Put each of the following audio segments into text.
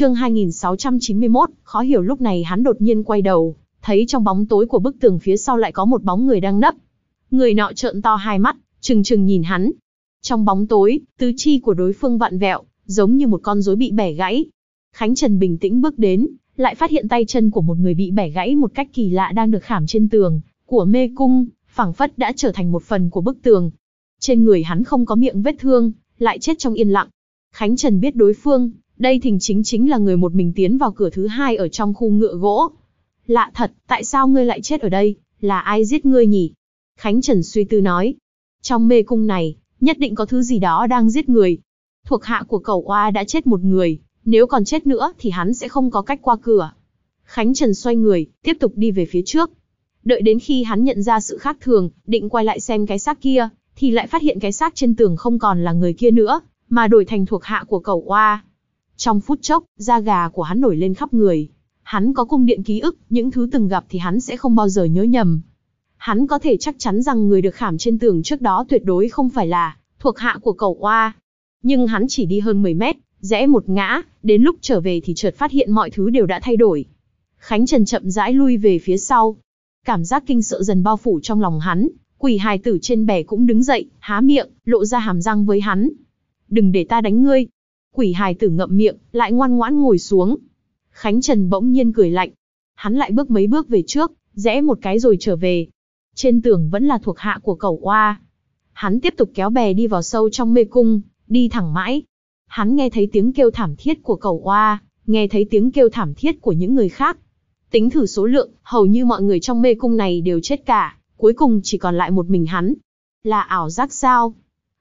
Chương 2691, khó hiểu lúc này hắn đột nhiên quay đầu, thấy trong bóng tối của bức tường phía sau lại có một bóng người đang nấp. Người nọ trợn to hai mắt, trừng trừng nhìn hắn. Trong bóng tối, tứ chi của đối phương vặn vẹo, giống như một con rối bị bẻ gãy. Khánh Trần bình tĩnh bước đến, lại phát hiện tay chân của một người bị bẻ gãy một cách kỳ lạ đang được khảm trên tường của mê cung, phẳng phất đã trở thành một phần của bức tường. Trên người hắn không có miệng vết thương, lại chết trong yên lặng. Khánh Trần biết đối phương đây thình chính chính là người một mình tiến vào cửa thứ hai ở trong khu ngựa gỗ. Lạ thật, tại sao ngươi lại chết ở đây, là ai giết ngươi nhỉ? Khánh Trần suy tư nói. Trong mê cung này, nhất định có thứ gì đó đang giết người. Thuộc hạ của cầu oa đã chết một người, nếu còn chết nữa thì hắn sẽ không có cách qua cửa. Khánh Trần xoay người, tiếp tục đi về phía trước. Đợi đến khi hắn nhận ra sự khác thường, định quay lại xem cái xác kia, thì lại phát hiện cái xác trên tường không còn là người kia nữa, mà đổi thành thuộc hạ của cầu oa. Trong phút chốc, da gà của hắn nổi lên khắp người. Hắn có cung điện ký ức, những thứ từng gặp thì hắn sẽ không bao giờ nhớ nhầm. Hắn có thể chắc chắn rằng người được khảm trên tường trước đó tuyệt đối không phải là thuộc hạ của cậu oa. Nhưng hắn chỉ đi hơn 10 mét, rẽ một ngã, đến lúc trở về thì chợt phát hiện mọi thứ đều đã thay đổi. Khánh Trần chậm rãi lui về phía sau. Cảm giác kinh sợ dần bao phủ trong lòng hắn, quỷ hài tử trên bè cũng đứng dậy, há miệng, lộ ra hàm răng với hắn. Đừng để ta đánh ngươi, Quỷ hài tử ngậm miệng, lại ngoan ngoãn ngồi xuống. Khánh Trần bỗng nhiên cười lạnh. Hắn lại bước mấy bước về trước, rẽ một cái rồi trở về. Trên tường vẫn là thuộc hạ của Cầu oa. Hắn tiếp tục kéo bè đi vào sâu trong mê cung, đi thẳng mãi. Hắn nghe thấy tiếng kêu thảm thiết của Cầu oa, nghe thấy tiếng kêu thảm thiết của những người khác. Tính thử số lượng, hầu như mọi người trong mê cung này đều chết cả, cuối cùng chỉ còn lại một mình hắn. Là ảo giác sao?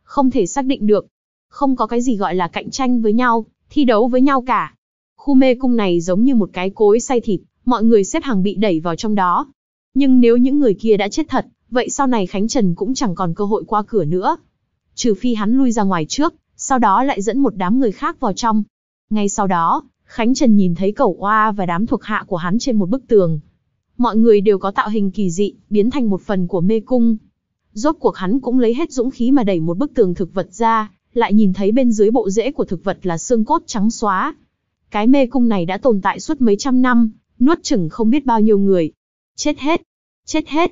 Không thể xác định được, không có cái gì gọi là cạnh tranh với nhau, thi đấu với nhau cả. Khu mê cung này giống như một cái cối xay thịt, mọi người xếp hàng bị đẩy vào trong đó. Nhưng nếu những người kia đã chết thật, vậy sau này Khánh Trần cũng chẳng còn cơ hội qua cửa nữa. Trừ phi hắn lui ra ngoài trước, sau đó lại dẫn một đám người khác vào trong. Ngay sau đó, Khánh Trần nhìn thấy cẩu oa và đám thuộc hạ của hắn trên một bức tường. Mọi người đều có tạo hình kỳ dị, biến thành một phần của mê cung. Rốt cuộc hắn cũng lấy hết dũng khí mà đẩy một bức tường thực vật ra, lại nhìn thấy bên dưới bộ rễ của thực vật là xương cốt trắng xóa. Cái mê cung này đã tồn tại suốt mấy trăm năm, nuốt chừng không biết bao nhiêu người. Chết hết, chết hết.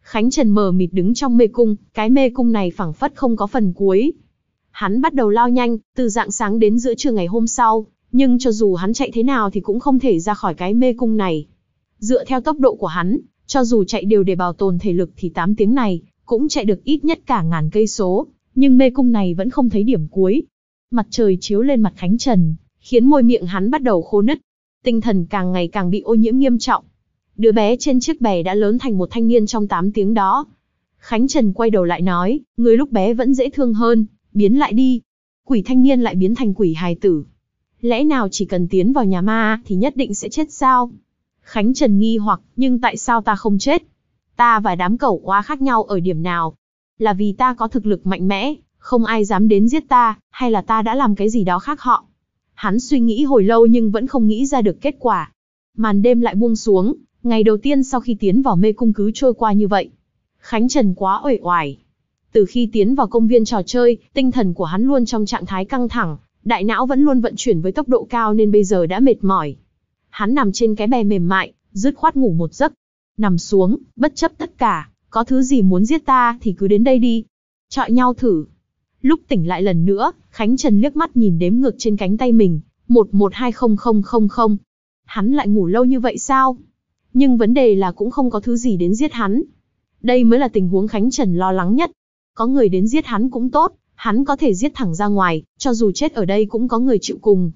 Khánh Trần mờ mịt đứng trong mê cung, cái mê cung này phảng phất không có phần cuối. Hắn bắt đầu lao nhanh, từ dạng sáng đến giữa trưa ngày hôm sau, nhưng cho dù hắn chạy thế nào thì cũng không thể ra khỏi cái mê cung này. Dựa theo tốc độ của hắn, cho dù chạy đều để bảo tồn thể lực thì 8 tiếng này, cũng chạy được ít nhất cả ngàn cây số, nhưng mê cung này vẫn không thấy điểm cuối. Mặt trời chiếu lên mặt Khánh Trần, khiến môi miệng hắn bắt đầu khô nứt. Tinh thần càng ngày càng bị ô nhiễm nghiêm trọng. Đứa bé trên chiếc bè đã lớn thành một thanh niên trong 8 tiếng đó. Khánh Trần quay đầu lại nói, người lúc bé vẫn dễ thương hơn, biến lại đi. Quỷ thanh niên lại biến thành quỷ hài tử. Lẽ nào chỉ cần tiến vào nhà ma thì nhất định sẽ chết sao? Khánh Trần nghi hoặc, nhưng tại sao ta không chết? Ta và đám cẩu quá khác nhau ở điểm nào? là vì ta có thực lực mạnh mẽ, không ai dám đến giết ta, hay là ta đã làm cái gì đó khác họ. Hắn suy nghĩ hồi lâu nhưng vẫn không nghĩ ra được kết quả. Màn đêm lại buông xuống, ngày đầu tiên sau khi tiến vào mê cung cứ trôi qua như vậy. Khánh Trần quá uể oải. Từ khi tiến vào công viên trò chơi, tinh thần của hắn luôn trong trạng thái căng thẳng, đại não vẫn luôn vận chuyển với tốc độ cao nên bây giờ đã mệt mỏi. Hắn nằm trên cái bè mềm mại, dứt khoát ngủ một giấc. Nằm xuống, bất chấp tất cả, có thứ gì muốn giết ta thì cứ đến đây đi. Chọi nhau thử. Lúc tỉnh lại lần nữa, Khánh Trần liếc mắt nhìn đếm ngược trên cánh tay mình. 11200000. Hắn lại ngủ lâu như vậy sao? Nhưng vấn đề là cũng không có thứ gì đến giết hắn. Đây mới là tình huống Khánh Trần lo lắng nhất. Có người đến giết hắn cũng tốt, hắn có thể giết thẳng ra ngoài, cho dù chết ở đây cũng có người chịu cùng.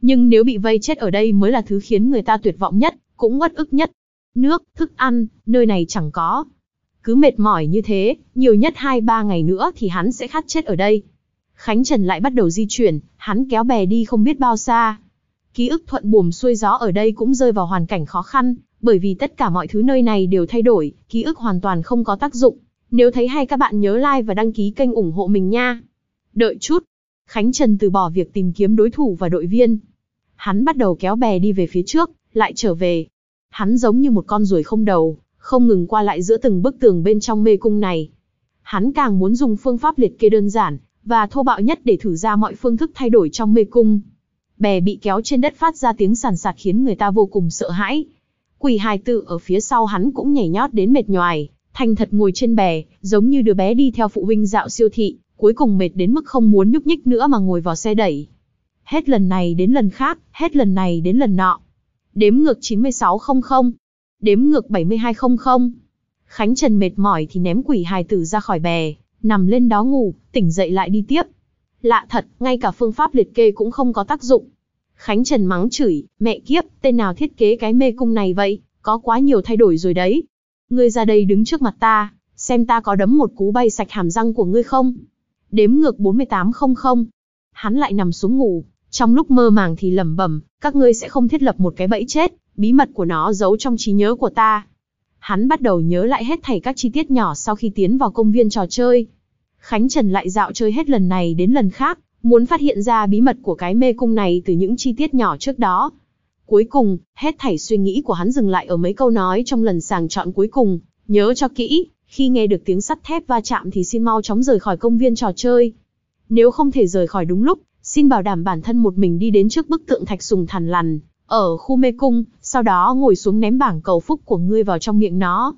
Nhưng nếu bị vây chết ở đây mới là thứ khiến người ta tuyệt vọng nhất, cũng uất ức nhất. Nước, thức ăn, nơi này chẳng có. Cứ mệt mỏi như thế, nhiều nhất 2-3 ngày nữa thì hắn sẽ khát chết ở đây. Khánh Trần lại bắt đầu di chuyển, hắn kéo bè đi không biết bao xa. Ký ức thuận buồm xuôi gió ở đây cũng rơi vào hoàn cảnh khó khăn, bởi vì tất cả mọi thứ nơi này đều thay đổi, ký ức hoàn toàn không có tác dụng. Nếu thấy hay các bạn nhớ like và đăng ký kênh ủng hộ mình nha. Đợi chút, Khánh Trần từ bỏ việc tìm kiếm đối thủ và đội viên. Hắn bắt đầu kéo bè đi về phía trước, lại trở về. Hắn giống như một con ruồi không đầu, không ngừng qua lại giữa từng bức tường bên trong mê cung này. Hắn càng muốn dùng phương pháp liệt kê đơn giản và thô bạo nhất để thử ra mọi phương thức thay đổi trong mê cung. Bè bị kéo trên đất phát ra tiếng sàn sạt khiến người ta vô cùng sợ hãi. Quỷ hài tử ở phía sau hắn cũng nhảy nhót đến mệt nhoài, thành thật ngồi trên bè, giống như đứa bé đi theo phụ huynh dạo siêu thị, cuối cùng mệt đến mức không muốn nhúc nhích nữa mà ngồi vào xe đẩy. Hết lần này đến lần khác, hết lần này đến lần nọ. Đếm ngược 9600, đếm ngược 7200. Khánh Trần mệt mỏi thì ném quỷ hài tử ra khỏi bè, nằm lên đó ngủ, tỉnh dậy lại đi tiếp. Lạ thật, ngay cả phương pháp liệt kê cũng không có tác dụng. Khánh Trần mắng chửi, mẹ kiếp, tên nào thiết kế cái mê cung này vậy, có quá nhiều thay đổi rồi đấy. Ngươi ra đây đứng trước mặt ta, xem ta có đấm một cú bay sạch hàm răng của ngươi không. Đếm ngược 4800. Hắn lại nằm xuống ngủ, trong lúc mơ màng thì lẩm bẩm, các ngươi sẽ không thiết lập một cái bẫy chết bí mật của nó giấu trong trí nhớ của ta. Hắn bắt đầu nhớ lại hết thảy các chi tiết nhỏ sau khi tiến vào công viên trò chơi. Khánh Trần lại dạo chơi hết lần này đến lần khác, muốn phát hiện ra bí mật của cái mê cung này từ những chi tiết nhỏ trước đó. Cuối cùng, hết thảy suy nghĩ của hắn dừng lại ở mấy câu nói trong lần sàng chọn cuối cùng, nhớ cho kỹ, khi nghe được tiếng sắt thép va chạm thì xin mau chóng rời khỏi công viên trò chơi. Nếu không thể rời khỏi đúng lúc, xin bảo đảm bản thân một mình đi đến trước bức tượng thạch sùng thần lằn, ở khu mê cung, sau đó ngồi xuống ném bảng cầu phúc của ngươi vào trong miệng nó.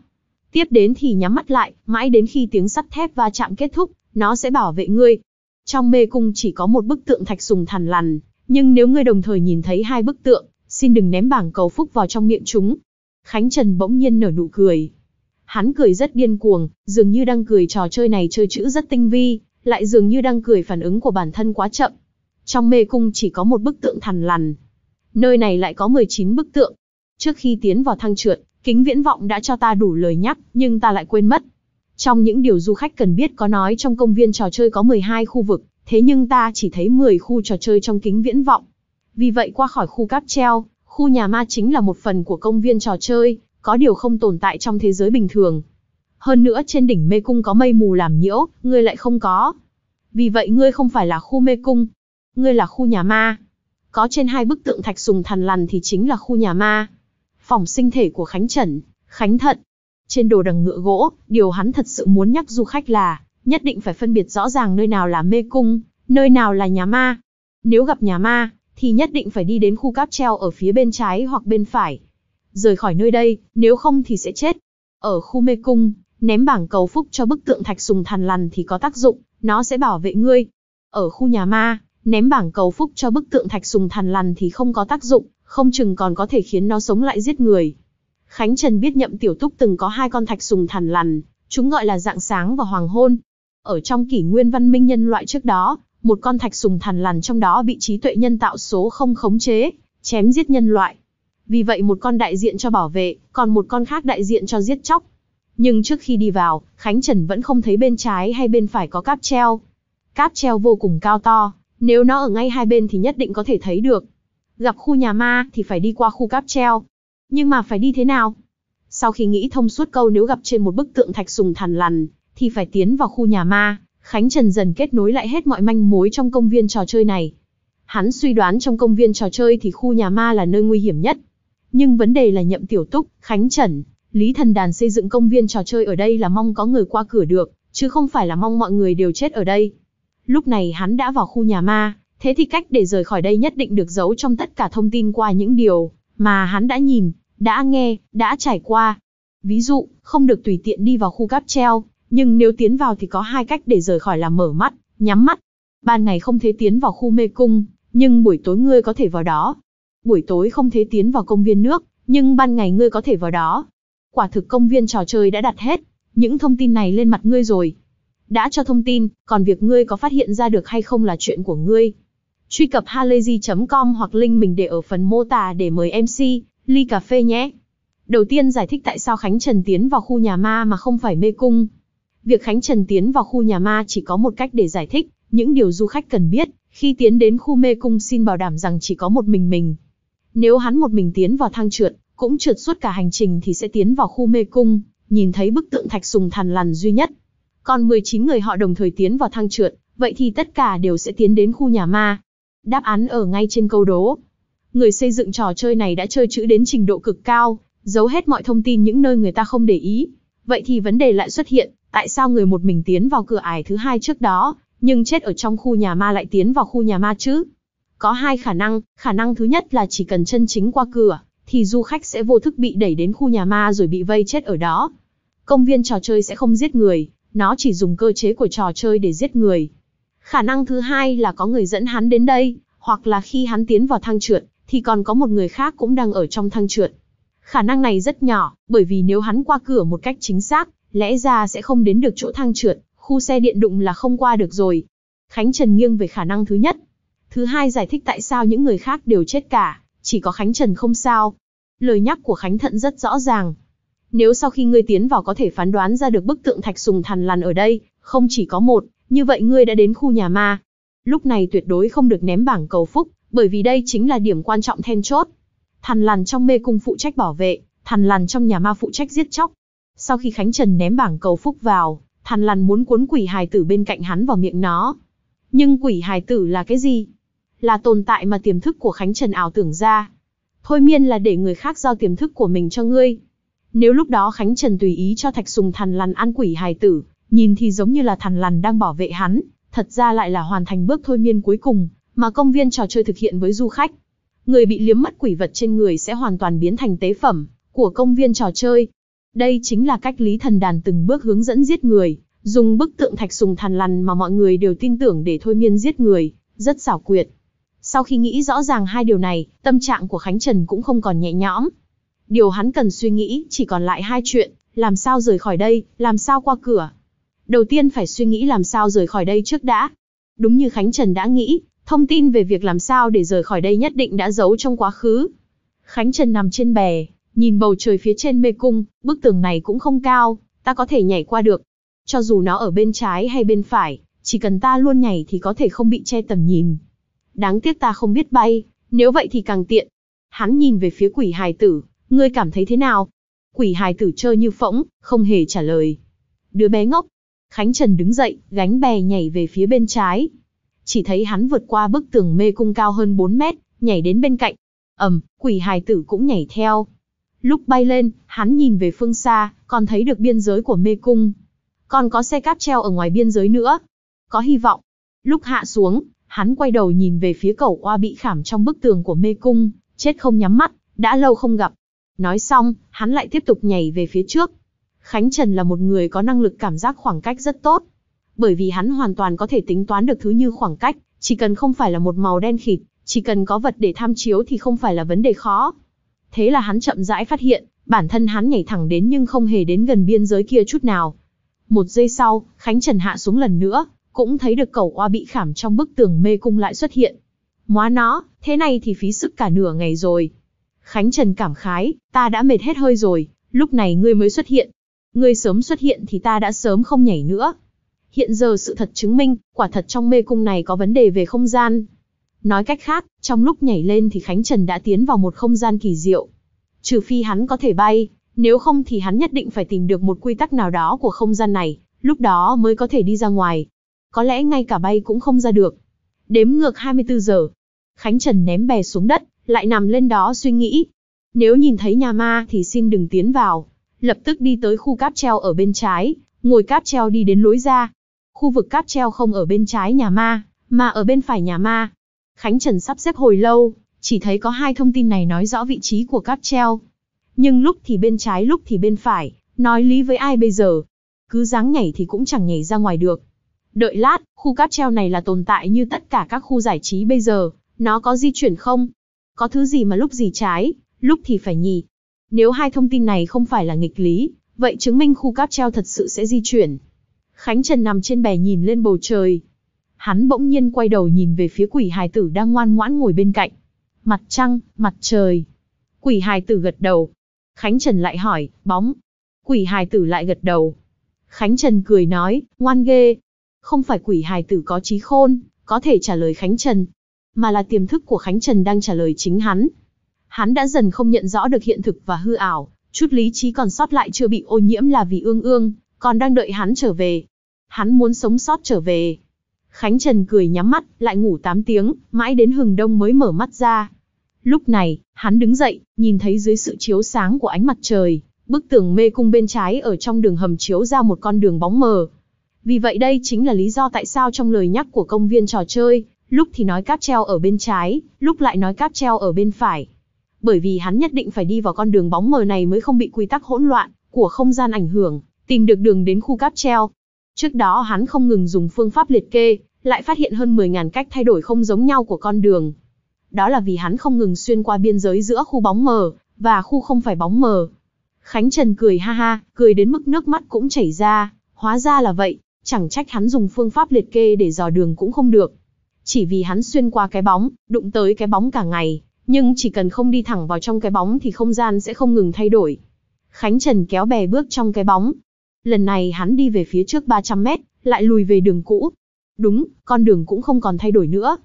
Tiếp đến thì nhắm mắt lại, mãi đến khi tiếng sắt thép va chạm kết thúc, nó sẽ bảo vệ ngươi. Trong mê cung chỉ có một bức tượng thạch sùng thằn lằn, nhưng nếu ngươi đồng thời nhìn thấy hai bức tượng, xin đừng ném bảng cầu phúc vào trong miệng chúng. Khánh Trần bỗng nhiên nở nụ cười. Hắn cười rất điên cuồng, dường như đang cười trò chơi này chơi chữ rất tinh vi, lại dường như đang cười phản ứng của bản thân quá chậm. Trong mê cung chỉ có một bức tượng thằn lằn. Nơi này lại có 19 bức tượng, Trước khi tiến vào thang trượt, kính viễn vọng đã cho ta đủ lời nhắc, nhưng ta lại quên mất. Trong những điều du khách cần biết có nói trong công viên trò chơi có 12 khu vực, thế nhưng ta chỉ thấy 10 khu trò chơi trong kính viễn vọng. Vì vậy qua khỏi khu cáp treo, khu nhà ma chính là một phần của công viên trò chơi, có điều không tồn tại trong thế giới bình thường. Hơn nữa trên đỉnh mê cung có mây mù làm nhiễu, ngươi lại không có. Vì vậy ngươi không phải là khu mê cung, ngươi là khu nhà ma. Có trên hai bức tượng thạch sùng thần lằn thì chính là khu nhà ma phòng sinh thể của Khánh Trần, Khánh Thận. Trên đồ đằng ngựa gỗ, điều hắn thật sự muốn nhắc du khách là, nhất định phải phân biệt rõ ràng nơi nào là mê cung, nơi nào là nhà ma. Nếu gặp nhà ma, thì nhất định phải đi đến khu cáp treo ở phía bên trái hoặc bên phải. Rời khỏi nơi đây, nếu không thì sẽ chết. Ở khu mê cung, ném bảng cầu phúc cho bức tượng thạch sùng thần lằn thì có tác dụng, nó sẽ bảo vệ ngươi. Ở khu nhà ma, ném bảng cầu phúc cho bức tượng thạch sùng thần lằn thì không có tác dụng, không chừng còn có thể khiến nó sống lại giết người. Khánh Trần biết nhậm tiểu túc từng có hai con thạch sùng thằn lằn, chúng gọi là dạng sáng và hoàng hôn. Ở trong kỷ nguyên văn minh nhân loại trước đó, một con thạch sùng thằn lằn trong đó bị trí tuệ nhân tạo số không khống chế, chém giết nhân loại. Vì vậy một con đại diện cho bảo vệ, còn một con khác đại diện cho giết chóc. Nhưng trước khi đi vào, Khánh Trần vẫn không thấy bên trái hay bên phải có cáp treo. Cáp treo vô cùng cao to, nếu nó ở ngay hai bên thì nhất định có thể thấy được. Gặp khu nhà ma thì phải đi qua khu cáp treo. Nhưng mà phải đi thế nào? Sau khi nghĩ thông suốt câu nếu gặp trên một bức tượng thạch sùng thằn lằn, thì phải tiến vào khu nhà ma, Khánh Trần dần kết nối lại hết mọi manh mối trong công viên trò chơi này. Hắn suy đoán trong công viên trò chơi thì khu nhà ma là nơi nguy hiểm nhất. Nhưng vấn đề là nhậm tiểu túc, Khánh Trần, Lý Thần Đàn xây dựng công viên trò chơi ở đây là mong có người qua cửa được, chứ không phải là mong mọi người đều chết ở đây. Lúc này hắn đã vào khu nhà ma, Thế thì cách để rời khỏi đây nhất định được giấu trong tất cả thông tin qua những điều mà hắn đã nhìn, đã nghe, đã trải qua. Ví dụ, không được tùy tiện đi vào khu cáp treo, nhưng nếu tiến vào thì có hai cách để rời khỏi là mở mắt, nhắm mắt. Ban ngày không thể tiến vào khu mê cung, nhưng buổi tối ngươi có thể vào đó. Buổi tối không thể tiến vào công viên nước, nhưng ban ngày ngươi có thể vào đó. Quả thực công viên trò chơi đã đặt hết, những thông tin này lên mặt ngươi rồi. Đã cho thông tin, còn việc ngươi có phát hiện ra được hay không là chuyện của ngươi truy cập halayzi.com hoặc link mình để ở phần mô tả để mời MC, ly cà phê nhé. Đầu tiên giải thích tại sao Khánh Trần tiến vào khu nhà ma mà không phải mê cung. Việc Khánh Trần tiến vào khu nhà ma chỉ có một cách để giải thích, những điều du khách cần biết, khi tiến đến khu mê cung xin bảo đảm rằng chỉ có một mình mình. Nếu hắn một mình tiến vào thang trượt, cũng trượt suốt cả hành trình thì sẽ tiến vào khu mê cung, nhìn thấy bức tượng thạch sùng thần lằn duy nhất. Còn 19 người họ đồng thời tiến vào thang trượt, vậy thì tất cả đều sẽ tiến đến khu nhà ma đáp án ở ngay trên câu đố. Người xây dựng trò chơi này đã chơi chữ đến trình độ cực cao, giấu hết mọi thông tin những nơi người ta không để ý. Vậy thì vấn đề lại xuất hiện, tại sao người một mình tiến vào cửa ải thứ hai trước đó, nhưng chết ở trong khu nhà ma lại tiến vào khu nhà ma chứ? Có hai khả năng, khả năng thứ nhất là chỉ cần chân chính qua cửa, thì du khách sẽ vô thức bị đẩy đến khu nhà ma rồi bị vây chết ở đó. Công viên trò chơi sẽ không giết người, nó chỉ dùng cơ chế của trò chơi để giết người. Khả năng thứ hai là có người dẫn hắn đến đây, hoặc là khi hắn tiến vào thang trượt, thì còn có một người khác cũng đang ở trong thang trượt. Khả năng này rất nhỏ, bởi vì nếu hắn qua cửa một cách chính xác, lẽ ra sẽ không đến được chỗ thang trượt, khu xe điện đụng là không qua được rồi. Khánh Trần nghiêng về khả năng thứ nhất. Thứ hai giải thích tại sao những người khác đều chết cả, chỉ có Khánh Trần không sao. Lời nhắc của Khánh Thận rất rõ ràng. Nếu sau khi ngươi tiến vào có thể phán đoán ra được bức tượng thạch sùng thần lằn ở đây, không chỉ có một, như vậy ngươi đã đến khu nhà ma. Lúc này tuyệt đối không được ném bảng cầu phúc, bởi vì đây chính là điểm quan trọng then chốt. Thằn lằn trong mê cung phụ trách bảo vệ, thằn lằn trong nhà ma phụ trách giết chóc. Sau khi Khánh Trần ném bảng cầu phúc vào, thằn lằn muốn cuốn quỷ hài tử bên cạnh hắn vào miệng nó. Nhưng quỷ hài tử là cái gì? Là tồn tại mà tiềm thức của Khánh Trần ảo tưởng ra. Thôi miên là để người khác giao tiềm thức của mình cho ngươi. Nếu lúc đó Khánh Trần tùy ý cho Thạch Sùng thằn lằn ăn quỷ hài tử, Nhìn thì giống như là thằn lằn đang bảo vệ hắn, thật ra lại là hoàn thành bước thôi miên cuối cùng, mà công viên trò chơi thực hiện với du khách. Người bị liếm mất quỷ vật trên người sẽ hoàn toàn biến thành tế phẩm của công viên trò chơi. Đây chính là cách Lý Thần Đàn từng bước hướng dẫn giết người, dùng bức tượng thạch sùng thằn lằn mà mọi người đều tin tưởng để thôi miên giết người, rất xảo quyệt. Sau khi nghĩ rõ ràng hai điều này, tâm trạng của Khánh Trần cũng không còn nhẹ nhõm. Điều hắn cần suy nghĩ chỉ còn lại hai chuyện, làm sao rời khỏi đây, làm sao qua cửa, đầu tiên phải suy nghĩ làm sao rời khỏi đây trước đã. Đúng như Khánh Trần đã nghĩ, thông tin về việc làm sao để rời khỏi đây nhất định đã giấu trong quá khứ. Khánh Trần nằm trên bè, nhìn bầu trời phía trên mê cung, bức tường này cũng không cao, ta có thể nhảy qua được. Cho dù nó ở bên trái hay bên phải, chỉ cần ta luôn nhảy thì có thể không bị che tầm nhìn. Đáng tiếc ta không biết bay, nếu vậy thì càng tiện. Hắn nhìn về phía quỷ hài tử, ngươi cảm thấy thế nào? Quỷ hài tử chơi như phỗng, không hề trả lời. Đứa bé ngốc, Khánh Trần đứng dậy, gánh bè nhảy về phía bên trái. Chỉ thấy hắn vượt qua bức tường mê cung cao hơn 4 mét, nhảy đến bên cạnh. ầm, quỷ hài tử cũng nhảy theo. Lúc bay lên, hắn nhìn về phương xa, còn thấy được biên giới của mê cung. Còn có xe cáp treo ở ngoài biên giới nữa. Có hy vọng. Lúc hạ xuống, hắn quay đầu nhìn về phía cẩu oa bị khảm trong bức tường của mê cung, chết không nhắm mắt, đã lâu không gặp. Nói xong, hắn lại tiếp tục nhảy về phía trước, Khánh Trần là một người có năng lực cảm giác khoảng cách rất tốt. Bởi vì hắn hoàn toàn có thể tính toán được thứ như khoảng cách, chỉ cần không phải là một màu đen khịt, chỉ cần có vật để tham chiếu thì không phải là vấn đề khó. Thế là hắn chậm rãi phát hiện, bản thân hắn nhảy thẳng đến nhưng không hề đến gần biên giới kia chút nào. Một giây sau, Khánh Trần hạ xuống lần nữa, cũng thấy được Cầu oa bị khảm trong bức tường mê cung lại xuất hiện. Móa nó, thế này thì phí sức cả nửa ngày rồi. Khánh Trần cảm khái, ta đã mệt hết hơi rồi, lúc này ngươi mới xuất hiện, Ngươi sớm xuất hiện thì ta đã sớm không nhảy nữa. Hiện giờ sự thật chứng minh, quả thật trong mê cung này có vấn đề về không gian. Nói cách khác, trong lúc nhảy lên thì Khánh Trần đã tiến vào một không gian kỳ diệu. Trừ phi hắn có thể bay, nếu không thì hắn nhất định phải tìm được một quy tắc nào đó của không gian này, lúc đó mới có thể đi ra ngoài. Có lẽ ngay cả bay cũng không ra được. Đếm ngược 24 giờ, Khánh Trần ném bè xuống đất, lại nằm lên đó suy nghĩ. Nếu nhìn thấy nhà ma thì xin đừng tiến vào lập tức đi tới khu cáp treo ở bên trái, ngồi cáp treo đi đến lối ra. Khu vực cáp treo không ở bên trái nhà ma, mà ở bên phải nhà ma. Khánh Trần sắp xếp hồi lâu, chỉ thấy có hai thông tin này nói rõ vị trí của cáp treo. Nhưng lúc thì bên trái lúc thì bên phải, nói lý với ai bây giờ? Cứ dáng nhảy thì cũng chẳng nhảy ra ngoài được. Đợi lát, khu cáp treo này là tồn tại như tất cả các khu giải trí bây giờ, nó có di chuyển không? Có thứ gì mà lúc gì trái, lúc thì phải nhì, nếu hai thông tin này không phải là nghịch lý, vậy chứng minh khu cáp treo thật sự sẽ di chuyển. Khánh Trần nằm trên bè nhìn lên bầu trời. Hắn bỗng nhiên quay đầu nhìn về phía quỷ hài tử đang ngoan ngoãn ngồi bên cạnh. Mặt trăng, mặt trời. Quỷ hài tử gật đầu. Khánh Trần lại hỏi, bóng. Quỷ hài tử lại gật đầu. Khánh Trần cười nói, ngoan ghê. Không phải quỷ hài tử có trí khôn, có thể trả lời Khánh Trần. Mà là tiềm thức của Khánh Trần đang trả lời chính hắn, hắn đã dần không nhận rõ được hiện thực và hư ảo, chút lý trí còn sót lại chưa bị ô nhiễm là vì ương ương, còn đang đợi hắn trở về. Hắn muốn sống sót trở về. Khánh Trần cười nhắm mắt, lại ngủ 8 tiếng, mãi đến hừng đông mới mở mắt ra. Lúc này, hắn đứng dậy, nhìn thấy dưới sự chiếu sáng của ánh mặt trời, bức tường mê cung bên trái ở trong đường hầm chiếu ra một con đường bóng mờ. Vì vậy đây chính là lý do tại sao trong lời nhắc của công viên trò chơi, lúc thì nói cáp treo ở bên trái, lúc lại nói cáp treo ở bên phải bởi vì hắn nhất định phải đi vào con đường bóng mờ này mới không bị quy tắc hỗn loạn của không gian ảnh hưởng, tìm được đường đến khu cáp treo. Trước đó hắn không ngừng dùng phương pháp liệt kê, lại phát hiện hơn 10.000 cách thay đổi không giống nhau của con đường. Đó là vì hắn không ngừng xuyên qua biên giới giữa khu bóng mờ và khu không phải bóng mờ. Khánh Trần cười ha ha, cười đến mức nước mắt cũng chảy ra, hóa ra là vậy, chẳng trách hắn dùng phương pháp liệt kê để dò đường cũng không được. Chỉ vì hắn xuyên qua cái bóng, đụng tới cái bóng cả ngày, nhưng chỉ cần không đi thẳng vào trong cái bóng thì không gian sẽ không ngừng thay đổi. Khánh Trần kéo bè bước trong cái bóng. Lần này hắn đi về phía trước 300 mét, lại lùi về đường cũ. Đúng, con đường cũng không còn thay đổi nữa.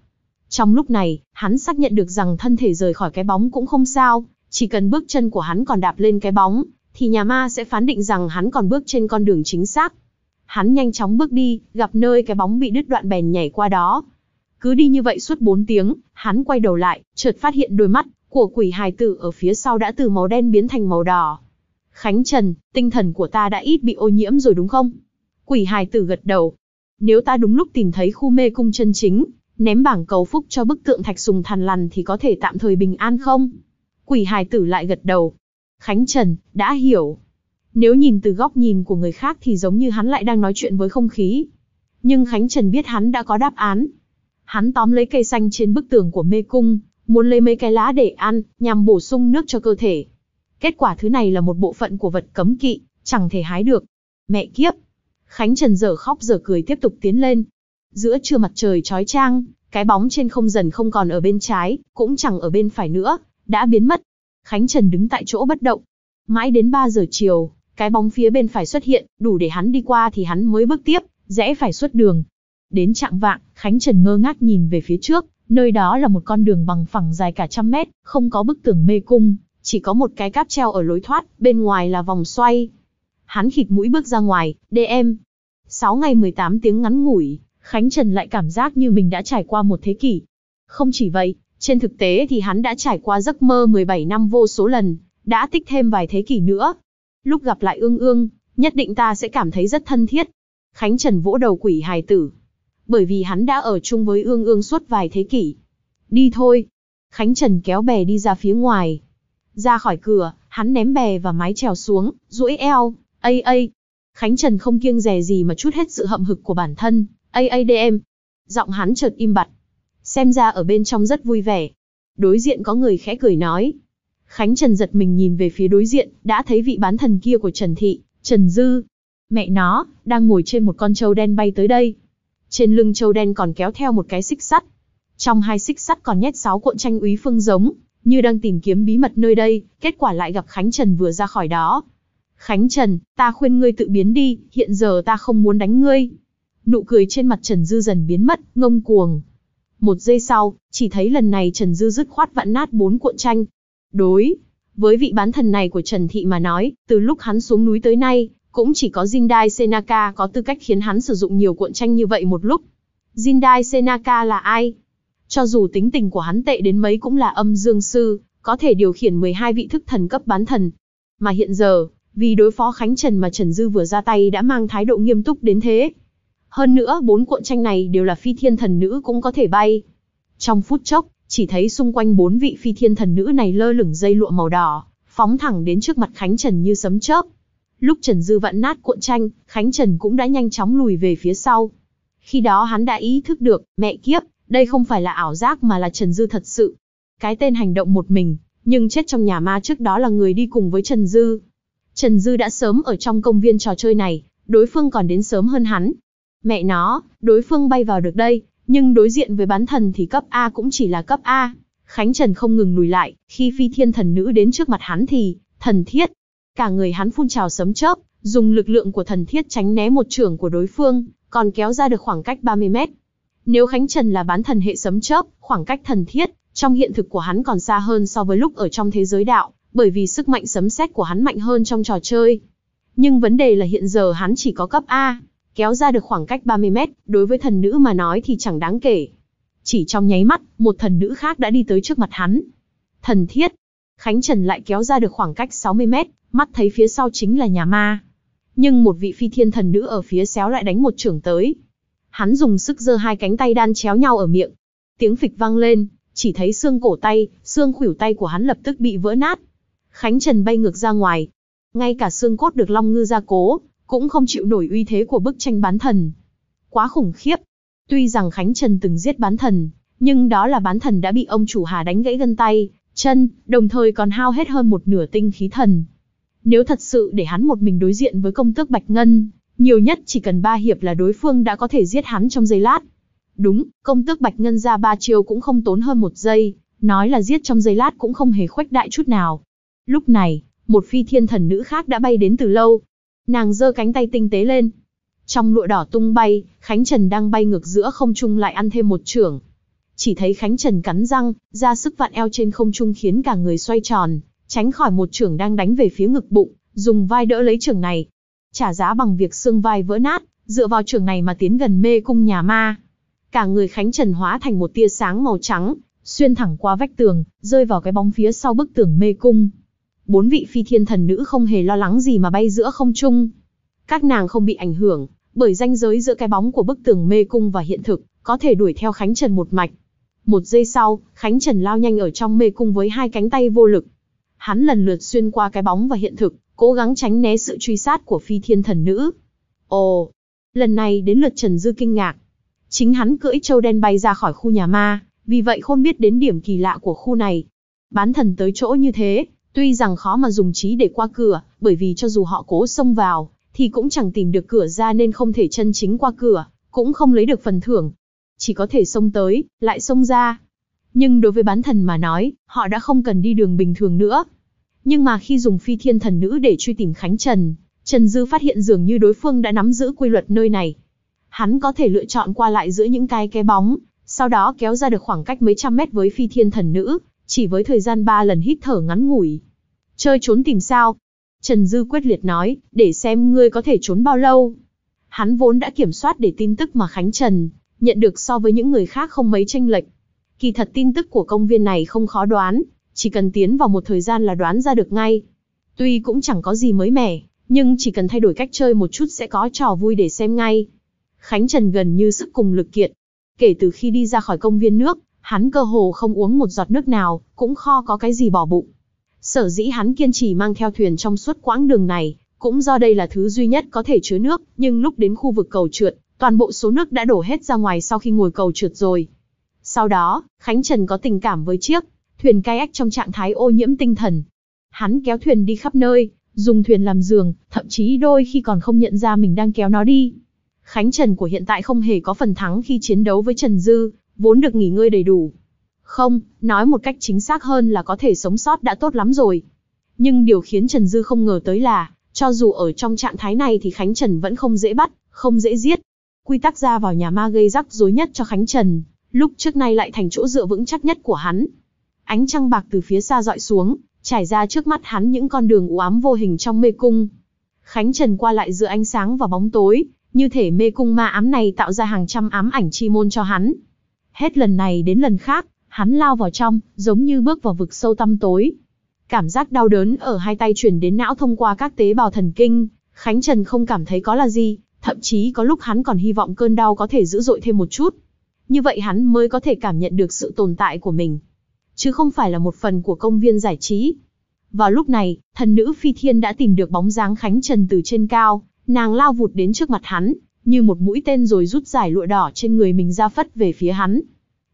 Trong lúc này, hắn xác nhận được rằng thân thể rời khỏi cái bóng cũng không sao, chỉ cần bước chân của hắn còn đạp lên cái bóng, thì nhà ma sẽ phán định rằng hắn còn bước trên con đường chính xác. Hắn nhanh chóng bước đi, gặp nơi cái bóng bị đứt đoạn bèn nhảy qua đó, cứ đi như vậy suốt 4 tiếng, hắn quay đầu lại, chợt phát hiện đôi mắt của quỷ hài tử ở phía sau đã từ màu đen biến thành màu đỏ. Khánh Trần, tinh thần của ta đã ít bị ô nhiễm rồi đúng không? Quỷ hài tử gật đầu. Nếu ta đúng lúc tìm thấy khu mê cung chân chính, ném bảng cầu phúc cho bức tượng thạch sùng thằn lằn thì có thể tạm thời bình an không? Quỷ hài tử lại gật đầu. Khánh Trần, đã hiểu. Nếu nhìn từ góc nhìn của người khác thì giống như hắn lại đang nói chuyện với không khí. Nhưng Khánh Trần biết hắn đã có đáp án, Hắn tóm lấy cây xanh trên bức tường của mê cung, muốn lấy mấy cái lá để ăn, nhằm bổ sung nước cho cơ thể. Kết quả thứ này là một bộ phận của vật cấm kỵ, chẳng thể hái được. Mẹ kiếp! Khánh Trần dở khóc dở cười tiếp tục tiến lên. Giữa trưa mặt trời trói trang, cái bóng trên không dần không còn ở bên trái, cũng chẳng ở bên phải nữa, đã biến mất. Khánh Trần đứng tại chỗ bất động. Mãi đến 3 giờ chiều, cái bóng phía bên phải xuất hiện, đủ để hắn đi qua thì hắn mới bước tiếp, rẽ phải xuất đường. Đến trạng vạng, Khánh Trần ngơ ngác nhìn về phía trước, nơi đó là một con đường bằng phẳng dài cả trăm mét, không có bức tường mê cung, chỉ có một cái cáp treo ở lối thoát, bên ngoài là vòng xoay. Hắn khịt mũi bước ra ngoài, DM. 6 ngày 18 tiếng ngắn ngủi, Khánh Trần lại cảm giác như mình đã trải qua một thế kỷ. Không chỉ vậy, trên thực tế thì hắn đã trải qua giấc mơ 17 năm vô số lần, đã tích thêm vài thế kỷ nữa. Lúc gặp lại ương ương, nhất định ta sẽ cảm thấy rất thân thiết. Khánh Trần vỗ đầu quỷ hài tử bởi vì hắn đã ở chung với ương ương suốt vài thế kỷ. Đi thôi. Khánh Trần kéo bè đi ra phía ngoài. Ra khỏi cửa, hắn ném bè và mái trèo xuống, duỗi eo, a a, Khánh Trần không kiêng dè gì mà chút hết sự hậm hực của bản thân, a ây đêm. Giọng hắn chợt im bặt. Xem ra ở bên trong rất vui vẻ. Đối diện có người khẽ cười nói. Khánh Trần giật mình nhìn về phía đối diện, đã thấy vị bán thần kia của Trần Thị, Trần Dư. Mẹ nó, đang ngồi trên một con trâu đen bay tới đây, trên lưng châu đen còn kéo theo một cái xích sắt. Trong hai xích sắt còn nhét sáu cuộn tranh úy phương giống, như đang tìm kiếm bí mật nơi đây, kết quả lại gặp Khánh Trần vừa ra khỏi đó. Khánh Trần, ta khuyên ngươi tự biến đi, hiện giờ ta không muốn đánh ngươi. Nụ cười trên mặt Trần Dư dần biến mất, ngông cuồng. Một giây sau, chỉ thấy lần này Trần Dư dứt khoát vặn nát bốn cuộn tranh. Đối, với vị bán thần này của Trần Thị mà nói, từ lúc hắn xuống núi tới nay, cũng chỉ có Jindai Senaka có tư cách khiến hắn sử dụng nhiều cuộn tranh như vậy một lúc. Jindai Senaka là ai? Cho dù tính tình của hắn tệ đến mấy cũng là âm dương sư, có thể điều khiển 12 vị thức thần cấp bán thần. Mà hiện giờ, vì đối phó Khánh Trần mà Trần Dư vừa ra tay đã mang thái độ nghiêm túc đến thế. Hơn nữa, bốn cuộn tranh này đều là phi thiên thần nữ cũng có thể bay. Trong phút chốc, chỉ thấy xung quanh bốn vị phi thiên thần nữ này lơ lửng dây lụa màu đỏ, phóng thẳng đến trước mặt Khánh Trần như sấm chớp. Lúc Trần Dư vặn nát cuộn tranh, Khánh Trần cũng đã nhanh chóng lùi về phía sau. Khi đó hắn đã ý thức được, mẹ kiếp, đây không phải là ảo giác mà là Trần Dư thật sự. Cái tên hành động một mình, nhưng chết trong nhà ma trước đó là người đi cùng với Trần Dư. Trần Dư đã sớm ở trong công viên trò chơi này, đối phương còn đến sớm hơn hắn. Mẹ nó, đối phương bay vào được đây, nhưng đối diện với bán thần thì cấp A cũng chỉ là cấp A. Khánh Trần không ngừng lùi lại, khi phi thiên thần nữ đến trước mặt hắn thì, thần thiết, Cả người hắn phun trào sấm chớp, dùng lực lượng của thần thiết tránh né một trưởng của đối phương, còn kéo ra được khoảng cách 30 mét. Nếu Khánh Trần là bán thần hệ sấm chớp, khoảng cách thần thiết, trong hiện thực của hắn còn xa hơn so với lúc ở trong thế giới đạo, bởi vì sức mạnh sấm xét của hắn mạnh hơn trong trò chơi. Nhưng vấn đề là hiện giờ hắn chỉ có cấp A, kéo ra được khoảng cách 30 mét, đối với thần nữ mà nói thì chẳng đáng kể. Chỉ trong nháy mắt, một thần nữ khác đã đi tới trước mặt hắn. Thần thiết, Khánh Trần lại kéo ra được khoảng cách 60 mét, mắt thấy phía sau chính là nhà ma. Nhưng một vị phi thiên thần nữ ở phía xéo lại đánh một trưởng tới. Hắn dùng sức giơ hai cánh tay đan chéo nhau ở miệng. Tiếng phịch vang lên, chỉ thấy xương cổ tay, xương khuỷu tay của hắn lập tức bị vỡ nát. Khánh Trần bay ngược ra ngoài. Ngay cả xương cốt được Long Ngư gia cố, cũng không chịu nổi uy thế của bức tranh bán thần. Quá khủng khiếp. Tuy rằng Khánh Trần từng giết bán thần, nhưng đó là bán thần đã bị ông chủ Hà đánh gãy gân tay, chân, đồng thời còn hao hết hơn một nửa tinh khí thần, nếu thật sự để hắn một mình đối diện với công tước Bạch Ngân, nhiều nhất chỉ cần ba hiệp là đối phương đã có thể giết hắn trong giây lát. Đúng, công tước Bạch Ngân ra ba chiêu cũng không tốn hơn một giây, nói là giết trong giây lát cũng không hề khuếch đại chút nào. Lúc này, một phi thiên thần nữ khác đã bay đến từ lâu. Nàng giơ cánh tay tinh tế lên. Trong lụa đỏ tung bay, Khánh Trần đang bay ngược giữa không trung lại ăn thêm một trưởng. Chỉ thấy Khánh Trần cắn răng, ra sức vạn eo trên không trung khiến cả người xoay tròn, tránh khỏi một trưởng đang đánh về phía ngực bụng, dùng vai đỡ lấy trưởng này. Trả giá bằng việc xương vai vỡ nát, dựa vào trưởng này mà tiến gần mê cung nhà ma. Cả người Khánh Trần hóa thành một tia sáng màu trắng, xuyên thẳng qua vách tường, rơi vào cái bóng phía sau bức tường mê cung. Bốn vị phi thiên thần nữ không hề lo lắng gì mà bay giữa không trung. Các nàng không bị ảnh hưởng, bởi ranh giới giữa cái bóng của bức tường mê cung và hiện thực, có thể đuổi theo Khánh Trần một mạch. Một giây sau, Khánh Trần lao nhanh ở trong mê cung với hai cánh tay vô lực, Hắn lần lượt xuyên qua cái bóng và hiện thực, cố gắng tránh né sự truy sát của phi thiên thần nữ. Ồ, lần này đến lượt Trần Dư kinh ngạc. Chính hắn cưỡi châu đen bay ra khỏi khu nhà ma, vì vậy không biết đến điểm kỳ lạ của khu này. Bán thần tới chỗ như thế, tuy rằng khó mà dùng trí để qua cửa, bởi vì cho dù họ cố xông vào, thì cũng chẳng tìm được cửa ra nên không thể chân chính qua cửa, cũng không lấy được phần thưởng. Chỉ có thể xông tới, lại xông ra, nhưng đối với bán thần mà nói, họ đã không cần đi đường bình thường nữa. Nhưng mà khi dùng phi thiên thần nữ để truy tìm Khánh Trần, Trần Dư phát hiện dường như đối phương đã nắm giữ quy luật nơi này. Hắn có thể lựa chọn qua lại giữa những cái cái bóng, sau đó kéo ra được khoảng cách mấy trăm mét với phi thiên thần nữ, chỉ với thời gian ba lần hít thở ngắn ngủi. Chơi trốn tìm sao? Trần Dư quyết liệt nói, để xem ngươi có thể trốn bao lâu. Hắn vốn đã kiểm soát để tin tức mà Khánh Trần nhận được so với những người khác không mấy tranh lệch, Kỳ thật tin tức của công viên này không khó đoán, chỉ cần tiến vào một thời gian là đoán ra được ngay. Tuy cũng chẳng có gì mới mẻ, nhưng chỉ cần thay đổi cách chơi một chút sẽ có trò vui để xem ngay. Khánh Trần gần như sức cùng lực kiệt. Kể từ khi đi ra khỏi công viên nước, hắn cơ hồ không uống một giọt nước nào, cũng kho có cái gì bỏ bụng. Sở dĩ hắn kiên trì mang theo thuyền trong suốt quãng đường này, cũng do đây là thứ duy nhất có thể chứa nước, nhưng lúc đến khu vực cầu trượt, toàn bộ số nước đã đổ hết ra ngoài sau khi ngồi cầu trượt rồi. Sau đó, Khánh Trần có tình cảm với chiếc thuyền kayak trong trạng thái ô nhiễm tinh thần. Hắn kéo thuyền đi khắp nơi, dùng thuyền làm giường, thậm chí đôi khi còn không nhận ra mình đang kéo nó đi. Khánh Trần của hiện tại không hề có phần thắng khi chiến đấu với Trần Dư, vốn được nghỉ ngơi đầy đủ. Không, nói một cách chính xác hơn là có thể sống sót đã tốt lắm rồi. Nhưng điều khiến Trần Dư không ngờ tới là, cho dù ở trong trạng thái này thì Khánh Trần vẫn không dễ bắt, không dễ giết. Quy tắc ra vào nhà ma gây rắc rối nhất cho Khánh Trần lúc trước nay lại thành chỗ dựa vững chắc nhất của hắn. Ánh trăng bạc từ phía xa dọi xuống, trải ra trước mắt hắn những con đường u ám vô hình trong mê cung. Khánh Trần qua lại giữa ánh sáng và bóng tối, như thể mê cung ma ám này tạo ra hàng trăm ám ảnh chi môn cho hắn. Hết lần này đến lần khác, hắn lao vào trong, giống như bước vào vực sâu tăm tối. Cảm giác đau đớn ở hai tay chuyển đến não thông qua các tế bào thần kinh, Khánh Trần không cảm thấy có là gì, thậm chí có lúc hắn còn hy vọng cơn đau có thể dữ dội thêm một chút, như vậy hắn mới có thể cảm nhận được sự tồn tại của mình, chứ không phải là một phần của công viên giải trí. Vào lúc này, thần nữ phi thiên đã tìm được bóng dáng Khánh Trần từ trên cao, nàng lao vụt đến trước mặt hắn, như một mũi tên rồi rút giải lụa đỏ trên người mình ra phất về phía hắn.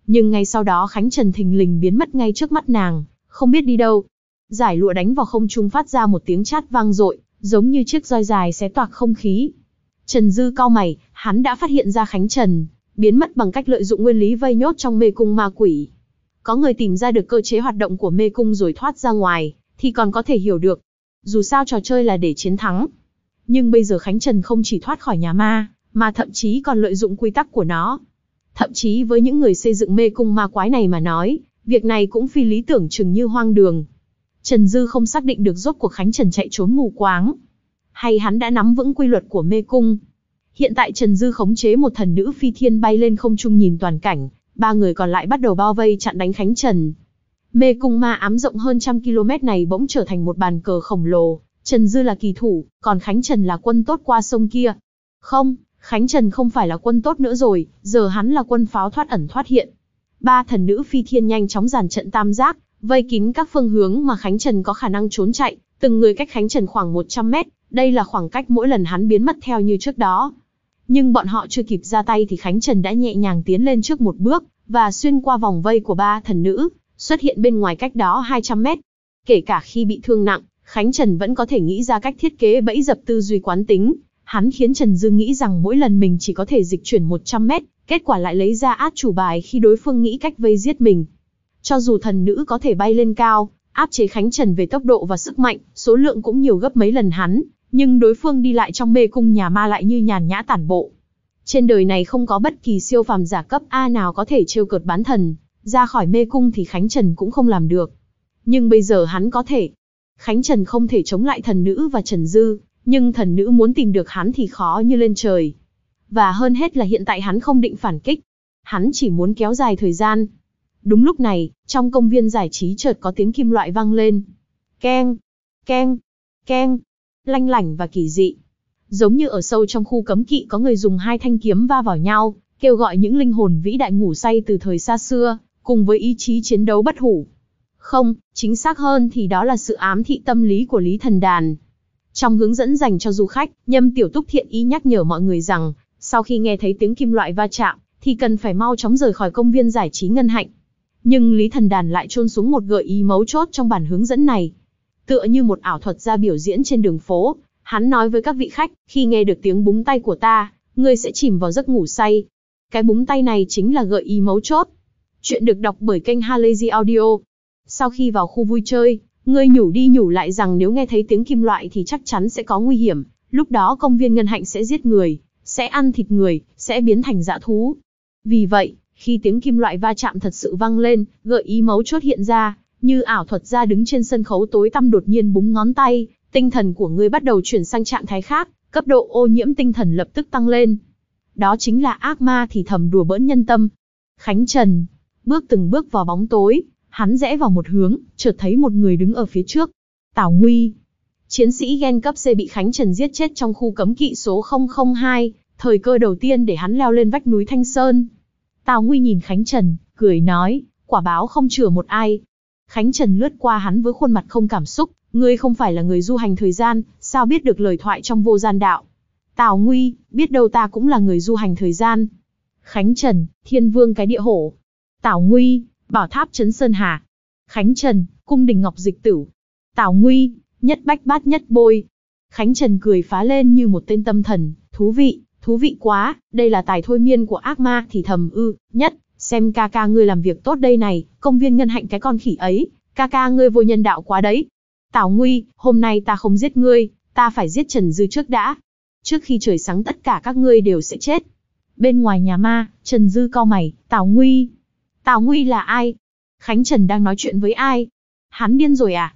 Nhưng ngay sau đó Khánh Trần thình lình biến mất ngay trước mắt nàng, không biết đi đâu. Giải lụa đánh vào không trung phát ra một tiếng chát vang dội, giống như chiếc roi dài xé toạc không khí. Trần Dư cao mày, hắn đã phát hiện ra Khánh Trần, biến mất bằng cách lợi dụng nguyên lý vây nhốt trong mê cung ma quỷ. Có người tìm ra được cơ chế hoạt động của mê cung rồi thoát ra ngoài, thì còn có thể hiểu được. Dù sao trò chơi là để chiến thắng. Nhưng bây giờ Khánh Trần không chỉ thoát khỏi nhà ma, mà thậm chí còn lợi dụng quy tắc của nó. Thậm chí với những người xây dựng mê cung ma quái này mà nói, việc này cũng phi lý tưởng chừng như hoang đường. Trần Dư không xác định được rốt cuộc Khánh Trần chạy trốn mù quáng. Hay hắn đã nắm vững quy luật của mê cung, Hiện tại Trần Dư khống chế một thần nữ phi thiên bay lên không trung nhìn toàn cảnh, ba người còn lại bắt đầu bao vây chặn đánh Khánh Trần. Mê cung ma ám rộng hơn trăm km này bỗng trở thành một bàn cờ khổng lồ, Trần Dư là kỳ thủ, còn Khánh Trần là quân tốt qua sông kia. Không, Khánh Trần không phải là quân tốt nữa rồi, giờ hắn là quân pháo thoát ẩn thoát hiện. Ba thần nữ phi thiên nhanh chóng giàn trận tam giác, vây kín các phương hướng mà Khánh Trần có khả năng trốn chạy, từng người cách Khánh Trần khoảng 100 mét, đây là khoảng cách mỗi lần hắn biến mất theo như trước đó nhưng bọn họ chưa kịp ra tay thì Khánh Trần đã nhẹ nhàng tiến lên trước một bước, và xuyên qua vòng vây của ba thần nữ, xuất hiện bên ngoài cách đó 200 mét. Kể cả khi bị thương nặng, Khánh Trần vẫn có thể nghĩ ra cách thiết kế bẫy dập tư duy quán tính. Hắn khiến Trần Dương nghĩ rằng mỗi lần mình chỉ có thể dịch chuyển 100 mét, kết quả lại lấy ra át chủ bài khi đối phương nghĩ cách vây giết mình. Cho dù thần nữ có thể bay lên cao, áp chế Khánh Trần về tốc độ và sức mạnh, số lượng cũng nhiều gấp mấy lần hắn, nhưng đối phương đi lại trong mê cung nhà ma lại như nhàn nhã tản bộ. Trên đời này không có bất kỳ siêu phàm giả cấp A nào có thể trêu cợt bán thần, ra khỏi mê cung thì Khánh Trần cũng không làm được. Nhưng bây giờ hắn có thể. Khánh Trần không thể chống lại thần nữ và Trần Dư, nhưng thần nữ muốn tìm được hắn thì khó như lên trời. Và hơn hết là hiện tại hắn không định phản kích. Hắn chỉ muốn kéo dài thời gian. Đúng lúc này, trong công viên giải trí chợt có tiếng kim loại vang lên. Keng, keng, keng lanh lảnh và kỳ dị. Giống như ở sâu trong khu cấm kỵ có người dùng hai thanh kiếm va vào nhau, kêu gọi những linh hồn vĩ đại ngủ say từ thời xa xưa, cùng với ý chí chiến đấu bất hủ. Không, chính xác hơn thì đó là sự ám thị tâm lý của Lý Thần Đàn. Trong hướng dẫn dành cho du khách, Nhâm Tiểu Túc thiện ý nhắc nhở mọi người rằng, sau khi nghe thấy tiếng kim loại va chạm, thì cần phải mau chóng rời khỏi công viên giải trí Ngân Hạnh. Nhưng Lý Thần Đàn lại trôn xuống một gợi ý mấu chốt trong bản hướng dẫn này tựa như một ảo thuật ra biểu diễn trên đường phố. Hắn nói với các vị khách, khi nghe được tiếng búng tay của ta, ngươi sẽ chìm vào giấc ngủ say. Cái búng tay này chính là gợi ý mấu chốt. Chuyện được đọc bởi kênh Halazy Audio. Sau khi vào khu vui chơi, ngươi nhủ đi nhủ lại rằng nếu nghe thấy tiếng kim loại thì chắc chắn sẽ có nguy hiểm. Lúc đó công viên ngân hạnh sẽ giết người, sẽ ăn thịt người, sẽ biến thành dã thú. Vì vậy, khi tiếng kim loại va chạm thật sự vang lên, gợi ý mấu chốt hiện ra, như ảo thuật ra đứng trên sân khấu tối tăm đột nhiên búng ngón tay, tinh thần của ngươi bắt đầu chuyển sang trạng thái khác, cấp độ ô nhiễm tinh thần lập tức tăng lên. Đó chính là ác ma thì thầm đùa bỡn nhân tâm. Khánh Trần, bước từng bước vào bóng tối, hắn rẽ vào một hướng, chợt thấy một người đứng ở phía trước. Tào Nguy, chiến sĩ gen cấp C bị Khánh Trần giết chết trong khu cấm kỵ số 002, thời cơ đầu tiên để hắn leo lên vách núi Thanh Sơn. Tào Nguy nhìn Khánh Trần, cười nói, quả báo không chừa một ai, Khánh Trần lướt qua hắn với khuôn mặt không cảm xúc, ngươi không phải là người du hành thời gian, sao biết được lời thoại trong vô gian đạo. Tào Nguy, biết đâu ta cũng là người du hành thời gian. Khánh Trần, Thiên Vương cái địa hổ. Tào Nguy, bảo tháp trấn Sơn Hà. Khánh Trần, cung đình ngọc dịch tử. Tào Nguy, nhất bách bát nhất bôi. Khánh Trần cười phá lên như một tên tâm thần, thú vị, thú vị quá, đây là tài thôi miên của ác ma thì thầm ư, nhất, xem ca ca ngươi làm việc tốt đây này, công viên ngân hạnh cái con khỉ ấy, ca ca ngươi vô nhân đạo quá đấy. Tào Nguy, hôm nay ta không giết ngươi, ta phải giết Trần Dư trước đã. Trước khi trời sáng tất cả các ngươi đều sẽ chết. Bên ngoài nhà ma, Trần Dư cau mày, Tào Nguy. Tào Nguy là ai? Khánh Trần đang nói chuyện với ai? Hắn điên rồi à?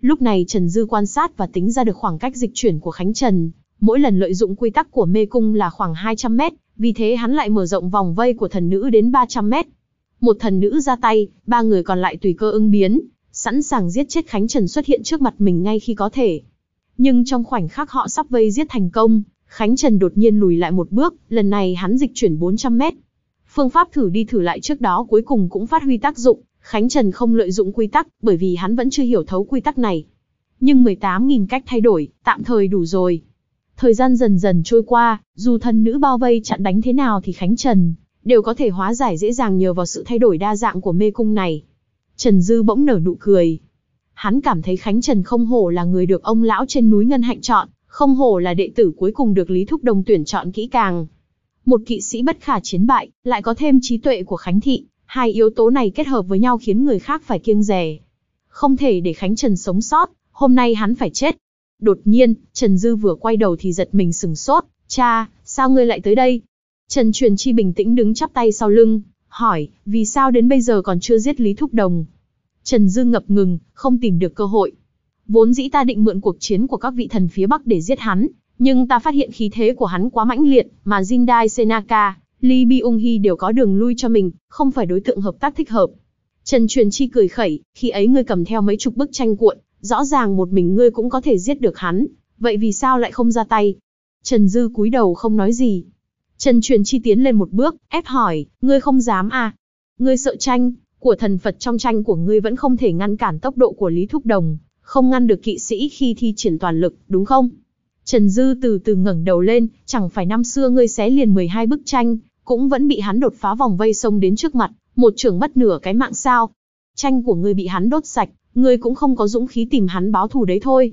Lúc này Trần Dư quan sát và tính ra được khoảng cách dịch chuyển của Khánh Trần. Mỗi lần lợi dụng quy tắc của mê cung là khoảng 200 mét, vì thế hắn lại mở rộng vòng vây của thần nữ đến 300 mét. Một thần nữ ra tay, ba người còn lại tùy cơ ứng biến, sẵn sàng giết chết Khánh Trần xuất hiện trước mặt mình ngay khi có thể. Nhưng trong khoảnh khắc họ sắp vây giết thành công, Khánh Trần đột nhiên lùi lại một bước, lần này hắn dịch chuyển 400 mét. Phương pháp thử đi thử lại trước đó cuối cùng cũng phát huy tác dụng, Khánh Trần không lợi dụng quy tắc, bởi vì hắn vẫn chưa hiểu thấu quy tắc này. Nhưng 18.000 cách thay đổi, tạm thời đủ rồi. Thời gian dần dần trôi qua, dù thần nữ bao vây chặn đánh thế nào thì Khánh Trần đều có thể hóa giải dễ dàng nhờ vào sự thay đổi đa dạng của mê cung này. Trần Dư bỗng nở nụ cười. Hắn cảm thấy Khánh Trần không hổ là người được ông lão trên núi Ngân Hạnh chọn, không hổ là đệ tử cuối cùng được Lý Thúc Đồng tuyển chọn kỹ càng. Một kỵ sĩ bất khả chiến bại, lại có thêm trí tuệ của Khánh Thị, hai yếu tố này kết hợp với nhau khiến người khác phải kiêng rè. Không thể để Khánh Trần sống sót, hôm nay hắn phải chết, Đột nhiên, Trần Dư vừa quay đầu thì giật mình sừng sốt, cha, sao ngươi lại tới đây? Trần Truyền Chi bình tĩnh đứng chắp tay sau lưng, hỏi, vì sao đến bây giờ còn chưa giết Lý Thúc Đồng? Trần Dư ngập ngừng, không tìm được cơ hội. Vốn dĩ ta định mượn cuộc chiến của các vị thần phía Bắc để giết hắn, nhưng ta phát hiện khí thế của hắn quá mãnh liệt, mà Jindai Senaka, Lee Byung Hee đều có đường lui cho mình, không phải đối tượng hợp tác thích hợp. Trần Truyền Chi cười khẩy, khi ấy ngươi cầm theo mấy chục bức tranh cuộn, Rõ ràng một mình ngươi cũng có thể giết được hắn, vậy vì sao lại không ra tay? Trần Dư cúi đầu không nói gì. Trần Truyền Chi tiến lên một bước, ép hỏi, ngươi không dám à? Ngươi sợ tranh, của thần Phật trong tranh của ngươi vẫn không thể ngăn cản tốc độ của Lý Thúc Đồng, không ngăn được kỵ sĩ khi thi triển toàn lực, đúng không? Trần Dư từ từ ngẩng đầu lên, chẳng phải năm xưa ngươi xé liền 12 bức tranh, cũng vẫn bị hắn đột phá vòng vây sông đến trước mặt, một trưởng mất nửa cái mạng sao. Tranh của ngươi bị hắn đốt sạch, Ngươi cũng không có dũng khí tìm hắn báo thù đấy thôi.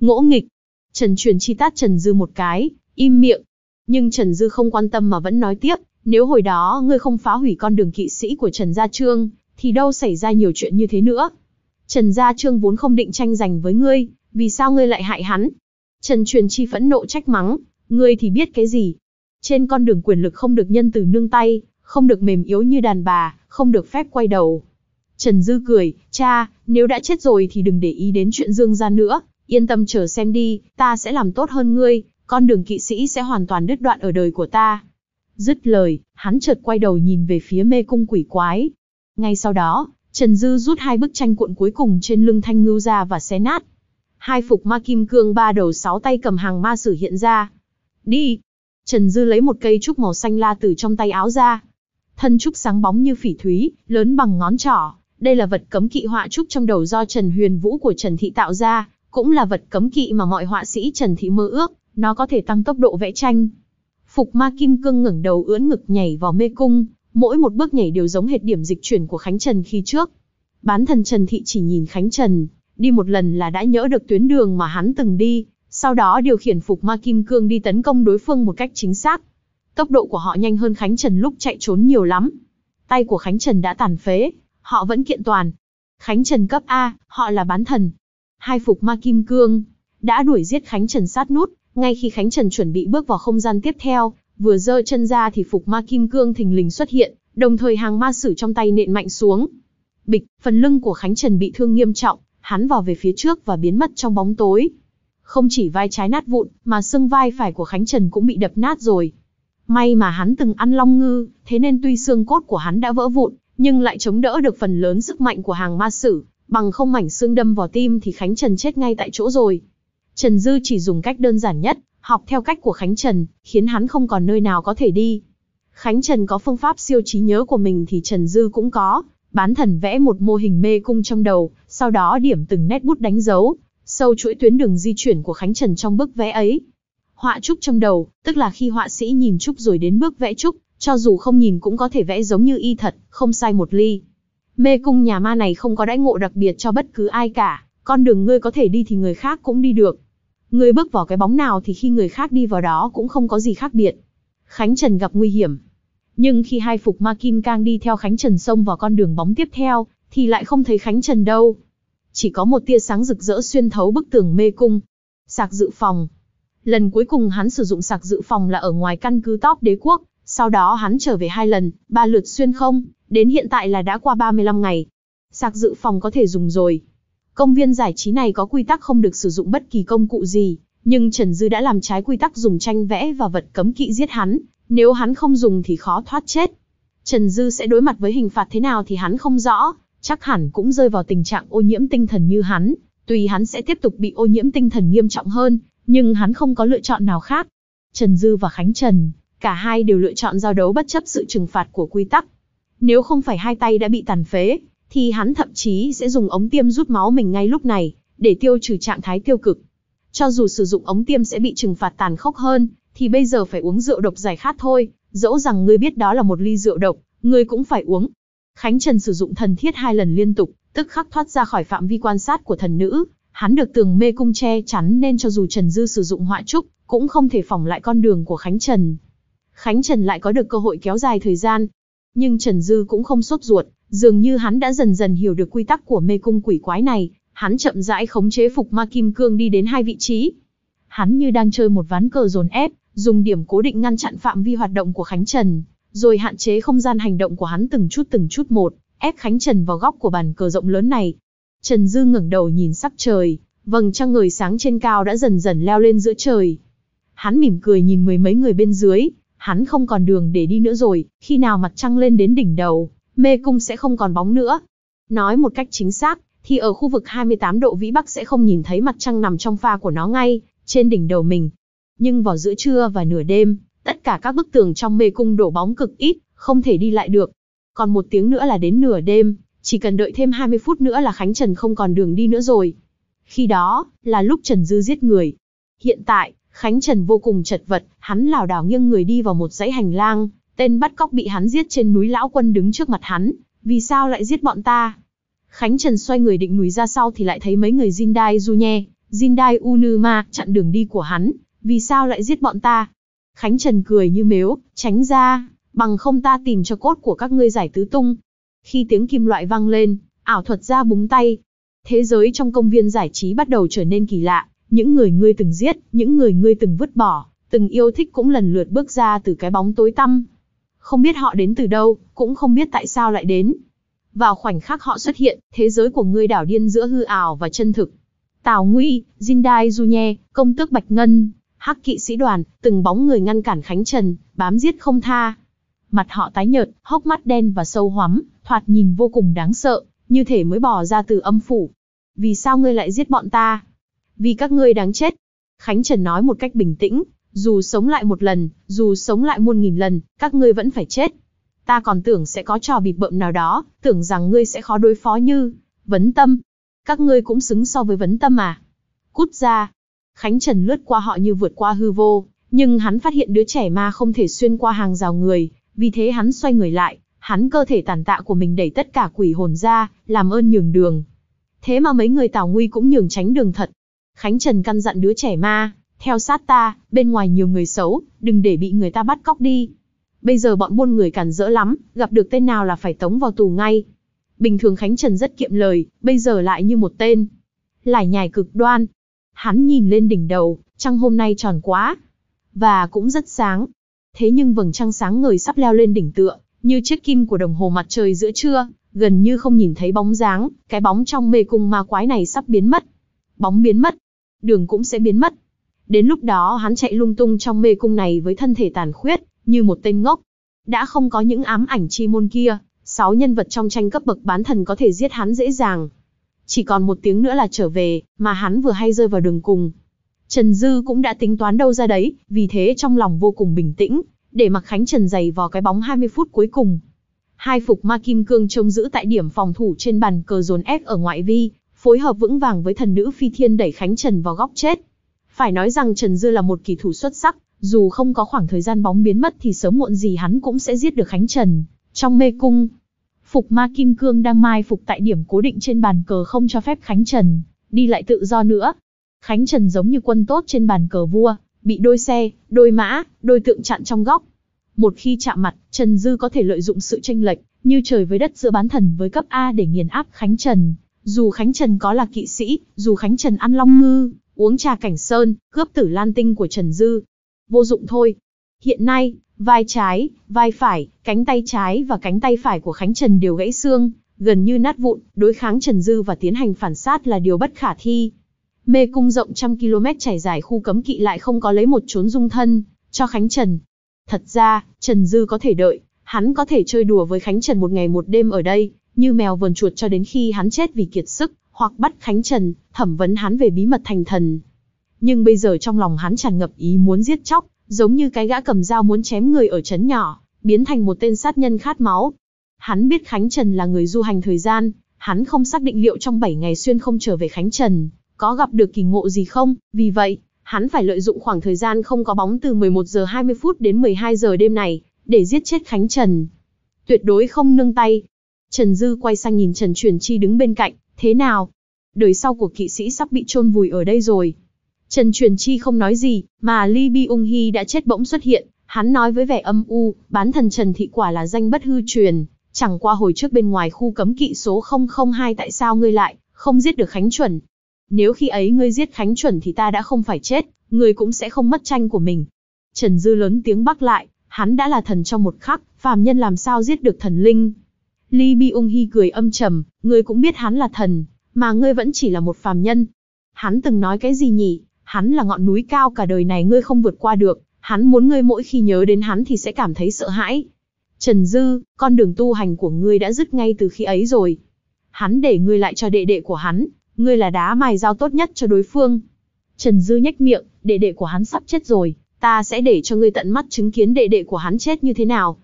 Ngỗ nghịch. Trần Truyền Chi tát Trần Dư một cái, im miệng. Nhưng Trần Dư không quan tâm mà vẫn nói tiếp, nếu hồi đó ngươi không phá hủy con đường kỵ sĩ của Trần Gia Trương, thì đâu xảy ra nhiều chuyện như thế nữa. Trần Gia Trương vốn không định tranh giành với ngươi, vì sao ngươi lại hại hắn? Trần Truyền Chi phẫn nộ trách mắng, ngươi thì biết cái gì? Trên con đường quyền lực không được nhân từ nương tay, không được mềm yếu như đàn bà, không được phép quay đầu, Trần Dư cười, cha, nếu đã chết rồi thì đừng để ý đến chuyện Dương gia nữa, yên tâm chờ xem đi, ta sẽ làm tốt hơn ngươi, con đường kỵ sĩ sẽ hoàn toàn đứt đoạn ở đời của ta. Dứt lời, hắn chợt quay đầu nhìn về phía mê cung quỷ quái. Ngay sau đó, Trần Dư rút hai bức tranh cuộn cuối cùng trên lưng thanh ngưu ra và xé nát. Hai phục ma kim cương ba đầu sáu tay cầm hàng ma sử hiện ra. Đi! Trần Dư lấy một cây trúc màu xanh la từ trong tay áo ra. Thân trúc sáng bóng như phỉ thúy, lớn bằng ngón trỏ, đây là vật cấm kỵ họa trúc trong đầu do Trần Huyền Vũ của Trần Thị tạo ra, cũng là vật cấm kỵ mà mọi họa sĩ Trần Thị mơ ước, nó có thể tăng tốc độ vẽ tranh. Phục ma kim cương ngẩng đầu ưỡn ngực nhảy vào mê cung, mỗi một bước nhảy đều giống hệt điểm dịch chuyển của Khánh Trần khi trước. Bán thần Trần Thị chỉ nhìn Khánh Trần, đi một lần là đã nhớ được tuyến đường mà hắn từng đi, sau đó điều khiển phục ma kim cương đi tấn công đối phương một cách chính xác. Tốc độ của họ nhanh hơn Khánh Trần lúc chạy trốn nhiều lắm. Tay của Khánh Trần đã tàn phế, họ vẫn kiện toàn. Khánh Trần cấp A, họ là bán thần. Hai phục ma kim cương, đã đuổi giết Khánh Trần sát nút, ngay khi Khánh Trần chuẩn bị bước vào không gian tiếp theo, vừa giơ chân ra thì phục ma kim cương thình lình xuất hiện, đồng thời hàng ma sử trong tay nện mạnh xuống. Bịch, phần lưng của Khánh Trần bị thương nghiêm trọng, hắn vào về phía trước và biến mất trong bóng tối. Không chỉ vai trái nát vụn, mà xương vai phải của Khánh Trần cũng bị đập nát rồi. May mà hắn từng ăn long ngư, thế nên tuy xương cốt của hắn đã vỡ vụn, nhưng lại chống đỡ được phần lớn sức mạnh của hàng ma sử, bằng không mảnh xương đâm vào tim thì Khánh Trần chết ngay tại chỗ rồi. Trần Dư chỉ dùng cách đơn giản nhất, học theo cách của Khánh Trần, khiến hắn không còn nơi nào có thể đi. Khánh Trần có phương pháp siêu trí nhớ của mình thì Trần Dư cũng có, bán thần vẽ một mô hình mê cung trong đầu, sau đó điểm từng nét bút đánh dấu, sâu chuỗi tuyến đường di chuyển của Khánh Trần trong bức vẽ ấy. Họa trúc trong đầu, tức là khi họa sĩ nhìn trúc rồi đến bước vẽ trúc, cho dù không nhìn cũng có thể vẽ giống như y thật, không sai một ly. Mê cung nhà ma này không có đãi ngộ đặc biệt cho bất cứ ai cả, con đường ngươi có thể đi thì người khác cũng đi được. Ngươi bước vào cái bóng nào thì khi người khác đi vào đó cũng không có gì khác biệt. Khánh Trần gặp nguy hiểm. Nhưng khi hai phục ma kim cang đi theo Khánh Trần xông vào con đường bóng tiếp theo, thì lại không thấy Khánh Trần đâu. Chỉ có một tia sáng rực rỡ xuyên thấu bức tường mê cung. Sạc dự phòng. Lần cuối cùng hắn sử dụng sạc dự phòng là ở ngoài căn cứ top đế quốc, sau đó hắn trở về hai lần, ba lượt xuyên không, đến hiện tại là đã qua 35 ngày. Sạc dự phòng có thể dùng rồi. Công viên giải trí này có quy tắc không được sử dụng bất kỳ công cụ gì, nhưng Trần Dư đã làm trái quy tắc dùng tranh vẽ và vật cấm kỵ giết hắn, nếu hắn không dùng thì khó thoát chết. Trần Dư sẽ đối mặt với hình phạt thế nào thì hắn không rõ, chắc hẳn cũng rơi vào tình trạng ô nhiễm tinh thần như hắn, tùy hắn sẽ tiếp tục bị ô nhiễm tinh thần nghiêm trọng hơn, nhưng hắn không có lựa chọn nào khác. Trần Dư và Khánh Trần Cả hai đều lựa chọn giao đấu bất chấp sự trừng phạt của quy tắc. Nếu không phải hai tay đã bị tàn phế, thì hắn thậm chí sẽ dùng ống tiêm rút máu mình ngay lúc này, để tiêu trừ trạng thái tiêu cực. Cho dù sử dụng ống tiêm sẽ bị trừng phạt tàn khốc hơn, thì bây giờ phải uống rượu độc giải khát thôi, dẫu rằng ngươi biết đó là một ly rượu độc, ngươi cũng phải uống. Khánh Trần sử dụng thần thiết hai lần liên tục, tức khắc thoát ra khỏi phạm vi quan sát của thần nữ, hắn được tường mê cung che chắn nên cho dù Trần Dư sử dụng họa trúc, cũng không thể phỏng lại con đường của Khánh Trần. Khánh Trần lại có được cơ hội kéo dài thời gian. Nhưng Trần Dư cũng không sốt ruột, dường như hắn đã dần dần hiểu được quy tắc của mê cung quỷ quái này, hắn chậm rãi khống chế phục ma kim cương đi đến hai vị trí. Hắn như đang chơi một ván cờ dồn ép, dùng điểm cố định ngăn chặn phạm vi hoạt động của Khánh Trần, rồi hạn chế không gian hành động của hắn từng chút từng chút một, ép Khánh Trần vào góc của bàn cờ rộng lớn này. Trần Dư ngẩng đầu nhìn sắc trời, vầng trăng người sáng trên cao đã dần dần leo lên giữa trời. Hắn mỉm cười nhìn mười mấy người bên dưới, hắn không còn đường để đi nữa rồi, khi nào mặt trăng lên đến đỉnh đầu, mê cung sẽ không còn bóng nữa. Nói một cách chính xác, thì ở khu vực 28 độ Vĩ Bắc sẽ không nhìn thấy mặt trăng nằm trong pha của nó ngay, trên đỉnh đầu mình. Nhưng vào giữa trưa và nửa đêm, tất cả các bức tường trong mê cung đổ bóng cực ít, không thể đi lại được. Còn một tiếng nữa là đến nửa đêm, chỉ cần đợi thêm 20 phút nữa là Khánh Trần không còn đường đi nữa rồi. Khi đó, là lúc Trần Dư giết người. Hiện tại, Khánh Trần vô cùng chật vật, hắn lảo đảo nghiêng người đi vào một dãy hành lang, tên bắt cóc bị hắn giết trên núi lão quân đứng trước mặt hắn, vì sao lại giết bọn ta? Khánh Trần xoay người định núi ra sau thì lại thấy mấy người Jindai Junye, Jindai Unuma chặn đường đi của hắn, vì sao lại giết bọn ta? Khánh Trần cười như mếu, tránh ra, bằng không ta tìm cho cốt của các ngươi giải tứ tung. Khi tiếng kim loại vang lên, ảo thuật ra búng tay. Thế giới trong công viên giải trí bắt đầu trở nên kỳ lạ, những người ngươi từng giết, những người ngươi từng vứt bỏ, từng yêu thích cũng lần lượt bước ra từ cái bóng tối tăm. Không biết họ đến từ đâu, cũng không biết tại sao lại đến. Vào khoảnh khắc họ xuất hiện, thế giới của ngươi đảo điên giữa hư ảo và chân thực. Tào Nguy, Jindai Junye, công tước Bạch Ngân, hắc kỵ sĩ đoàn, từng bóng người ngăn cản Khánh Trần, bám giết không tha. Mặt họ tái nhợt, hốc mắt đen và sâu hoắm, thoạt nhìn vô cùng đáng sợ, như thể mới bỏ ra từ âm phủ. Vì sao ngươi lại giết bọn ta? vì các ngươi đáng chết. Khánh Trần nói một cách bình tĩnh, dù sống lại một lần, dù sống lại muôn nghìn lần, các ngươi vẫn phải chết. Ta còn tưởng sẽ có trò bịp bợm nào đó, tưởng rằng ngươi sẽ khó đối phó như, vấn tâm. Các ngươi cũng xứng so với vấn tâm à. Cút ra. Khánh Trần lướt qua họ như vượt qua hư vô, nhưng hắn phát hiện đứa trẻ ma không thể xuyên qua hàng rào người, vì thế hắn xoay người lại, hắn cơ thể tàn tạ của mình đẩy tất cả quỷ hồn ra, làm ơn nhường đường. Thế mà mấy người Tào Nguy cũng nhường tránh đường thật, Khánh Trần căn dặn đứa trẻ ma, theo sát ta, bên ngoài nhiều người xấu, đừng để bị người ta bắt cóc đi. Bây giờ bọn buôn người cản rỡ lắm, gặp được tên nào là phải tống vào tù ngay. Bình thường Khánh Trần rất kiệm lời, bây giờ lại như một tên. Lải nhải cực đoan. Hắn nhìn lên đỉnh đầu, trăng hôm nay tròn quá. Và cũng rất sáng. Thế nhưng vầng trăng sáng người sắp leo lên đỉnh tựa, như chiếc kim của đồng hồ mặt trời giữa trưa, gần như không nhìn thấy bóng dáng, cái bóng trong mê cung ma quái này sắp biến mất. Bóng biến mất, đường cũng sẽ biến mất. Đến lúc đó hắn chạy lung tung trong mê cung này với thân thể tàn khuyết, như một tên ngốc. Đã không có những ám ảnh chi môn kia, sáu nhân vật trong tranh cấp bậc bán thần có thể giết hắn dễ dàng. Chỉ còn một tiếng nữa là trở về, mà hắn vừa hay rơi vào đường cùng. Trần Dư cũng đã tính toán đâu ra đấy, vì thế trong lòng vô cùng bình tĩnh, để mặc Khánh Trần giày vào cái bóng 20 phút cuối cùng. Hai phục ma kim cương trông giữ tại điểm phòng thủ trên bàn cờ dồn ép ở ngoại vi, phối hợp vững vàng với thần nữ phi thiên đẩy Khánh Trần vào góc chết. Phải nói rằng Trần Dư là một kỳ thủ xuất sắc, dù không có khoảng thời gian bóng biến mất thì sớm muộn gì hắn cũng sẽ giết được Khánh Trần. Trong mê cung, phục ma kim cương đang mai phục tại điểm cố định trên bàn cờ không cho phép Khánh Trần đi lại tự do nữa. Khánh Trần giống như quân tốt trên bàn cờ vua, bị đôi xe, đôi mã, đôi tượng chặn trong góc. Một khi chạm mặt, Trần Dư có thể lợi dụng sự tranh lệch, như trời với đất giữa bán thần với cấp A để nghiền áp Khánh Trần, dù Khánh Trần có là kỵ sĩ, dù Khánh Trần ăn long ngư, uống trà cảnh sơn, cướp tử lan tinh của Trần Dư. Vô dụng thôi. Hiện nay, vai trái, vai phải, cánh tay trái và cánh tay phải của Khánh Trần đều gãy xương, gần như nát vụn, đối kháng Trần Dư và tiến hành phản sát là điều bất khả thi. Mê cung rộng trăm km trải dài khu cấm kỵ lại không có lấy một chốn dung thân, cho Khánh Trần. Thật ra, Trần Dư có thể đợi, hắn có thể chơi đùa với Khánh Trần một ngày một đêm ở đây, như mèo vườn chuột cho đến khi hắn chết vì kiệt sức, hoặc bắt Khánh Trần, thẩm vấn hắn về bí mật thành thần. Nhưng bây giờ trong lòng hắn tràn ngập ý muốn giết chóc, giống như cái gã cầm dao muốn chém người ở chấn nhỏ, biến thành một tên sát nhân khát máu. Hắn biết Khánh Trần là người du hành thời gian, hắn không xác định liệu trong 7 ngày xuyên không trở về Khánh Trần, có gặp được kỳ ngộ gì không, vì vậy, hắn phải lợi dụng khoảng thời gian không có bóng từ 11 giờ 20 phút đến 12 giờ đêm này, để giết chết Khánh Trần. Tuyệt đối không nương tay, Trần Dư quay sang nhìn Trần Truyền Chi đứng bên cạnh, thế nào? Đời sau của kỵ sĩ sắp bị chôn vùi ở đây rồi. Trần Truyền Chi không nói gì, mà Li Bi Ung Hi đã chết bỗng xuất hiện, hắn nói với vẻ âm u, bán thần Trần Thị quả là danh bất hư truyền, chẳng qua hồi trước bên ngoài khu cấm kỵ số 002 tại sao ngươi lại, không giết được Khánh Chuẩn. Nếu khi ấy ngươi giết Khánh Chuẩn thì ta đã không phải chết, ngươi cũng sẽ không mất tranh của mình. Trần Dư lớn tiếng bắc lại, hắn đã là thần trong một khắc, phàm nhân làm sao giết được thần linh. Ly Bi Ung Hi cười âm trầm, ngươi cũng biết hắn là thần, mà ngươi vẫn chỉ là một phàm nhân. Hắn từng nói cái gì nhỉ? Hắn là ngọn núi cao cả đời này ngươi không vượt qua được, hắn muốn ngươi mỗi khi nhớ đến hắn thì sẽ cảm thấy sợ hãi. Trần Dư, con đường tu hành của ngươi đã dứt ngay từ khi ấy rồi. Hắn để ngươi lại cho đệ đệ của hắn, ngươi là đá mài dao tốt nhất cho đối phương. Trần Dư nhếch miệng, đệ đệ của hắn sắp chết rồi, ta sẽ để cho ngươi tận mắt chứng kiến đệ đệ của hắn chết như thế nào.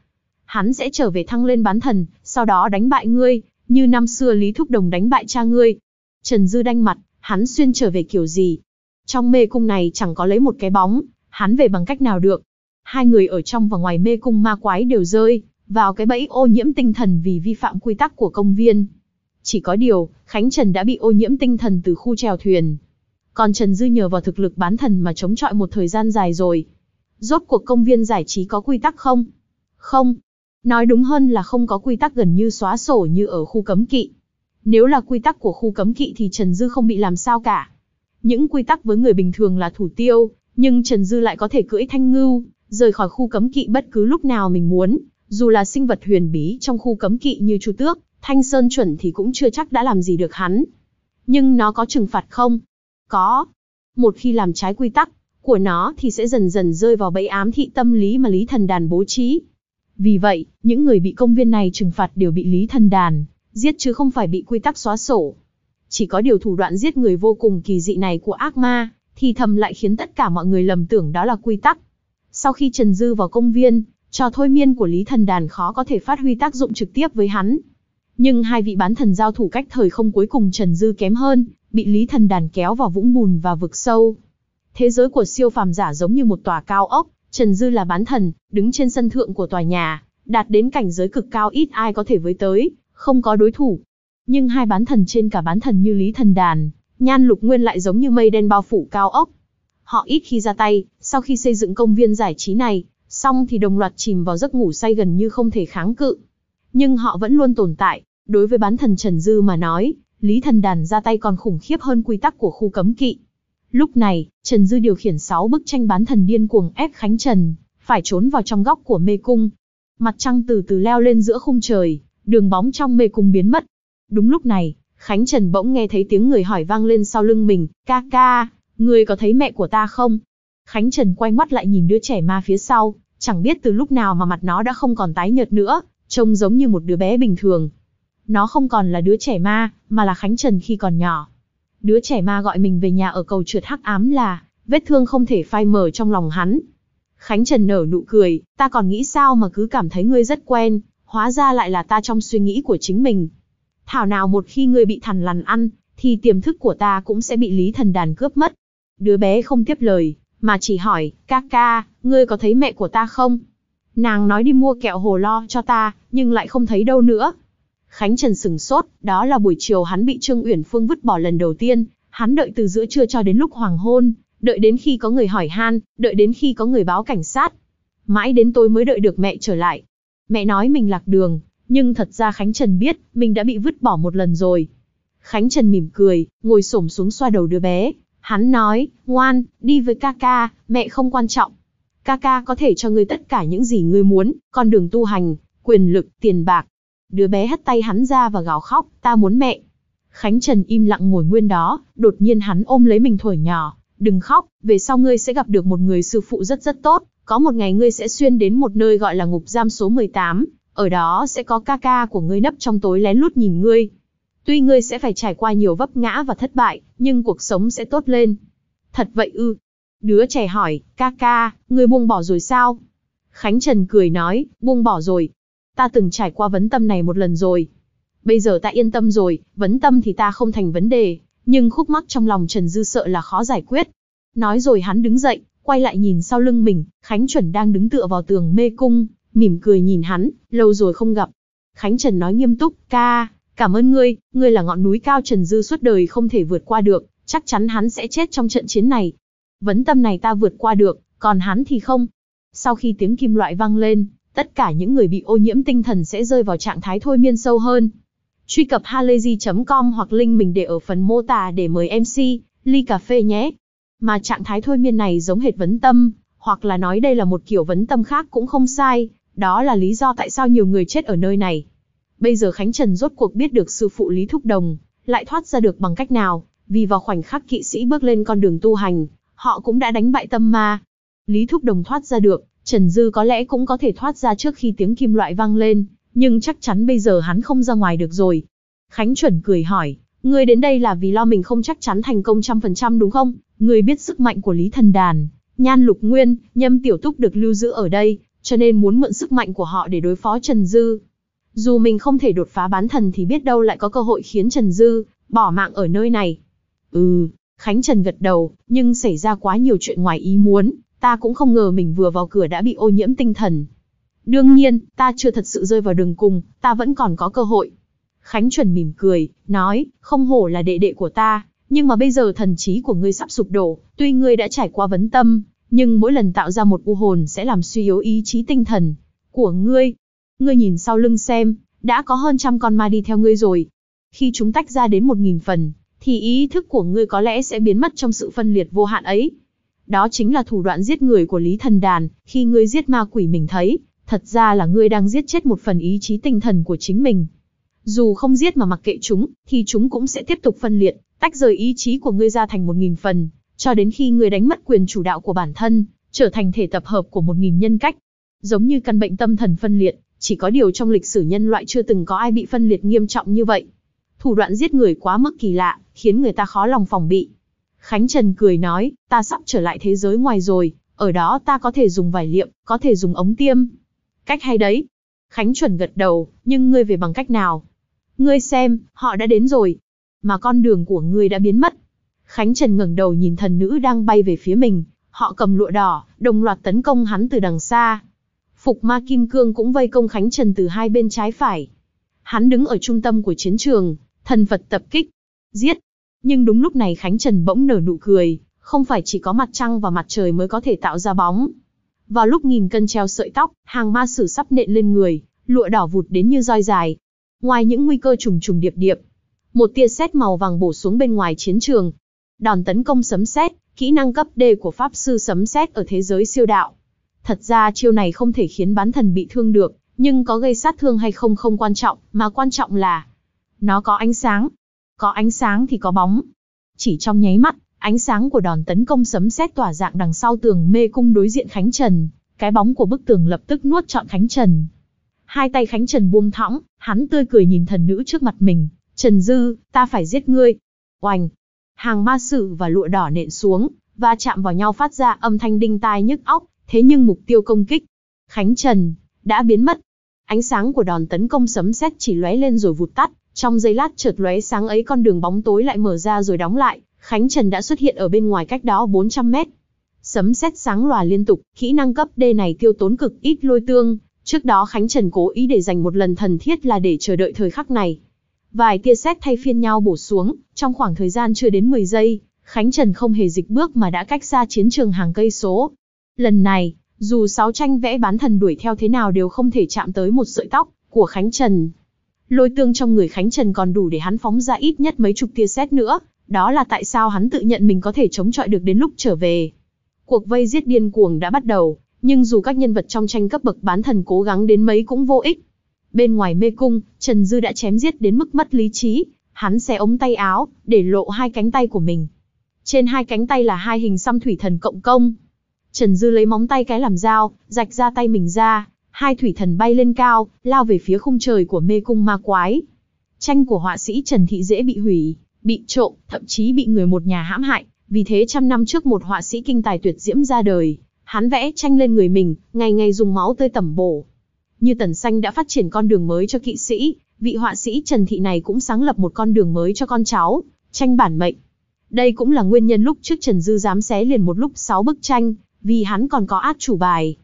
Hắn sẽ trở về thăng lên bán thần, sau đó đánh bại ngươi, như năm xưa Lý Thúc Đồng đánh bại cha ngươi. Trần Dư đanh mặt, hắn xuyên trở về kiểu gì? Trong mê cung này chẳng có lấy một cái bóng, hắn về bằng cách nào được? Hai người ở trong và ngoài mê cung ma quái đều rơi, vào cái bẫy ô nhiễm tinh thần vì vi phạm quy tắc của công viên. Chỉ có điều, Khánh Trần đã bị ô nhiễm tinh thần từ khu trèo thuyền. Còn Trần Dư nhờ vào thực lực bán thần mà chống chọi một thời gian dài rồi. Rốt cuộc công viên giải trí có quy tắc không? Không, Nói đúng hơn là không có quy tắc gần như xóa sổ như ở khu cấm kỵ. Nếu là quy tắc của khu cấm kỵ thì Trần Dư không bị làm sao cả. Những quy tắc với người bình thường là thủ tiêu, nhưng Trần Dư lại có thể cưỡi thanh ngưu, rời khỏi khu cấm kỵ bất cứ lúc nào mình muốn. Dù là sinh vật huyền bí trong khu cấm kỵ như Chu Tước, Thanh Sơn chuẩn thì cũng chưa chắc đã làm gì được hắn. Nhưng nó có trừng phạt không? Có. Một khi làm trái quy tắc của nó thì sẽ dần dần rơi vào bẫy ám thị tâm lý mà Lý Thần Đàn bố trí, vì vậy, những người bị công viên này trừng phạt đều bị Lý Thần Đàn giết chứ không phải bị quy tắc xóa sổ. Chỉ có điều thủ đoạn giết người vô cùng kỳ dị này của ác ma, thì thầm lại khiến tất cả mọi người lầm tưởng đó là quy tắc. Sau khi Trần Dư vào công viên, trò thôi miên của Lý Thần Đàn khó có thể phát huy tác dụng trực tiếp với hắn. Nhưng hai vị bán thần giao thủ cách thời không cuối cùng Trần Dư kém hơn, bị Lý Thần Đàn kéo vào vũng bùn và vực sâu. Thế giới của siêu phàm giả giống như một tòa cao ốc, Trần Dư là bán thần, đứng trên sân thượng của tòa nhà, đạt đến cảnh giới cực cao ít ai có thể với tới, không có đối thủ. Nhưng hai bán thần trên cả bán thần như Lý Thần Đàn, Nhan Lục Nguyên lại giống như mây đen bao phủ cao ốc. Họ ít khi ra tay, sau khi xây dựng công viên giải trí này, xong thì đồng loạt chìm vào giấc ngủ say gần như không thể kháng cự. Nhưng họ vẫn luôn tồn tại, đối với bán thần Trần Dư mà nói, Lý Thần Đàn ra tay còn khủng khiếp hơn quy tắc của khu cấm kỵ. Lúc này, Trần Dư điều khiển 6 bức tranh bán thần điên cuồng ép Khánh Trần, phải trốn vào trong góc của mê cung. Mặt trăng từ từ leo lên giữa khung trời, đường bóng trong mê cung biến mất. Đúng lúc này, Khánh Trần bỗng nghe thấy tiếng người hỏi vang lên sau lưng mình, ca ca, người có thấy mẹ của ta không? Khánh Trần quay mắt lại nhìn đứa trẻ ma phía sau, chẳng biết từ lúc nào mà mặt nó đã không còn tái nhợt nữa, trông giống như một đứa bé bình thường. Nó không còn là đứa trẻ ma, mà là Khánh Trần khi còn nhỏ. Đứa trẻ ma gọi mình về nhà ở cầu trượt hắc ám là, vết thương không thể phai mờ trong lòng hắn. Khánh Trần nở nụ cười, ta còn nghĩ sao mà cứ cảm thấy ngươi rất quen, hóa ra lại là ta trong suy nghĩ của chính mình. Thảo nào một khi ngươi bị thằn lằn ăn, thì tiềm thức của ta cũng sẽ bị lý thần đàn cướp mất. Đứa bé không tiếp lời, mà chỉ hỏi, ca ca, ngươi có thấy mẹ của ta không? Nàng nói đi mua kẹo hồ lo cho ta, nhưng lại không thấy đâu nữa, Khánh Trần sừng sốt, đó là buổi chiều hắn bị Trương Uyển Phương vứt bỏ lần đầu tiên, hắn đợi từ giữa trưa cho đến lúc hoàng hôn, đợi đến khi có người hỏi han, đợi đến khi có người báo cảnh sát. Mãi đến tối mới đợi được mẹ trở lại. Mẹ nói mình lạc đường, nhưng thật ra Khánh Trần biết, mình đã bị vứt bỏ một lần rồi. Khánh Trần mỉm cười, ngồi xổm xuống xoa đầu đứa bé. Hắn nói, ngoan, đi với ca ca, mẹ không quan trọng. Ca ca có thể cho ngươi tất cả những gì ngươi muốn, con đường tu hành, quyền lực, tiền bạc, đứa bé hất tay hắn ra và gào khóc, ta muốn mẹ. Khánh Trần im lặng ngồi nguyên đó, đột nhiên hắn ôm lấy mình thổi nhỏ, đừng khóc, về sau ngươi sẽ gặp được một người sư phụ rất rất tốt, có một ngày ngươi sẽ xuyên đến một nơi gọi là ngục giam số 18, ở đó sẽ có ca ca của ngươi nấp trong tối lén lút nhìn ngươi. Tuy ngươi sẽ phải trải qua nhiều vấp ngã và thất bại, nhưng cuộc sống sẽ tốt lên. Thật vậy ư? Đứa trẻ hỏi, ca ca, ngươi buông bỏ rồi sao? Khánh Trần cười nói, buông bỏ rồi, ta từng trải qua vấn tâm này một lần rồi. Bây giờ ta yên tâm rồi, vấn tâm thì ta không thành vấn đề, nhưng khúc mắc trong lòng Trần Dư sợ là khó giải quyết. Nói rồi hắn đứng dậy, quay lại nhìn sau lưng mình, Khánh Chuẩn đang đứng tựa vào tường mê cung, mỉm cười nhìn hắn, lâu rồi không gặp. Khánh Trần nói nghiêm túc, ca, cảm ơn ngươi, ngươi là ngọn núi cao Trần Dư suốt đời không thể vượt qua được, chắc chắn hắn sẽ chết trong trận chiến này. Vấn tâm này ta vượt qua được, còn hắn thì không. Sau khi tiếng kim loại vang lên, tất cả những người bị ô nhiễm tinh thần sẽ rơi vào trạng thái thôi miên sâu hơn. Truy cập halayzi.com hoặc link mình để ở phần mô tả để mời MC, ly cà phê nhé. Mà trạng thái thôi miên này giống hệt vấn tâm, hoặc là nói đây là một kiểu vấn tâm khác cũng không sai, đó là lý do tại sao nhiều người chết ở nơi này. Bây giờ Khánh Trần rốt cuộc biết được sư phụ Lý Thúc Đồng, lại thoát ra được bằng cách nào, vì vào khoảnh khắc kỵ sĩ bước lên con đường tu hành, họ cũng đã đánh bại tâm ma. Lý Thúc Đồng thoát ra được, Trần Dư có lẽ cũng có thể thoát ra trước khi tiếng kim loại vang lên, nhưng chắc chắn bây giờ hắn không ra ngoài được rồi. Khánh chuẩn cười hỏi, ngươi đến đây là vì lo mình không chắc chắn thành công trăm phần trăm đúng không? Ngươi biết sức mạnh của Lý Thần Đàn, Nhan Lục Nguyên, Nhâm Tiểu Túc được lưu giữ ở đây, cho nên muốn mượn sức mạnh của họ để đối phó Trần Dư. Dù mình không thể đột phá bán thần thì biết đâu lại có cơ hội khiến Trần Dư bỏ mạng ở nơi này. Ừ, Khánh Trần gật đầu, nhưng xảy ra quá nhiều chuyện ngoài ý muốn, ta cũng không ngờ mình vừa vào cửa đã bị ô nhiễm tinh thần. Đương nhiên, ta chưa thật sự rơi vào đường cùng, ta vẫn còn có cơ hội. Khánh chuẩn mỉm cười, nói, không hổ là đệ đệ của ta, nhưng mà bây giờ thần trí của ngươi sắp sụp đổ, tuy ngươi đã trải qua vấn tâm, nhưng mỗi lần tạo ra một u hồn sẽ làm suy yếu ý chí tinh thần của ngươi. Ngươi nhìn sau lưng xem, đã có hơn trăm con ma đi theo ngươi rồi. Khi chúng tách ra đến một nghìn phần, thì ý thức của ngươi có lẽ sẽ biến mất trong sự phân liệt vô hạn ấy. Đó chính là thủ đoạn giết người của Lý Thần Đàn, khi ngươi giết ma quỷ mình thấy, thật ra là ngươi đang giết chết một phần ý chí tinh thần của chính mình. Dù không giết mà mặc kệ chúng, thì chúng cũng sẽ tiếp tục phân liệt, tách rời ý chí của ngươi ra thành một nghìn phần, cho đến khi ngươi đánh mất quyền chủ đạo của bản thân, trở thành thể tập hợp của một nghìn nhân cách. Giống như căn bệnh tâm thần phân liệt, chỉ có điều trong lịch sử nhân loại chưa từng có ai bị phân liệt nghiêm trọng như vậy. Thủ đoạn giết người quá mức kỳ lạ, khiến người ta khó lòng phòng bị. Khánh Trần cười nói, ta sắp trở lại thế giới ngoài rồi, ở đó ta có thể dùng vải liệm, có thể dùng ống tiêm. Cách hay đấy. Khánh Chuẩn gật đầu, nhưng ngươi về bằng cách nào? Ngươi xem, họ đã đến rồi. Mà con đường của ngươi đã biến mất. Khánh Trần ngẩng đầu nhìn thần nữ đang bay về phía mình. Họ cầm lụa đỏ, đồng loạt tấn công hắn từ đằng xa. Phục ma kim cương cũng vây công Khánh Trần từ hai bên trái phải. Hắn đứng ở trung tâm của chiến trường, thần vật tập kích. Giết! Nhưng đúng lúc này Khánh Trần bỗng nở nụ cười, không phải chỉ có mặt trăng và mặt trời mới có thể tạo ra bóng. Vào lúc nghìn cân treo sợi tóc, hàng ma sử sắp nện lên người, lụa đỏ vụt đến như roi dài. Ngoài những nguy cơ trùng trùng điệp điệp, một tia sét màu vàng bổ xuống bên ngoài chiến trường. Đòn tấn công sấm sét, kỹ năng cấp D của pháp sư sấm sét ở thế giới siêu đạo. Thật ra chiêu này không thể khiến bán thần bị thương được, nhưng có gây sát thương hay không không quan trọng, mà quan trọng là nó có ánh sáng, có ánh sáng thì có bóng. Chỉ trong nháy mắt, ánh sáng của đòn tấn công sấm sét tỏa dạng đằng sau tường mê cung đối diện Khánh Trần, cái bóng của bức tường lập tức nuốt trọn Khánh Trần. Hai tay Khánh Trần buông thõng, hắn tươi cười nhìn thần nữ trước mặt mình, "Trần Dư, ta phải giết ngươi." Oành! Hàng ma sử và lụa đỏ nện xuống, và chạm vào nhau phát ra âm thanh đinh tai nhức óc, thế nhưng mục tiêu công kích, Khánh Trần đã biến mất. Ánh sáng của đòn tấn công sấm sét chỉ lóe lên rồi vụt tắt, trong giây lát chợt lóe sáng ấy con đường bóng tối lại mở ra rồi đóng lại, Khánh Trần đã xuất hiện ở bên ngoài cách đó 400 mét. Sấm sét sáng lòa liên tục, kỹ năng cấp D này tiêu tốn cực ít lôi tương, trước đó Khánh Trần cố ý để dành một lần thần thiết là để chờ đợi thời khắc này. Vài tia sét thay phiên nhau bổ xuống, trong khoảng thời gian chưa đến 10 giây, Khánh Trần không hề dịch bước mà đã cách xa chiến trường hàng cây số. Lần này, dù sáu tranh vẽ bán thần đuổi theo thế nào đều không thể chạm tới một sợi tóc của Khánh Trần, lôi tương trong người Khánh Trần còn đủ để hắn phóng ra ít nhất mấy chục tia sét nữa, đó là tại sao hắn tự nhận mình có thể chống chọi được đến lúc trở về. Cuộc vây giết điên cuồng đã bắt đầu, nhưng dù các nhân vật trong tranh cấp bậc bán thần cố gắng đến mấy cũng vô ích. Bên ngoài mê cung, Trần Dư đã chém giết đến mức mất lý trí, hắn xé ống tay áo, để lộ hai cánh tay của mình. Trên hai cánh tay là hai hình xăm thủy thần cộng công. Trần Dư lấy móng tay cái làm dao, rạch ra tay mình ra, hai thủy thần bay lên cao, lao về phía khung trời của mê cung ma quái. Tranh của họa sĩ Trần Thị dễ bị hủy, bị trộm, thậm chí bị người một nhà hãm hại, vì thế trăm năm trước một họa sĩ kinh tài tuyệt diễm ra đời, hắn vẽ tranh lên người mình, ngày ngày dùng máu tươi tẩm bổ. Như Tần Xanh đã phát triển con đường mới cho kỵ sĩ, vị họa sĩ Trần Thị này cũng sáng lập một con đường mới cho con cháu, tranh bản mệnh. Đây cũng là nguyên nhân lúc trước Trần Dư dám xé liền một lúc sáu bức tranh, vì hắn còn có át chủ bài.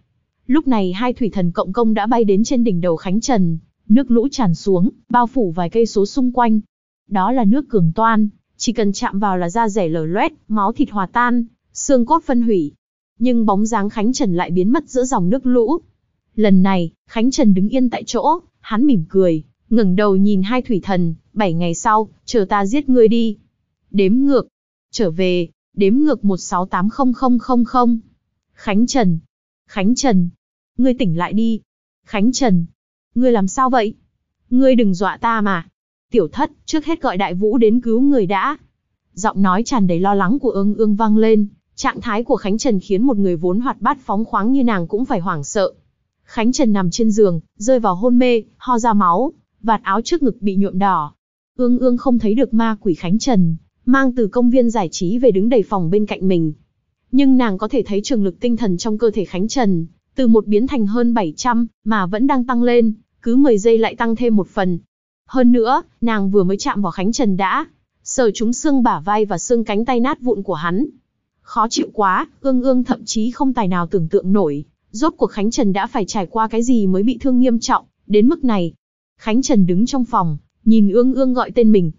Lúc này hai thủy thần cộng công đã bay đến trên đỉnh đầu Khánh Trần, nước lũ tràn xuống, bao phủ vài cây số xung quanh. Đó là nước cường toan, chỉ cần chạm vào là da rẻ lở loét, máu thịt hòa tan, xương cốt phân hủy. Nhưng bóng dáng Khánh Trần lại biến mất giữa dòng nước lũ. Lần này, Khánh Trần đứng yên tại chỗ, hắn mỉm cười, ngẩng đầu nhìn hai thủy thần, bảy ngày sau, chờ ta giết ngươi đi. Đếm ngược, trở về, đếm ngược một sáu tám không không không Khánh Trần, Khánh Trần, ngươi tỉnh lại đi. Khánh Trần, ngươi làm sao vậy? Ngươi đừng dọa ta mà. Tiểu thất, trước hết gọi đại vũ đến cứu người đã. Giọng nói tràn đầy lo lắng của ương ương vang lên, trạng thái của Khánh Trần khiến một người vốn hoạt bát phóng khoáng như nàng cũng phải hoảng sợ. Khánh Trần nằm trên giường, rơi vào hôn mê, ho ra máu, vạt áo trước ngực bị nhuộm đỏ. Ương ương không thấy được ma quỷ Khánh Trần, mang từ công viên giải trí về đứng đầy phòng bên cạnh mình. Nhưng nàng có thể thấy trường lực tinh thần trong cơ thể Khánh Trần, từ một biến thành hơn 700, mà vẫn đang tăng lên, cứ 10 giây lại tăng thêm một phần. Hơn nữa, nàng vừa mới chạm vào Khánh Trần đã, sờ chúng xương bả vai và xương cánh tay nát vụn của hắn. Khó chịu quá, ương ương thậm chí không tài nào tưởng tượng nổi, rốt cuộc Khánh Trần đã phải trải qua cái gì mới bị thương nghiêm trọng, đến mức này. Khánh Trần đứng trong phòng, nhìn ương ương gọi tên mình.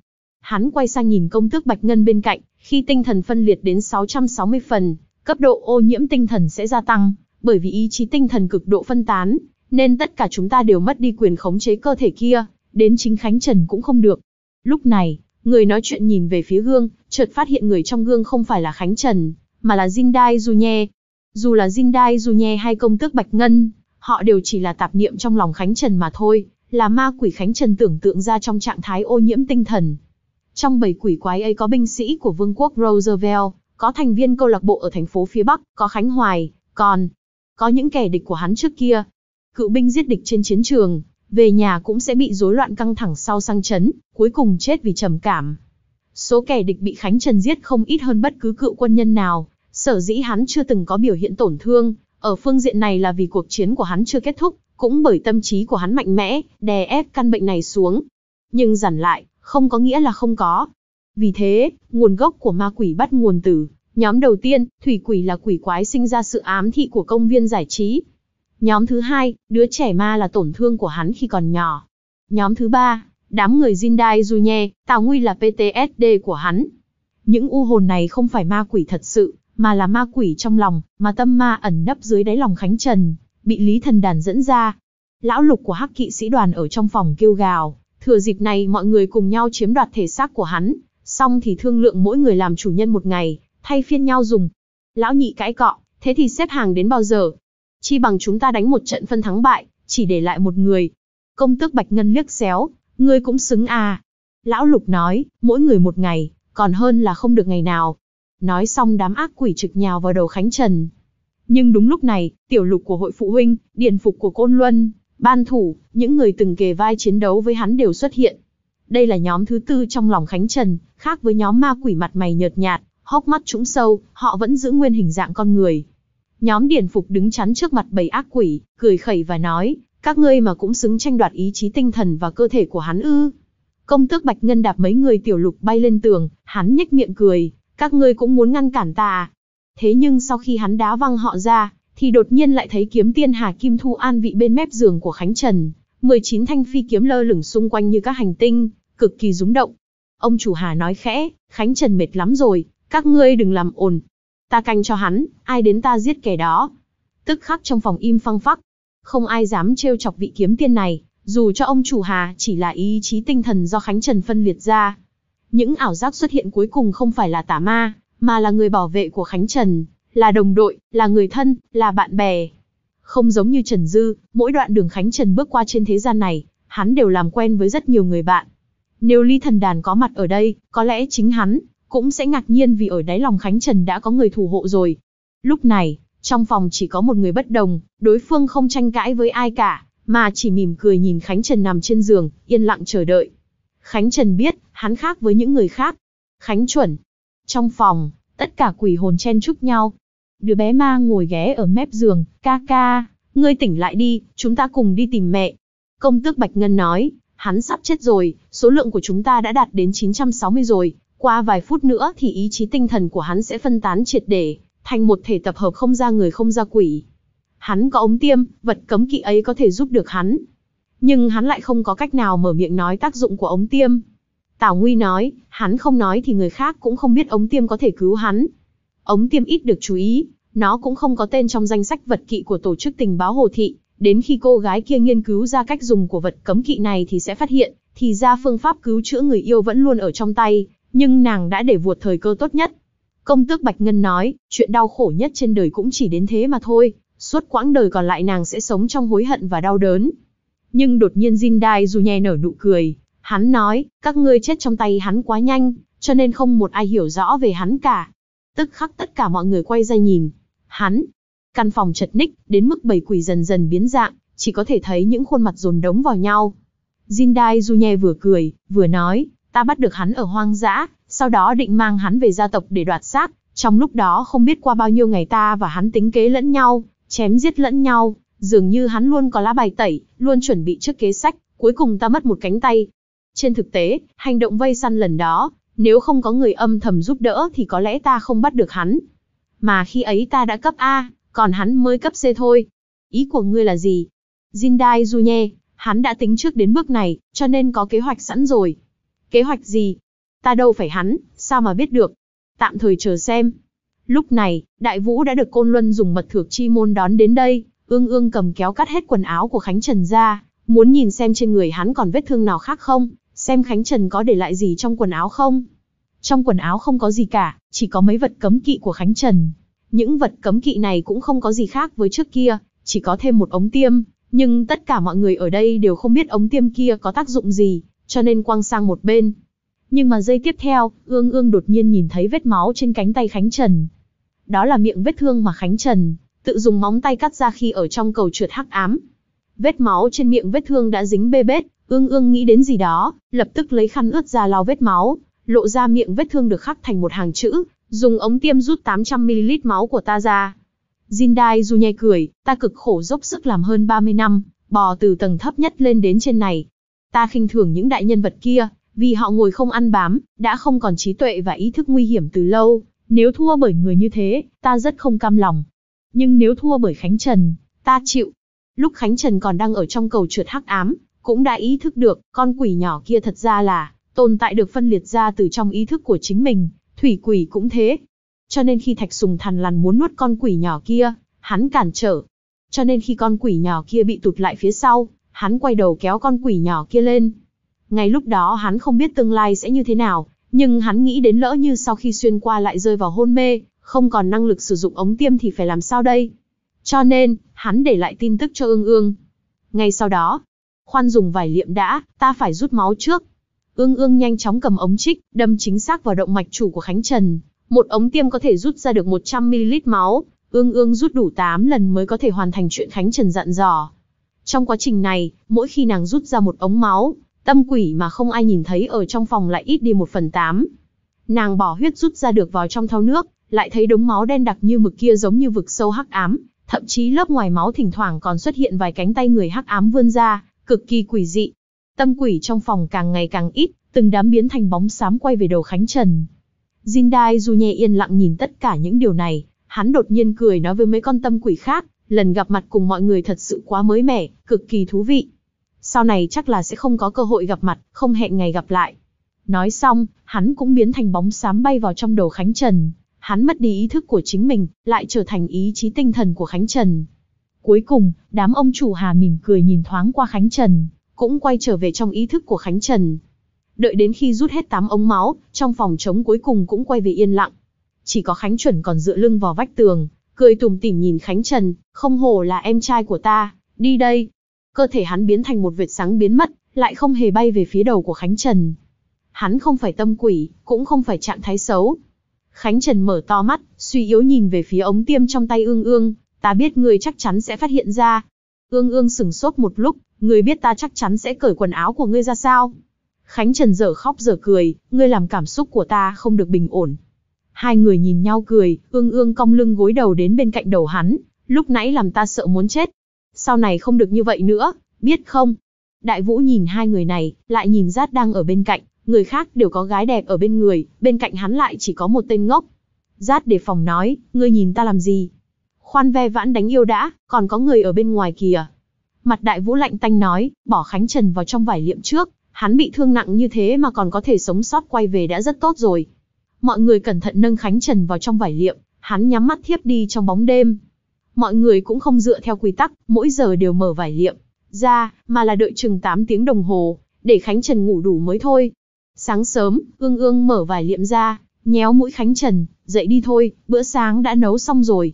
Hắn quay sang nhìn công tước Bạch Ngân bên cạnh, khi tinh thần phân liệt đến 660 phần, cấp độ ô nhiễm tinh thần sẽ gia tăng, bởi vì ý chí tinh thần cực độ phân tán, nên tất cả chúng ta đều mất đi quyền khống chế cơ thể kia, đến chính Khánh Trần cũng không được. Lúc này, người nói chuyện nhìn về phía gương, chợt phát hiện người trong gương không phải là Khánh Trần, mà là Jindai Junye. Dù là Jindai Junye hay công tước Bạch Ngân, họ đều chỉ là tạp niệm trong lòng Khánh Trần mà thôi, là ma quỷ Khánh Trần tưởng tượng ra trong trạng thái ô nhiễm tinh thần. Trong bầy quỷ quái ấy có binh sĩ của vương quốc Roosevelt, có thành viên câu lạc bộ ở thành phố phía Bắc, có Khánh Hoài, còn có những kẻ địch của hắn trước kia. Cựu binh giết địch trên chiến trường, về nhà cũng sẽ bị rối loạn căng thẳng sau sang chấn, cuối cùng chết vì trầm cảm. Số kẻ địch bị Khánh Trần giết không ít hơn bất cứ cựu quân nhân nào, sở dĩ hắn chưa từng có biểu hiện tổn thương, ở phương diện này là vì cuộc chiến của hắn chưa kết thúc, cũng bởi tâm trí của hắn mạnh mẽ, đè ép căn bệnh này xuống. Nhưng giản lại, không có nghĩa là không có. Vì thế, nguồn gốc của ma quỷ bắt nguồn từ Nhóm đầu tiên, thủy quỷ là quỷ quái sinh ra sự ám thị của công viên giải trí. Nhóm thứ hai, đứa trẻ ma là tổn thương của hắn khi còn nhỏ. Nhóm thứ ba, đám người Jindai Junye, Tào Nguy là PTSD của hắn. Những u hồn này không phải ma quỷ thật sự, mà là ma quỷ trong lòng, mà tâm ma ẩn nấp dưới đáy lòng Khánh Trần, bị Lý Thần Đàn dẫn ra. Lão lục của hắc kỵ sĩ đoàn ở trong phòng kêu gào, thừa dịp này mọi người cùng nhau chiếm đoạt thể xác của hắn, xong thì thương lượng mỗi người làm chủ nhân một ngày, thay phiên nhau dùng. Lão nhị cãi cọ, thế thì xếp hàng đến bao giờ? Chi bằng chúng ta đánh một trận phân thắng bại, chỉ để lại một người. Công tước Bạch Ngân liếc xéo, ngươi cũng xứng à. Lão Lục nói, mỗi người một ngày, còn hơn là không được ngày nào. Nói xong đám ác quỷ trực nhào vào đầu Khánh Trần. Nhưng đúng lúc này, tiểu lục của hội phụ huynh, điện phục của Côn Luân, ban thủ, những người từng kề vai chiến đấu với hắn đều xuất hiện. Đây là nhóm thứ tư trong lòng Khánh Trần, khác với nhóm ma quỷ mặt mày nhợt nhạt, hốc mắt trũng sâu, họ vẫn giữ nguyên hình dạng con người. Nhóm điển phục đứng chắn trước mặt bầy ác quỷ, cười khẩy và nói, các ngươi mà cũng xứng tranh đoạt ý chí tinh thần và cơ thể của hắn ư. Công tước Bạch Ngân đạp mấy người tiểu lục bay lên tường, hắn nhếch miệng cười, các ngươi cũng muốn ngăn cản ta à? Thế nhưng sau khi hắn đá văng họ ra, thì đột nhiên lại thấy kiếm tiên Hà Kim Thu an vị bên mép giường của Khánh Trần. 19 thanh phi kiếm lơ lửng xung quanh như các hành tinh, cực kỳ rúng động. Ông chủ Hà nói khẽ, Khánh Trần mệt lắm rồi, các ngươi đừng làm ồn. Ta canh cho hắn, ai đến ta giết kẻ đó. Tức khắc trong phòng im phăng phắc. Không ai dám trêu chọc vị kiếm tiên này, dù cho ông chủ Hà chỉ là ý chí tinh thần do Khánh Trần phân liệt ra. Những ảo giác xuất hiện cuối cùng không phải là tà ma, mà là người bảo vệ của Khánh Trần, là đồng đội, là người thân, là bạn bè. Không giống như Trần Dư, mỗi đoạn đường Khánh Trần bước qua trên thế gian này, hắn đều làm quen với rất nhiều người bạn. Nếu Ly Thần Đàn có mặt ở đây, có lẽ chính hắn cũng sẽ ngạc nhiên vì ở đáy lòng Khánh Trần đã có người thủ hộ rồi. Lúc này, trong phòng chỉ có một người bất đồng, đối phương không tranh cãi với ai cả, mà chỉ mỉm cười nhìn Khánh Trần nằm trên giường, yên lặng chờ đợi. Khánh Trần biết, hắn khác với những người khác. Khánh chuẩn. Trong phòng, tất cả quỷ hồn chen chúc nhau. Đứa bé ma ngồi ghé ở mép giường, ca ca, ngươi tỉnh lại đi, chúng ta cùng đi tìm mẹ. Công tước Bạch Ngân nói, hắn sắp chết rồi, số lượng của chúng ta đã đạt đến 960 rồi, qua vài phút nữa thì ý chí tinh thần của hắn sẽ phân tán triệt để, thành một thể tập hợp không ra người không ra quỷ. Hắn có ống tiêm, vật cấm kỵ ấy có thể giúp được hắn. Nhưng hắn lại không có cách nào mở miệng nói tác dụng của ống tiêm. Tào Nguy nói, hắn không nói thì người khác cũng không biết ống tiêm có thể cứu hắn. Ống tiêm ít được chú ý, nó cũng không có tên trong danh sách vật kỵ của tổ chức tình báo Hồ Thị. Đến khi cô gái kia nghiên cứu ra cách dùng của vật cấm kỵ này thì sẽ phát hiện, thì ra phương pháp cứu chữa người yêu vẫn luôn ở trong tay, nhưng nàng đã để vuột thời cơ tốt nhất. Công tước Bạch Ngân nói, chuyện đau khổ nhất trên đời cũng chỉ đến thế mà thôi, suốt quãng đời còn lại nàng sẽ sống trong hối hận và đau đớn. Nhưng đột nhiên Jindai Junye nở nụ cười, hắn nói, các ngươi chết trong tay hắn quá nhanh, cho nên không một ai hiểu rõ về hắn cả. Tức khắc tất cả mọi người quay ra nhìn, hắn, căn phòng chật ních, đến mức bầy quỷ dần dần biến dạng, chỉ có thể thấy những khuôn mặt dồn đống vào nhau. Jindai Junye vừa cười, vừa nói, Ta bắt được hắn ở hoang dã, sau đó định mang hắn về gia tộc để đoạt xác. Trong lúc đó không biết qua bao nhiêu ngày ta và hắn tính kế lẫn nhau, chém giết lẫn nhau, dường như hắn luôn có lá bài tẩy, luôn chuẩn bị trước kế sách, cuối cùng ta mất một cánh tay. Trên thực tế, hành động vây săn lần đó, nếu không có người âm thầm giúp đỡ thì có lẽ ta không bắt được hắn. Mà khi ấy ta đã cấp A, còn hắn mới cấp C thôi. Ý của ngươi là gì? Jindai Junye, hắn đã tính trước đến bước này, cho nên có kế hoạch sẵn rồi. Kế hoạch gì? Ta đâu phải hắn, sao mà biết được? Tạm thời chờ xem. Lúc này, Đại Vũ đã được Côn Luân dùng mật thược chi môn đón đến đây, ương ương cầm kéo cắt hết quần áo của Khánh Trần ra, muốn nhìn xem trên người hắn còn vết thương nào khác không, xem Khánh Trần có để lại gì trong quần áo không. Trong quần áo không có gì cả, chỉ có mấy vật cấm kỵ của Khánh Trần. Những vật cấm kỵ này cũng không có gì khác với trước kia, chỉ có thêm một ống tiêm, nhưng tất cả mọi người ở đây đều không biết ống tiêm kia có tác dụng gì, cho nên quăng sang một bên. Nhưng mà giây tiếp theo, ương ương đột nhiên nhìn thấy vết máu trên cánh tay Khánh Trần. Đó là miệng vết thương mà Khánh Trần tự dùng móng tay cắt ra khi ở trong cầu trượt hắc ám. Vết máu trên miệng vết thương đã dính bê bết, ương ương nghĩ đến gì đó, lập tức lấy khăn ướt ra lau vết máu, lộ ra miệng vết thương được khắc thành một hàng chữ, dùng ống tiêm rút 800ml máu của ta ra. Jindai Du nhai cười, ta cực khổ dốc sức làm hơn 30 năm, bò từ tầng thấp nhất lên đến trên này, Ta khinh thường những đại nhân vật kia, vì họ ngồi không ăn bám, đã không còn trí tuệ và ý thức nguy hiểm từ lâu, nếu thua bởi người như thế, ta rất không cam lòng. Nhưng nếu thua bởi Khánh Trần, ta chịu. Lúc Khánh Trần còn đang ở trong cầu trượt hắc ám, cũng đã ý thức được, con quỷ nhỏ kia thật ra là, tồn tại được phân liệt ra từ trong ý thức của chính mình, thủy quỷ cũng thế. Cho nên khi thạch sùng thằn lằn muốn nuốt con quỷ nhỏ kia, hắn cản trở. Cho nên khi con quỷ nhỏ kia bị tụt lại phía sau, Hắn quay đầu kéo con quỷ nhỏ kia lên. Ngay lúc đó hắn không biết tương lai sẽ như thế nào, nhưng hắn nghĩ đến lỡ như sau khi xuyên qua lại rơi vào hôn mê, không còn năng lực sử dụng ống tiêm thì phải làm sao đây. Cho nên, hắn để lại tin tức cho ương ương. Ngay sau đó, khoan dùng vải liệm đã, ta phải rút máu trước. Ương ương nhanh chóng cầm ống chích, đâm chính xác vào động mạch chủ của Khánh Trần. Một ống tiêm có thể rút ra được 100ml máu, ương ương rút đủ 8 lần mới có thể hoàn thành chuyện Khánh Trần dặn dò. Trong quá trình này, mỗi khi nàng rút ra một ống máu, tâm quỷ mà không ai nhìn thấy ở trong phòng lại ít đi một phần tám. Nàng bỏ huyết rút ra được vào trong thau nước, lại thấy đống máu đen đặc như mực kia giống như vực sâu hắc ám, thậm chí lớp ngoài máu thỉnh thoảng còn xuất hiện vài cánh tay người hắc ám vươn ra, cực kỳ quỷ dị. Tâm quỷ trong phòng càng ngày càng ít, từng đám biến thành bóng xám quay về đầu Khánh Trần. Jindai nhẹ yên lặng nhìn tất cả những điều này, hắn đột nhiên cười nói với mấy con tâm quỷ khác, lần gặp mặt cùng mọi người thật sự quá mới mẻ, cực kỳ thú vị. Sau này chắc là sẽ không có cơ hội gặp mặt, không hẹn ngày gặp lại. Nói xong, hắn cũng biến thành bóng xám bay vào trong đầu Khánh Trần. Hắn mất đi ý thức của chính mình, lại trở thành ý chí tinh thần của Khánh Trần. Cuối cùng, đám ông chủ Hà mỉm cười nhìn thoáng qua Khánh Trần, cũng quay trở về trong ý thức của Khánh Trần. Đợi đến khi rút hết tám ống máu, trong phòng trống cuối cùng cũng quay về yên lặng. Chỉ có Khánh Chuẩn còn dựa lưng vào vách tường, cười tủm tỉm nhìn Khánh Trần, không hổ là em trai của ta, đi đây. Cơ thể hắn biến thành một vệt sáng biến mất, lại không hề bay về phía đầu của Khánh Trần. Hắn không phải tâm quỷ, cũng không phải trạng thái xấu. Khánh Trần mở to mắt, suy yếu nhìn về phía ống tiêm trong tay ương ương, ta biết người chắc chắn sẽ phát hiện ra. Ương ương sửng sốt một lúc, người biết ta chắc chắn sẽ cởi quần áo của ngươi ra sao. Khánh Trần dở khóc dở cười, ngươi làm cảm xúc của ta không được bình ổn, Hai người nhìn nhau cười, ương ương cong lưng gối đầu đến bên cạnh đầu hắn, lúc nãy làm ta sợ muốn chết. Sau này không được như vậy nữa, biết không? Đại Vũ nhìn hai người này, lại nhìn Giác đang ở bên cạnh, người khác đều có gái đẹp ở bên người, bên cạnh hắn lại chỉ có một tên ngốc. Giác để phòng nói, ngươi nhìn ta làm gì? Khoan ve vãn đánh yêu đã, còn có người ở bên ngoài kìa. Mặt đại vũ lạnh tanh nói, bỏ Khánh Trần vào trong vải liệm trước, hắn bị thương nặng như thế mà còn có thể sống sót quay về đã rất tốt rồi. Mọi người cẩn thận nâng Khánh Trần vào trong vải liệm, hắn nhắm mắt thiếp đi trong bóng đêm. Mọi người cũng không dựa theo quy tắc, mỗi giờ đều mở vải liệm ra, mà là đợi chừng tám tiếng đồng hồ, để Khánh Trần ngủ đủ mới thôi. Sáng sớm, ương ương mở vải liệm ra, nhéo mũi Khánh Trần, dậy đi thôi, bữa sáng đã nấu xong rồi.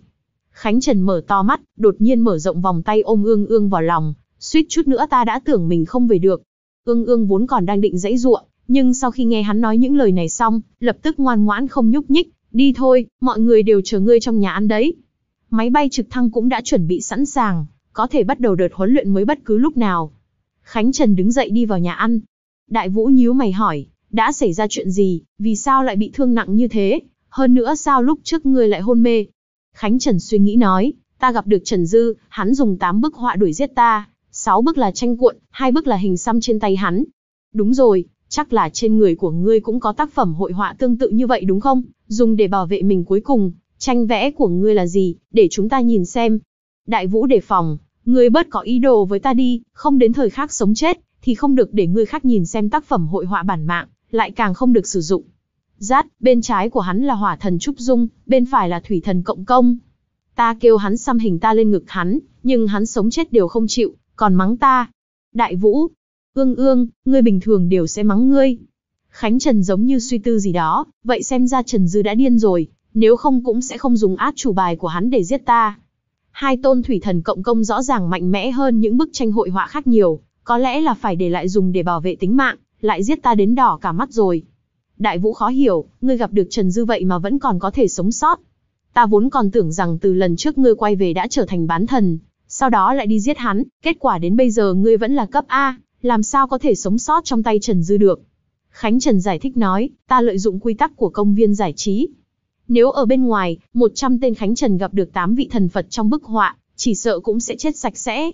Khánh Trần mở to mắt, đột nhiên mở rộng vòng tay ôm ương ương vào lòng, suýt chút nữa ta đã tưởng mình không về được. Ương ương vốn còn đang định dãy ruộng, nhưng sau khi nghe hắn nói những lời này xong, lập tức ngoan ngoãn không nhúc nhích, đi thôi, mọi người đều chờ ngươi trong nhà ăn đấy. Máy bay trực thăng cũng đã chuẩn bị sẵn sàng, có thể bắt đầu đợt huấn luyện mới bất cứ lúc nào. Khánh Trần đứng dậy đi vào nhà ăn. Đại Vũ nhíu mày hỏi, đã xảy ra chuyện gì, vì sao lại bị thương nặng như thế, hơn nữa sao lúc trước ngươi lại hôn mê. Khánh Trần suy nghĩ nói, ta gặp được Trần Dư, hắn dùng 8 bức họa đuổi giết ta, 6 bức là tranh cuộn, hai bức là hình xăm trên tay hắn. Đúng rồi, Chắc là trên người của ngươi cũng có tác phẩm hội họa tương tự như vậy đúng không? Dùng để bảo vệ mình cuối cùng, tranh vẽ của ngươi là gì, để chúng ta nhìn xem. Đại vũ đề phòng, ngươi bớt có ý đồ với ta đi, không đến thời khác sống chết, thì không được để ngươi khác nhìn xem tác phẩm hội họa bản mạng, lại càng không được sử dụng. Rát, bên trái của hắn là hỏa thần Trúc Dung, bên phải là thủy thần Cộng Công. Ta kêu hắn xăm hình ta lên ngực hắn, nhưng hắn sống chết đều không chịu, còn mắng ta. Đại vũ, Ương ương, ngươi bình thường đều sẽ mắng ngươi. Khánh Trần giống như suy tư gì đó, vậy xem ra Trần Dư đã điên rồi, nếu không cũng sẽ không dùng át chủ bài của hắn để giết ta. Hai tôn thủy thần cộng công rõ ràng mạnh mẽ hơn những bức tranh hội họa khác nhiều, có lẽ là phải để lại dùng để bảo vệ tính mạng, lại giết ta đến đỏ cả mắt rồi. Đại vũ khó hiểu, ngươi gặp được Trần Dư vậy mà vẫn còn có thể sống sót. Ta vốn còn tưởng rằng từ lần trước ngươi quay về đã trở thành bán thần, sau đó lại đi giết hắn, kết quả đến bây giờ ngươi vẫn là cấp A làm sao có thể sống sót trong tay Trần Dư được. Khánh Trần giải thích nói, ta lợi dụng quy tắc của công viên giải trí. Nếu ở bên ngoài, 100 tên Khánh Trần gặp được 8 vị thần Phật trong bức họa, chỉ sợ cũng sẽ chết sạch sẽ.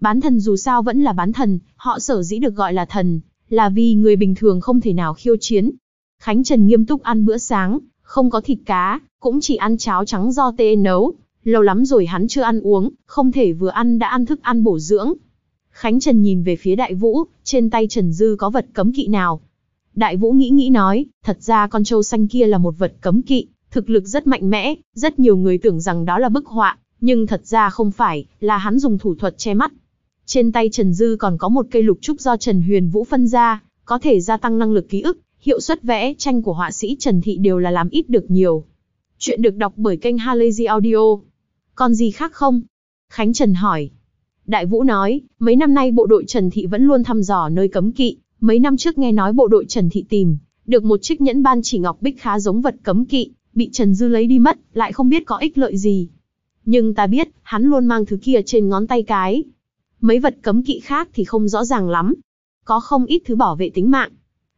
Bán thần dù sao vẫn là bán thần, họ sở dĩ được gọi là thần, là vì người bình thường không thể nào khiêu chiến. Khánh Trần nghiêm túc ăn bữa sáng, không có thịt cá, cũng chỉ ăn cháo trắng do tê nấu. Lâu lắm rồi hắn chưa ăn uống, không thể vừa ăn đã ăn thức ăn bổ dưỡng. Khánh Trần nhìn về phía Đại Vũ, trên tay Trần Dư có vật cấm kỵ nào? Đại Vũ nghĩ nghĩ nói, thật ra con trâu xanh kia là một vật cấm kỵ, thực lực rất mạnh mẽ, rất nhiều người tưởng rằng đó là bức họa, nhưng thật ra không phải, là hắn dùng thủ thuật che mắt. Trên tay Trần Dư còn có một cây lục trúc do Trần Huyền Vũ phân ra, có thể gia tăng năng lực ký ức, hiệu suất vẽ tranh của họa sĩ Trần Thị đều là làm ít được nhiều. Chuyện được đọc bởi kênh Halazy Audio. Còn gì khác không? Khánh Trần hỏi. Đại Vũ nói, mấy năm nay bộ đội Trần Thị vẫn luôn thăm dò nơi cấm kỵ, mấy năm trước nghe nói bộ đội Trần Thị tìm, được một chiếc nhẫn ban chỉ ngọc bích khá giống vật cấm kỵ, bị Trần Dư lấy đi mất, lại không biết có ích lợi gì. Nhưng ta biết, hắn luôn mang thứ kia trên ngón tay cái. Mấy vật cấm kỵ khác thì không rõ ràng lắm. Có không ít thứ bảo vệ tính mạng.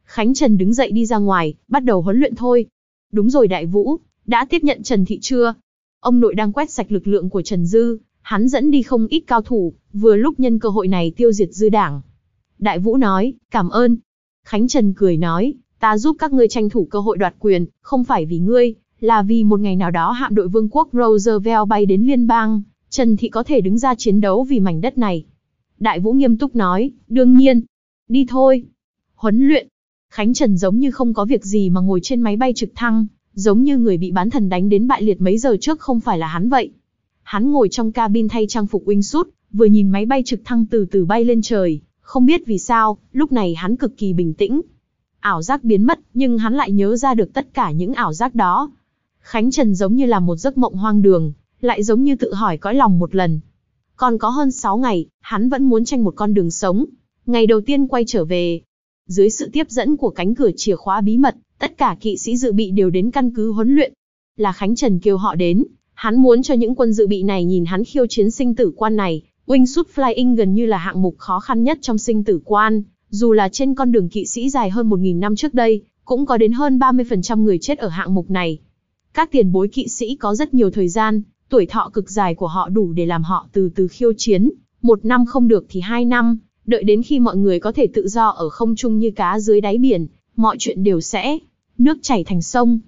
Khánh Trần đứng dậy đi ra ngoài, bắt đầu huấn luyện thôi. Đúng rồi Đại Vũ, đã tiếp nhận Trần Thị chưa? Ông nội đang quét sạch lực lượng của Trần Dư, hắn dẫn đi không ít cao thủ, vừa lúc nhân cơ hội này tiêu diệt dư đảng. Đại Vũ nói, cảm ơn. Khánh Trần cười nói, ta giúp các ngươi tranh thủ cơ hội đoạt quyền, không phải vì ngươi, là vì một ngày nào đó hạm đội vương quốc Roosevelt bay đến liên bang, Trần Thị có thể đứng ra chiến đấu vì mảnh đất này. Đại Vũ nghiêm túc nói, đương nhiên. Đi thôi. Huấn luyện. Khánh Trần giống như không có việc gì mà ngồi trên máy bay trực thăng, giống như người bị bán thần đánh đến bại liệt mấy giờ trước không phải là hắn vậy. Hắn ngồi trong cabin thay trang phục wingsuit, vừa nhìn máy bay trực thăng từ từ bay lên trời, không biết vì sao, lúc này hắn cực kỳ bình tĩnh. Ảo giác biến mất, nhưng hắn lại nhớ ra được tất cả những ảo giác đó. Khánh Trần giống như là một giấc mộng hoang đường, lại giống như tự hỏi cõi lòng một lần. Còn có hơn 6 ngày, hắn vẫn muốn tranh một con đường sống. Ngày đầu tiên quay trở về, dưới sự tiếp dẫn của cánh cửa chìa khóa bí mật, tất cả kỵ sĩ dự bị đều đến căn cứ huấn luyện. Là Khánh Trần kêu họ đến, Hắn muốn cho những quân dự bị này nhìn hắn khiêu chiến sinh tử quan này, Wingsuit Flying gần như là hạng mục khó khăn nhất trong sinh tử quan, dù là trên con đường kỵ sĩ dài hơn 1.000 năm trước đây, cũng có đến hơn 30% người chết ở hạng mục này. Các tiền bối kỵ sĩ có rất nhiều thời gian, tuổi thọ cực dài của họ đủ để làm họ từ từ khiêu chiến, một năm không được thì hai năm, đợi đến khi mọi người có thể tự do ở không trung như cá dưới đáy biển, mọi chuyện đều sẽ nước chảy thành sông.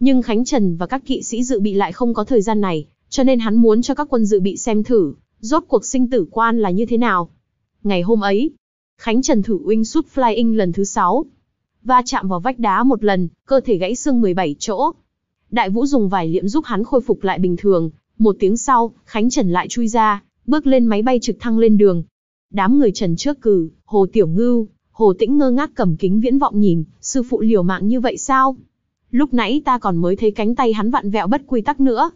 Nhưng Khánh Trần và các kỵ sĩ dự bị lại không có thời gian này, cho nên hắn muốn cho các quân dự bị xem thử, rốt cuộc sinh tử quan là như thế nào. Ngày hôm ấy, Khánh Trần thử wingsuit flying lần thứ 6. Va chạm vào vách đá một lần, cơ thể gãy xương 17 chỗ. Đại Vũ dùng vải liệm giúp hắn khôi phục lại bình thường, một tiếng sau, Khánh Trần lại chui ra, bước lên máy bay trực thăng lên đường. Đám người Trần trước cử, Hồ Tiểu Ngưu, Hồ Tĩnh ngơ ngác cầm kính viễn vọng nhìn, sư phụ liều mạng như vậy sao? Lúc nãy ta còn mới thấy cánh tay hắn vặn vẹo bất quy tắc nữa.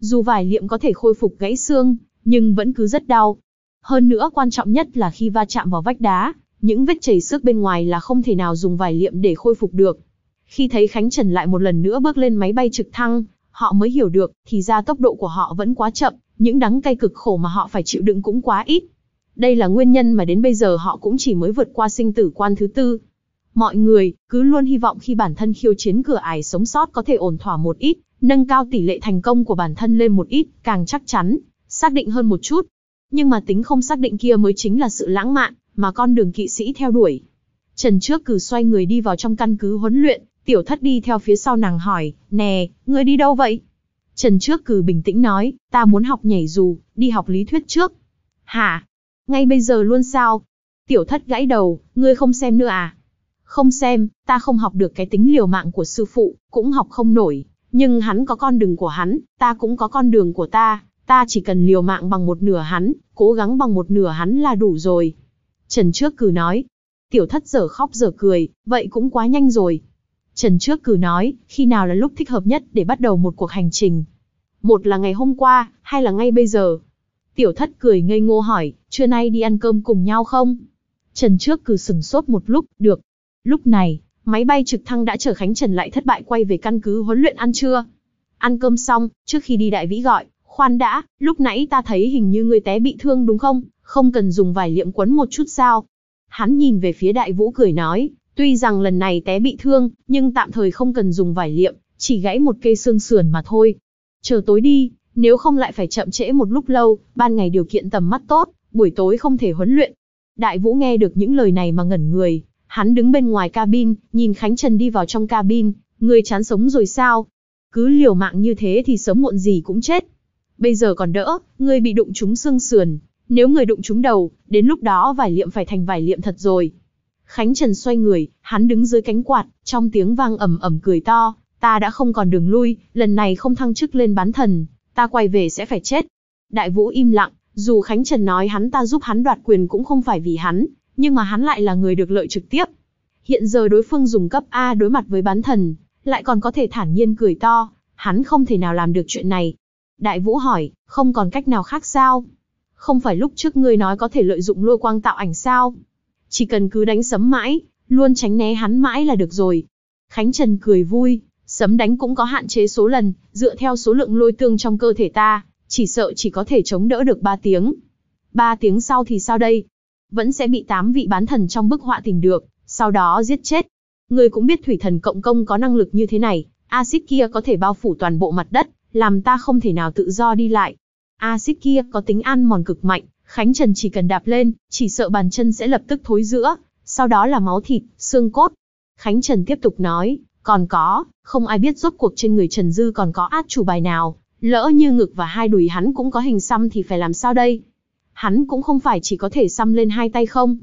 Dù vải liệm có thể khôi phục gãy xương, nhưng vẫn cứ rất đau. Hơn nữa quan trọng nhất là khi va chạm vào vách đá, những vết chảy xước bên ngoài là không thể nào dùng vải liệm để khôi phục được. Khi thấy Khánh Trần lại một lần nữa bước lên máy bay trực thăng, họ mới hiểu được, thì ra tốc độ của họ vẫn quá chậm, những đắng cay cực khổ mà họ phải chịu đựng cũng quá ít. Đây là nguyên nhân mà đến bây giờ họ cũng chỉ mới vượt qua sinh tử quan thứ tư, Mọi người, cứ luôn hy vọng khi bản thân khiêu chiến cửa ải sống sót có thể ổn thỏa một ít, nâng cao tỷ lệ thành công của bản thân lên một ít, càng chắc chắn, xác định hơn một chút. Nhưng mà tính không xác định kia mới chính là sự lãng mạn, mà con đường kỵ sĩ theo đuổi. Trần trước cử xoay người đi vào trong căn cứ huấn luyện, tiểu thất đi theo phía sau nàng hỏi, nè, ngươi đi đâu vậy? Trần trước cử bình tĩnh nói, ta muốn học nhảy dù, đi học lý thuyết trước. Hả? Ngay bây giờ luôn sao? Tiểu thất gãy đầu, ngươi không xem nữa à? Không xem, ta không học được cái tính liều mạng của sư phụ, cũng học không nổi. Nhưng hắn có con đường của hắn, ta cũng có con đường của ta. Ta chỉ cần liều mạng bằng một nửa hắn, cố gắng bằng một nửa hắn là đủ rồi. Trần Trước Cử nói. Tiểu thất giờ khóc giờ cười, vậy cũng quá nhanh rồi. Trần Trước Cử nói, khi nào là lúc thích hợp nhất để bắt đầu một cuộc hành trình. Một là ngày hôm qua, hay là ngay bây giờ. Tiểu thất cười ngây ngô hỏi, trưa nay đi ăn cơm cùng nhau không? Trần Trước Cử sừng sốt một lúc, được, Lúc này, máy bay trực thăng đã chở Khánh Trần lại thất bại quay về căn cứ huấn luyện ăn trưa. Ăn cơm xong, trước khi đi đại vĩ gọi, khoan đã, lúc nãy ta thấy hình như người té bị thương đúng không, không cần dùng vải liệm quấn một chút sao. Hắn nhìn về phía đại vũ cười nói, tuy rằng lần này té bị thương, nhưng tạm thời không cần dùng vải liệm, chỉ gãy một cây xương sườn mà thôi. Chờ tối đi, nếu không lại phải chậm trễ một lúc lâu, ban ngày điều kiện tầm mắt tốt, buổi tối không thể huấn luyện. Đại vũ nghe được những lời này mà ngẩn người, Hắn đứng bên ngoài cabin, nhìn Khánh Trần đi vào trong cabin, người chán sống rồi sao? Cứ liều mạng như thế thì sớm muộn gì cũng chết. Bây giờ còn đỡ, người bị đụng trúng xương sườn, nếu người đụng trúng đầu, đến lúc đó vải liệm phải thành vải liệm thật rồi. Khánh Trần xoay người, hắn đứng dưới cánh quạt, trong tiếng vang ầm ầm cười to, ta đã không còn đường lui, lần này không thăng chức lên bán thần, ta quay về sẽ phải chết. Đại Vũ im lặng, dù Khánh Trần nói hắn ta giúp hắn đoạt quyền cũng không phải vì hắn, nhưng mà hắn lại là người được lợi trực tiếp. Hiện giờ đối phương dùng cấp A đối mặt với bán thần, lại còn có thể thản nhiên cười to, hắn không thể nào làm được chuyện này. Đại Vũ hỏi, không còn cách nào khác sao? Không phải lúc trước ngươi nói có thể lợi dụng lôi quang tạo ảnh sao? Chỉ cần cứ đánh sấm mãi, luôn tránh né hắn mãi là được rồi. Khánh Trần cười vui, sấm đánh cũng có hạn chế số lần, dựa theo số lượng lôi tương trong cơ thể ta, chỉ sợ chỉ có thể chống đỡ được 3 tiếng. 3 tiếng sau thì sao đây? vẫn sẽ bị tám vị bán thần trong bức họa tìm được, sau đó giết chết. Người cũng biết thủy thần cộng công có năng lực như thế này, axit kia có thể bao phủ toàn bộ mặt đất, làm ta không thể nào tự do đi lại. Axit kia có tính ăn mòn cực mạnh, Khánh Trần chỉ cần đạp lên, chỉ sợ bàn chân sẽ lập tức thối giữa, sau đó là máu thịt, xương cốt. Khánh Trần tiếp tục nói, còn có, không ai biết rốt cuộc trên người Trần Dư còn có át chủ bài nào, lỡ như ngực và hai đùi hắn cũng có hình xăm thì phải làm sao đây? Hắn cũng không phải chỉ có thể xăm lên hai tay không.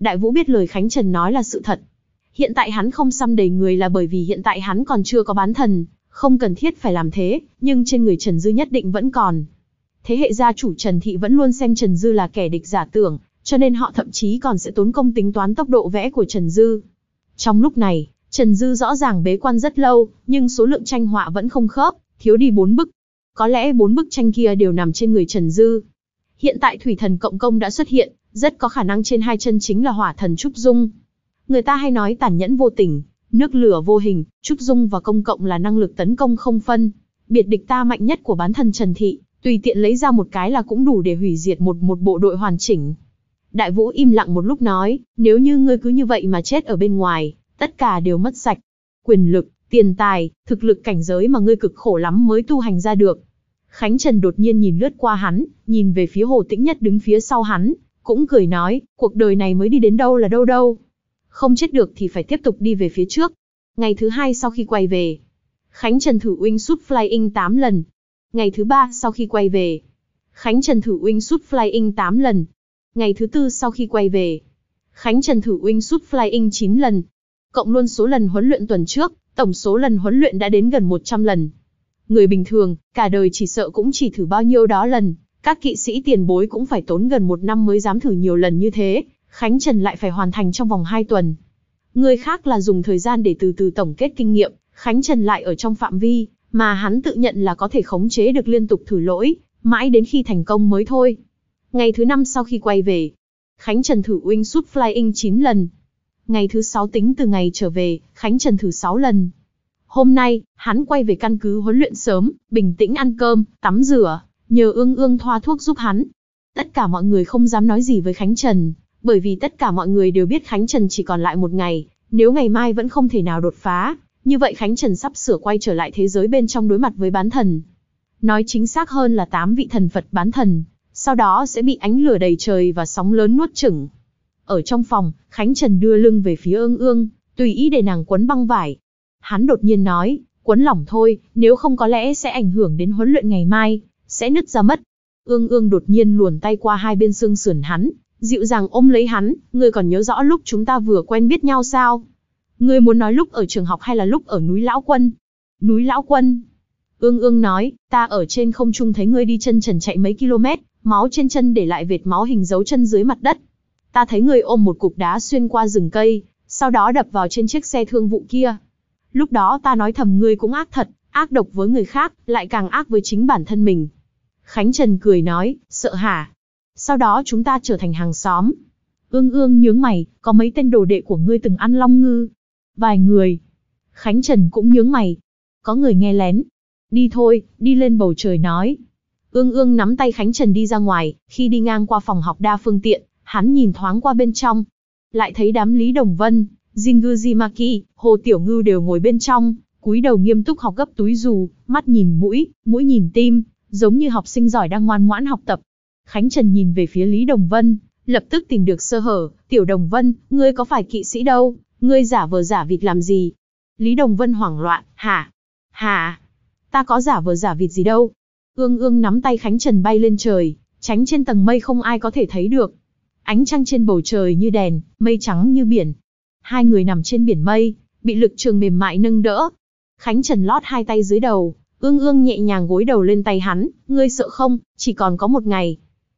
Đại Vũ biết lời Khánh Trần nói là sự thật. Hiện tại hắn không xăm đầy người là bởi vì hiện tại hắn còn chưa có bán thần, không cần thiết phải làm thế, nhưng trên người Trần Dư nhất định vẫn còn. Thế hệ gia chủ Trần Thị vẫn luôn xem Trần Dư là kẻ địch giả tưởng, cho nên họ thậm chí còn sẽ tốn công tính toán tốc độ vẽ của Trần Dư. Trong lúc này, Trần Dư rõ ràng bế quan rất lâu, nhưng số lượng tranh họa vẫn không khớp, thiếu đi bốn bức. Có lẽ bốn bức tranh kia đều nằm trên người Trần Dư, Hiện tại thủy thần cộng công đã xuất hiện, rất có khả năng trên hai chân chính là hỏa thần Trúc Dung. Người ta hay nói tàn nhẫn vô tình, nước lửa vô hình, Trúc Dung và công cộng là năng lực tấn công không phân. Biệt địch ta mạnh nhất của bán thần Trần Thị, tùy tiện lấy ra một cái là cũng đủ để hủy diệt một một bộ đội hoàn chỉnh. Đại Vũ im lặng một lúc nói, nếu như ngươi cứ như vậy mà chết ở bên ngoài, tất cả đều mất sạch. Quyền lực, tiền tài, thực lực cảnh giới mà ngươi cực khổ lắm mới tu hành ra được, Khánh Trần đột nhiên nhìn lướt qua hắn, nhìn về phía Hồ Tĩnh Nhất đứng phía sau hắn, cũng cười nói, cuộc đời này mới đi đến đâu là đâu đâu. Không chết được thì phải tiếp tục đi về phía trước. Ngày thứ hai sau khi quay về, Khánh Trần thử wingsuit flying 8 lần. Ngày thứ ba sau khi quay về, Khánh Trần thử wingsuit flying 8 lần. Ngày thứ tư sau khi quay về, Khánh Trần thử wingsuit flying 9 lần. Cộng luôn số lần huấn luyện tuần trước, tổng số lần huấn luyện đã đến gần 100 lần. Người bình thường, cả đời chỉ sợ cũng chỉ thử bao nhiêu đó lần, các kỵ sĩ tiền bối cũng phải tốn gần một năm mới dám thử nhiều lần như thế, Khánh Trần lại phải hoàn thành trong vòng hai tuần. Người khác là dùng thời gian để từ từ tổng kết kinh nghiệm, Khánh Trần lại ở trong phạm vi, mà hắn tự nhận là có thể khống chế được liên tục thử lỗi, mãi đến khi thành công mới thôi. Ngày thứ năm sau khi quay về, Khánh Trần thử Wingsuit Flying 9 lần. Ngày thứ sáu tính từ ngày trở về, Khánh Trần thử 6 lần. Hôm nay, hắn quay về căn cứ huấn luyện sớm, bình tĩnh ăn cơm, tắm rửa, nhờ ương ương thoa thuốc giúp hắn. Tất cả mọi người không dám nói gì với Khánh Trần, bởi vì tất cả mọi người đều biết Khánh Trần chỉ còn lại một ngày, nếu ngày mai vẫn không thể nào đột phá, như vậy Khánh Trần sắp sửa quay trở lại thế giới bên trong đối mặt với bán thần. Nói chính xác hơn là tám vị thần Phật bán thần, sau đó sẽ bị ánh lửa đầy trời và sóng lớn nuốt chửng. Ở trong phòng, Khánh Trần đưa lưng về phía ương ương, tùy ý để nàng quấn băng vải, Hắn đột nhiên nói, quấn lỏng thôi, nếu không có lẽ sẽ ảnh hưởng đến huấn luyện ngày mai, sẽ nứt ra mất. Ương ương đột nhiên luồn tay qua hai bên xương sườn hắn, dịu dàng ôm lấy hắn, ngươi còn nhớ rõ lúc chúng ta vừa quen biết nhau sao? Ngươi muốn nói lúc ở trường học hay là lúc ở núi Lão Quân? Núi Lão Quân. Ương ương nói, ta ở trên không trung thấy ngươi đi chân trần chạy mấy km, máu trên chân để lại vệt máu hình dấu chân dưới mặt đất. Ta thấy ngươi ôm một cục đá xuyên qua rừng cây, sau đó đập vào trên chiếc xe thương vụ kia, lúc đó ta nói thầm ngươi cũng ác thật, ác độc với người khác, lại càng ác với chính bản thân mình. Khánh Trần cười nói, sợ hả? Sau đó chúng ta trở thành hàng xóm. Ương ương nhướng mày, có mấy tên đồ đệ của ngươi từng ăn long ngư? Vài người. Khánh Trần cũng nhướng mày. Có người nghe lén. Đi thôi, đi lên bầu trời nói. Ương ương nắm tay Khánh Trần đi ra ngoài, khi đi ngang qua phòng học đa phương tiện, hắn nhìn thoáng qua bên trong. Lại thấy đám Lý Đồng Vân, Jinguji Maki, Hồ Tiểu Ngư đều ngồi bên trong, cúi đầu nghiêm túc học gấp túi dù, mắt nhìn mũi, mũi nhìn tim, giống như học sinh giỏi đang ngoan ngoãn học tập. Khánh Trần nhìn về phía Lý Đồng Vân, lập tức tìm được sơ hở, "Tiểu Đồng Vân, ngươi có phải kỵ sĩ đâu, ngươi giả vờ giả vịt làm gì?" Lý Đồng Vân hoảng loạn, "Hả? Hả? Ta có giả vờ giả vịt gì đâu?" Ương Ương nắm tay Khánh Trần bay lên trời, tránh trên tầng mây không ai có thể thấy được. Ánh trăng trên bầu trời như đèn, mây trắng như biển, hai người nằm trên biển mây, bị lực trường mềm mại nâng đỡ. Khánh Trần lót hai tay dưới đầu, ương ương nhẹ nhàng gối đầu lên tay hắn, ngươi sợ không, chỉ còn có một ngày.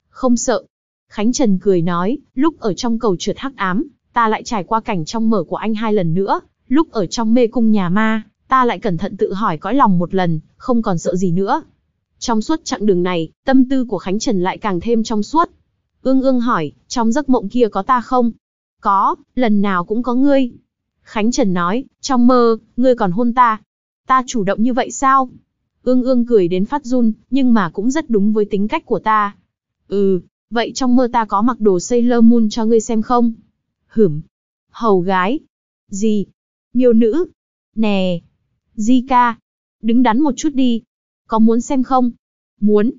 Không sợ. Khánh Trần cười nói, lúc ở trong cầu trượt hắc ám, ta lại trải qua cảnh trong mở của anh hai lần nữa, lúc ở trong mê cung nhà ma, ta lại cẩn thận tự hỏi cõi lòng một lần, không còn sợ gì nữa. Trong suốt chặng đường này, tâm tư của Khánh Trần lại càng thêm trong suốt. Ương ương hỏi, trong giấc mộng kia có ta không? Có, lần nào cũng có ngươi. Khánh Trần nói, trong mơ, ngươi còn hôn ta. Ta chủ động như vậy sao? Ương ương cười đến phát run, nhưng mà cũng rất đúng với tính cách của ta. Ừ, vậy trong mơ ta có mặc đồ Sailor Moon cho ngươi xem không? Hửm. Hầu gái. Gì? Miêu nữ. Nè. Di ca. Đứng đắn một chút đi. Có muốn xem không? Muốn.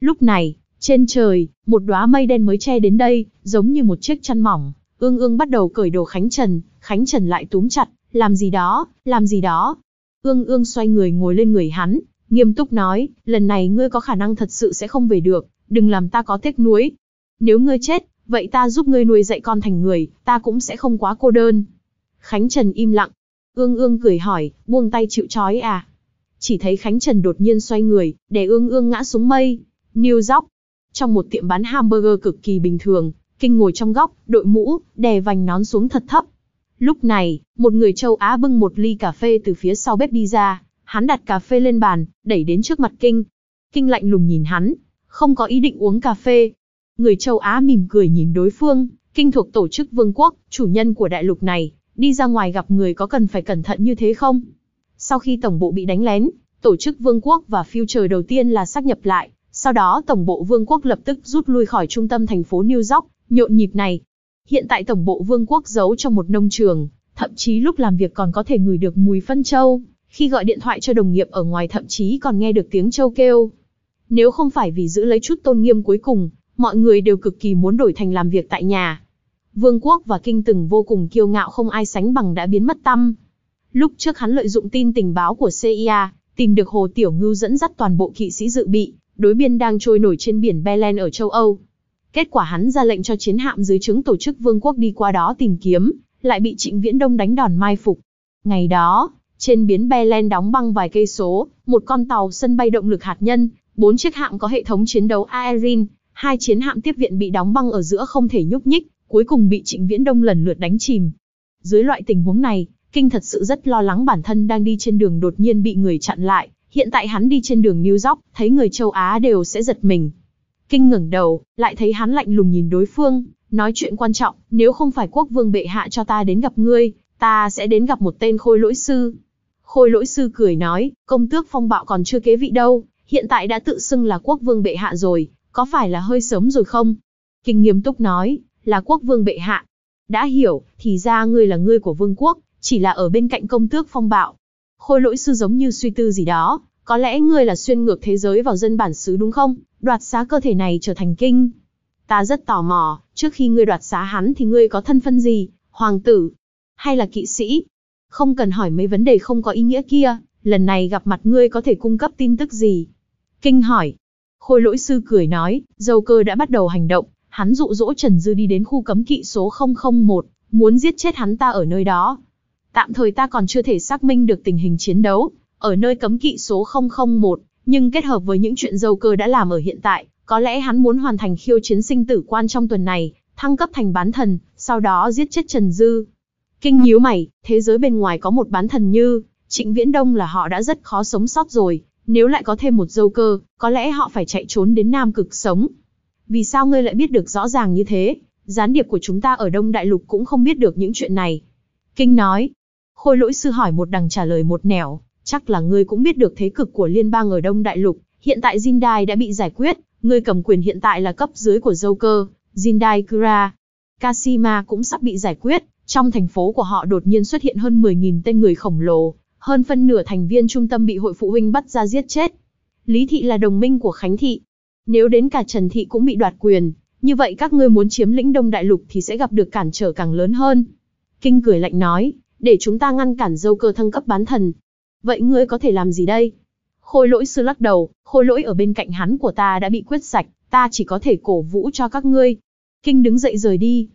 Lúc này, trên trời, một đóa mây đen mới che đến đây, giống như một chiếc chăn mỏng. Ương ương bắt đầu cởi đồ Khánh Trần, Khánh Trần lại túm chặt, làm gì đó, làm gì đó. Ương ương xoay người ngồi lên người hắn, nghiêm túc nói, lần này ngươi có khả năng thật sự sẽ không về được, đừng làm ta có tiếc nuối. Nếu ngươi chết, vậy ta giúp ngươi nuôi dạy con thành người, ta cũng sẽ không quá cô đơn. Khánh Trần im lặng. Ương ương cười hỏi, buông tay chịu trói à? Chỉ thấy Khánh Trần đột nhiên xoay người, để ương ương ngã xuống mây. New York. Trong một tiệm bán hamburger cực kỳ bình thường, Kinh ngồi trong góc, đội mũ, đè vành nón xuống thật thấp. Lúc này, một người châu Á bưng một ly cà phê từ phía sau bếp đi ra, hắn đặt cà phê lên bàn, đẩy đến trước mặt Kinh. Kinh lạnh lùng nhìn hắn, không có ý định uống cà phê. Người châu Á mỉm cười nhìn đối phương, Kinh thuộc tổ chức vương quốc, chủ nhân của đại lục này, đi ra ngoài gặp người có cần phải cẩn thận như thế không? Sau khi tổng bộ bị đánh lén, tổ chức vương quốc và future đầu tiên là xác nhập lại, sau đó Tổng bộ Vương quốc lập tức rút lui khỏi trung tâm thành phố New York, nhộn nhịp này. Hiện tại Tổng bộ Vương quốc giấu trong một nông trường, thậm chí lúc làm việc còn có thể ngửi được mùi phân trâu khi gọi điện thoại cho đồng nghiệp ở ngoài thậm chí còn nghe được tiếng trâu kêu. Nếu không phải vì giữ lấy chút tôn nghiêm cuối cùng, mọi người đều cực kỳ muốn đổi thành làm việc tại nhà. Vương quốc và Kinh từng vô cùng kiêu ngạo không ai sánh bằng đã biến mất tâm. Lúc trước hắn lợi dụng tin tình báo của CIA, tìm được Hồ Tiểu Ngưu dẫn dắt toàn bộ kỵ sĩ dự bị, đối biên đang trôi nổi trên biển Belen ở châu Âu. Kết quả hắn ra lệnh cho chiến hạm dưới trướng tổ chức vương quốc đi qua đó tìm kiếm, lại bị Trịnh Viễn Đông đánh đòn mai phục. Ngày đó, trên biến Belen đóng băng vài cây số, một con tàu sân bay động lực hạt nhân, bốn chiếc hạm có hệ thống chiến đấu Aerin, hai chiến hạm tiếp viện bị đóng băng ở giữa không thể nhúc nhích, cuối cùng bị Trịnh Viễn Đông lần lượt đánh chìm. Dưới loại tình huống này, Kinh thật sự rất lo lắng bản thân đang đi trên đường đột nhiên bị người chặn lại, Hiện tại hắn đi trên đường New York, thấy người châu Á đều sẽ giật mình. Kinh ngẩng đầu, lại thấy hắn lạnh lùng nhìn đối phương, nói chuyện quan trọng, nếu không phải quốc vương bệ hạ cho ta đến gặp ngươi, ta sẽ đến gặp một tên khôi lỗi sư. Khôi lỗi sư cười nói, công tước phong bạo còn chưa kế vị đâu, hiện tại đã tự xưng là quốc vương bệ hạ rồi, có phải là hơi sớm rồi không? Kinh nghiêm túc nói, là quốc vương bệ hạ. Đã hiểu, thì ra ngươi là ngươi của vương quốc, chỉ là ở bên cạnh công tước phong bạo. Khôi lỗi sư giống như suy tư gì đó, có lẽ ngươi là xuyên ngược thế giới vào dân bản xứ đúng không? Đoạt xá cơ thể này trở thành kinh. Ta rất tò mò, trước khi ngươi đoạt xá hắn thì ngươi có thân phân gì? Hoàng tử? Hay là kỵ sĩ? Không cần hỏi mấy vấn đề không có ý nghĩa kia, lần này gặp mặt ngươi có thể cung cấp tin tức gì? Kinh hỏi. Khôi lỗi sư cười nói, dâu cơ đã bắt đầu hành động, hắn dụ dỗ Trần Dư đi đến khu cấm kỵ số 001, muốn giết chết hắn ta ở nơi đó. Tạm thời ta còn chưa thể xác minh được tình hình chiến đấu, ở nơi cấm kỵ số 001, nhưng kết hợp với những chuyện dâu cơ đã làm ở hiện tại, có lẽ hắn muốn hoàn thành khiêu chiến sinh tử quan trong tuần này, thăng cấp thành bán thần, sau đó giết chết Trần Dư. Kinh nhíu mày, thế giới bên ngoài có một bán thần như, Trịnh Viễn Đông là họ đã rất khó sống sót rồi, nếu lại có thêm một dâu cơ, có lẽ họ phải chạy trốn đến Nam Cực sống. Vì sao ngươi lại biết được rõ ràng như thế? Gián điệp của chúng ta ở Đông Đại Lục cũng không biết được những chuyện này. Kinh nói. Khôi lỗi sư hỏi một đằng trả lời một nẻo. Chắc là ngươi cũng biết được thế cực của liên bang ở Đông Đại Lục, hiện tại Jindai đã bị giải quyết, ngươi cầm quyền hiện tại là cấp dưới của Joker, Jindai Kura. Kashima cũng sắp bị giải quyết, trong thành phố của họ đột nhiên xuất hiện hơn 10.000 tên người khổng lồ, hơn phân nửa thành viên trung tâm bị hội phụ huynh bắt ra giết chết. Lý Thị là đồng minh của Khánh Thị. Nếu đến cả Trần Thị cũng bị đoạt quyền, như vậy các ngươi muốn chiếm lĩnh Đông Đại Lục thì sẽ gặp được cản trở càng lớn hơn. Kinh cười lạnh nói, để chúng ta ngăn cản dâu cơ thăng cấp bán thần, vậy ngươi có thể làm gì đây? Khôi lỗi sư lắc đầu, khôi lỗi ở bên cạnh hắn của ta đã bị quyết sạch, ta chỉ có thể cổ vũ cho các ngươi. Kinh đứng dậy rời đi.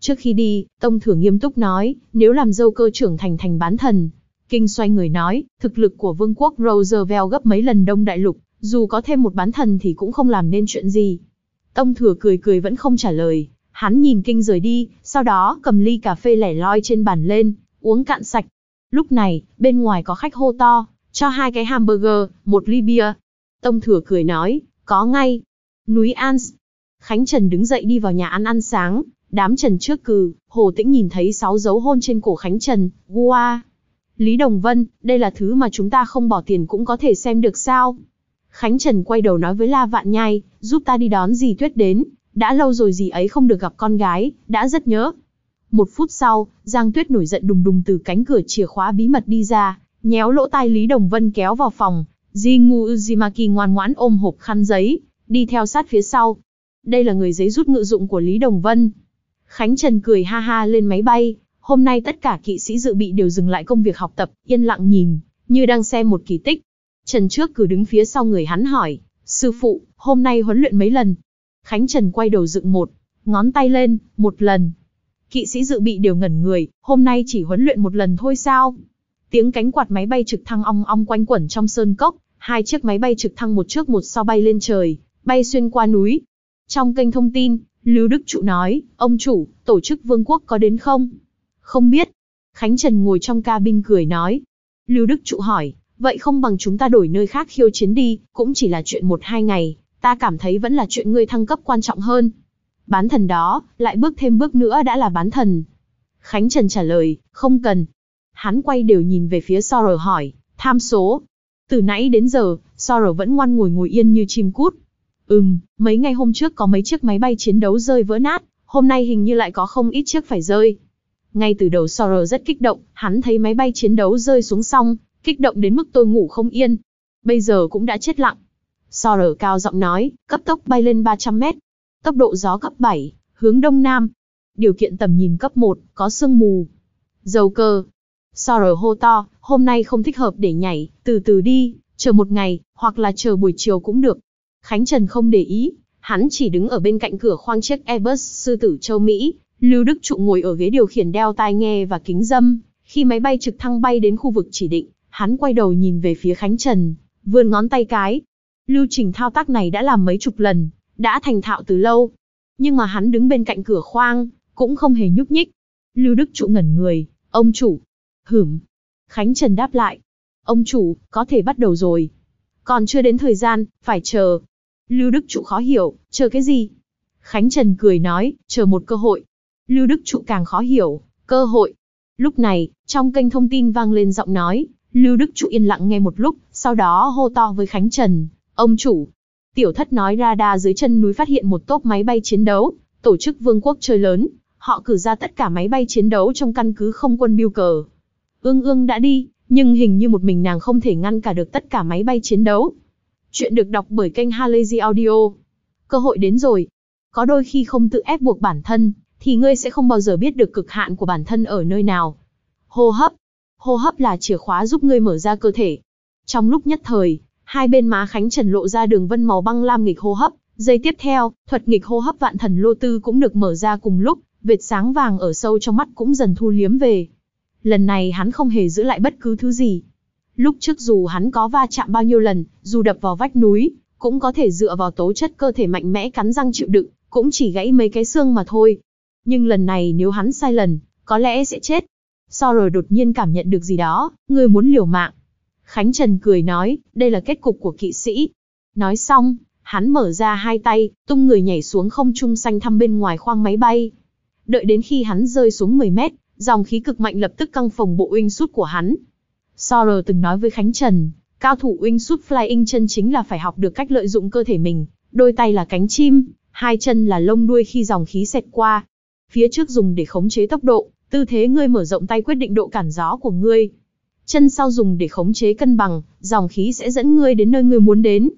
Trước khi đi, Tông Thử nghiêm túc nói, nếu làm dâu cơ trưởng thành thành bán thần. Kinh xoay người nói, thực lực của vương quốc Roosevelt gấp mấy lần đông đại lục, dù có thêm một bán thần thì cũng không làm nên chuyện gì. Tông Thừa cười cười vẫn không trả lời, hắn nhìn Kinh rời đi, sau đó cầm ly cà phê lẻ loi trên bàn lên, uống cạn sạch, Lúc này, bên ngoài có khách hô to, cho hai cái hamburger, một ly bia. Tông thừa cười nói, có ngay. Núi An. Khánh Trần đứng dậy đi vào nhà ăn ăn sáng, đám Trần trước cừ, Hồ Tĩnh nhìn thấy sáu dấu hôn trên cổ Khánh Trần, gua. Lý Đồng Vân, đây là thứ mà chúng ta không bỏ tiền cũng có thể xem được sao. Khánh Trần quay đầu nói với La Vạn Nhai, giúp ta đi đón dì Tuyết đến, đã lâu rồi dì ấy không được gặp con gái, đã rất nhớ, một phút sau, Giang Tuyết nổi giận đùng đùng từ cánh cửa chìa khóa bí mật đi ra, nhéo lỗ tai Lý Đồng Vân kéo vào phòng. Di Jingu Uzumaki ngoan ngoãn ôm hộp khăn giấy, đi theo sát phía sau. Đây là người giấy rút ngự dụng của Lý Đồng Vân. Khánh Trần cười ha ha lên máy bay, hôm nay tất cả kỵ sĩ dự bị đều dừng lại công việc học tập, yên lặng nhìn, như đang xem một kỳ tích. Trần trước cứ đứng phía sau người hắn hỏi, sư phụ, hôm nay huấn luyện mấy lần? Khánh Trần quay đầu dựng một, ngón tay lên, một lần, kỵ sĩ dự bị đều ngẩn người, hôm nay chỉ huấn luyện một lần thôi sao? Tiếng cánh quạt máy bay trực thăng ong ong quanh quẩn trong sơn cốc, hai chiếc máy bay trực thăng một trước một sau bay lên trời, bay xuyên qua núi. Trong kênh thông tin, Lưu Đức Trụ nói, ông chủ, tổ chức vương quốc có đến không? Không biết. Khánh Trần ngồi trong cabin cười nói. Lưu Đức Trụ hỏi, vậy không bằng chúng ta đổi nơi khác khiêu chiến đi, cũng chỉ là chuyện một hai ngày, ta cảm thấy vẫn là chuyện ngươi thăng cấp quan trọng hơn bán thần đó, lại bước thêm bước nữa đã là bán thần. Khánh Trần trả lời, không cần. Hắn quay đều nhìn về phía Sorrow hỏi, tham số. Từ nãy đến giờ, Sorrow vẫn ngoan ngồi ngồi yên như chim cút. Ừm, mấy ngày hôm trước có mấy chiếc máy bay chiến đấu rơi vỡ nát, hôm nay hình như lại có không ít chiếc phải rơi. Ngay từ đầu Sorrow rất kích động, hắn thấy máy bay chiến đấu rơi xuống sông, kích động đến mức tôi ngủ không yên. Bây giờ cũng đã chết lặng. Sorrow cao giọng nói, cấp tốc bay lên 300 mét, tốc độ gió cấp 7, hướng đông nam. Điều kiện tầm nhìn cấp 1, có sương mù. Dầu cơ. Sorrow hô to, hôm nay không thích hợp để nhảy, từ từ đi, chờ một ngày, hoặc là chờ buổi chiều cũng được. Khánh Trần không để ý, hắn chỉ đứng ở bên cạnh cửa khoang chiếc Airbus sư tử châu Mỹ. Lưu Đức Trụ ngồi ở ghế điều khiển đeo tai nghe và kính dâm. Khi máy bay trực thăng bay đến khu vực chỉ định, hắn quay đầu nhìn về phía Khánh Trần, vươn ngón tay cái. Lưu trình thao tác này đã làm mấy chục lần, đã thành thạo từ lâu. Nhưng mà hắn đứng bên cạnh cửa khoang, cũng không hề nhúc nhích. Lưu Đức Trụ ngẩn người, ông chủ. Hửm. Khánh Trần đáp lại. Ông chủ, có thể bắt đầu rồi. Còn chưa đến thời gian, phải chờ. Lưu Đức Trụ khó hiểu, chờ cái gì? Khánh Trần cười nói, chờ một cơ hội. Lưu Đức Trụ càng khó hiểu, cơ hội. Lúc này, trong kênh thông tin vang lên giọng nói, Lưu Đức Trụ yên lặng nghe một lúc, sau đó hô to với Khánh Trần, ông chủ, Tiểu thất nói radar dưới chân núi phát hiện một tốp máy bay chiến đấu, tổ chức vương quốc chơi lớn, họ cử ra tất cả máy bay chiến đấu trong căn cứ không quân biêu cờ. Ương ương đã đi, nhưng hình như một mình nàng không thể ngăn cả được tất cả máy bay chiến đấu. Chuyện được đọc bởi kênh Halazy Audio. Cơ hội đến rồi. Có đôi khi không tự ép buộc bản thân, thì ngươi sẽ không bao giờ biết được cực hạn của bản thân ở nơi nào. Hô hấp. Hô hấp là chìa khóa giúp ngươi mở ra cơ thể. Trong lúc nhất thời, hai bên má Khánh Trần lộ ra đường vân màu băng lam nghịch hô hấp, giây tiếp theo, thuật nghịch hô hấp vạn thần lô tư cũng được mở ra cùng lúc, vệt sáng vàng ở sâu trong mắt cũng dần thu liếm về. Lần này hắn không hề giữ lại bất cứ thứ gì. Lúc trước dù hắn có va chạm bao nhiêu lần, dù đập vào vách núi, cũng có thể dựa vào tố chất cơ thể mạnh mẽ cắn răng chịu đựng, cũng chỉ gãy mấy cái xương mà thôi. Nhưng lần này nếu hắn sai lần, có lẽ sẽ chết. sau rồi đột nhiên cảm nhận được gì đó, người muốn liều mạng, Khánh Trần cười nói, đây là kết cục của kỵ sĩ. Nói xong, hắn mở ra hai tay, tung người nhảy xuống không trung xanh thăm bên ngoài khoang máy bay. Đợi đến khi hắn rơi xuống 10 mét, dòng khí cực mạnh lập tức căng phồng bộ wing sút của hắn. Sorrow từng nói với Khánh Trần, cao thủ wing sút flying chân chính là phải học được cách lợi dụng cơ thể mình, đôi tay là cánh chim, hai chân là lông đuôi khi dòng khí xẹt qua. Phía trước dùng để khống chế tốc độ, tư thế ngươi mở rộng tay quyết định độ cản gió của ngươi chân sau dùng để khống chế cân bằng, dòng khí sẽ dẫn ngươi đến nơi ngươi muốn đến.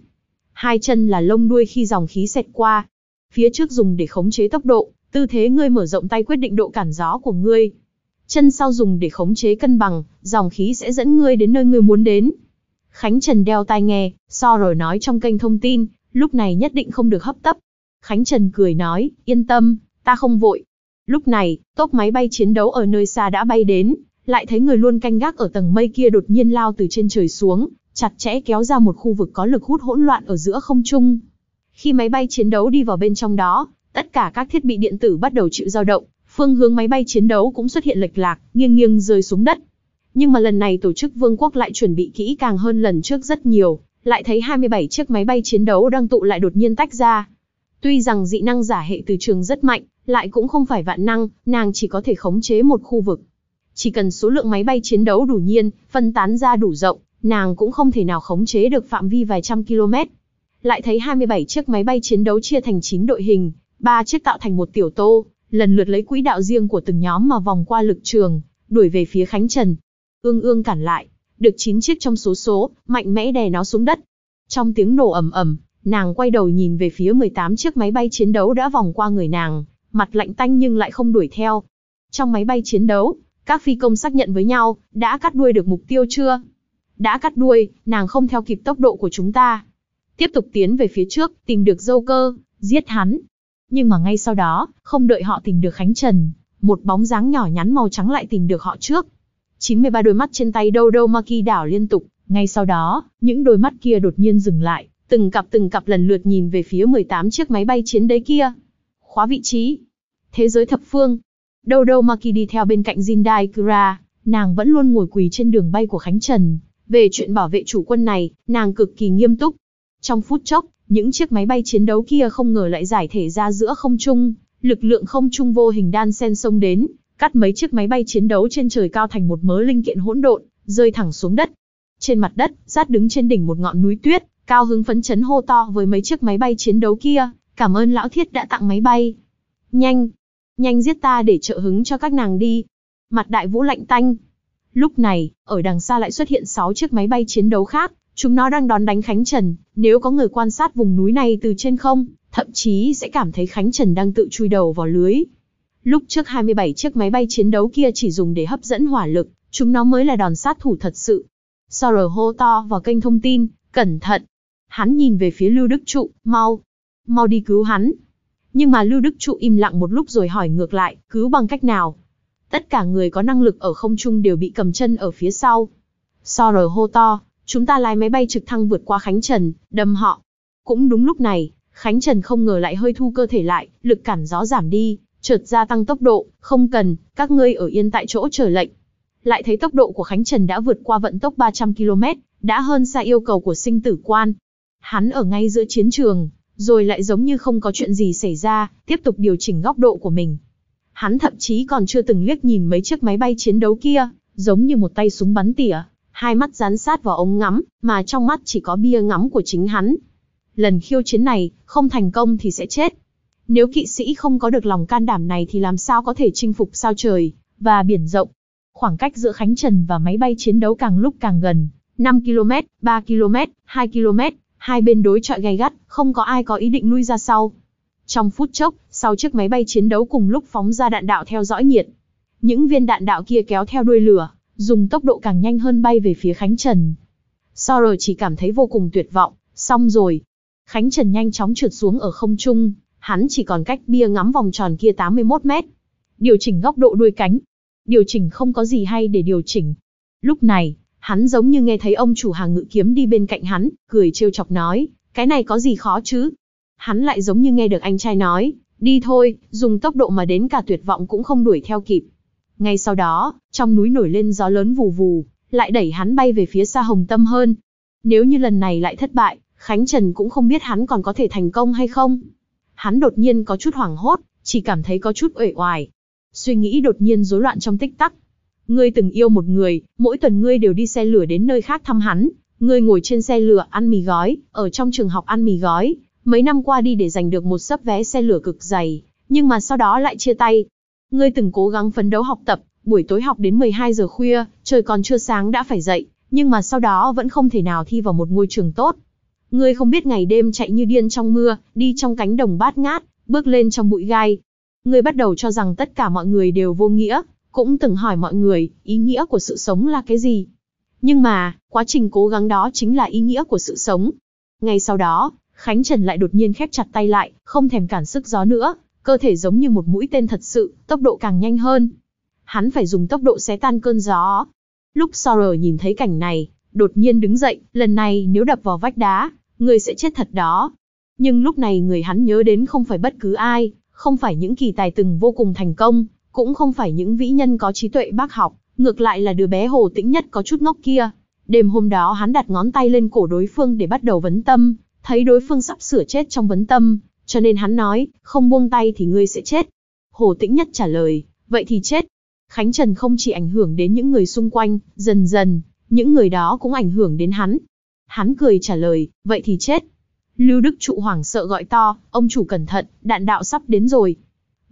Hai chân là lông đuôi khi dòng khí xẹt qua. Phía trước dùng để khống chế tốc độ, tư thế ngươi mở rộng tay quyết định độ cản gió của ngươi. Chân sau dùng để khống chế cân bằng, dòng khí sẽ dẫn ngươi đến nơi ngươi muốn đến. Khánh Trần đeo tai nghe, so rồi nói trong kênh thông tin, lúc này nhất định không được hấp tấp. Khánh Trần cười nói, yên tâm, ta không vội. Lúc này, tốp máy bay chiến đấu ở nơi xa đã bay đến, lại thấy người luôn canh gác ở tầng mây kia đột nhiên lao từ trên trời xuống, chặt chẽ kéo ra một khu vực có lực hút hỗn loạn ở giữa không trung. Khi máy bay chiến đấu đi vào bên trong đó, tất cả các thiết bị điện tử bắt đầu chịu dao động, phương hướng máy bay chiến đấu cũng xuất hiện lệch lạc, nghiêng nghiêng rơi xuống đất. Nhưng mà lần này tổ chức vương quốc lại chuẩn bị kỹ càng hơn lần trước rất nhiều, lại thấy 27 chiếc máy bay chiến đấu đang tụ lại đột nhiên tách ra. Tuy rằng dị năng giả hệ từ trường rất mạnh, lại cũng không phải vạn năng, nàng chỉ có thể khống chế một khu vực. Chỉ cần số lượng máy bay chiến đấu đủ nhiên, phân tán ra đủ rộng, nàng cũng không thể nào khống chế được phạm vi vài trăm km. Lại thấy 27 chiếc máy bay chiến đấu chia thành 9 đội hình, 3 chiếc tạo thành một tiểu tô, lần lượt lấy quỹ đạo riêng của từng nhóm mà vòng qua lực trường, đuổi về phía Khánh Trần. Ương ương cản lại, được 9 chiếc trong số số, mạnh mẽ đè nó xuống đất. Trong tiếng nổ ầm ầm, nàng quay đầu nhìn về phía 18 chiếc máy bay chiến đấu đã vòng qua người nàng, mặt lạnh tanh nhưng lại không đuổi theo. Trong máy bay chiến đấu, các phi công xác nhận với nhau, đã cắt đuôi được mục tiêu chưa? Đã cắt đuôi, nàng không theo kịp tốc độ của chúng ta. Tiếp tục tiến về phía trước, tìm được dâu cơ, giết hắn. Nhưng mà ngay sau đó, không đợi họ tìm được Khánh Trần, một bóng dáng nhỏ nhắn màu trắng lại tìm được họ trước. 93 đôi mắt trên tay Dodo Maki đảo liên tục, ngay sau đó, những đôi mắt kia đột nhiên dừng lại, từng cặp từng cặp lần lượt nhìn về phía 18 chiếc máy bay chiến đế kia. Khóa vị trí. Thế giới thập phương, đâu đâu mà Maki đi theo bên cạnh Jin Kura, nàng vẫn luôn ngồi quỳ trên đường bay của Khánh Trần. Về chuyện bảo vệ chủ quân này, nàng cực kỳ nghiêm túc. Trong phút chốc, những chiếc máy bay chiến đấu kia không ngờ lại giải thể ra giữa không trung, lực lượng không trung vô hình đan sen xông đến, cắt mấy chiếc máy bay chiến đấu trên trời cao thành một mớ linh kiện hỗn độn, rơi thẳng xuống đất. Trên mặt đất, Giác đứng trên đỉnh một ngọn núi tuyết, cao hứng phấn chấn hô to với mấy chiếc máy bay chiến đấu kia, cảm ơn lão thiết đã tặng máy bay. Nhanh, Nhanh giết ta để trợ hứng cho các nàng đi. Mặt đại vũ lạnh tanh. Lúc này, ở đằng xa lại xuất hiện 6 chiếc máy bay chiến đấu khác. Chúng nó đang đón đánh Khánh Trần. Nếu có người quan sát vùng núi này từ trên không, thậm chí sẽ cảm thấy Khánh Trần đang tự chui đầu vào lưới. Lúc trước 27 chiếc máy bay chiến đấu kia chỉ dùng để hấp dẫn hỏa lực, chúng nó mới là đòn sát thủ thật sự. Sorrow hô to vào kênh thông tin, cẩn thận. Hắn nhìn về phía Lưu Đức Trụ, mau. Mau đi cứu hắn, nhưng mà Lưu Đức Trụ im lặng một lúc rồi hỏi ngược lại, cứu bằng cách nào? Tất cả người có năng lực ở không trung đều bị cầm chân ở phía sau. So rồi hô to, chúng ta lái máy bay trực thăng vượt qua Khánh Trần, đâm họ. Cũng đúng lúc này, Khánh Trần không ngờ lại hơi thu cơ thể lại, lực cản gió giảm đi, chợt ra tăng tốc độ, không cần, các ngươi ở yên tại chỗ chờ lệnh. Lại thấy tốc độ của Khánh Trần đã vượt qua vận tốc 300 km, đã hơn xa yêu cầu của sinh tử quan. Hắn ở ngay giữa chiến trường, rồi lại giống như không có chuyện gì xảy ra, tiếp tục điều chỉnh góc độ của mình. Hắn thậm chí còn chưa từng liếc nhìn mấy chiếc máy bay chiến đấu kia, giống như một tay súng bắn tỉa, hai mắt dán sát vào ống ngắm, mà trong mắt chỉ có bia ngắm của chính hắn. Lần khiêu chiến này, không thành công thì sẽ chết. Nếu kỵ sĩ không có được lòng can đảm này thì làm sao có thể chinh phục sao trời và biển rộng. Khoảng cách giữa Khánh Trần và máy bay chiến đấu càng lúc càng gần, 5 km, 3 km, 2 km, Hai bên đối chọi gay gắt, không có ai có ý định lui ra sau. Trong phút chốc, sau chiếc máy bay chiến đấu cùng lúc phóng ra đạn đạo theo dõi nhiệt. Những viên đạn đạo kia kéo theo đuôi lửa, dùng tốc độ càng nhanh hơn bay về phía Khánh Trần. Sorrow chỉ cảm thấy vô cùng tuyệt vọng, xong rồi. Khánh Trần nhanh chóng trượt xuống ở không trung, hắn chỉ còn cách bia ngắm vòng tròn kia 81 mét. Điều chỉnh góc độ đuôi cánh. Điều chỉnh không có gì hay để điều chỉnh. Lúc này, Hắn giống như nghe thấy ông chủ hàng ngự kiếm đi bên cạnh hắn, cười trêu chọc nói, cái này có gì khó chứ? Hắn lại giống như nghe được anh trai nói, đi thôi, dùng tốc độ mà đến cả tuyệt vọng cũng không đuổi theo kịp. Ngay sau đó, trong núi nổi lên gió lớn vù vù, lại đẩy hắn bay về phía xa hồng tâm hơn. Nếu như lần này lại thất bại, Khánh Trần cũng không biết hắn còn có thể thành công hay không. Hắn đột nhiên có chút hoảng hốt, chỉ cảm thấy có chút uể oải. Suy nghĩ đột nhiên rối loạn trong tích tắc, Ngươi từng yêu một người, mỗi tuần ngươi đều đi xe lửa đến nơi khác thăm hắn, ngươi ngồi trên xe lửa ăn mì gói, ở trong trường học ăn mì gói, mấy năm qua đi để giành được một sấp vé xe lửa cực dày, nhưng mà sau đó lại chia tay. Ngươi từng cố gắng phấn đấu học tập, buổi tối học đến 12 giờ khuya, trời còn chưa sáng đã phải dậy, nhưng mà sau đó vẫn không thể nào thi vào một ngôi trường tốt. Ngươi không biết ngày đêm chạy như điên trong mưa, đi trong cánh đồng bát ngát, bước lên trong bụi gai. Ngươi bắt đầu cho rằng tất cả mọi người đều vô nghĩa, cũng từng hỏi mọi người, ý nghĩa của sự sống là cái gì? Nhưng mà, quá trình cố gắng đó chính là ý nghĩa của sự sống. Ngay sau đó, Khánh Trần lại đột nhiên khép chặt tay lại, không thèm cản sức gió nữa, cơ thể giống như một mũi tên thật sự, tốc độ càng nhanh hơn. Hắn phải dùng tốc độ xé tan cơn gió. Lúc Sorrow nhìn thấy cảnh này, đột nhiên đứng dậy, lần này nếu đập vào vách đá, người sẽ chết thật đó. Nhưng lúc này người hắn nhớ đến không phải bất cứ ai, không phải những kỳ tài từng vô cùng thành công, cũng không phải những vĩ nhân có trí tuệ bác học, ngược lại là đứa bé hồ tĩnh nhất có chút ngốc kia. Đêm hôm đó hắn đặt ngón tay lên cổ đối phương để bắt đầu vấn tâm, thấy đối phương sắp sửa chết trong vấn tâm, cho nên hắn nói, không buông tay thì ngươi sẽ chết. Hồ tĩnh nhất trả lời, vậy thì chết. Khánh Trần không chỉ ảnh hưởng đến những người xung quanh, dần dần, những người đó cũng ảnh hưởng đến hắn. Hắn cười trả lời, vậy thì chết. Lưu Đức Trụ hoảng sợ gọi to, ông chủ cẩn thận, đạn đạo sắp đến rồi.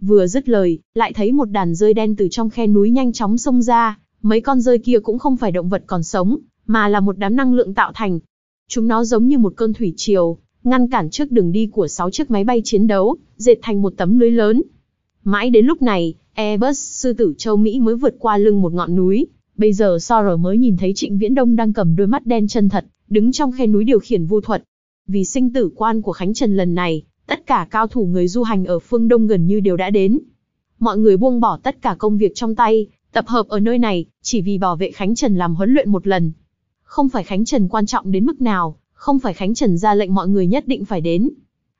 Vừa dứt lời, lại thấy một đàn rơi đen từ trong khe núi nhanh chóng xông ra, mấy con rơi kia cũng không phải động vật còn sống, mà là một đám năng lượng tạo thành. Chúng nó giống như một cơn thủy triều, ngăn cản trước đường đi của 6 chiếc máy bay chiến đấu, dệt thành một tấm lưới lớn. Mãi đến lúc này, Airbus sư tử châu Mỹ mới vượt qua lưng một ngọn núi, bây giờ Sora mới nhìn thấy Trịnh Viễn Đông đang cầm đôi mắt đen chân thật, đứng trong khe núi điều khiển vu thuật. Vì sinh tử quan của Khánh Trần lần này, tất cả cao thủ người du hành ở phương Đông gần như đều đã đến. Mọi người buông bỏ tất cả công việc trong tay, tập hợp ở nơi này, chỉ vì bảo vệ Khánh Trần làm huấn luyện một lần. Không phải Khánh Trần quan trọng đến mức nào, không phải Khánh Trần ra lệnh mọi người nhất định phải đến,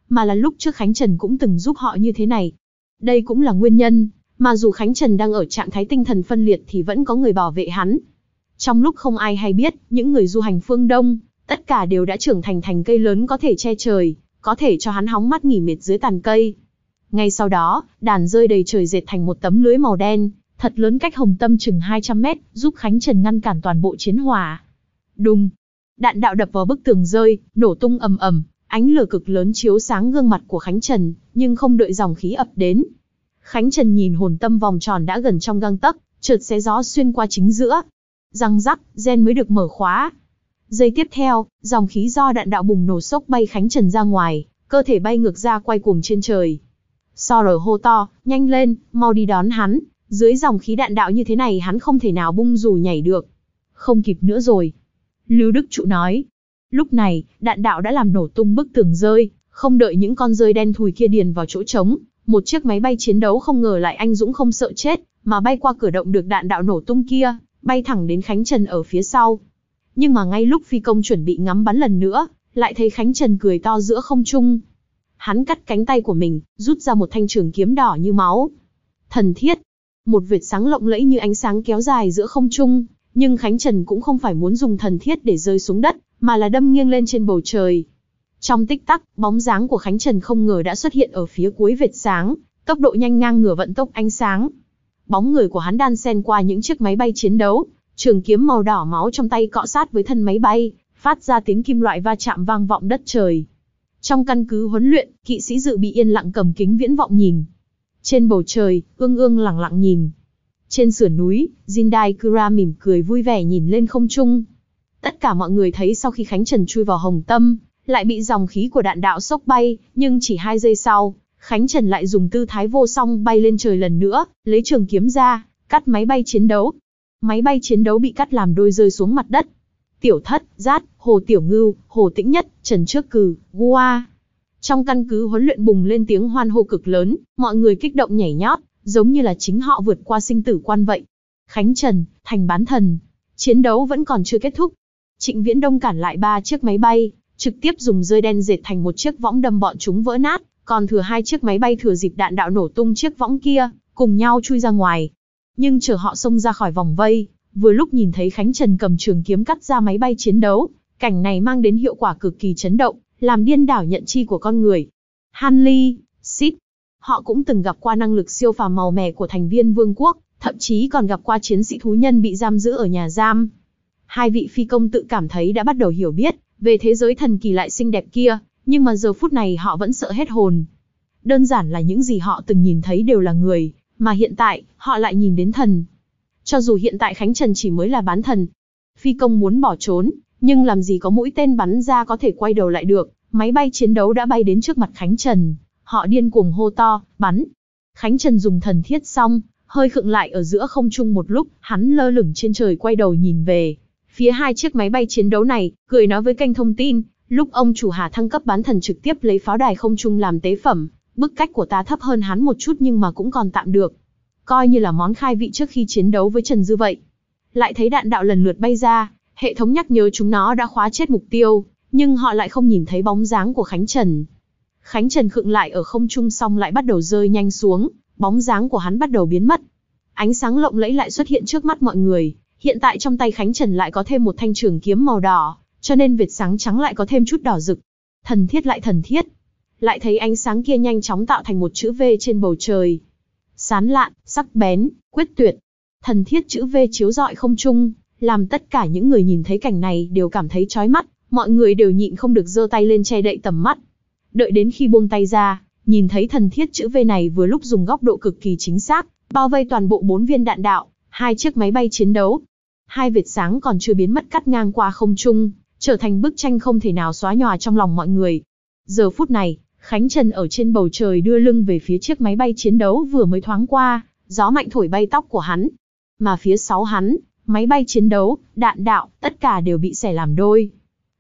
mà là lúc trước Khánh Trần cũng từng giúp họ như thế này. Đây cũng là nguyên nhân, mà dù Khánh Trần đang ở trạng thái tinh thần phân liệt thì vẫn có người bảo vệ hắn. Trong lúc không ai hay biết, những người du hành phương Đông, tất cả đều đã trưởng thành thành cây lớn có thể che trời, có thể cho hắn hóng mắt nghỉ mệt dưới tàn cây. Ngay sau đó, đàn rơi đầy trời dệt thành một tấm lưới màu đen, thật lớn cách hồng tâm chừng 200 mét, giúp Khánh Trần ngăn cản toàn bộ chiến hòa. Đùng! Đạn đạo đập vào bức tường rơi, nổ tung ầm ầm, ánh lửa cực lớn chiếu sáng gương mặt của Khánh Trần, nhưng không đợi dòng khí ập đến. Khánh Trần nhìn hồn tâm vòng tròn đã gần trong gang tấc, chợt xé gió xuyên qua chính giữa. Răng rắc, gen mới được mở khóa. Giây tiếp theo, dòng khí do đạn đạo bùng nổ sốc bay Khánh Trần ra ngoài, cơ thể bay ngược ra quay cuồng trên trời. Sora hô to, nhanh lên, mau đi đón hắn, dưới dòng khí đạn đạo như thế này hắn không thể nào bung dù nhảy được. Không kịp nữa rồi. Lưu Đức Trụ nói. Lúc này, đạn đạo đã làm nổ tung bức tường rơi, không đợi những con rơi đen thùi kia điền vào chỗ trống, một chiếc máy bay chiến đấu không ngờ lại anh Dũng không sợ chết, mà bay qua cửa động được đạn đạo nổ tung kia, bay thẳng đến Khánh Trần ở phía sau. Nhưng mà ngay lúc phi công chuẩn bị ngắm bắn lần nữa, lại thấy Khánh Trần cười to giữa không trung. Hắn cắt cánh tay của mình, rút ra một thanh trường kiếm đỏ như máu. Thần thiết, một vệt sáng lộng lẫy như ánh sáng kéo dài giữa không trung, nhưng Khánh Trần cũng không phải muốn dùng thần thiết để rơi xuống đất, mà là đâm nghiêng lên trên bầu trời. Trong tích tắc, bóng dáng của Khánh Trần không ngờ đã xuất hiện ở phía cuối vệt sáng, tốc độ nhanh ngang ngửa vận tốc ánh sáng. Bóng người của hắn đan xen qua những chiếc máy bay chiến đấu, Trường kiếm màu đỏ máu trong tay cọ sát với thân máy bay, phát ra tiếng kim loại va chạm vang vọng đất trời. Trong căn cứ huấn luyện, kỵ sĩ dự bị yên lặng cầm kính viễn vọng nhìn. Trên bầu trời, ương ương lặng lặng nhìn. Trên sườn núi, Jindai Kura mỉm cười vui vẻ nhìn lên không trung. Tất cả mọi người thấy sau khi Khánh Trần chui vào hồng tâm, lại bị dòng khí của đạn đạo sốc bay, nhưng chỉ hai giây sau, Khánh Trần lại dùng tư thái vô song bay lên trời lần nữa, lấy trường kiếm ra, cắt máy bay chiến đấu, máy bay chiến đấu bị cắt làm đôi rơi xuống mặt đất. Tiểu Thất, Giát, Hồ Tiểu Ngưu, Hồ Tĩnh Nhất, Trần Trước Cừ, Gua. Trong căn cứ huấn luyện bùng lên tiếng hoan hô cực lớn, mọi người kích động nhảy nhót, giống như là chính họ vượt qua sinh tử quan vậy. Khánh Trần, Thành Bán Thần, chiến đấu vẫn còn chưa kết thúc. Trịnh Viễn Đông cản lại ba chiếc máy bay, trực tiếp dùng rơi đen dệt thành một chiếc võng đâm bọn chúng vỡ nát, còn thừa hai chiếc máy bay thừa dịp đạn đạo nổ tung chiếc võng kia, cùng nhau chui ra ngoài. Nhưng chờ họ xông ra khỏi vòng vây, vừa lúc nhìn thấy Khánh Trần cầm trường kiếm cắt ra máy bay chiến đấu, cảnh này mang đến hiệu quả cực kỳ chấn động, làm điên đảo nhận chi của con người. Hanley, Sid, họ cũng từng gặp qua năng lực siêu phàm màu mè của thành viên vương quốc, thậm chí còn gặp qua chiến sĩ thú nhân bị giam giữ ở nhà giam. Hai vị phi công tự cảm thấy đã bắt đầu hiểu biết về thế giới thần kỳ lại xinh đẹp kia, nhưng mà giờ phút này họ vẫn sợ hết hồn. Đơn giản là những gì họ từng nhìn thấy đều là người, mà hiện tại, họ lại nhìn đến thần. Cho dù hiện tại Khánh Trần chỉ mới là bán thần. Phi công muốn bỏ trốn, nhưng làm gì có mũi tên bắn ra có thể quay đầu lại được. Máy bay chiến đấu đã bay đến trước mặt Khánh Trần. Họ điên cuồng hô to, bắn. Khánh Trần dùng thần thiết xong, hơi khựng lại ở giữa không trung một lúc, hắn lơ lửng trên trời quay đầu nhìn về. Phía hai chiếc máy bay chiến đấu này, cười nói với kênh thông tin, lúc ông chủ Hà thăng cấp bán thần trực tiếp lấy pháo đài không trung làm tế phẩm, Bức cách của ta thấp hơn hắn một chút nhưng mà cũng còn tạm được. Coi như là món khai vị trước khi chiến đấu với Trần Dư vậy. Lại thấy đạn đạo lần lượt bay ra, hệ thống nhắc nhớ chúng nó đã khóa chết mục tiêu, nhưng họ lại không nhìn thấy bóng dáng của Khánh Trần. Khánh Trần khựng lại ở không trung xong lại bắt đầu rơi nhanh xuống, bóng dáng của hắn bắt đầu biến mất. Ánh sáng lộng lẫy lại xuất hiện trước mắt mọi người, hiện tại trong tay Khánh Trần lại có thêm một thanh trường kiếm màu đỏ, cho nên Việt sáng trắng lại có thêm chút đỏ rực. Thần thiết lại thần thiết, lại thấy ánh sáng kia nhanh chóng tạo thành một chữ V trên bầu trời. Sán lạn, sắc bén, quyết tuyệt. Thần thiết chữ V chiếu rọi không trung, làm tất cả những người nhìn thấy cảnh này đều cảm thấy chói mắt, mọi người đều nhịn không được giơ tay lên che đậy tầm mắt. Đợi đến khi buông tay ra, nhìn thấy thần thiết chữ V này vừa lúc dùng góc độ cực kỳ chính xác, bao vây toàn bộ bốn viên đạn đạo, hai chiếc máy bay chiến đấu. Hai vệt sáng còn chưa biến mất cắt ngang qua không trung, trở thành bức tranh không thể nào xóa nhòa trong lòng mọi người. Giờ phút này, Khánh Trần ở trên bầu trời đưa lưng về phía chiếc máy bay chiến đấu vừa mới thoáng qua, gió mạnh thổi bay tóc của hắn. Mà phía sau hắn, máy bay chiến đấu, đạn đạo, tất cả đều bị xẻ làm đôi.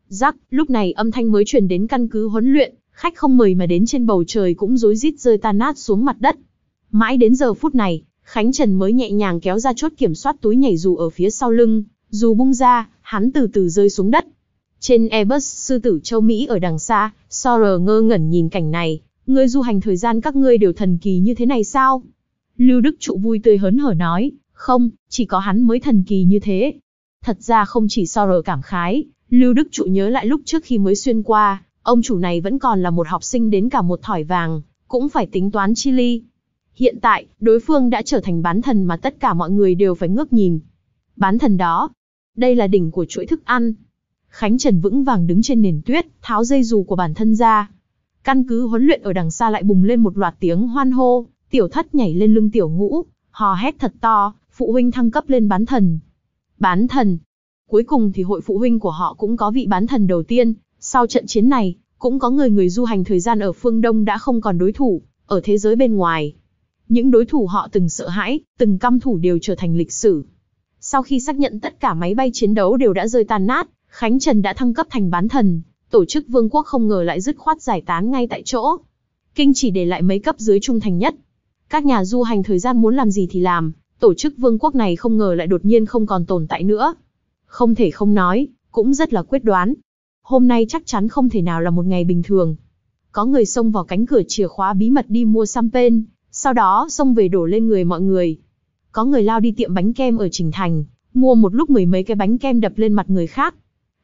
Rắc, lúc này âm thanh mới truyền đến căn cứ huấn luyện, khách không mời mà đến trên bầu trời cũng rối rít rơi tan nát xuống mặt đất. Mãi đến giờ phút này, Khánh Trần mới nhẹ nhàng kéo ra chốt kiểm soát túi nhảy dù ở phía sau lưng, dù bung ra, hắn từ từ rơi xuống đất, trên Airbus sư tử châu Mỹ ở đằng xa, Sora ngơ ngẩn nhìn cảnh này, ngươi du hành thời gian các ngươi đều thần kỳ như thế này sao? Lưu Đức Trụ vui tươi hớn hở nói, không, chỉ có hắn mới thần kỳ như thế. Thật ra không chỉ Sora cảm khái, Lưu Đức Trụ nhớ lại lúc trước khi mới xuyên qua, ông chủ này vẫn còn là một học sinh đến cả một thỏi vàng, cũng phải tính toán chi ly. Hiện tại, đối phương đã trở thành bán thần mà tất cả mọi người đều phải ngước nhìn. Bán thần đó, đây là đỉnh của chuỗi thức ăn, Khánh Trần vững vàng đứng trên nền tuyết, tháo dây dù của bản thân ra. Căn cứ huấn luyện ở đằng xa lại bùng lên một loạt tiếng hoan hô, tiểu thất nhảy lên lưng tiểu ngũ, hò hét thật to, phụ huynh thăng cấp lên bán thần. Bán thần. Cuối cùng thì hội phụ huynh của họ cũng có vị bán thần đầu tiên, sau trận chiến này, cũng có người người du hành thời gian ở phương Đông đã không còn đối thủ, ở thế giới bên ngoài. Những đối thủ họ từng sợ hãi, từng căm thủ đều trở thành lịch sử. Sau khi xác nhận tất cả máy bay chiến đấu đều đã rơi tan nát, Khánh Trần đã thăng cấp thành bán thần, tổ chức vương quốc không ngờ lại dứt khoát giải tán ngay tại chỗ. Kinh chỉ để lại mấy cấp dưới trung thành nhất. Các nhà du hành thời gian muốn làm gì thì làm, tổ chức vương quốc này không ngờ lại đột nhiên không còn tồn tại nữa. Không thể không nói, cũng rất là quyết đoán. Hôm nay chắc chắn không thể nào là một ngày bình thường. Có người xông vào cánh cửa chìa khóa bí mật đi mua champagne, sau đó xông về đổ lên người mọi người. Có người lao đi tiệm bánh kem ở Trình Thành, mua một lúc mười mấy cái bánh kem đập lên mặt người khác,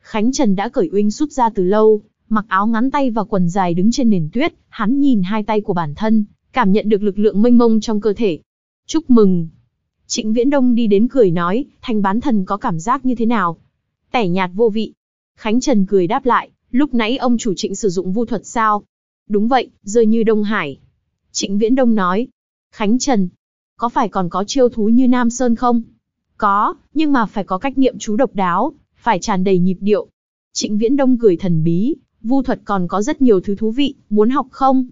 Khánh Trần đã cởi uynh sút ra từ lâu, mặc áo ngắn tay và quần dài đứng trên nền tuyết, hắn nhìn hai tay của bản thân, cảm nhận được lực lượng mênh mông trong cơ thể. Chúc mừng. Trịnh Viễn Đông đi đến cười nói, thanh bán thần có cảm giác như thế nào? Tẻ nhạt vô vị. Khánh Trần cười đáp lại, lúc nãy ông chủ trịnh sử dụng vu thuật sao? Đúng vậy, rơi như Đông Hải. Trịnh Viễn Đông nói. Khánh Trần, có phải còn có chiêu thú như Nam Sơn không? Có, nhưng mà phải có cách niệm chú độc đáo, phải tràn đầy nhịp điệu. Trịnh Viễn Đông cười thần bí, vu thuật còn có rất nhiều thứ thú vị, muốn học không?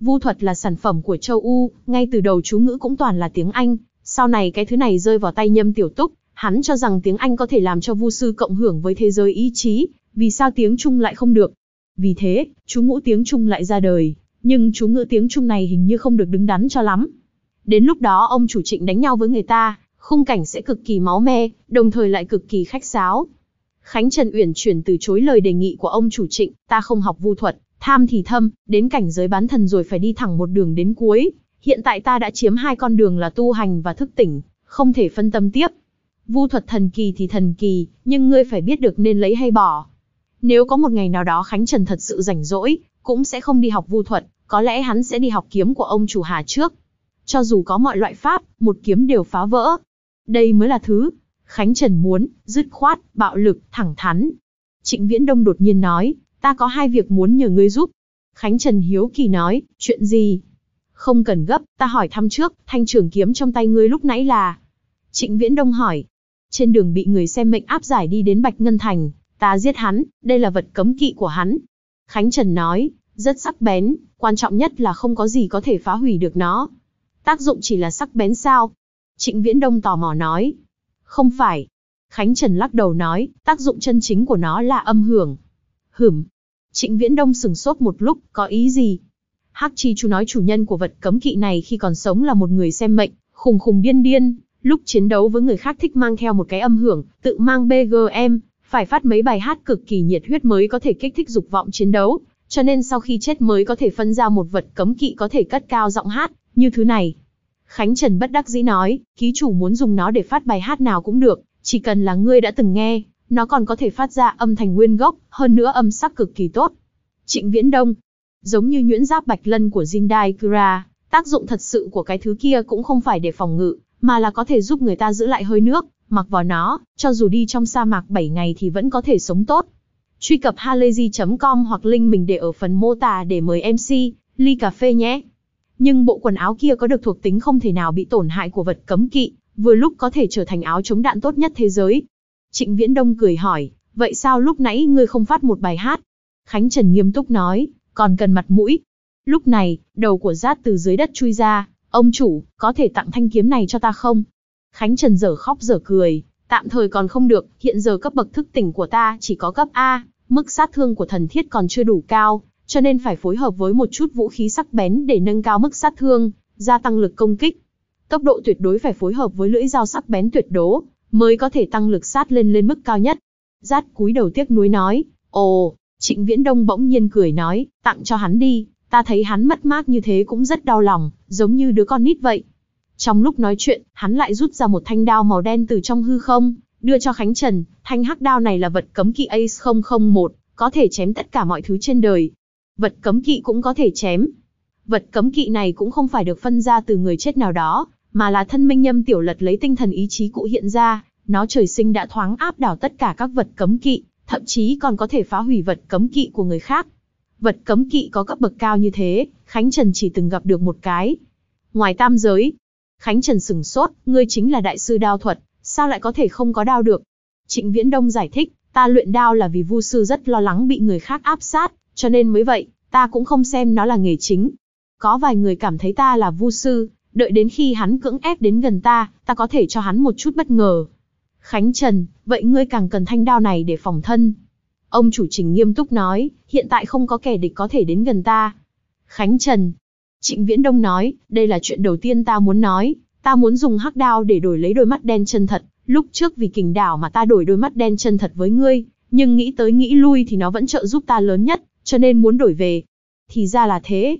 Vu thuật là sản phẩm của châu U, ngay từ đầu chú ngữ cũng toàn là tiếng Anh, sau này cái thứ này rơi vào tay Nhâm Tiểu Túc, hắn cho rằng tiếng Anh có thể làm cho vu sư cộng hưởng với thế giới ý chí, vì sao tiếng Trung lại không được? Vì thế, chú ngữ tiếng Trung lại ra đời, nhưng chú ngữ tiếng Trung này hình như không được đứng đắn cho lắm. Đến lúc đó ông chủ trịnh đánh nhau với người ta, khung cảnh sẽ cực kỳ máu me, đồng thời lại cực kỳ khách sáo, Khánh Trần Uyển chuyển từ chối lời đề nghị của ông chủ trịnh, ta không học vu thuật, tham thì thâm, đến cảnh giới bán thần rồi phải đi thẳng một đường đến cuối. Hiện tại ta đã chiếm hai con đường là tu hành và thức tỉnh, không thể phân tâm tiếp. Vu thuật thần kỳ thì thần kỳ, nhưng ngươi phải biết được nên lấy hay bỏ. Nếu có một ngày nào đó Khánh Trần thật sự rảnh rỗi, cũng sẽ không đi học vu thuật, có lẽ hắn sẽ đi học kiếm của ông chủ Hà trước. Cho dù có mọi loại pháp, một kiếm đều phá vỡ. Đây mới là thứ Khánh Trần muốn, dứt khoát, bạo lực, thẳng thắn. Trịnh Viễn Đông đột nhiên nói, ta có hai việc muốn nhờ ngươi giúp. Khánh Trần hiếu kỳ nói, chuyện gì? Không cần gấp, ta hỏi thăm trước, thanh trưởng kiếm trong tay ngươi lúc nãy là... Trịnh Viễn Đông hỏi, trên đường bị người xem mệnh áp giải đi đến Bạch Ngân Thành, ta giết hắn, đây là vật cấm kỵ của hắn. Khánh Trần nói, rất sắc bén, quan trọng nhất là không có gì có thể phá hủy được nó. Tác dụng chỉ là sắc bén sao? Trịnh Viễn Đông tò mò nói, không phải. Khánh Trần lắc đầu nói, tác dụng chân chính của nó là âm hưởng. Hửm. Trịnh Viễn Đông sừng sốt một lúc, có ý gì? Hắc Chi Chu nói chủ nhân của vật cấm kỵ này khi còn sống là một người xem mệnh, khùng khùng điên điên, lúc chiến đấu với người khác thích mang theo một cái âm hưởng, tự mang BGM, phải phát mấy bài hát cực kỳ nhiệt huyết mới có thể kích thích dục vọng chiến đấu, cho nên sau khi chết mới có thể phân ra một vật cấm kỵ có thể cất cao giọng hát, như thứ này. Khánh Trần bất đắc dĩ nói, ký chủ muốn dùng nó để phát bài hát nào cũng được, chỉ cần là ngươi đã từng nghe, nó còn có thể phát ra âm thanh nguyên gốc, hơn nữa âm sắc cực kỳ tốt. Trịnh Viễn Đông, giống như nhuyễn giáp bạch lân của Jindai Kura, tác dụng thật sự của cái thứ kia cũng không phải để phòng ngự, mà là có thể giúp người ta giữ lại hơi nước, mặc vào nó, cho dù đi trong sa mạc 7 ngày thì vẫn có thể sống tốt. Truy cập halayzi.com hoặc link mình để ở phần mô tả để mời MC, ly cà phê nhé nhưng bộ quần áo kia có được thuộc tính không thể nào bị tổn hại của vật cấm kỵ, vừa lúc có thể trở thành áo chống đạn tốt nhất thế giới. Trịnh Viễn Đông cười hỏi, vậy sao lúc nãy ngươi không phát một bài hát? Khánh Trần nghiêm túc nói, còn cần mặt mũi. Lúc này, đầu của giát từ dưới đất chui ra, ông chủ, có thể tặng thanh kiếm này cho ta không? Khánh Trần dở khóc dở cười, tạm thời còn không được, hiện giờ cấp bậc thức tỉnh của ta chỉ có cấp A, mức sát thương của thần thiết còn chưa đủ cao, cho nên phải phối hợp với một chút vũ khí sắc bén để nâng cao mức sát thương, gia tăng lực công kích. Tốc độ tuyệt đối phải phối hợp với lưỡi dao sắc bén tuyệt đố, mới có thể tăng lực sát lên lên mức cao nhất. Giát cúi đầu tiếc nuối nói, ồ, Trịnh Viễn Đông bỗng nhiên cười nói, tặng cho hắn đi, ta thấy hắn mất mát như thế cũng rất đau lòng, giống như đứa con nít vậy. Trong lúc nói chuyện, hắn lại rút ra một thanh đao màu đen từ trong hư không, đưa cho Khánh Trần, thanh hắc đao này là vật cấm kỵ Ace 001, có thể chém tất cả mọi thứ trên đời, vật cấm kỵ cũng có thể chém. Vật cấm kỵ này cũng không phải được phân ra từ người chết nào đó, mà là thân minh nhâm tiểu lật lấy tinh thần ý chí cụ hiện ra, nó trời sinh đã thoáng áp đảo tất cả các vật cấm kỵ, thậm chí còn có thể phá hủy vật cấm kỵ của người khác. Vật cấm kỵ có cấp bậc cao như thế, Khánh Trần chỉ từng gặp được một cái. Ngoài tam giới, Khánh Trần sừng sốt, ngươi chính là đại sư đao thuật, sao lại có thể không có đao được? Trịnh Viễn Đông giải thích, ta luyện đao là vì vu sư rất lo lắng bị người khác áp sát, cho nên mới vậy, ta cũng không xem nó là nghề chính. Có vài người cảm thấy ta là vu sư, đợi đến khi hắn cưỡng ép đến gần ta, ta có thể cho hắn một chút bất ngờ. Khánh Trần, vậy ngươi càng cần thanh đao này để phòng thân. Ông chủ trình nghiêm túc nói, hiện tại không có kẻ địch có thể đến gần ta. Khánh Trần, Trịnh Viễn Đông nói, đây là chuyện đầu tiên ta muốn nói, ta muốn dùng hắc đao để đổi lấy đôi mắt đen chân thật. Lúc trước vì kình đảo mà ta đổi đôi mắt đen chân thật với ngươi, nhưng nghĩ tới nghĩ lui thì nó vẫn trợ giúp ta lớn nhất cho nên muốn đổi về. Thì ra là thế.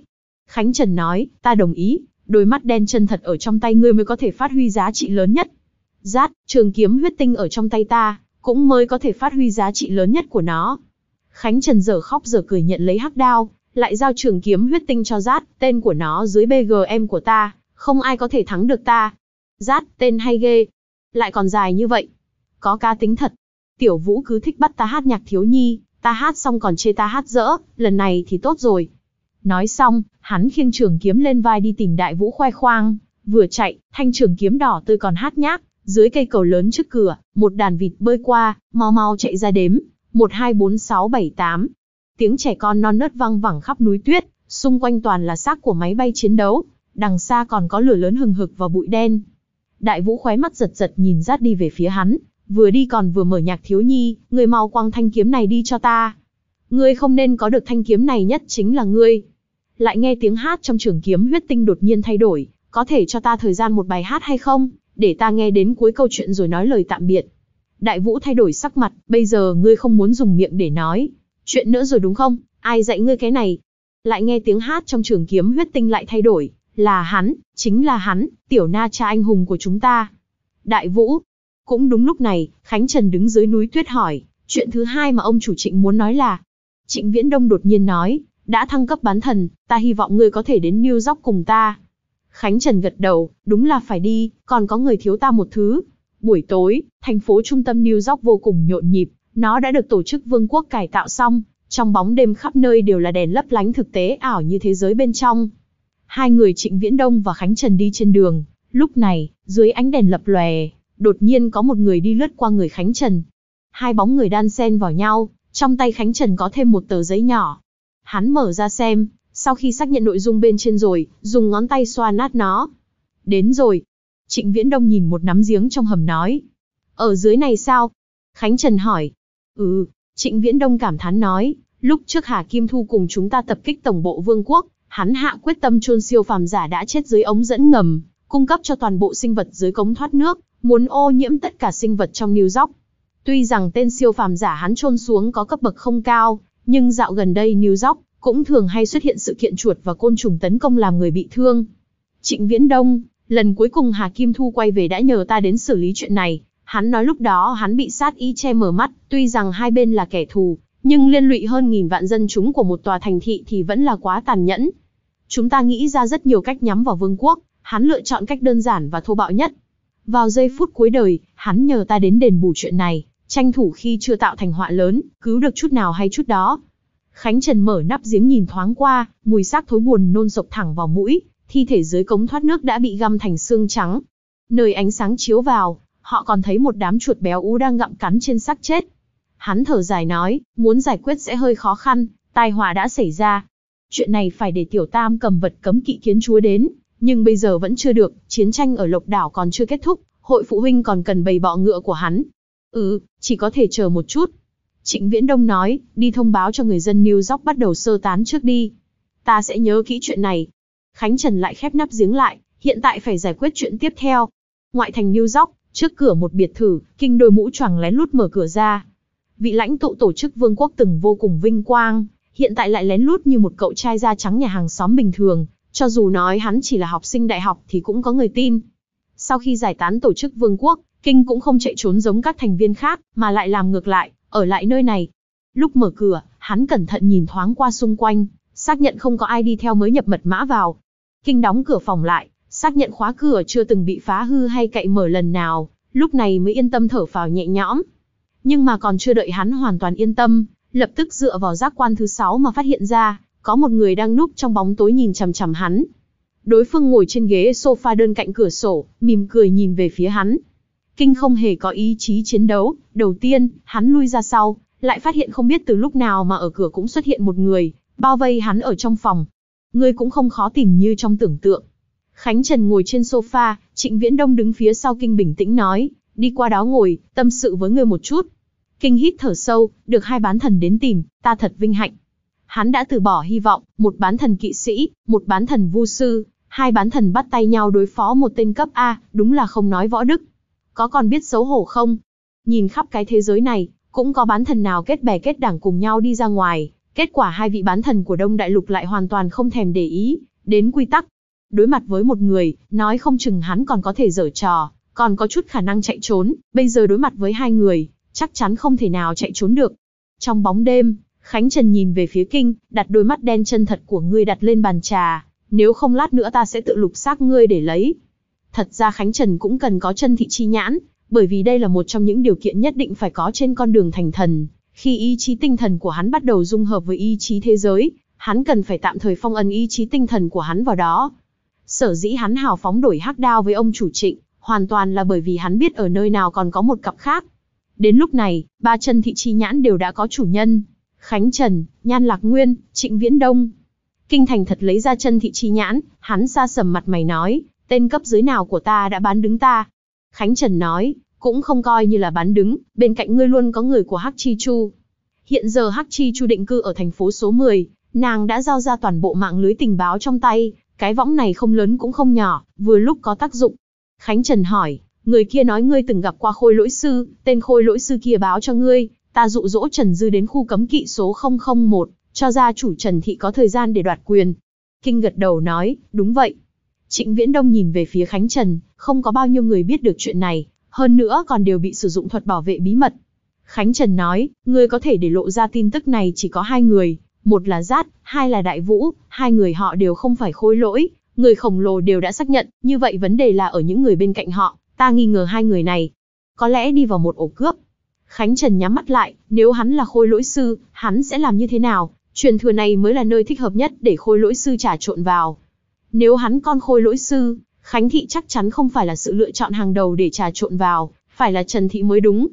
Khánh Trần nói, ta đồng ý, đôi mắt đen chân thật ở trong tay ngươi mới có thể phát huy giá trị lớn nhất. Giát, trường kiếm huyết tinh ở trong tay ta, cũng mới có thể phát huy giá trị lớn nhất của nó. Khánh Trần giờ khóc giờ cười nhận lấy hắc đao, lại giao trường kiếm huyết tinh cho Giát, tên của nó dưới BGM của ta, không ai có thể thắng được ta. Giát, tên hay ghê. Lại còn dài như vậy. Có ca tính thật. Tiểu Vũ cứ thích bắt ta hát nhạc thiếu nhi, Ta hát xong còn chê ta hát dỡ, lần này thì tốt rồi. Nói xong, hắn khiêng trường kiếm lên vai đi tìm đại vũ khoe khoang. Vừa chạy, thanh trường kiếm đỏ tươi còn hát nhác. Dưới cây cầu lớn trước cửa, một đàn vịt bơi qua, mau mau chạy ra đếm. một hai bốn sáu bảy tám. Tiếng trẻ con non nớt văng vẳng khắp núi tuyết, xung quanh toàn là xác của máy bay chiến đấu. Đằng xa còn có lửa lớn hừng hực và bụi đen. Đại vũ khóe mắt giật giật nhìn rát đi về phía hắn, vừa đi còn vừa mở nhạc thiếu nhi, người mau quăng thanh kiếm này đi cho ta. Ngươi không nên có được thanh kiếm này nhất chính là ngươi. Lại nghe tiếng hát trong trường kiếm huyết tinh đột nhiên thay đổi, có thể cho ta thời gian một bài hát hay không, để ta nghe đến cuối câu chuyện rồi nói lời tạm biệt. Đại vũ thay đổi sắc mặt, bây giờ ngươi không muốn dùng miệng để nói. Chuyện nữa rồi đúng không, ai dạy ngươi cái này? Lại nghe tiếng hát trong trường kiếm huyết tinh lại thay đổi, là hắn, chính là hắn, tiểu na cha anh hùng của chúng ta. Đại vũ, cũng đúng lúc này, Khánh Trần đứng dưới núi tuyết hỏi, chuyện thứ hai mà ông chủ trịnh muốn nói là. Trịnh Viễn Đông đột nhiên nói, đã thăng cấp bán thần, ta hy vọng ngươi có thể đến New York cùng ta. Khánh Trần gật đầu, đúng là phải đi, còn có người thiếu ta một thứ. Buổi tối, thành phố trung tâm New York vô cùng nhộn nhịp, nó đã được tổ chức vương quốc cải tạo xong, trong bóng đêm khắp nơi đều là đèn lấp lánh thực tế ảo như thế giới bên trong. Hai người Trịnh Viễn Đông và Khánh Trần đi trên đường, lúc này, dưới ánh đèn lập lòe, đột nhiên có một người đi lướt qua người Khánh Trần. Hai bóng người đan xen vào nhau, trong tay Khánh Trần có thêm một tờ giấy nhỏ. Hắn mở ra xem, sau khi xác nhận nội dung bên trên rồi, dùng ngón tay xoa nát nó. Đến rồi. Trịnh Viễn Đông nhìn một nắm giếng trong hầm nói. Ở dưới này sao? Khánh Trần hỏi. Ừ, Trịnh Viễn Đông cảm thán nói, lúc trước Hà Kim Thu cùng chúng ta tập kích Tổng bộ Vương quốc, hắn hạ quyết tâm chôn siêu phàm giả đã chết dưới ống dẫn ngầm, cung cấp cho toàn bộ sinh vật dưới cống thoát nước, muốn ô nhiễm tất cả sinh vật trong New York. Tuy rằng tên siêu phàm giả hắn trôn xuống có cấp bậc không cao, nhưng dạo gần đây New York cũng thường hay xuất hiện sự kiện chuột và côn trùng tấn công làm người bị thương. Trịnh Viễn Đông, lần cuối cùng Hà Kim Thu quay về đã nhờ ta đến xử lý chuyện này, hắn nói lúc đó hắn bị sát ý che mở mắt, tuy rằng hai bên là kẻ thù, nhưng liên lụy hơn nghìn vạn dân chúng của một tòa thành thị thì vẫn là quá tàn nhẫn. Chúng ta nghĩ ra rất nhiều cách nhắm vào vương quốc, hắn lựa chọn cách đơn giản và thô bạo nhất. Vào giây phút cuối đời, hắn nhờ ta đến đền bù chuyện này, tranh thủ khi chưa tạo thành họa lớn, cứu được chút nào hay chút đó. Khánh Trần mở nắp giếng nhìn thoáng qua, mùi xác thối buồn nôn sộc thẳng vào mũi, thi thể dưới cống thoát nước đã bị găm thành xương trắng. Nơi ánh sáng chiếu vào, họ còn thấy một đám chuột béo ú đang gặm cắn trên xác chết. Hắn thở dài nói, muốn giải quyết sẽ hơi khó khăn, tai họa đã xảy ra. Chuyện này phải để tiểu tam cầm vật cấm kỵ kiến chúa đến, nhưng bây giờ vẫn chưa được, chiến tranh ở Lộc Đảo còn chưa kết thúc, hội phụ huynh còn cần bày bọ ngựa của hắn. Ừ, chỉ có thể chờ một chút. Trịnh Viễn Đông nói, đi thông báo cho người dân New York bắt đầu sơ tán trước đi. Ta sẽ nhớ kỹ chuyện này. Khánh Trần lại khép nắp giếng lại, hiện tại phải giải quyết chuyện tiếp theo. Ngoại thành New York, trước cửa một biệt thự, kinh đôi mũ choàng lén lút mở cửa ra. Vị lãnh tụ tổ chức vương quốc từng vô cùng vinh quang, hiện tại lại lén lút như một cậu trai da trắng nhà hàng xóm bình thường, cho dù nói hắn chỉ là học sinh đại học thì cũng có người tin. Sau khi giải tán tổ chức vương quốc, Kinh cũng không chạy trốn giống các thành viên khác, mà lại làm ngược lại, ở lại nơi này. Lúc mở cửa, hắn cẩn thận nhìn thoáng qua xung quanh, xác nhận không có ai đi theo mới nhập mật mã vào. Kinh đóng cửa phòng lại, xác nhận khóa cửa chưa từng bị phá hư hay cậy mở lần nào, lúc này mới yên tâm thở phào nhẹ nhõm. Nhưng mà còn chưa đợi hắn hoàn toàn yên tâm, lập tức dựa vào giác quan thứ sáu mà phát hiện ra, có một người đang núp trong bóng tối nhìn chằm chằm hắn. Đối phương ngồi trên ghế sofa đơn cạnh cửa sổ, mỉm cười nhìn về phía hắn. Kinh không hề có ý chí chiến đấu, đầu tiên, hắn lui ra sau, lại phát hiện không biết từ lúc nào mà ở cửa cũng xuất hiện một người, bao vây hắn ở trong phòng. người cũng không khó tìm như trong tưởng tượng. Khánh Trần ngồi trên sofa, Trịnh Viễn Đông đứng phía sau Kinh bình tĩnh nói, đi qua đó ngồi, tâm sự với ngươi một chút. Kinh hít thở sâu, được hai bán thần đến tìm, ta thật vinh hạnh. Hắn đã từ bỏ hy vọng, một bán thần kỵ sĩ, một bán thần vu sư, hai bán thần bắt tay nhau đối phó một tên cấp A, đúng là không nói võ đức. Có còn biết xấu hổ không? Nhìn khắp cái thế giới này, cũng có bán thần nào kết bè kết đảng cùng nhau đi ra ngoài, kết quả hai vị bán thần của Đông Đại Lục lại hoàn toàn không thèm để ý, đến quy tắc. Đối mặt với một người, nói không chừng hắn còn có thể dở trò, còn có chút khả năng chạy trốn, bây giờ đối mặt với hai người, chắc chắn không thể nào chạy trốn được. Trong bóng đêm, Khánh Trần nhìn về phía kinh, đặt đôi mắt đen chân thật của ngươi đặt lên bàn trà, nếu không lát nữa ta sẽ tự lục xác ngươi để lấy. Thật ra Khánh Trần cũng cần có chân thị chi nhãn, bởi vì đây là một trong những điều kiện nhất định phải có trên con đường thành thần. Khi ý chí tinh thần của hắn bắt đầu dung hợp với ý chí thế giới, hắn cần phải tạm thời phong ấn ý chí tinh thần của hắn vào đó. Sở dĩ hắn hào phóng đổi hắc đao với ông chủ trịnh, hoàn toàn là bởi vì hắn biết ở nơi nào còn có một cặp khác. Đến lúc này, ba chân thị chi nhãn đều đã có chủ nhân, Khánh Trần, Nhan Lạc Nguyên, Trịnh Viễn Đông. Kinh Thành thật lấy ra chân thị chi nhãn, hắn xa sầm mặt mày nói, tên cấp dưới nào của ta đã bán đứng ta. Khánh Trần nói, cũng không coi như là bán đứng, bên cạnh ngươi luôn có người của Hắc Chi Chu. Hiện giờ Hắc Chi Chu định cư ở thành phố số 10, nàng đã giao ra toàn bộ mạng lưới tình báo trong tay, cái võng này không lớn cũng không nhỏ, vừa lúc có tác dụng. Khánh Trần hỏi, người kia nói ngươi từng gặp qua khôi lỗi sư, tên khôi lỗi sư kia báo cho ngươi, ta dụ dỗ Trần Dư đến khu cấm kỵ số 001, cho gia chủ Trần Thị có thời gian để đoạt quyền. Kinh gật đầu nói, đúng vậy. Trịnh Viễn Đông nhìn về phía Khánh Trần, không có bao nhiêu người biết được chuyện này, hơn nữa còn đều bị sử dụng thuật bảo vệ bí mật. Khánh Trần nói, người có thể để lộ ra tin tức này chỉ có hai người, một là Giát, hai là Đại Vũ, hai người họ đều không phải khôi lỗi, người khổng lồ đều đã xác nhận, như vậy vấn đề là ở những người bên cạnh họ, ta nghi ngờ hai người này. Có lẽ đi vào một ổ cướp, Khánh Trần nhắm mắt lại, nếu hắn là khôi lỗi sư, hắn sẽ làm như thế nào? Truyền thừa này mới là nơi thích hợp nhất để khôi lỗi sư trà trộn vào. Nếu hắn con khôi lỗi sư, Khánh Thị chắc chắn không phải là sự lựa chọn hàng đầu để trà trộn vào, phải là Trần Thị mới đúng.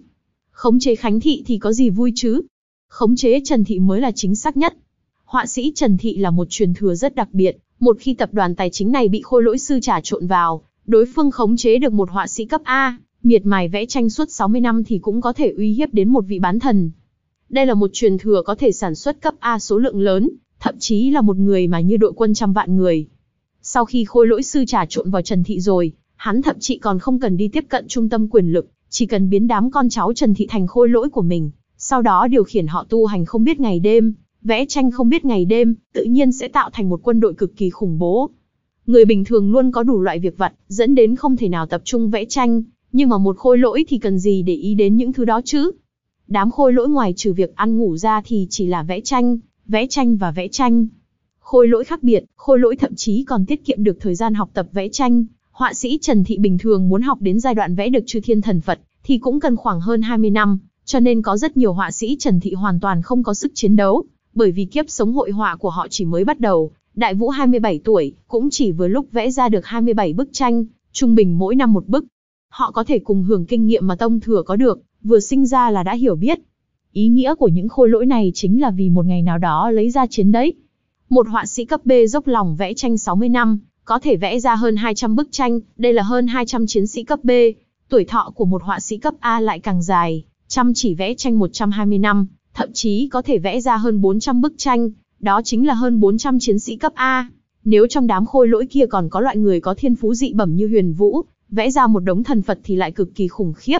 Khống chế Khánh Thị thì có gì vui chứ? Khống chế Trần Thị mới là chính xác nhất. Họa sĩ Trần Thị là một truyền thừa rất đặc biệt, một khi tập đoàn tài chính này bị khôi lỗi sư trà trộn vào, đối phương khống chế được một họa sĩ cấp A, miệt mài vẽ tranh suốt 60 năm thì cũng có thể uy hiếp đến một vị bán thần. Đây là một truyền thừa có thể sản xuất cấp A số lượng lớn, thậm chí là một người mà như đội quân trăm vạn người. Sau khi khôi lỗi sư trà trộn vào Trần Thị rồi, hắn thậm chí còn không cần đi tiếp cận trung tâm quyền lực, chỉ cần biến đám con cháu Trần Thị thành khôi lỗi của mình, sau đó điều khiển họ tu hành không biết ngày đêm, vẽ tranh không biết ngày đêm, tự nhiên sẽ tạo thành một quân đội cực kỳ khủng bố. Người bình thường luôn có đủ loại việc vặt, dẫn đến không thể nào tập trung vẽ tranh, nhưng mà một khôi lỗi thì cần gì để ý đến những thứ đó chứ? Đám khôi lỗi ngoài trừ việc ăn ngủ ra thì chỉ là vẽ tranh, vẽ tranh và vẽ tranh. Khôi lỗi khác biệt, khôi lỗi thậm chí còn tiết kiệm được thời gian học tập vẽ tranh. Họa sĩ Trần Thị bình thường muốn học đến giai đoạn vẽ được chư thiên thần Phật thì cũng cần khoảng hơn 20 năm, cho nên có rất nhiều họa sĩ Trần Thị hoàn toàn không có sức chiến đấu, bởi vì kiếp sống hội họa của họ chỉ mới bắt đầu. Đại Vũ 27 tuổi, cũng chỉ vừa lúc vẽ ra được 27 bức tranh, trung bình mỗi năm một bức, họ có thể cùng hưởng kinh nghiệm mà tông thừa có được, vừa sinh ra là đã hiểu biết. Ý nghĩa của những khôi lỗi này chính là vì một ngày nào đó lấy ra chiến đấy. Một họa sĩ cấp B dốc lòng vẽ tranh 60 năm, có thể vẽ ra hơn 200 bức tranh, đây là hơn 200 chiến sĩ cấp B. Tuổi thọ của một họa sĩ cấp A lại càng dài, chăm chỉ vẽ tranh 120 năm, thậm chí có thể vẽ ra hơn 400 bức tranh, đó chính là hơn 400 chiến sĩ cấp A. Nếu trong đám khôi lỗi kia còn có loại người có thiên phú dị bẩm như Huyền Vũ, vẽ ra một đống thần Phật thì lại cực kỳ khủng khiếp.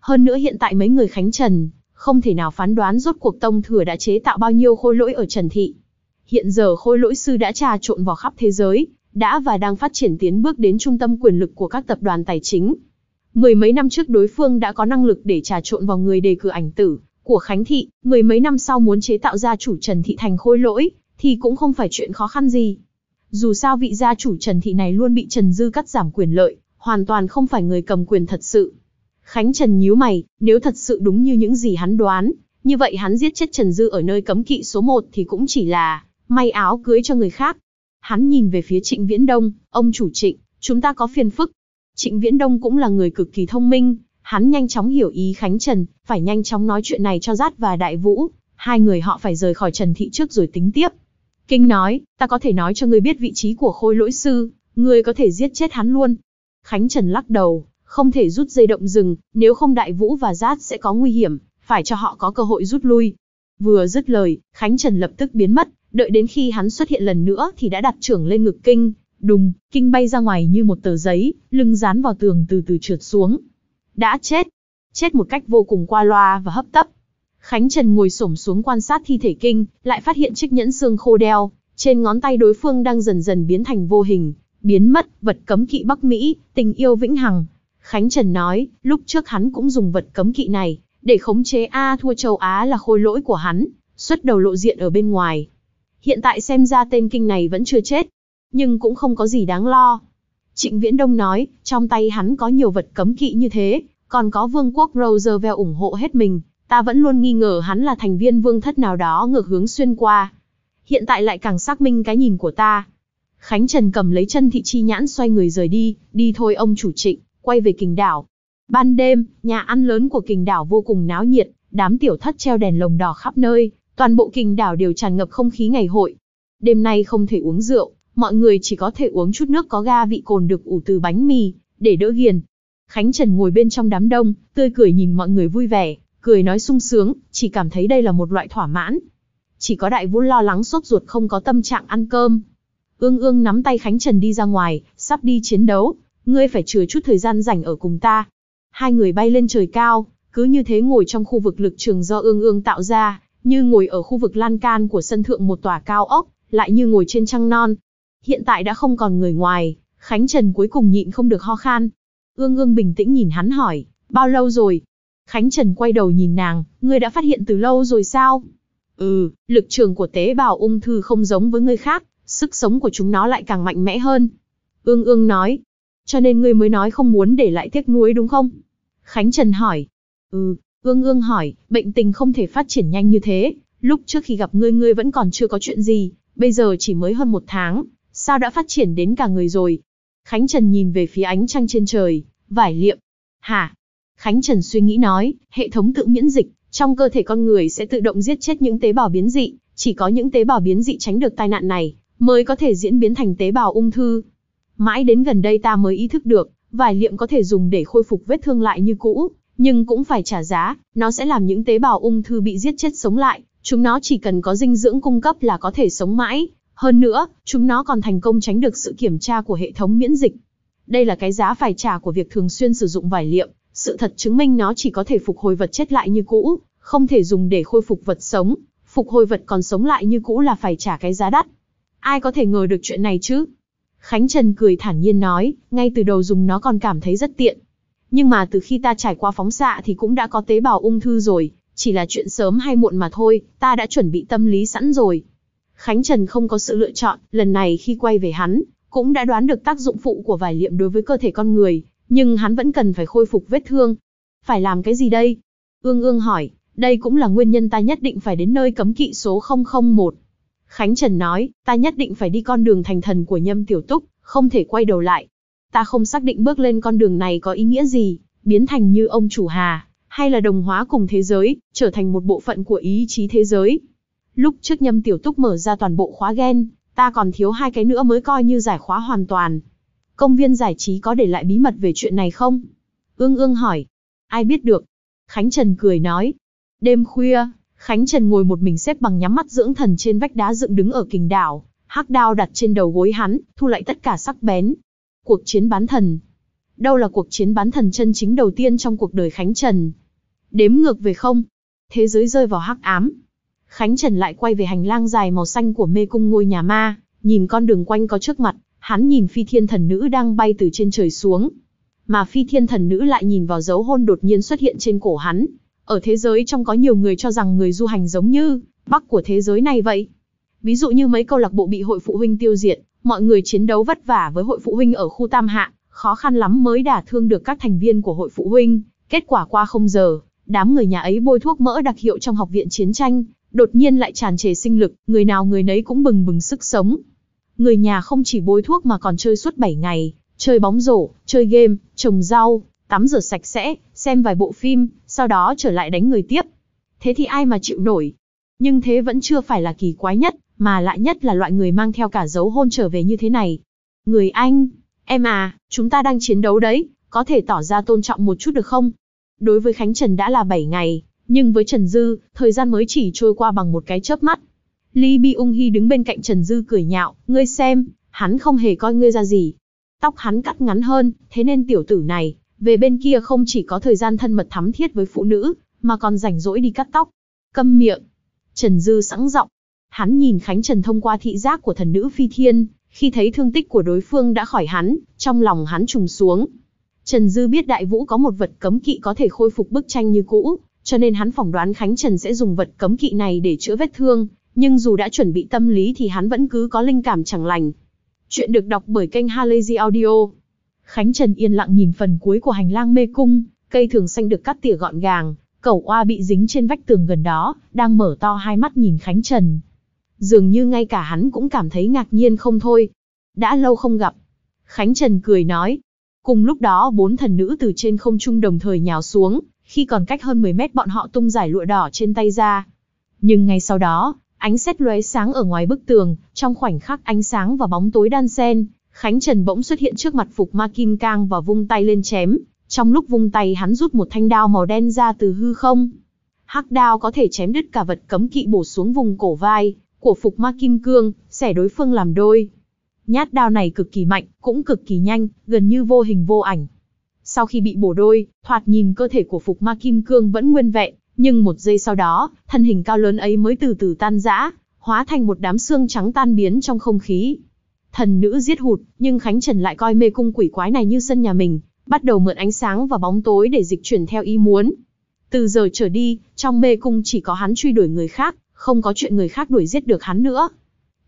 Hơn nữa hiện tại mấy người khánh trần, không thể nào phán đoán rốt cuộc tông thừa đã chế tạo bao nhiêu khôi lỗi ở Trần Thị. Hiện giờ khôi lỗi sư đã trà trộn vào khắp thế giới, đã và đang phát triển tiến bước đến trung tâm quyền lực của các tập đoàn tài chính. Mười mấy năm trước đối phương đã có năng lực để trà trộn vào người đề cử ảnh tử của Khánh Thị, mười mấy năm sau muốn chế tạo ra chủ Trần Thị thành khôi lỗi, thì cũng không phải chuyện khó khăn gì. Dù sao vị gia chủ Trần Thị này luôn bị Trần Dư cắt giảm quyền lợi, hoàn toàn không phải người cầm quyền thật sự. Khánh Trần nhíu mày, nếu thật sự đúng như những gì hắn đoán, như vậy hắn giết chết Trần Dư ở nơi cấm kỵ số 1 thì cũng chỉ là may áo cưới cho người khác. Hắn nhìn về phía Trịnh Viễn Đông, ông chủ Trịnh, chúng ta có phiền phức. Trịnh Viễn Đông cũng là người cực kỳ thông minh, hắn nhanh chóng hiểu ý Khánh Trần, phải nhanh chóng nói chuyện này cho Giát và Đại Vũ, hai người họ phải rời khỏi Trần Thị trước rồi tính tiếp. Kinh nói, ta có thể nói cho ngươi biết vị trí của khôi lỗi sư, ngươi có thể giết chết hắn luôn, Khánh Trần lắc đầu, không thể rút dây động rừng, nếu không đại vũ và giát sẽ có nguy hiểm, phải cho họ có cơ hội rút lui. Vừa dứt lời, Khánh Trần lập tức biến mất, đợi đến khi hắn xuất hiện lần nữa thì đã đặt trưởng lên ngực kinh, đùng, kinh bay ra ngoài như một tờ giấy, lưng dán vào tường từ từ trượt xuống. Đã chết, chết một cách vô cùng qua loa và hấp tấp. Khánh Trần ngồi xổm xuống quan sát thi thể kinh, lại phát hiện chiếc nhẫn xương khô đeo, trên ngón tay đối phương đang dần dần biến thành vô hình, biến mất, vật cấm kỵ Bắc Mỹ, tình yêu vĩnh hằng. Khánh Trần nói, lúc trước hắn cũng dùng vật cấm kỵ này, để khống chế A thua châu Á là khôi lỗi của hắn, xuất đầu lộ diện ở bên ngoài. Hiện tại xem ra tên kinh này vẫn chưa chết, nhưng cũng không có gì đáng lo. Trịnh Viễn Đông nói, trong tay hắn có nhiều vật cấm kỵ như thế, còn có vương quốc Roosevelt ủng hộ hết mình, ta vẫn luôn nghi ngờ hắn là thành viên vương thất nào đó ngược hướng xuyên qua. Hiện tại lại càng xác minh cái nhìn của ta, Khánh Trần cầm lấy chân thị chi nhãn xoay người rời đi, đi thôi ông chủ trịnh, quay về kình đảo. Ban đêm, nhà ăn lớn của kình đảo vô cùng náo nhiệt, đám tiểu thất treo đèn lồng đỏ khắp nơi, toàn bộ kình đảo đều tràn ngập không khí ngày hội. Đêm nay không thể uống rượu, mọi người chỉ có thể uống chút nước có ga vị cồn được ủ từ bánh mì, để đỡ ghiền. Khánh Trần ngồi bên trong đám đông, tươi cười nhìn mọi người vui vẻ, cười nói sung sướng, chỉ cảm thấy đây là một loại thỏa mãn. Chỉ có đại vũ lo lắng sốt ruột không có tâm trạng ăn cơm, Ương ương nắm tay Khánh Trần đi ra ngoài, sắp đi chiến đấu, ngươi phải chừa chút thời gian rảnh ở cùng ta. Hai người bay lên trời cao, cứ như thế ngồi trong khu vực lực trường do ương ương tạo ra, như ngồi ở khu vực lan can của sân thượng một tòa cao ốc, lại như ngồi trên trăng non. Hiện tại đã không còn người ngoài, Khánh Trần cuối cùng nhịn không được ho khan. Ương ương bình tĩnh nhìn hắn hỏi, bao lâu rồi? Khánh Trần quay đầu nhìn nàng, ngươi đã phát hiện từ lâu rồi sao? Ừ, lực trường của tế bào ung thư không giống với người khác, sức sống của chúng nó lại càng mạnh mẽ hơn. Ương ương nói, cho nên ngươi mới nói không muốn để lại tiếc nuối đúng không? Khánh Trần hỏi, ừ, ương ương hỏi, bệnh tình không thể phát triển nhanh như thế, lúc trước khi gặp ngươi ngươi vẫn còn chưa có chuyện gì, bây giờ chỉ mới hơn một tháng, sao đã phát triển đến cả người rồi? Khánh Trần nhìn về phía ánh trăng trên trời, vải liệm. Hả? Khánh Trần suy nghĩ nói, hệ thống tự miễn dịch, trong cơ thể con người sẽ tự động giết chết những tế bào biến dị, chỉ có những tế bào biến dị tránh được tai nạn này, mới có thể diễn biến thành tế bào ung thư. Mãi đến gần đây ta mới ý thức được, vải liệm có thể dùng để khôi phục vết thương lại như cũ, nhưng cũng phải trả giá, nó sẽ làm những tế bào ung thư bị giết chết sống lại, chúng nó chỉ cần có dinh dưỡng cung cấp là có thể sống mãi. Hơn nữa, chúng nó còn thành công tránh được sự kiểm tra của hệ thống miễn dịch. Đây là cái giá phải trả của việc thường xuyên sử dụng vải liệm, sự thật chứng minh nó chỉ có thể phục hồi vật chết lại như cũ, không thể dùng để khôi phục vật sống, phục hồi vật còn sống lại như cũ là phải trả cái giá đắt. Ai có thể ngờ được chuyện này chứ? Khánh Trần cười thản nhiên nói, ngay từ đầu dùng nó còn cảm thấy rất tiện. Nhưng mà từ khi ta trải qua phóng xạ thì cũng đã có tế bào ung thư rồi, chỉ là chuyện sớm hay muộn mà thôi, ta đã chuẩn bị tâm lý sẵn rồi. Khánh Trần không có sự lựa chọn, lần này khi quay về hắn, cũng đã đoán được tác dụng phụ của vải liệm đối với cơ thể con người, nhưng hắn vẫn cần phải khôi phục vết thương. Phải làm cái gì đây? Ương ương hỏi, đây cũng là nguyên nhân ta nhất định phải đến nơi cấm kỵ số 001. Khánh Trần nói, ta nhất định phải đi con đường thành thần của nhâm tiểu túc, không thể quay đầu lại. Ta không xác định bước lên con đường này có ý nghĩa gì, biến thành như ông chủ hà, hay là đồng hóa cùng thế giới, trở thành một bộ phận của ý chí thế giới. Lúc trước nhâm tiểu túc mở ra toàn bộ khóa gen, ta còn thiếu hai cái nữa mới coi như giải khóa hoàn toàn. Công viên giải trí có để lại bí mật về chuyện này không? Ương ương hỏi. Ai biết được? Khánh Trần cười nói. Đêm khuya, Khánh Trần ngồi một mình xếp bằng nhắm mắt dưỡng thần trên vách đá dựng đứng ở kình đảo, hắc đao đặt trên đầu gối hắn, thu lại tất cả sắc bén. Cuộc chiến bán thần. Đâu là cuộc chiến bán thần chân chính đầu tiên trong cuộc đời Khánh Trần? Đếm ngược về không? Thế giới rơi vào hắc ám. Khánh Trần lại quay về hành lang dài màu xanh của mê cung ngôi nhà ma, nhìn con đường quanh có trước mặt, hắn nhìn phi thiên thần nữ đang bay từ trên trời xuống. Mà phi thiên thần nữ lại nhìn vào dấu hôn đột nhiên xuất hiện trên cổ hắn, ở thế giới trong có nhiều người cho rằng người du hành giống như Bắc của thế giới này vậy. Ví dụ như mấy câu lạc bộ bị hội phụ huynh tiêu diệt, mọi người chiến đấu vất vả với hội phụ huynh ở khu Tam Hạ, khó khăn lắm mới đả thương được các thành viên của hội phụ huynh. Kết quả qua không giờ, đám người nhà ấy bôi thuốc mỡ đặc hiệu trong học viện chiến tranh, đột nhiên lại tràn trề sinh lực, người nào người nấy cũng bừng bừng sức sống. Người nhà không chỉ bôi thuốc mà còn chơi suốt 7 ngày, chơi bóng rổ, chơi game, trồng rau, tắm rửa sạch sẽ, xem vài bộ phim, sau đó trở lại đánh người tiếp. Thế thì ai mà chịu nổi? Nhưng thế vẫn chưa phải là kỳ quái nhất, mà lạ nhất là loại người mang theo cả dấu hôn trở về như thế này. Người Anh, em à, chúng ta đang chiến đấu đấy, có thể tỏ ra tôn trọng một chút được không? Đối với Khánh Trần đã là 7 ngày, nhưng với Trần Dư, thời gian mới chỉ trôi qua bằng một cái chớp mắt. Lee Bi Ung Hi đứng bên cạnh Trần Dư cười nhạo, ngươi xem, hắn không hề coi ngươi ra gì. Tóc hắn cắt ngắn hơn, thế nên tiểu tử này, về bên kia không chỉ có thời gian thân mật thắm thiết với phụ nữ, mà còn rảnh rỗi đi cắt tóc. Câm miệng. Trần Dư sẵn giọng. Hắn nhìn Khánh Trần thông qua thị giác của thần nữ phi thiên, khi thấy thương tích của đối phương đã khỏi hắn, trong lòng hắn trùng xuống. Trần Dư biết đại vũ có một vật cấm kỵ có thể khôi phục bức tranh như cũ, cho nên hắn phỏng đoán Khánh Trần sẽ dùng vật cấm kỵ này để chữa vết thương, nhưng dù đã chuẩn bị tâm lý thì hắn vẫn cứ có linh cảm chẳng lành. Chuyện được đọc bởi kênh Halazy Audio. Khánh Trần yên lặng nhìn phần cuối của hành lang mê cung, cây thường xanh được cắt tỉa gọn gàng, cẩu oa bị dính trên vách tường gần đó, đang mở to hai mắt nhìn Khánh Trần. Dường như ngay cả hắn cũng cảm thấy ngạc nhiên không thôi. Đã lâu không gặp. Khánh Trần cười nói. Cùng lúc đó bốn thần nữ từ trên không trung đồng thời nhào xuống, khi còn cách hơn 10 mét bọn họ tung giải lụa đỏ trên tay ra. Nhưng ngay sau đó, ánh xét lóe sáng ở ngoài bức tường, trong khoảnh khắc ánh sáng và bóng tối đan xen, Khánh Trần bỗng xuất hiện trước mặt Phục Ma Kim Cang và vung tay lên chém, trong lúc vung tay hắn rút một thanh đao màu đen ra từ hư không. Hắc đao có thể chém đứt cả vật cấm kỵ bổ xuống vùng cổ vai của Phục Ma Kim Cương, xẻ đối phương làm đôi. Nhát đao này cực kỳ mạnh, cũng cực kỳ nhanh, gần như vô hình vô ảnh. Sau khi bị bổ đôi, thoạt nhìn cơ thể của Phục Ma Kim Cương vẫn nguyên vẹn, nhưng một giây sau đó, thân hình cao lớn ấy mới từ từ tan rã, hóa thành một đám xương trắng tan biến trong không khí thần nữ giết hụt, nhưng Khánh Trần lại coi mê cung quỷ quái này như sân nhà mình, bắt đầu mượn ánh sáng và bóng tối để dịch chuyển theo ý muốn. Từ giờ trở đi, trong mê cung chỉ có hắn truy đuổi người khác, không có chuyện người khác đuổi giết được hắn nữa.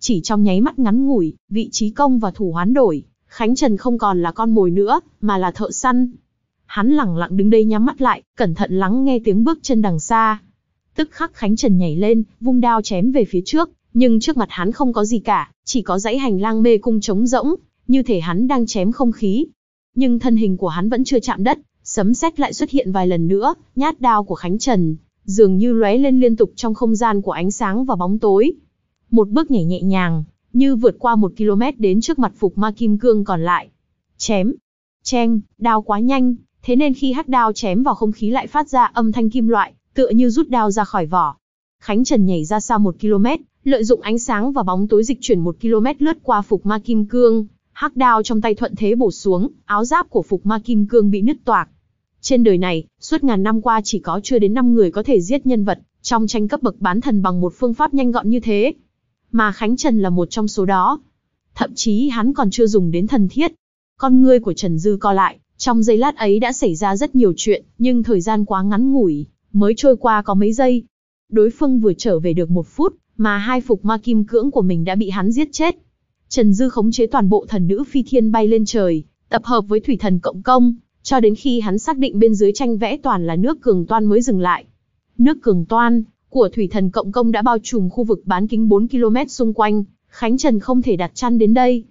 Chỉ trong nháy mắt ngắn ngủi, vị trí công và thủ hoán đổi, Khánh Trần không còn là con mồi nữa, mà là thợ săn. Hắn lặng lặng đứng đây nhắm mắt lại, cẩn thận lắng nghe tiếng bước chân đằng xa. Tức khắc Khánh Trần nhảy lên, vung đao chém về phía trước, nhưng trước mặt hắn không có gì cả, chỉ có dãy hành lang mê cung trống rỗng, như thể hắn đang chém không khí. Nhưng thân hình của hắn vẫn chưa chạm đất, sấm sét lại xuất hiện vài lần nữa, nhát đao của Khánh Trần, dường như lóe lên liên tục trong không gian của ánh sáng và bóng tối. Một bước nhảy nhẹ nhàng, như vượt qua một km đến trước mặt phục ma kim cương còn lại. Chém, chen, đao quá nhanh, thế nên khi hắc đao chém vào không khí lại phát ra âm thanh kim loại, tựa như rút đao ra khỏi vỏ. Khánh Trần nhảy ra xa một km, lợi dụng ánh sáng và bóng tối dịch chuyển một km lướt qua phục ma kim cương, hắc đao trong tay thuận thế bổ xuống, áo giáp của phục ma kim cương bị nứt toạc. Trên đời này, suốt ngàn năm qua chỉ có chưa đến năm người có thể giết nhân vật trong tranh cấp bậc bán thần bằng một phương pháp nhanh gọn như thế. Mà Khánh Trần là một trong số đó. Thậm chí hắn còn chưa dùng đến thần thiết. Con ngươi của Trần Dư co lại, trong giây lát ấy đã xảy ra rất nhiều chuyện, nhưng thời gian quá ngắn ngủi, mới trôi qua có mấy giây. Đối phương vừa trở về được một phút, mà hai phục ma kim cưỡng của mình đã bị hắn giết chết. Trần Dư khống chế toàn bộ thần nữ phi thiên bay lên trời, tập hợp với thủy thần cộng công, cho đến khi hắn xác định bên dưới tranh vẽ toàn là nước cường toan mới dừng lại. Nước cường toan của thủy thần cộng công đã bao trùm khu vực bán kính 4 km xung quanh, Khánh Trần không thể đặt chăn đến đây.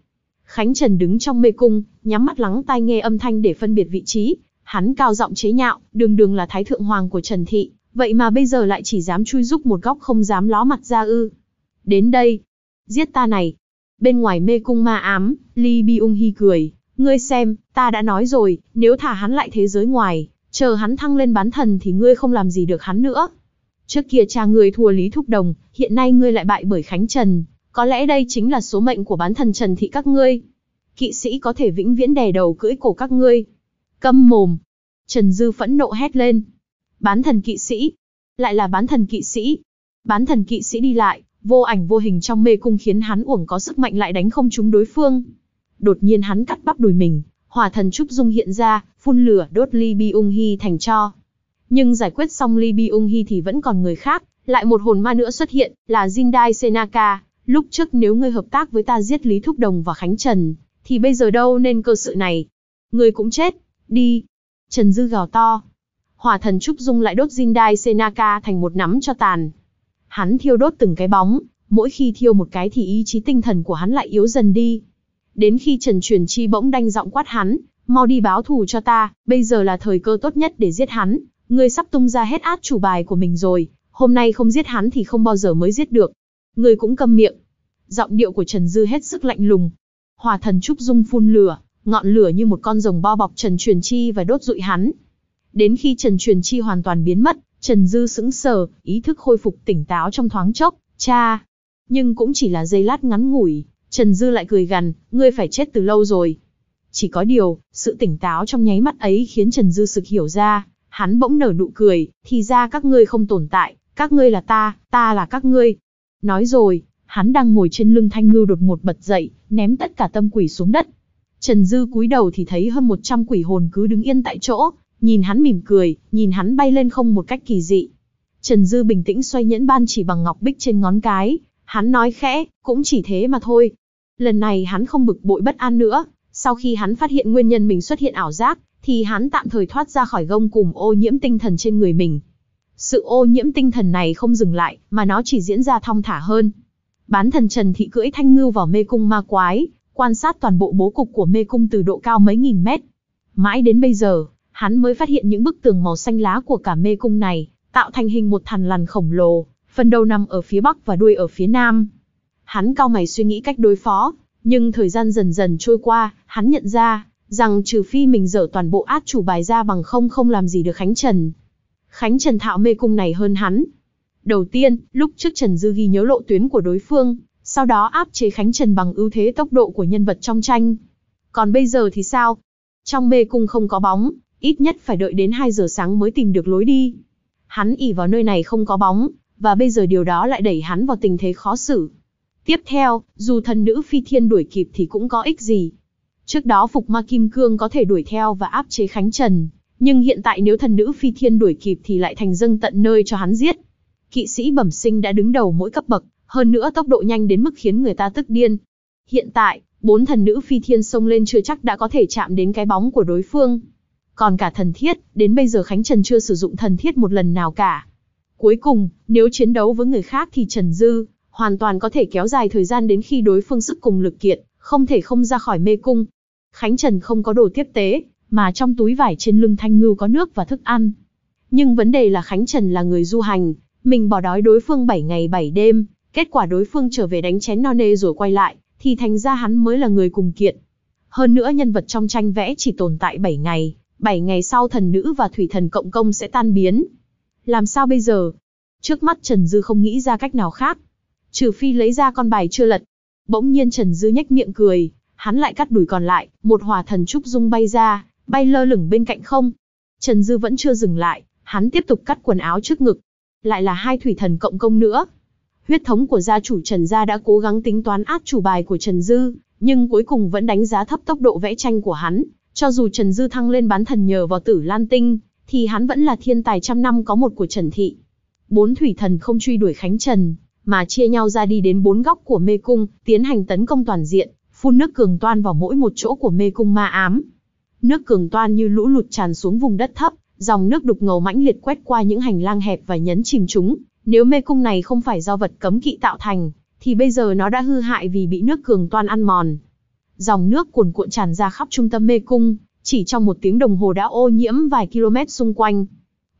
Khánh Trần đứng trong mê cung, nhắm mắt lắng tai nghe âm thanh để phân biệt vị trí, hắn cao giọng chế nhạo, đường đường là thái thượng hoàng của Trần Thị, Vậy mà bây giờ lại chỉ dám chui rúc một góc không dám ló mặt ra ư. Đến đây, giết ta này. Bên ngoài mê cung ma ám, Ly Bi Ung Hi cười. Ngươi xem, ta đã nói rồi, nếu thả hắn lại thế giới ngoài, chờ hắn thăng lên bán thần thì ngươi không làm gì được hắn nữa. Trước kia cha ngươi thua Lý Thúc Đồng, hiện nay ngươi lại bại bởi Khánh Trần. Có lẽ đây chính là số mệnh của bán thần Trần Thị các ngươi. Kỵ sĩ có thể vĩnh viễn đè đầu cưỡi cổ các ngươi. Câm mồm. Trần Dư phẫn nộ hét lên. Bán thần kỵ sĩ, lại là bán thần kỵ sĩ. Bán thần kỵ sĩ đi lại, vô ảnh vô hình trong mê cung khiến hắn uổng có sức mạnh lại đánh không chúng đối phương. Đột nhiên hắn cắt bắp đùi mình, hỏa thần trúc dung hiện ra, phun lửa đốt Ly Bi Ung Hi thành cho. Nhưng giải quyết xong Ly Bi Ung Hi thì vẫn còn người khác, lại một hồn ma nữa xuất hiện, là Jindai Senaka. Lúc trước nếu ngươi hợp tác với ta giết Lý Thúc Đồng và Khánh Trần, thì bây giờ đâu nên cơ sự này. Ngươi cũng chết, đi. Trần Dư gào to, hỏa thần Trúc Dung lại đốt Jindai Senaka thành một nắm cho tàn. Hắn thiêu đốt từng cái bóng, mỗi khi thiêu một cái thì ý chí tinh thần của hắn lại yếu dần đi. Đến khi Trần Truyền Chi bỗng đanh giọng quát hắn, mau đi báo thù cho ta, bây giờ là thời cơ tốt nhất để giết hắn, ngươi sắp tung ra hết át chủ bài của mình rồi, hôm nay không giết hắn thì không bao giờ mới giết được. Ngươi cũng câm miệng. Giọng điệu của Trần Dư hết sức lạnh lùng. Hòa thần Trúc Dung phun lửa, ngọn lửa như một con rồng bao bọc Trần Truyền Chi và đốt rụi hắn. Đến khi Trần Truyền Chi hoàn toàn biến mất, Trần Dư sững sờ, ý thức khôi phục tỉnh táo trong thoáng chốc, cha. Nhưng cũng chỉ là giây lát ngắn ngủi, Trần Dư lại cười gằn, ngươi phải chết từ lâu rồi. Chỉ có điều, sự tỉnh táo trong nháy mắt ấy khiến Trần Dư sực hiểu ra, hắn bỗng nở nụ cười, thì ra các ngươi không tồn tại, các ngươi là ta, ta là các ngươi. Nói rồi, hắn đang ngồi trên lưng thanh ngưu đột ngột bật dậy, ném tất cả tâm quỷ xuống đất. Trần Dư cúi đầu thì thấy hơn một trăm quỷ hồn cứ đứng yên tại chỗ, nhìn hắn mỉm cười, nhìn hắn bay lên không một cách kỳ dị. Trần Dư bình tĩnh xoay nhẫn ban chỉ bằng ngọc bích trên ngón cái, hắn nói khẽ, cũng chỉ thế mà thôi. Lần này hắn không bực bội bất an nữa, sau khi hắn phát hiện nguyên nhân mình xuất hiện ảo giác, thì hắn tạm thời thoát ra khỏi gông cùng ô nhiễm tinh thần trên người mình. Sự ô nhiễm tinh thần này không dừng lại, mà nó chỉ diễn ra thong thả hơn. Bán thần Trần Thị cưỡi thanh ngưu vào mê cung ma quái, quan sát toàn bộ bố cục của mê cung từ độ cao mấy nghìn mét. Mãi đến bây giờ, hắn mới phát hiện những bức tường màu xanh lá của cả mê cung này, tạo thành hình một thằn lằn khổng lồ, phần đầu nằm ở phía bắc và đuôi ở phía nam. Hắn cao mày suy nghĩ cách đối phó, nhưng thời gian dần dần trôi qua, hắn nhận ra, rằng trừ phi mình dở toàn bộ át chủ bài ra bằng không không làm gì được Khánh Trần. Khánh Trần thạo mê cung này hơn hắn. Đầu tiên, lúc trước Trần Dư ghi nhớ lộ tuyến của đối phương, sau đó áp chế Khánh Trần bằng ưu thế tốc độ của nhân vật trong tranh. Còn bây giờ thì sao? Trong mê cung không có bóng, ít nhất phải đợi đến 2 giờ sáng mới tìm được lối đi. Hắn ỉ vào nơi này không có bóng, và bây giờ điều đó lại đẩy hắn vào tình thế khó xử. Tiếp theo, dù thần nữ phi thiên đuổi kịp thì cũng có ích gì. Trước đó Phục Ma Kim Cương có thể đuổi theo và áp chế Khánh Trần, nhưng hiện tại nếu thần nữ phi thiên đuổi kịp thì lại thành dâng tận nơi cho hắn giết. Kỵ sĩ bẩm sinh đã đứng đầu mỗi cấp bậc, hơn nữa tốc độ nhanh đến mức khiến người ta tức điên. Hiện tại, bốn thần nữ phi thiên xông lên chưa chắc đã có thể chạm đến cái bóng của đối phương. Còn cả thần thiết, đến bây giờ Khánh Trần chưa sử dụng thần thiết một lần nào cả. Cuối cùng, nếu chiến đấu với người khác thì Trần Dư hoàn toàn có thể kéo dài thời gian đến khi đối phương sức cùng lực kiện, không thể không ra khỏi mê cung. Khánh Trần không có đồ tiếp tế, mà trong túi vải trên lưng Thanh Ngưu có nước và thức ăn. Nhưng vấn đề là Khánh Trần là người du hành, mình bỏ đói đối phương 7 ngày 7 đêm, kết quả đối phương trở về đánh chén no nê rồi quay lại, thì thành ra hắn mới là người cùng kiện. Hơn nữa nhân vật trong tranh vẽ chỉ tồn tại 7 ngày, 7 ngày sau thần nữ và thủy thần cộng công sẽ tan biến. Làm sao bây giờ? Trước mắt Trần Dư không nghĩ ra cách nào khác. Trừ phi lấy ra con bài chưa lật. Bỗng nhiên Trần Dư nhếch miệng cười, hắn lại cắt đùi còn lại, một hỏa thần trúc dung bay ra, bay lơ lửng bên cạnh không. Trần Dư vẫn chưa dừng lại, hắn tiếp tục cắt quần áo trước ngực. Lại là hai thủy thần cộng công nữa. Huyết thống của gia chủ Trần Gia đã cố gắng tính toán át chủ bài của Trần Dư, nhưng cuối cùng vẫn đánh giá thấp tốc độ vẽ tranh của hắn, cho dù Trần Dư thăng lên bán thần nhờ vào tử Lan Tinh, thì hắn vẫn là thiên tài trăm năm có một của Trần Thị. Bốn thủy thần không truy đuổi Khánh Trần, mà chia nhau ra đi đến bốn góc của mê cung, tiến hành tấn công toàn diện, phun nước cường toan vào mỗi một chỗ của mê cung ma ám. Nước cường toan như lũ lụt tràn xuống vùng đất thấp, dòng nước đục ngầu mãnh liệt quét qua những hành lang hẹp và nhấn chìm chúng. Nếu mê cung này không phải do vật cấm kỵ tạo thành, thì bây giờ nó đã hư hại vì bị nước cường toan ăn mòn. Dòng nước cuồn cuộn tràn ra khắp trung tâm mê cung, chỉ trong một tiếng đồng hồ đã ô nhiễm vài km xung quanh.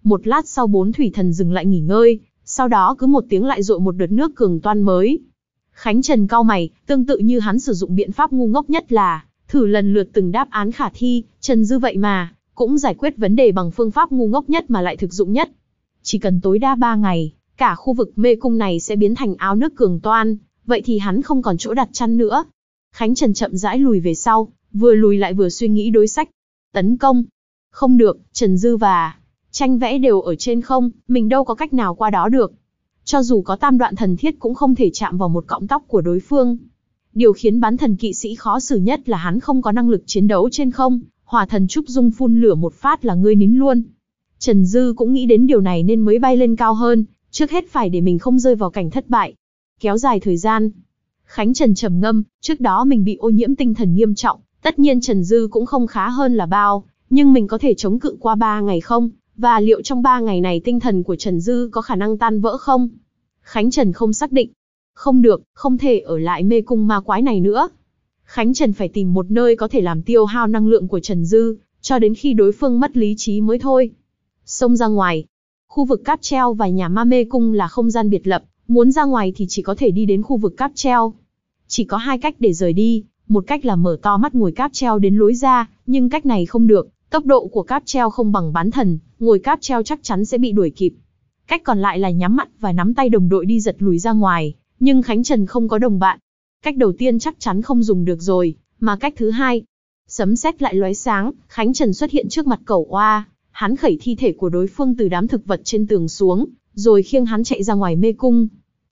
Một lát sau bốn thủy thần dừng lại nghỉ ngơi, sau đó cứ một tiếng lại dội một đợt nước cường toan mới. Khánh Trần cao mày, tương tự như hắn sử dụng biện pháp ngu ngốc nhất là, thử lần lượt từng đáp án khả thi, Trần Dư vậy mà, cũng giải quyết vấn đề bằng phương pháp ngu ngốc nhất mà lại thực dụng nhất. Chỉ cần tối đa ba ngày, cả khu vực mê cung này sẽ biến thành áo nước cường toan, vậy thì hắn không còn chỗ đặt chăn nữa, Khánh Trần chậm rãi lùi về sau, vừa lùi lại vừa suy nghĩ đối sách. Tấn công. Không được, Trần Dư và tranh vẽ đều ở trên không, mình đâu có cách nào qua đó được. Cho dù có tam đoạn thần thiết cũng không thể chạm vào một cọng tóc của đối phương. Điều khiến bán thần kỵ sĩ khó xử nhất là hắn không có năng lực chiến đấu trên không, hỏa thần trúc dung phun lửa một phát là ngươi nín luôn. Trần Dư cũng nghĩ đến điều này nên mới bay lên cao hơn, trước hết phải để mình không rơi vào cảnh thất bại. Kéo dài thời gian, Khánh Trần trầm ngâm, trước đó mình bị ô nhiễm tinh thần nghiêm trọng, tất nhiên Trần Dư cũng không khá hơn là bao, nhưng mình có thể chống cự qua 3 ngày không? Và liệu trong 3 ngày này tinh thần của Trần Dư có khả năng tan vỡ không? Khánh Trần không xác định. Không được, không thể ở lại mê cung ma quái này nữa. Khánh Trần phải tìm một nơi có thể làm tiêu hao năng lượng của Trần Dư, cho đến khi đối phương mất lý trí mới thôi. Xông ra ngoài. Khu vực cáp treo và nhà ma mê cung là không gian biệt lập, muốn ra ngoài thì chỉ có thể đi đến khu vực cáp treo, chỉ có hai cách để rời đi, một cách là mở to mắt ngồi cáp treo đến lối ra, nhưng cách này không được, tốc độ của cáp treo không bằng bán thần, ngồi cáp treo chắc chắn sẽ bị đuổi kịp. Cách còn lại là nhắm mắt và nắm tay đồng đội đi giật lùi ra ngoài, nhưng Khánh Trần không có đồng bạn. Cách đầu tiên chắc chắn không dùng được rồi, mà cách thứ hai, sấm sét lại lóe sáng, Khánh Trần xuất hiện trước mặt cẩu oa, hắn khẩy thi thể của đối phương từ đám thực vật trên tường xuống, rồi khiêng hắn chạy ra ngoài mê cung.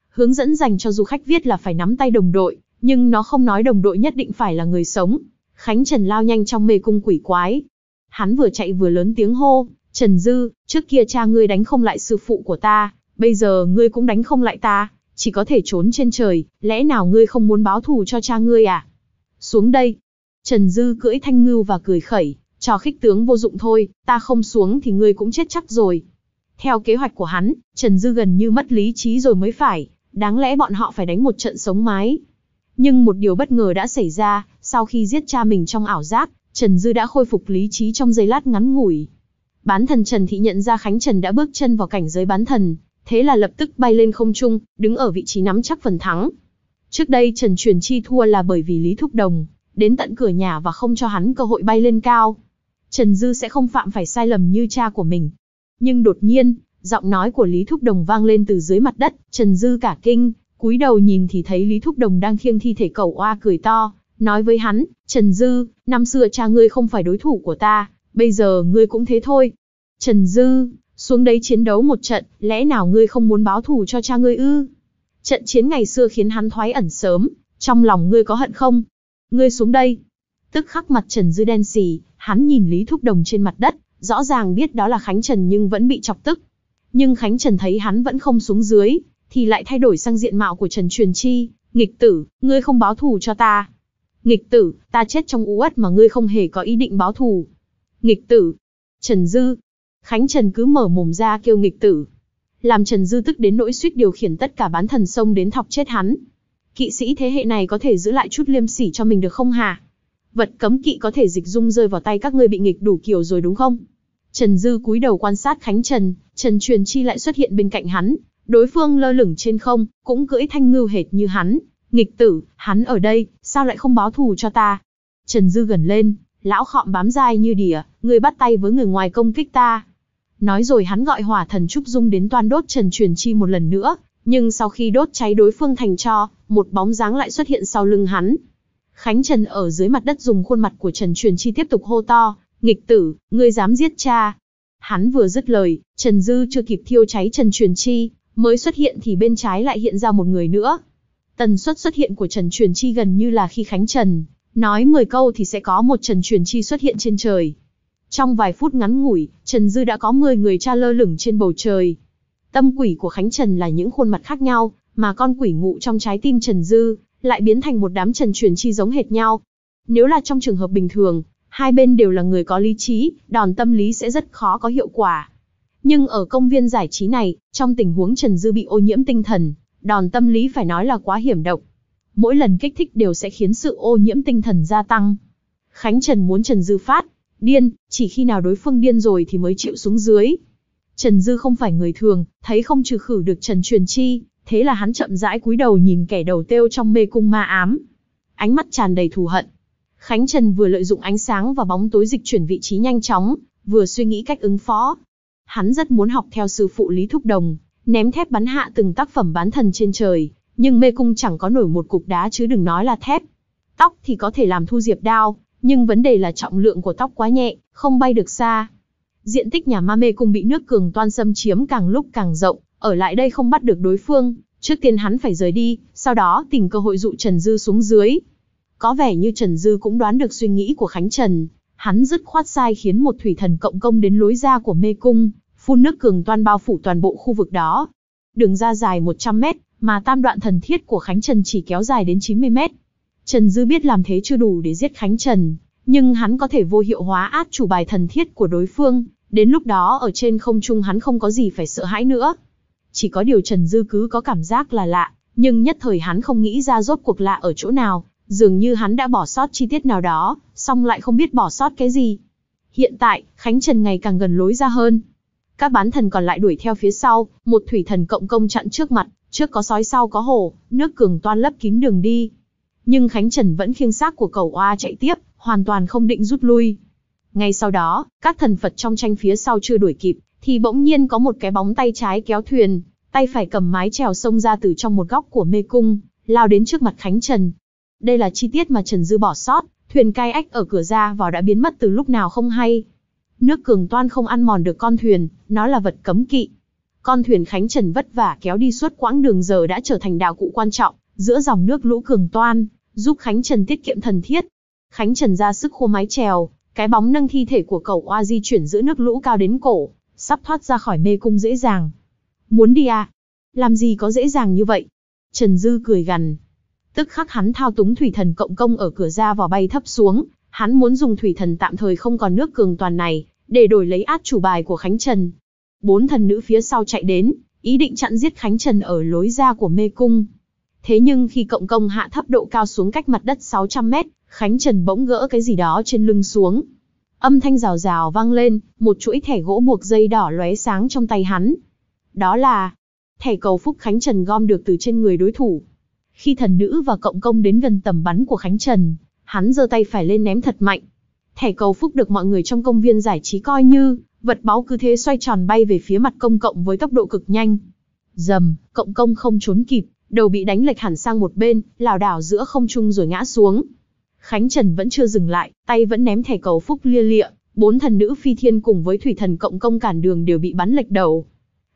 Hướng dẫn dành cho du khách viết là phải nắm tay đồng đội, nhưng nó không nói đồng đội nhất định phải là người sống. Khánh Trần lao nhanh trong mê cung quỷ quái. Hắn vừa chạy vừa lớn tiếng hô, Trần Dư, trước kia cha ngươi đánh không lại sư phụ của ta, bây giờ ngươi cũng đánh không lại ta, chỉ có thể trốn trên trời, lẽ nào ngươi không muốn báo thù cho cha ngươi à? Xuống đây. Trần Dư cưỡi thanh ngưu và cười khẩy, trò khích tướng vô dụng thôi, ta không xuống thì ngươi cũng chết chắc rồi. Theo kế hoạch của hắn, Trần Dư gần như mất lý trí rồi mới phải, đáng lẽ bọn họ phải đánh một trận sống mái, nhưng một điều bất ngờ đã xảy ra, sau khi giết cha mình trong ảo giác, Trần Dư đã khôi phục lý trí trong giây lát ngắn ngủi. Bán thần Trần Thị nhận ra Khánh Trần đã bước chân vào cảnh giới bán thần, thế là lập tức bay lên không trung, đứng ở vị trí nắm chắc phần thắng. Trước đây Trần Truyền Chi thua là bởi vì Lý Thúc Đồng, đến tận cửa nhà và không cho hắn cơ hội bay lên cao. Trần Dư sẽ không phạm phải sai lầm như cha của mình. Nhưng đột nhiên, giọng nói của Lý Thúc Đồng vang lên từ dưới mặt đất, Trần Dư cả kinh, cúi đầu nhìn thì thấy Lý Thúc Đồng đang khiêng thi thể cẩu oa cười to, nói với hắn, Trần Dư, năm xưa cha ngươi không phải đối thủ của ta, bây giờ ngươi cũng thế thôi. Trần Dư, xuống đấy chiến đấu một trận, lẽ nào ngươi không muốn báo thù cho cha ngươi ư? Trận chiến ngày xưa khiến hắn thoái ẩn sớm, trong lòng ngươi có hận không? Ngươi xuống đây. Tức khắc mặt Trần Dư đen xì, hắn nhìn Lý Thúc Đồng trên mặt đất, rõ ràng biết đó là Khánh Trần nhưng vẫn bị chọc tức. Nhưng Khánh Trần thấy hắn vẫn không xuống dưới, thì lại thay đổi sang diện mạo của Trần Truyền Chi, nghịch tử, ngươi không báo thù cho ta. Nghịch tử, ta chết trong u uất mà ngươi không hề có ý định báo thù. Nghịch tử, Trần Dư, Khánh Trần cứ mở mồm ra kêu nghịch tử. Làm Trần Dư tức đến nỗi suýt điều khiển tất cả bán thần sông đến thọc chết hắn. Kỵ sĩ thế hệ này có thể giữ lại chút liêm sỉ cho mình được không hả? Vật cấm kỵ có thể dịch dung rơi vào tay các ngươi bị nghịch đủ kiểu rồi đúng không? Trần Dư cúi đầu quan sát Khánh Trần, Trần Truyền Chi lại xuất hiện bên cạnh hắn, Đối phương lơ lửng trên không, cũng cưỡi thanh ngưu hệt như hắn. Nghịch tử, hắn ở đây, sao lại không báo thù cho ta? Trần Dư gần lên, lão khọm bám dai như đỉa, người bắt tay với người ngoài công kích ta. Nói rồi hắn gọi hỏa thần Trúc Dung đến toan đốt Trần Truyền Chi một lần nữa, nhưng sau khi đốt cháy đối phương thành cho, một bóng dáng lại xuất hiện sau lưng hắn. Khánh Trần ở dưới mặt đất dùng khuôn mặt của Trần Truyền Chi tiếp tục hô to, nghịch tử, ngươi dám giết cha. Hắn vừa dứt lời, Trần Dư chưa kịp thiêu cháy Trần Truyền Chi, Mới xuất hiện thì bên trái lại hiện ra một người nữa. Tần suất xuất hiện của Trần Truyền Chi gần như là khi Khánh Trần, nói 10 câu thì sẽ có một Trần Truyền Chi xuất hiện trên trời. Trong vài phút ngắn ngủi, Trần Dư đã có 10 người cha lơ lửng trên bầu trời. Tâm quỷ của Khánh Trần là những khuôn mặt khác nhau, mà con quỷ ngụ trong trái tim Trần Dư lại biến thành một đám Trần Truyền Chi giống hệt nhau. Nếu là trong trường hợp bình thường, hai bên đều là người có lý trí, đòn tâm lý sẽ rất khó có hiệu quả. Nhưng ở công viên giải trí này, trong tình huống Trần Dư bị ô nhiễm tinh thần, đòn tâm lý phải nói là quá hiểm độc. Mỗi lần kích thích đều sẽ khiến sự ô nhiễm tinh thần gia tăng. Khánh Trần muốn Trần Dư phát, điên, chỉ khi nào đối phương điên rồi thì mới chịu xuống dưới. Trần Dư không phải người thường, thấy không trừ khử được Trần Truyền Chi, thế là hắn chậm rãi cúi đầu nhìn kẻ đầu têu trong mê cung ma ám. Ánh mắt tràn đầy thù hận. Khánh Trần vừa lợi dụng ánh sáng và bóng tối dịch chuyển vị trí nhanh chóng, vừa suy nghĩ cách ứng phó, Hắn rất muốn học theo sư phụ Lý Thúc Đồng, ném thép bắn hạ từng tác phẩm bán thần trên trời, nhưng mê cung chẳng có nổi một cục đá chứ đừng nói là thép. Tóc thì có thể làm thu diệp đao, nhưng vấn đề là trọng lượng của tóc quá nhẹ, không bay được xa. Diện tích nhà ma mê cung bị nước cường toan xâm chiếm càng lúc càng rộng, ở lại đây không bắt được đối phương, trước tiên hắn phải rời đi, sau đó tìm cơ hội dụ Trần Dư xuống dưới. Có vẻ như Trần Dư cũng đoán được suy nghĩ của Khánh Trần, hắn dứt khoát sai khiến một thủy thần cộng công đến lối ra của mê cung, phun nước cường toan bao phủ toàn bộ khu vực đó. Đường ra dài 100 mét, mà tam đoạn thần thiết của Khánh Trần chỉ kéo dài đến 90 mét. Trần Dư biết làm thế chưa đủ để giết Khánh Trần, nhưng hắn có thể vô hiệu hóa át chủ bài thần thiết của đối phương, đến lúc đó ở trên không trung hắn không có gì phải sợ hãi nữa. Chỉ có điều Trần Dư cứ có cảm giác là lạ, nhưng nhất thời hắn không nghĩ ra rốt cuộc lạ ở chỗ nào, dường như hắn đã bỏ sót chi tiết nào đó, song lại không biết bỏ sót cái gì. Hiện tại, Khánh Trần ngày càng gần lối ra hơn. Các bán thần còn lại đuổi theo phía sau, một thủy thần cộng công chặn trước mặt, trước có sói sau có hổ, nước cường toan lấp kín đường đi. Nhưng Khánh Trần vẫn khiêng xác của cầu oa chạy tiếp, hoàn toàn không định rút lui. Ngay sau đó, các thần Phật trong tranh phía sau chưa đuổi kịp, thì bỗng nhiên có một cái bóng tay trái kéo thuyền, tay phải cầm mái trèo sông ra từ trong một góc của mê cung, lao đến trước mặt Khánh Trần. Đây là chi tiết mà Trần Dư bỏ sót, Thuyền cai ách ở cửa ra vào đã biến mất từ lúc nào không hay. Nước cường toan không ăn mòn được con thuyền, nó là vật cấm kỵ. Con thuyền Khánh Trần vất vả kéo đi suốt quãng đường giờ đã trở thành đạo cụ quan trọng, giữa dòng nước lũ cường toan, giúp Khánh Trần tiết kiệm thần thiết. Khánh Trần ra sức khô mái chèo, cái bóng nâng thi thể của cậu oa di chuyển giữa nước lũ cao đến cổ, sắp thoát ra khỏi mê cung dễ dàng. Muốn đi à? Làm gì có dễ dàng như vậy? Trần Dư cười gằn, Tức khắc hắn thao túng thủy thần cộng công ở cửa ra vỏ bay thấp xuống, hắn muốn dùng thủy thần tạm thời không còn nước cường toàn này, để đổi lấy át chủ bài của Khánh Trần. Bốn thần nữ phía sau chạy đến, ý định chặn giết Khánh Trần ở lối ra của mê cung. Thế nhưng khi cộng công hạ thấp độ cao xuống cách mặt đất 600 mét, Khánh Trần bỗng gỡ cái gì đó trên lưng xuống. Âm thanh rào rào vang lên, một chuỗi thẻ gỗ buộc dây đỏ lóe sáng trong tay hắn. Đó là thẻ cầu phúc Khánh Trần gom được từ trên người đối thủ, khi thần nữ và cộng công đến gần tầm bắn của Khánh Trần, hắn giơ tay phải lên ném thật mạnh. Thẻ cầu phúc được mọi người trong công viên giải trí coi như vật báu cứ thế xoay tròn bay về phía mặt công cộng với tốc độ cực nhanh. Dầm, cộng công không trốn kịp, đầu bị đánh lệch hẳn sang một bên, lảo đảo giữa không trung rồi ngã xuống. Khánh Trần vẫn chưa dừng lại, tay vẫn ném thẻ cầu phúc lia lịa, bốn thần nữ phi thiên cùng với thủy thần cộng công cản đường đều bị bắn lệch đầu.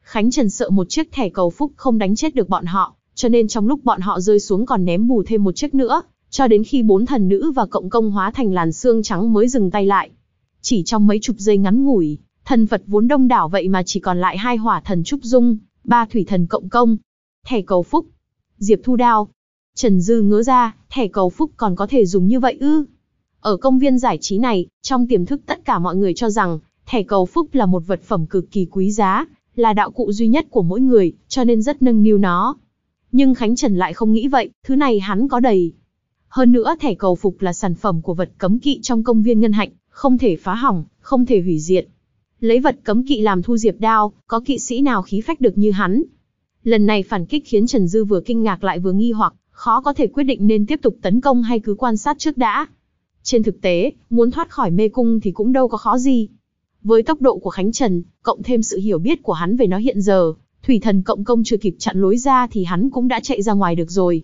Khánh Trần sợ một chiếc thẻ cầu phúc không đánh chết được bọn họ, cho nên trong lúc bọn họ rơi xuống còn ném bù thêm một chiếc nữa, cho đến khi bốn thần nữ và cộng công hóa thành làn xương trắng mới dừng tay lại. Chỉ trong mấy chục giây ngắn ngủi, thần Phật vốn đông đảo vậy mà chỉ còn lại hai hỏa thần Trúc Dung, ba thủy thần cộng công. Thẻ cầu phúc. Diệp thu đao. Trần Dư ngứa ra, thẻ cầu phúc còn có thể dùng như vậy ư. Ở công viên giải trí này, trong tiềm thức tất cả mọi người cho rằng, thẻ cầu phúc là một vật phẩm cực kỳ quý giá, là đạo cụ duy nhất của mỗi người, cho nên rất nâng niu nó. Nhưng Khánh Trần lại không nghĩ vậy, thứ này hắn có đầy. Hơn nữa thẻ cầu phục là sản phẩm của vật cấm kỵ trong công viên ngân hạnh, không thể phá hỏng, không thể hủy diệt. Lấy vật cấm kỵ làm thu diệp đao, có kỵ sĩ nào khí phách được như hắn. Lần này phản kích khiến Trần Dư vừa kinh ngạc lại vừa nghi hoặc, khó có thể quyết định nên tiếp tục tấn công hay cứ quan sát trước đã. Trên thực tế, muốn thoát khỏi mê cung thì cũng đâu có khó gì. Với tốc độ của Khánh Trần, cộng thêm sự hiểu biết của hắn về nó hiện giờ, Thủy thần cộng công chưa kịp chặn lối ra thì hắn cũng đã chạy ra ngoài được rồi.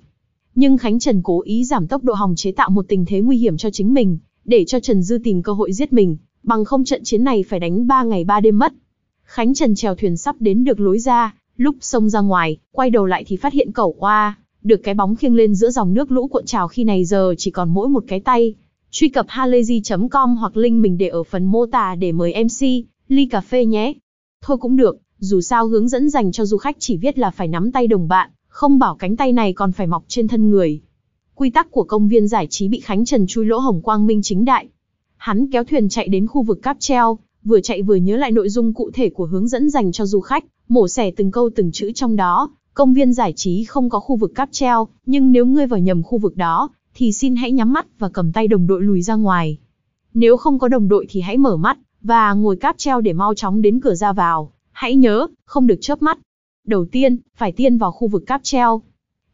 Nhưng Khánh Trần cố ý giảm tốc độ hòng chế tạo một tình thế nguy hiểm cho chính mình, để cho Trần Dư tìm cơ hội giết mình, bằng không trận chiến này phải đánh 3 ngày 3 đêm mất. Khánh Trần trèo thuyền sắp đến được lối ra, lúc xông ra ngoài, quay đầu lại thì phát hiện cẩu oa, được cái bóng khiêng lên giữa dòng nước lũ cuộn trào khi này giờ chỉ còn mỗi một cái tay. Truy cập halayzi.com hoặc link mình để ở phần mô tả để mời MC, ly cà phê nhé. Thôi cũng được, dù sao hướng dẫn dành cho du khách chỉ viết là phải nắm tay đồng bạn, không bảo cánh tay này còn phải mọc trên thân người. Quy tắc của công viên giải trí bị Khánh Trần chui lỗ hồng quang minh chính đại. Hắn kéo thuyền chạy đến khu vực cáp treo, vừa chạy vừa nhớ lại nội dung cụ thể của hướng dẫn dành cho du khách, mổ xẻ từng câu từng chữ trong đó. Công viên giải trí không có khu vực cáp treo, nhưng nếu ngươi vào nhầm khu vực đó, thì xin hãy nhắm mắt và cầm tay đồng đội lùi ra ngoài. Nếu không có đồng đội thì hãy mở mắt và ngồi cáp treo để mau chóng đến cửa ra vào. Hãy nhớ, không được chớp mắt. Đầu tiên, phải tiên vào khu vực cáp treo.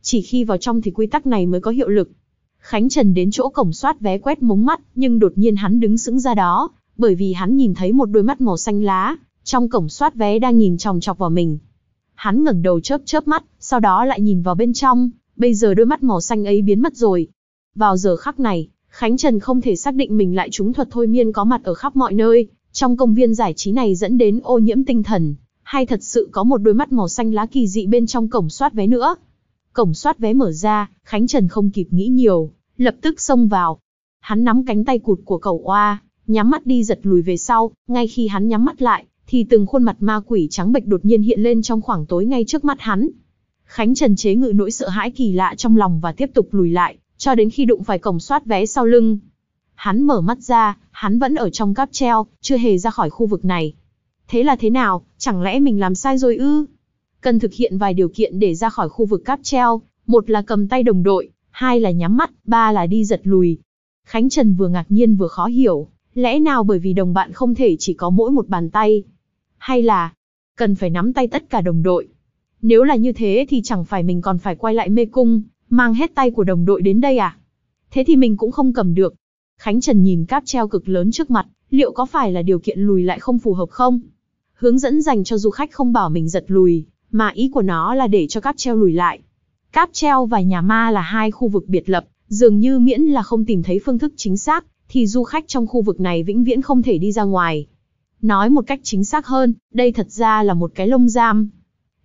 Chỉ khi vào trong thì quy tắc này mới có hiệu lực. Khánh Trần đến chỗ cổng soát vé quét mống mắt, nhưng đột nhiên hắn đứng sững ra đó, bởi vì hắn nhìn thấy một đôi mắt màu xanh lá, trong cổng soát vé đang nhìn chòng chọc vào mình. Hắn ngẩng đầu chớp chớp mắt, sau đó lại nhìn vào bên trong, bây giờ đôi mắt màu xanh ấy biến mất rồi. Vào giờ khắc này, Khánh Trần không thể xác định mình lại trúng thuật thôi miên có mặt ở khắp mọi nơi, trong công viên giải trí này dẫn đến ô nhiễm tinh thần, hay thật sự có một đôi mắt màu xanh lá kỳ dị bên trong cổng soát vé nữa. Cổng soát vé mở ra, Khánh Trần không kịp nghĩ nhiều, lập tức xông vào. Hắn nắm cánh tay cụt của cậu oa, nhắm mắt đi giật lùi về sau, ngay khi hắn nhắm mắt lại, thì từng khuôn mặt ma quỷ trắng bệch đột nhiên hiện lên trong khoảng tối ngay trước mắt hắn. Khánh Trần chế ngự nỗi sợ hãi kỳ lạ trong lòng và tiếp tục lùi lại, cho đến khi đụng phải cổng soát vé sau lưng. Hắn mở mắt ra, hắn vẫn ở trong cáp treo, chưa hề ra khỏi khu vực này. Thế là thế nào, chẳng lẽ mình làm sai rồi ư? Cần thực hiện vài điều kiện để ra khỏi khu vực cáp treo, một là cầm tay đồng đội, hai là nhắm mắt, ba là đi giật lùi. Khánh Trần vừa ngạc nhiên vừa khó hiểu, lẽ nào bởi vì đồng bạn không thể chỉ có mỗi một bàn tay? Hay là, cần phải nắm tay tất cả đồng đội? Nếu là như thế thì chẳng phải mình còn phải quay lại mê cung, mang hết tay của đồng đội đến đây à? Thế thì mình cũng không cầm được, Khánh Trần nhìn cáp treo cực lớn trước mặt, liệu có phải là điều kiện lùi lại không phù hợp không? Hướng dẫn dành cho du khách không bảo mình giật lùi, mà ý của nó là để cho cáp treo lùi lại. Cáp treo và nhà ma là hai khu vực biệt lập, dường như miễn là không tìm thấy phương thức chính xác, thì du khách trong khu vực này vĩnh viễn không thể đi ra ngoài. Nói một cách chính xác hơn, đây thật ra là một cái lông giam.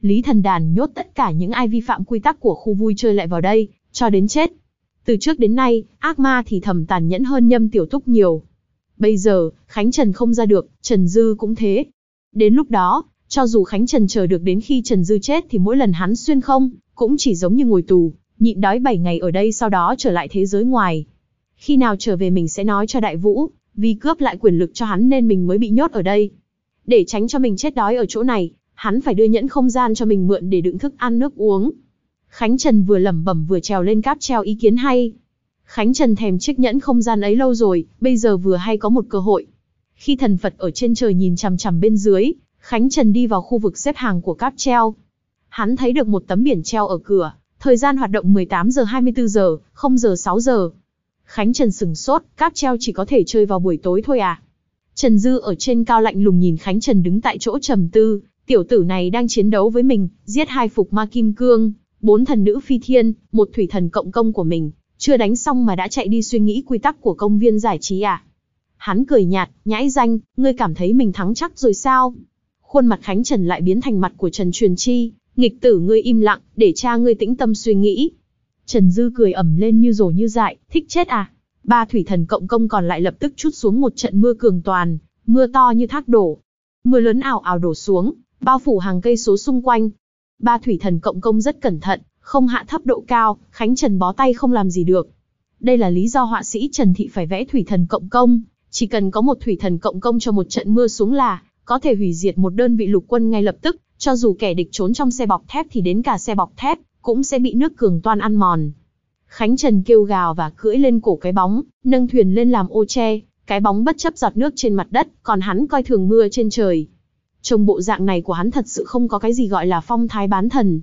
Lý Thần Đàn nhốt tất cả những ai vi phạm quy tắc của khu vui chơi lại vào đây, cho đến chết. Từ trước đến nay, ác ma thì thầm tàn nhẫn hơn nhâm tiểu thúc nhiều. Bây giờ, Khánh Trần không ra được, Trần Dư cũng thế. Đến lúc đó, cho dù Khánh Trần chờ được đến khi Trần Dư chết thì mỗi lần hắn xuyên không, cũng chỉ giống như ngồi tù, nhịn đói 7 ngày ở đây sau đó trở lại thế giới ngoài. Khi nào trở về mình sẽ nói cho đại vũ, vì cướp lại quyền lực cho hắn nên mình mới bị nhốt ở đây. Để tránh cho mình chết đói ở chỗ này, hắn phải đưa nhẫn không gian cho mình mượn để đựng thức ăn nước uống. Khánh Trần vừa lẩm bẩm vừa trèo lên cáp treo ý kiến hay. Khánh Trần thèm chiếc nhẫn không gian ấy lâu rồi, bây giờ vừa hay có một cơ hội. Khi thần Phật ở trên trời nhìn chằm chằm bên dưới, Khánh Trần đi vào khu vực xếp hàng của cáp treo. Hắn thấy được một tấm biển treo ở cửa, thời gian hoạt động 18 giờ 24 giờ, 0 giờ 6 giờ. Khánh Trần sừng sốt, cáp treo chỉ có thể chơi vào buổi tối thôi à. Trần Dư ở trên cao lạnh lùng nhìn Khánh Trần đứng tại chỗ trầm tư, tiểu tử này đang chiến đấu với mình, giết hai phục ma kim cương, bốn thần nữ phi thiên, một thủy thần cộng công của mình, chưa đánh xong mà đã chạy đi suy nghĩ quy tắc của công viên giải trí à? Hắn cười nhạt, nhãi danh, ngươi cảm thấy mình thắng chắc rồi sao? Khuôn mặt Khánh Trần lại biến thành mặt của Trần Truyền Chi, nghịch tử ngươi im lặng, để cha ngươi tĩnh tâm suy nghĩ. Trần Dư cười ẩm lên như rồ như dại, thích chết à? Ba thủy thần cộng công còn lại lập tức chút xuống một trận mưa cường toàn, mưa to như thác đổ. Mưa lớn ảo ảo đổ xuống, bao phủ hàng cây số xung quanh, Ba thủy thần cộng công rất cẩn thận, không hạ thấp độ cao, Khánh Trần bó tay không làm gì được. Đây là lý do họa sĩ Trần Thị phải vẽ thủy thần cộng công, chỉ cần có một thủy thần cộng công cho một trận mưa xuống là có thể hủy diệt một đơn vị lục quân ngay lập tức, cho dù kẻ địch trốn trong xe bọc thép thì đến cả xe bọc thép cũng sẽ bị nước cường toan ăn mòn. Khánh Trần kêu gào và cưỡi lên cổ cái bóng, nâng thuyền lên làm ô che, cái bóng bất chấp giọt nước trên mặt đất, còn hắn coi thường mưa trên trời. Trông bộ dạng này của hắn thật sự không có cái gì gọi là phong thái bán thần.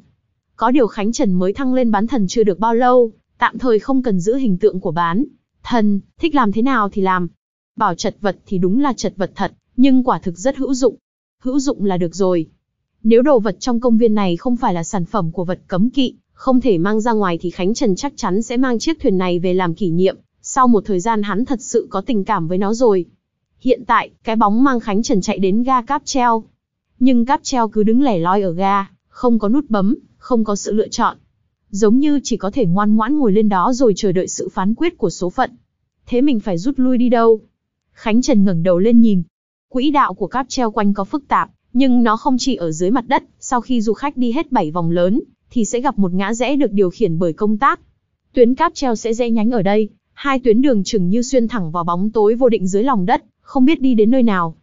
Có điều Khánh Trần mới thăng lên bán thần chưa được bao lâu, tạm thời không cần giữ hình tượng của bán. Thần, thích làm thế nào thì làm. Bảo chật vật thì đúng là chật vật thật, nhưng quả thực rất hữu dụng. Hữu dụng là được rồi. Nếu đồ vật trong công viên này không phải là sản phẩm của vật cấm kỵ, không thể mang ra ngoài thì Khánh Trần chắc chắn sẽ mang chiếc thuyền này về làm kỷ niệm. Sau một thời gian hắn thật sự có tình cảm với nó rồi. Hiện tại, cái bóng mang Khánh Trần chạy đến ga cáp treo. Nhưng cáp treo cứ đứng lẻ loi ở ga, không có nút bấm, không có sự lựa chọn. Giống như chỉ có thể ngoan ngoãn ngồi lên đó rồi chờ đợi sự phán quyết của số phận. Thế mình phải rút lui đi đâu? Khánh Trần ngẩng đầu lên nhìn. Quỹ đạo của cáp treo quanh có phức tạp, nhưng nó không chỉ ở dưới mặt đất, sau khi du khách đi hết 7 vòng lớn, thì sẽ gặp một ngã rẽ được điều khiển bởi công tác. Tuyến cáp treo sẽ rẽ nhánh ở đây, hai tuyến đường chừng như xuyên thẳng vào bóng tối vô định dưới lòng đất, không biết đi đến nơi nào.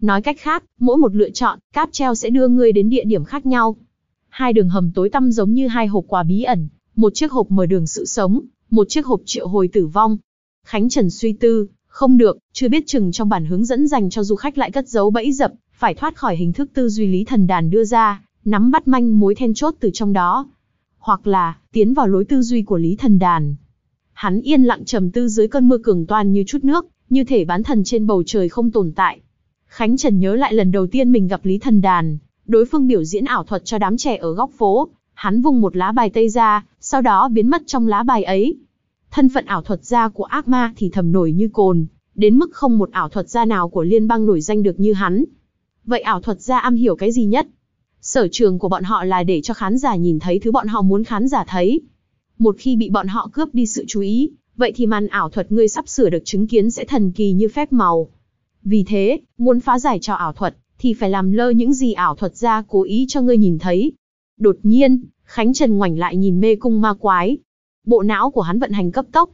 Nói cách khác, mỗi một lựa chọn, cáp treo sẽ đưa ngươi đến địa điểm khác nhau. Hai đường hầm tối tăm giống như hai hộp quà bí ẩn, một chiếc hộp mở đường sự sống, một chiếc hộp triệu hồi tử vong. Khánh Trần suy tư, không được, chưa biết chừng trong bản hướng dẫn dành cho du khách lại cất giấu bẫy dập, phải thoát khỏi hình thức tư duy lý thần đàn đưa ra, nắm bắt manh mối then chốt từ trong đó. Hoặc là, tiến vào lối tư duy của lý thần đàn. Hắn yên lặng trầm tư dưới cơn mưa cường toàn như chút nước, như thể bán thần trên bầu trời không tồn tại. Khánh Trần nhớ lại lần đầu tiên mình gặp Lý Thần Đàn, đối phương biểu diễn ảo thuật cho đám trẻ ở góc phố, hắn vung một lá bài tây ra, sau đó biến mất trong lá bài ấy. Thân phận ảo thuật gia của ác ma thì thầm nổi như cồn, đến mức không một ảo thuật gia nào của liên bang nổi danh được như hắn. Vậy ảo thuật gia am hiểu cái gì nhất? Sở trường của bọn họ là để cho khán giả nhìn thấy thứ bọn họ muốn khán giả thấy. Một khi bị bọn họ cướp đi sự chú ý, vậy thì màn ảo thuật ngươi sắp sửa được chứng kiến sẽ thần kỳ như phép màu. Vì thế, muốn phá giải cho ảo thuật, thì phải làm lơ những gì ảo thuật ra cố ý cho ngươi nhìn thấy. Đột nhiên, Khánh Trần ngoảnh lại nhìn mê cung ma quái. Bộ não của hắn vận hành cấp tốc.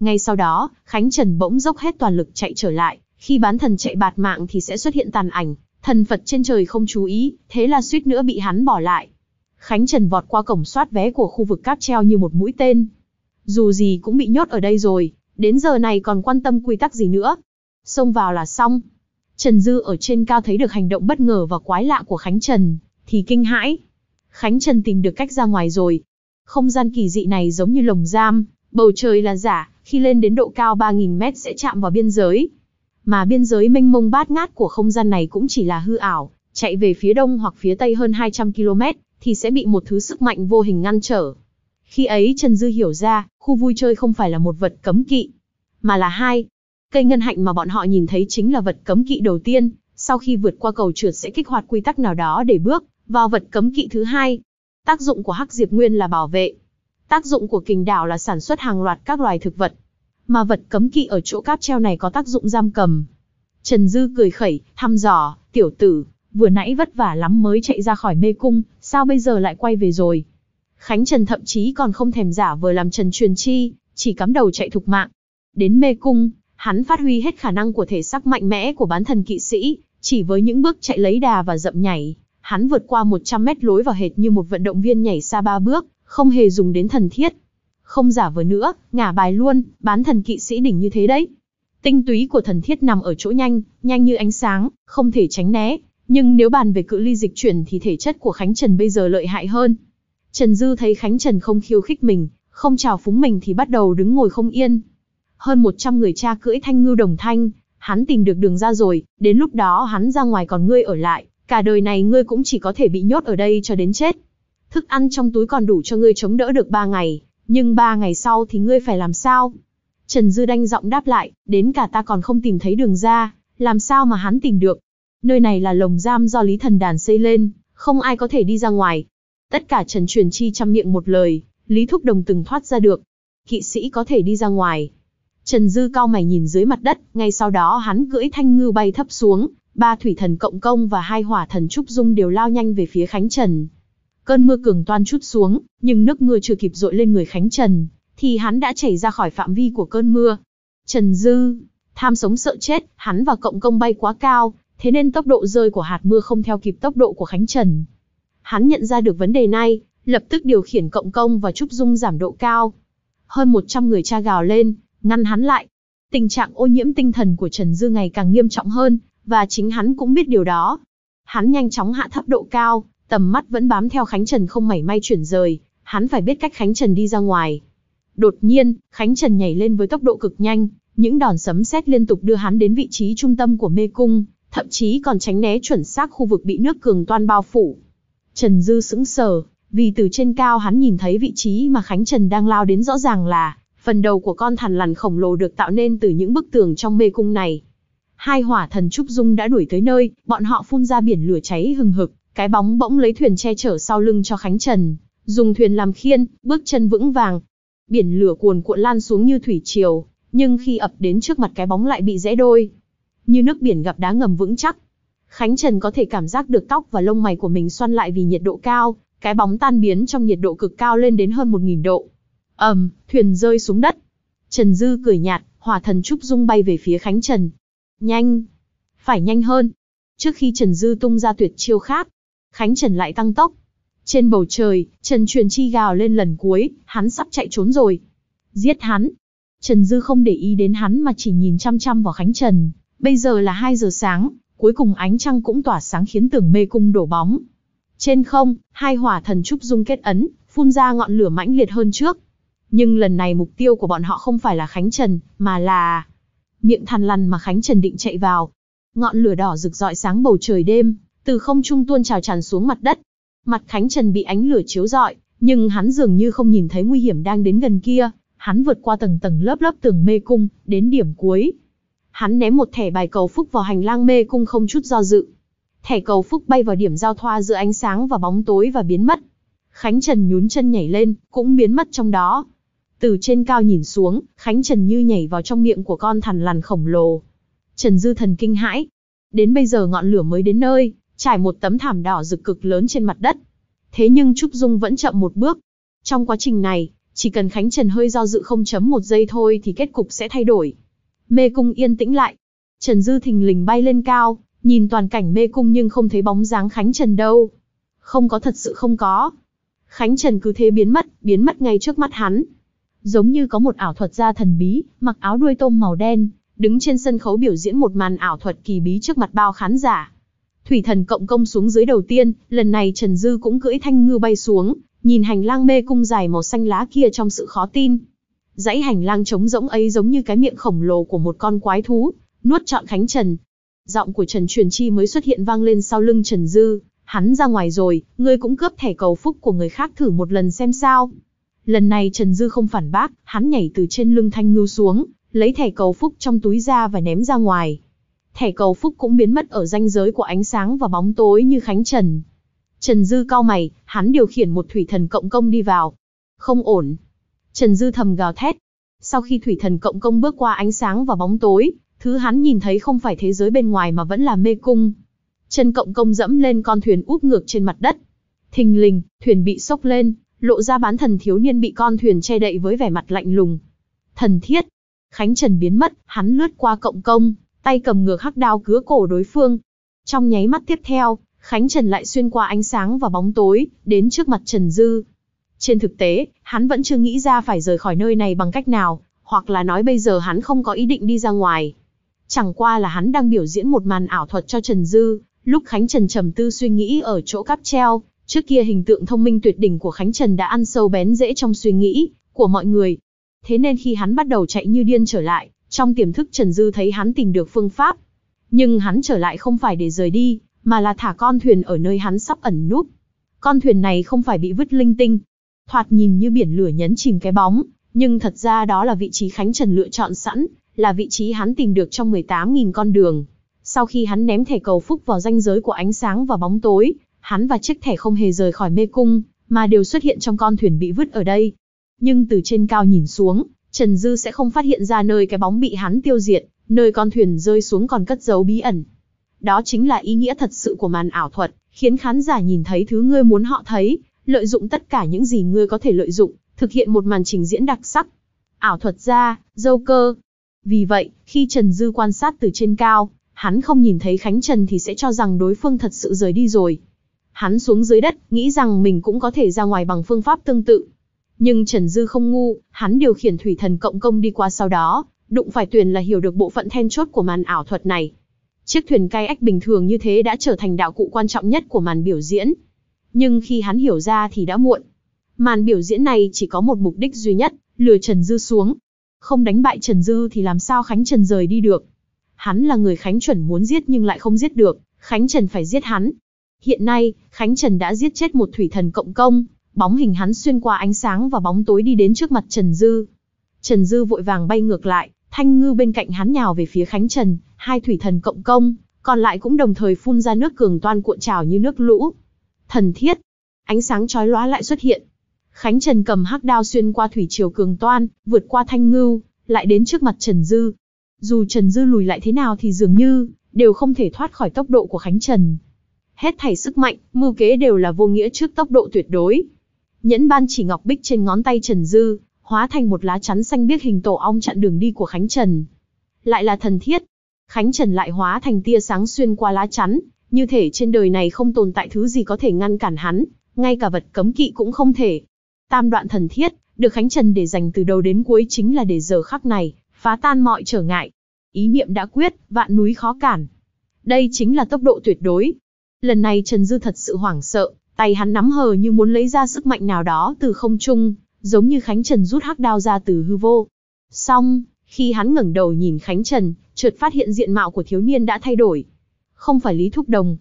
Ngay sau đó, Khánh Trần bỗng dốc hết toàn lực chạy trở lại. Khi bán thần chạy bạt mạng thì sẽ xuất hiện tàn ảnh. Thần Phật trên trời không chú ý, thế là suýt nữa bị hắn bỏ lại. Khánh Trần vọt qua cổng soát vé của khu vực cáp treo như một mũi tên, dù gì cũng bị nhốt ở đây rồi, đến giờ này còn quan tâm quy tắc gì nữa. Xông vào là xong. Trần Dư ở trên cao thấy được hành động bất ngờ và quái lạ của Khánh Trần, thì kinh hãi. Khánh Trần tìm được cách ra ngoài rồi. Không gian kỳ dị này giống như lồng giam, bầu trời là giả, khi lên đến độ cao 3.000 mét sẽ chạm vào biên giới. Mà biên giới mênh mông bát ngát của không gian này cũng chỉ là hư ảo, chạy về phía đông hoặc phía tây hơn 200 km, thì sẽ bị một thứ sức mạnh vô hình ngăn trở. Khi ấy Trần Dư hiểu ra, khu vui chơi không phải là một vật cấm kỵ, mà là hai. Cây ngân hạnh mà bọn họ nhìn thấy chính là vật cấm kỵ đầu tiên, sau khi vượt qua cầu trượt sẽ kích hoạt quy tắc nào đó để bước vào vật cấm kỵ thứ hai. Tác dụng của hắc diệp nguyên là bảo vệ. Tác dụng của kình đảo là sản xuất hàng loạt các loài thực vật. Mà vật cấm kỵ ở chỗ cáp treo này có tác dụng giam cầm. Trần Dư cười khẩy, thăm dò, tiểu tử, vừa nãy vất vả lắm mới chạy ra khỏi mê cung, sao bây giờ lại quay về rồi? Khánh Trần thậm chí còn không thèm giả vờ làm Trần Truyền Chi, chỉ cắm đầu chạy thục mạng. Đến mê cung, hắn phát huy hết khả năng của thể xác mạnh mẽ của bán thần kỵ sĩ, chỉ với những bước chạy lấy đà và dậm nhảy, hắn vượt qua 100 mét lối vào hệt như một vận động viên nhảy xa ba bước, không hề dùng đến thần thiết. Không giả vờ nữa, ngả bài luôn, bán thần kỵ sĩ đỉnh như thế đấy. Tinh túy của thần thiết nằm ở chỗ nhanh, nhanh như ánh sáng, không thể tránh né, nhưng nếu bàn về cự ly dịch chuyển thì thể chất của Khánh Trần bây giờ lợi hại hơn. Trần Dư thấy Khánh Trần không khiêu khích mình, không chào phúng mình thì bắt đầu đứng ngồi không yên. Hơn 100 người cha cưỡi thanh ngưu đồng thanh, hắn tìm được đường ra rồi, đến lúc đó hắn ra ngoài còn ngươi ở lại, cả đời này ngươi cũng chỉ có thể bị nhốt ở đây cho đến chết. Thức ăn trong túi còn đủ cho ngươi chống đỡ được 3 ngày, nhưng 3 ngày sau thì ngươi phải làm sao? Trần Dư đanh giọng đáp lại, đến cả ta còn không tìm thấy đường ra, làm sao mà hắn tìm được? Nơi này là lồng giam do Lý Thần Đàn xây lên, không ai có thể đi ra ngoài, Tất cả Trần Truyền Chi chăm miệng một lời, Lý Thúc Đồng từng thoát ra được. Kỵ sĩ có thể đi ra ngoài. Trần Dư cao mày nhìn dưới mặt đất, ngay sau đó hắn cưỡi thanh ngư bay thấp xuống, ba thủy thần cộng công và hai hỏa thần trúc dung đều lao nhanh về phía Khánh Trần. Cơn mưa cường toan chút xuống, nhưng nước mưa chưa kịp dội lên người Khánh Trần, thì hắn đã chảy ra khỏi phạm vi của cơn mưa. Trần Dư, tham sống sợ chết, hắn và cộng công bay quá cao, thế nên tốc độ rơi của hạt mưa không theo kịp tốc độ của Khánh Trần. Hắn nhận ra được vấn đề này, lập tức điều khiển cộng công và Trúc Dung giảm độ cao. Hơn 100 người cha gào lên, ngăn hắn lại. Tình trạng ô nhiễm tinh thần của Trần Dư ngày càng nghiêm trọng hơn, và chính hắn cũng biết điều đó. Hắn nhanh chóng hạ thấp độ cao, tầm mắt vẫn bám theo Khánh Trần không mảy may chuyển rời, hắn phải biết cách Khánh Trần đi ra ngoài. Đột nhiên, Khánh Trần nhảy lên với tốc độ cực nhanh, những đòn sấm sét liên tục đưa hắn đến vị trí trung tâm của mê cung, thậm chí còn tránh né chuẩn xác khu vực bị nước cường toan bao phủ. Trần Dư sững sờ, vì từ trên cao hắn nhìn thấy vị trí mà Khánh Trần đang lao đến rõ ràng là phần đầu của con thằn lằn khổng lồ được tạo nên từ những bức tường trong mê cung này. Hai hỏa thần Trúc Dung đã đuổi tới nơi, bọn họ phun ra biển lửa cháy hừng hực, cái bóng bỗng lấy thuyền che chở sau lưng cho Khánh Trần, dùng thuyền làm khiên, bước chân vững vàng. Biển lửa cuồn cuộn lan xuống như thủy triều, nhưng khi ập đến trước mặt cái bóng lại bị rẽ đôi. Như nước biển gặp đá ngầm vững chắc, Khánh Trần có thể cảm giác được tóc và lông mày của mình xoăn lại vì nhiệt độ cao, cái bóng tan biến trong nhiệt độ cực cao lên đến hơn 1.000 độ. ầm, um, thuyền rơi xuống đất. Trần Dư cười nhạt, hỏa thần Trúc Dung bay về phía Khánh Trần. Nhanh! Phải nhanh hơn! Trước khi Trần Dư tung ra tuyệt chiêu khác, Khánh Trần lại tăng tốc. Trên bầu trời, Trần Truyền Chi gào lên lần cuối, hắn sắp chạy trốn rồi. Giết hắn! Trần Dư không để ý đến hắn mà chỉ nhìn chăm chăm vào Khánh Trần. Bây giờ là 2 giờ sáng, cuối cùng ánh trăng cũng tỏa sáng khiến tường mê cung đổ bóng. Trên không, hai hỏa thần trúc dung kết ấn, phun ra ngọn lửa mãnh liệt hơn trước. Nhưng lần này mục tiêu của bọn họ không phải là Khánh Trần, mà là... Miệng thằn lằn mà Khánh Trần định chạy vào. Ngọn lửa đỏ rực rọi sáng bầu trời đêm, từ không trung tuôn trào tràn xuống mặt đất. Mặt Khánh Trần bị ánh lửa chiếu rọi, nhưng hắn dường như không nhìn thấy nguy hiểm đang đến gần kia. Hắn vượt qua tầng tầng lớp lớp tường mê cung, đến điểm cuối, Hắn ném một thẻ bài cầu phúc vào hành lang mê cung không chút do dự. Thẻ cầu phúc bay vào điểm giao thoa giữa ánh sáng và bóng tối và biến mất. Khánh Trần nhún chân nhảy lên, cũng biến mất trong đó. Từ trên cao nhìn xuống, Khánh Trần như nhảy vào trong miệng của con thằn lằn khổng lồ. Trần Dư Thần kinh hãi. Đến bây giờ ngọn lửa mới đến nơi, trải một tấm thảm đỏ rực cực lớn trên mặt đất. Thế nhưng Trúc Dung vẫn chậm một bước. Trong quá trình này, chỉ cần Khánh Trần hơi do dự không chấm một giây thôi thì kết cục sẽ thay đổi. Mê cung yên tĩnh lại. Trần Dư thình lình bay lên cao, nhìn toàn cảnh mê cung nhưng không thấy bóng dáng Khánh Trần đâu. Không có thật sự không có. Khánh Trần cứ thế biến mất, biến mất ngay trước mắt hắn. Giống như có một ảo thuật gia thần bí, mặc áo đuôi tôm màu đen, đứng trên sân khấu biểu diễn một màn ảo thuật kỳ bí trước mặt bao khán giả. Thủy thần cộng công xuống dưới đầu tiên, lần này Trần Dư cũng cưỡi thanh ngư bay xuống, nhìn hành lang mê cung dài màu xanh lá kia trong sự khó tin dãy hành lang trống rỗng ấy giống như cái miệng khổng lồ của một con quái thú, nuốt trọn Khánh Trần. Giọng của Trần Truyền Chi mới xuất hiện vang lên sau lưng Trần Dư, hắn ra ngoài rồi, ngươi cũng cướp thẻ cầu phúc của người khác thử một lần xem sao. Lần này Trần Dư không phản bác, hắn nhảy từ trên lưng thanh ngưu xuống, lấy thẻ cầu phúc trong túi ra và ném ra ngoài. Thẻ cầu phúc cũng biến mất ở ranh giới của ánh sáng và bóng tối như Khánh Trần. Trần Dư cao mày, hắn điều khiển một thủy thần cộng công đi vào. Không ổn, Trần Dư thầm gào thét. Sau khi thủy thần cộng công bước qua ánh sáng và bóng tối, thứ hắn nhìn thấy không phải thế giới bên ngoài mà vẫn là mê cung. Trần cộng công dẫm lên con thuyền úp ngược trên mặt đất. Thình lình, thuyền bị sốc lên, lộ ra bán thần thiếu niên bị con thuyền che đậy với vẻ mặt lạnh lùng. Thần thiết. Khánh Trần biến mất, hắn lướt qua cộng công, tay cầm ngược hắc đao cứa cổ đối phương. Trong nháy mắt tiếp theo, Khánh Trần lại xuyên qua ánh sáng và bóng tối, đến trước mặt Trần Dư. Trên thực tế, hắn vẫn chưa nghĩ ra phải rời khỏi nơi này bằng cách nào, hoặc là nói bây giờ hắn không có ý định đi ra ngoài. Chẳng qua là hắn đang biểu diễn một màn ảo thuật cho Trần Dư, lúc Khánh Trần trầm tư suy nghĩ ở chỗ cáp treo, trước kia hình tượng thông minh tuyệt đỉnh của Khánh Trần đã ăn sâu bén dễ trong suy nghĩ của mọi người. Thế nên khi hắn bắt đầu chạy như điên trở lại, trong tiềm thức Trần Dư thấy hắn tìm được phương pháp. Nhưng hắn trở lại không phải để rời đi, mà là thả con thuyền ở nơi hắn sắp ẩn núp. Con thuyền này không phải bị vứt linh tinh, Thoạt nhìn như biển lửa nhấn chìm cái bóng, nhưng thật ra đó là vị trí Khánh Trần lựa chọn sẵn, là vị trí hắn tìm được trong 18.000 con đường. Sau khi hắn ném thẻ cầu phúc vào ranh giới của ánh sáng và bóng tối, hắn và chiếc thẻ không hề rời khỏi mê cung, mà đều xuất hiện trong con thuyền bị vứt ở đây. Nhưng từ trên cao nhìn xuống, Trần Dư sẽ không phát hiện ra nơi cái bóng bị hắn tiêu diệt, nơi con thuyền rơi xuống còn cất giấu bí ẩn. Đó chính là ý nghĩa thật sự của màn ảo thuật, khiến khán giả nhìn thấy thứ ngươi muốn họ thấy, lợi dụng tất cả những gì ngươi có thể lợi dụng, thực hiện một màn trình diễn đặc sắc. Ảo thuật gia, dâu cơ. Vì vậy, khi Trần Dư quan sát từ trên cao, hắn không nhìn thấy Khánh Trần thì sẽ cho rằng đối phương thật sự rời đi rồi. Hắn xuống dưới đất, nghĩ rằng mình cũng có thể ra ngoài bằng phương pháp tương tự. Nhưng Trần Dư không ngu, hắn điều khiển thủy thần cộng công đi qua sau đó, đụng phải tuyền là hiểu được bộ phận then chốt của màn ảo thuật này. Chiếc thuyền cai ách bình thường như thế đã trở thành đạo cụ quan trọng nhất của màn biểu diễn nhưng khi hắn hiểu ra thì đã muộn. Màn biểu diễn này chỉ có một mục đích duy nhất, lừa Trần Dư xuống. Không đánh bại Trần Dư thì làm sao Khánh Trần rời đi được. Hắn là người Khánh Chuẩn muốn giết nhưng lại không giết được, Khánh Trần phải giết hắn. Hiện nay, Khánh Trần đã giết chết một thủy thần cộng công, bóng hình hắn xuyên qua ánh sáng và bóng tối đi đến trước mặt Trần Dư. Trần Dư vội vàng bay ngược lại, thanh ngư bên cạnh hắn nhào về phía Khánh Trần, hai thủy thần cộng công, còn lại cũng đồng thời phun ra nước cường toan cuộn trào như nước lũ, Thần thiết, ánh sáng chói lóa lại xuất hiện. Khánh Trần cầm hắc đao xuyên qua thủy triều cường toan, vượt qua thanh ngưu, lại đến trước mặt Trần Dư. Dù Trần Dư lùi lại thế nào thì dường như, đều không thể thoát khỏi tốc độ của Khánh Trần. Hết thảy sức mạnh, mưu kế đều là vô nghĩa trước tốc độ tuyệt đối. Nhẫn ban chỉ ngọc bích trên ngón tay Trần Dư, hóa thành một lá chắn xanh biếc hình tổ ong chặn đường đi của Khánh Trần. Lại là thần thiết. Khánh Trần lại hóa thành tia sáng xuyên qua lá chắn, như thể trên đời này không tồn tại thứ gì có thể ngăn cản hắn, ngay cả vật cấm kỵ cũng không thể. Tam đoạn thần thiết, được Khánh Trần để dành từ đầu đến cuối chính là để giờ khắc này, phá tan mọi trở ngại. Ý niệm đã quyết, vạn núi khó cản. Đây chính là tốc độ tuyệt đối. Lần này Trần Dư thật sự hoảng sợ, tay hắn nắm hờ như muốn lấy ra sức mạnh nào đó từ không trung, giống như Khánh Trần rút hắc đao ra từ hư vô. Xong, khi hắn ngẩng đầu nhìn Khánh Trần, chợt phát hiện diện mạo của thiếu niên đã thay đổi, không phải Lý Thúc Đồng,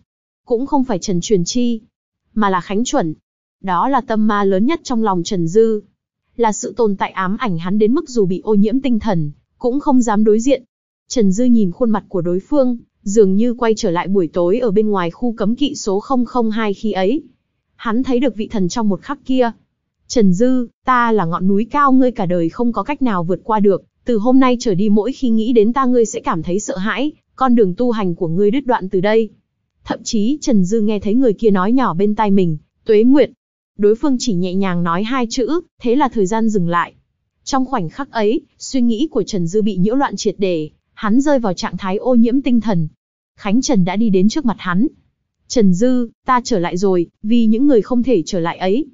cũng không phải Trần Truyền Chi, mà là Khánh Chuẩn. Đó là tâm ma lớn nhất trong lòng Trần Dư. Là sự tồn tại ám ảnh hắn đến mức dù bị ô nhiễm tinh thần, cũng không dám đối diện. Trần Dư nhìn khuôn mặt của đối phương, dường như quay trở lại buổi tối ở bên ngoài khu cấm kỵ số 002 khi ấy. Hắn thấy được vị thần trong một khắc kia. Trần Dư, ta là ngọn núi cao ngươi cả đời không có cách nào vượt qua được, từ hôm nay trở đi mỗi khi nghĩ đến ta ngươi sẽ cảm thấy sợ hãi, con đường tu hành của ngươi đứt đoạn từ đây. Thậm chí Trần Dư nghe thấy người kia nói nhỏ bên tai mình, tuế nguyệt. Đối phương chỉ nhẹ nhàng nói hai chữ, thế là thời gian dừng lại. Trong khoảnh khắc ấy, suy nghĩ của Trần Dư bị nhiễu loạn triệt để, hắn rơi vào trạng thái ô nhiễm tinh thần. Khánh Trần đã đi đến trước mặt hắn. Trần Dư, ta trở lại rồi, vì những người không thể trở lại ấy.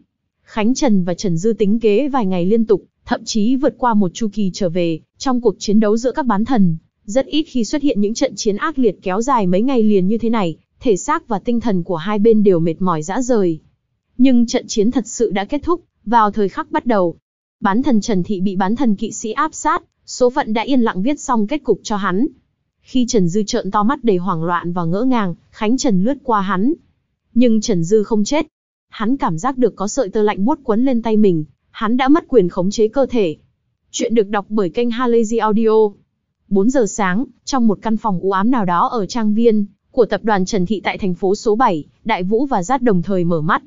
Khánh Trần và Trần Dư tính kế vài ngày liên tục, thậm chí vượt qua một chu kỳ trở về, trong cuộc chiến đấu giữa các bán thần, rất ít khi xuất hiện những trận chiến ác liệt kéo dài mấy ngày liền như thế này, thể xác và tinh thần của hai bên đều mệt mỏi dã rời. Nhưng trận chiến thật sự đã kết thúc, vào thời khắc bắt đầu. Bán thần Trần Thị bị bán thần kỵ sĩ áp sát, số phận đã yên lặng viết xong kết cục cho hắn. Khi Trần Dư trợn to mắt đầy hoảng loạn và ngỡ ngàng, Khánh Trần lướt qua hắn. Nhưng Trần Dư không chết. Hắn cảm giác được có sợi tơ lạnh buốt quấn lên tay mình, hắn đã mất quyền khống chế cơ thể. Chuyện được đọc bởi kênh Halazy Audio. 4 giờ sáng, trong một căn phòng u ám nào đó ở trang viên của tập đoàn Trần Thị tại thành phố số 7, Đại Vũ và Giát đồng thời mở mắt.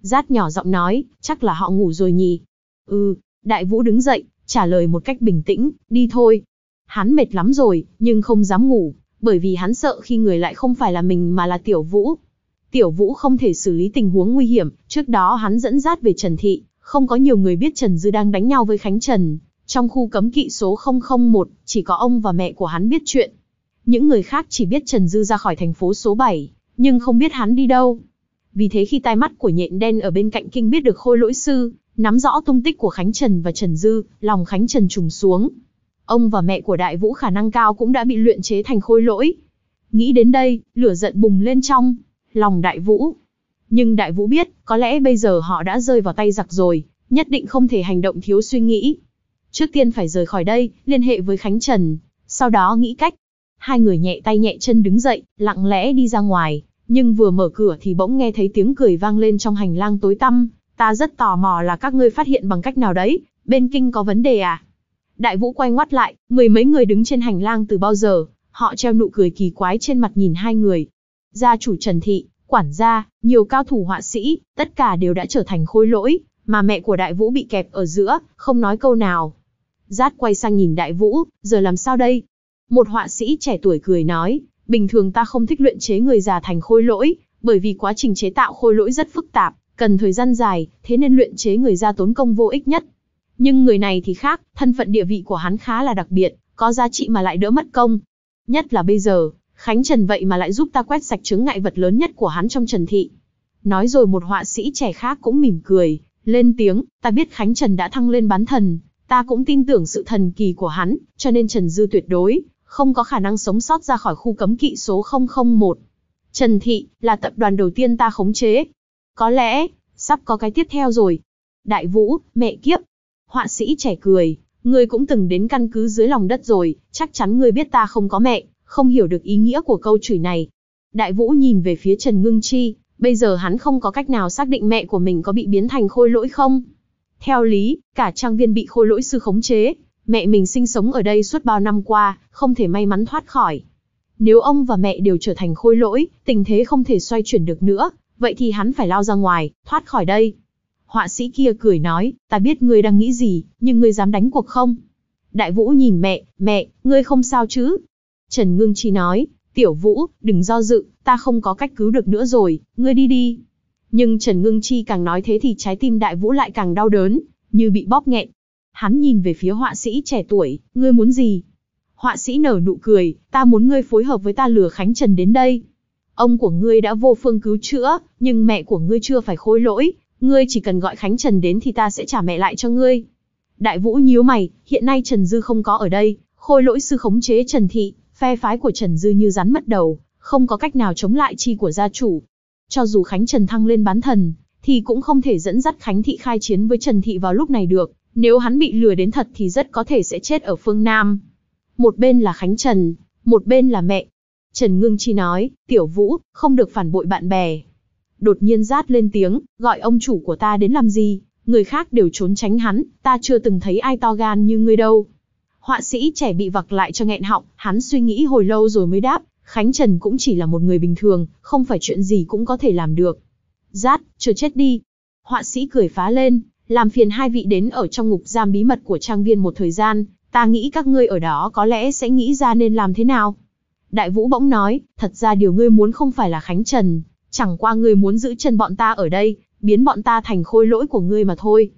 Giát nhỏ giọng nói, chắc là họ ngủ rồi nhỉ. Ừ, Đại Vũ đứng dậy, trả lời một cách bình tĩnh, đi thôi. Hắn mệt lắm rồi, nhưng không dám ngủ, bởi vì hắn sợ khi người lại không phải là mình mà là Tiểu Vũ. Tiểu Vũ không thể xử lý tình huống nguy hiểm, trước đó hắn dẫn Giát về Trần Thị, không có nhiều người biết Trần Dư đang đánh nhau với Khánh Trần, trong khu cấm kỵ số 001, chỉ có ông và mẹ của hắn biết chuyện. Những người khác chỉ biết Trần Dư ra khỏi thành phố số 7, nhưng không biết hắn đi đâu. Vì thế khi tai mắt của nhện đen ở bên cạnh kinh biết được khôi lỗi sư, nắm rõ tung tích của Khánh Trần và Trần Dư, lòng Khánh Trần trùng xuống. Ông và mẹ của đại vũ khả năng cao cũng đã bị luyện chế thành khôi lỗi. Nghĩ đến đây, lửa giận bùng lên trong, lòng đại vũ. Nhưng đại vũ biết, có lẽ bây giờ họ đã rơi vào tay giặc rồi, nhất định không thể hành động thiếu suy nghĩ. Trước tiên phải rời khỏi đây, liên hệ với Khánh Trần, sau đó nghĩ cách. Hai người nhẹ tay nhẹ chân đứng dậy, lặng lẽ đi ra ngoài, nhưng vừa mở cửa thì bỗng nghe thấy tiếng cười vang lên trong hành lang tối tăm. Ta rất tò mò là các ngươi phát hiện bằng cách nào đấy, bên kinh có vấn đề à? Đại vũ quay ngoắt lại, mười mấy người đứng trên hành lang từ bao giờ, họ treo nụ cười kỳ quái trên mặt nhìn hai người. Gia chủ Trần Thị, quản gia, nhiều cao thủ họa sĩ, tất cả đều đã trở thành khôi lỗi, mà mẹ của đại vũ bị kẹp ở giữa, không nói câu nào. Giát quay sang nhìn đại vũ, giờ làm sao đây? Một họa sĩ trẻ tuổi cười nói, bình thường ta không thích luyện chế người già thành khôi lỗi, bởi vì quá trình chế tạo khôi lỗi rất phức tạp, cần thời gian dài, thế nên luyện chế người già tốn công vô ích nhất. Nhưng người này thì khác, thân phận địa vị của hắn khá là đặc biệt, có giá trị mà lại đỡ mất công. Nhất là bây giờ, Khánh Trần vậy mà lại giúp ta quét sạch chứng ngại vật lớn nhất của hắn trong Trần Thị. Nói rồi một họa sĩ trẻ khác cũng mỉm cười, lên tiếng, ta biết Khánh Trần đã thăng lên bán thần, Ta cũng tin tưởng sự thần kỳ của hắn, cho nên Trần Dư tuyệt đối không có khả năng sống sót ra khỏi khu cấm kỵ số 001. Trần Thị là tập đoàn đầu tiên ta khống chế. Có lẽ, sắp có cái tiếp theo rồi. Đại Vũ, mẹ kiếp. Họa sĩ trẻ cười, ngươi cũng từng đến căn cứ dưới lòng đất rồi, chắc chắn ngươi biết ta không có mẹ, không hiểu được ý nghĩa của câu chửi này. Đại Vũ nhìn về phía Trần Ngưng Chi, bây giờ hắn không có cách nào xác định mẹ của mình có bị biến thành khôi lỗi không. Theo lý, cả trang viên bị khôi lỗi sư khống chế, mẹ mình sinh sống ở đây suốt bao năm qua, không thể may mắn thoát khỏi. Nếu ông và mẹ đều trở thành khôi lỗi, tình thế không thể xoay chuyển được nữa, vậy thì hắn phải lao ra ngoài, thoát khỏi đây. Họa sĩ kia cười nói, ta biết ngươi đang nghĩ gì, nhưng ngươi dám đánh cuộc không? Đại Vũ nhìn mẹ, mẹ, ngươi không sao chứ? Trần Ngưng Chi nói, tiểu Vũ, đừng do dự, ta không có cách cứu được nữa rồi, ngươi đi đi. Nhưng Trần Ngưng Chi càng nói thế thì trái tim đại vũ lại càng đau đớn, như bị bóp nghẹn. Hắn nhìn về phía họa sĩ trẻ tuổi, ngươi muốn gì? Họa sĩ nở nụ cười, ta muốn ngươi phối hợp với ta lừa Khánh Trần đến đây. Ông của ngươi đã vô phương cứu chữa, nhưng mẹ của ngươi chưa phải khối lỗi, ngươi chỉ cần gọi Khánh Trần đến thì ta sẽ trả mẹ lại cho ngươi. Đại Vũ nhíu mày, hiện nay Trần Dư không có ở đây, khôi lỗi sư khống chế Trần Thị, phe phái của Trần Dư như rắn mất đầu, không có cách nào chống lại chi của gia chủ, cho dù Khánh Trần thăng lên bán thần, thì cũng không thể dẫn dắt Khánh Thị khai chiến với Trần Thị vào lúc này được, nếu hắn bị lừa đến thật thì rất có thể sẽ chết ở phương Nam. Một bên là Khánh Trần, một bên là mẹ. Trần Ngưng Chi nói, tiểu vũ, không được phản bội bạn bè. Đột nhiên rát lên tiếng, gọi ông chủ của ta đến làm gì, người khác đều trốn tránh hắn, ta chưa từng thấy ai to gan như ngươi đâu. Họa sĩ trẻ bị vặc lại cho nghẹn họng, hắn suy nghĩ hồi lâu rồi mới đáp, Khánh Trần cũng chỉ là một người bình thường, không phải chuyện gì cũng có thể làm được. Giát, chờ chết đi. Họa sĩ cười phá lên, làm phiền hai vị đến ở trong ngục giam bí mật của trang viên một thời gian, ta nghĩ các ngươi ở đó có lẽ sẽ nghĩ ra nên làm thế nào. Đại Vũ bỗng nói, thật ra điều ngươi muốn không phải là Khánh Trần, chẳng qua ngươi muốn giữ chân bọn ta ở đây, biến bọn ta thành khôi lỗi của ngươi mà thôi.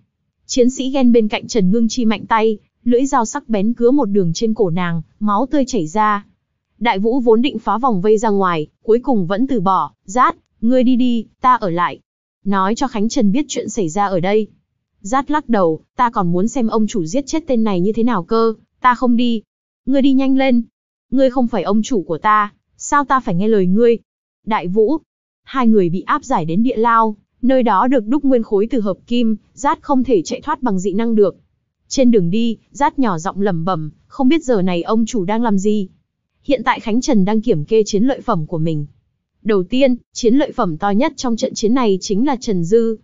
Chiến sĩ ghen bên cạnh Trần Ngưng Chi mạnh tay, lưỡi dao sắc bén cứa một đường trên cổ nàng, máu tươi chảy ra. Đại Vũ vốn định phá vòng vây ra ngoài, cuối cùng vẫn từ bỏ, rát, ngươi đi đi, ta ở lại. Nói cho Khánh Trần biết chuyện xảy ra ở đây. Rát lắc đầu, ta còn muốn xem ông chủ giết chết tên này như thế nào cơ, ta không đi. Ngươi đi nhanh lên. Ngươi không phải ông chủ của ta, sao ta phải nghe lời ngươi? Đại Vũ, hai người bị áp giải đến địa lao, nơi đó được đúc nguyên khối từ hợp kim, rát không thể chạy thoát bằng dị năng được. Trên đường đi, rát nhỏ giọng lẩm bẩm, không biết giờ này ông chủ đang làm gì, Hiện tại Khánh Trần đang kiểm kê chiến lợi phẩm của mình. Đầu tiên, chiến lợi phẩm to nhất trong trận chiến này chính là Trần Dư.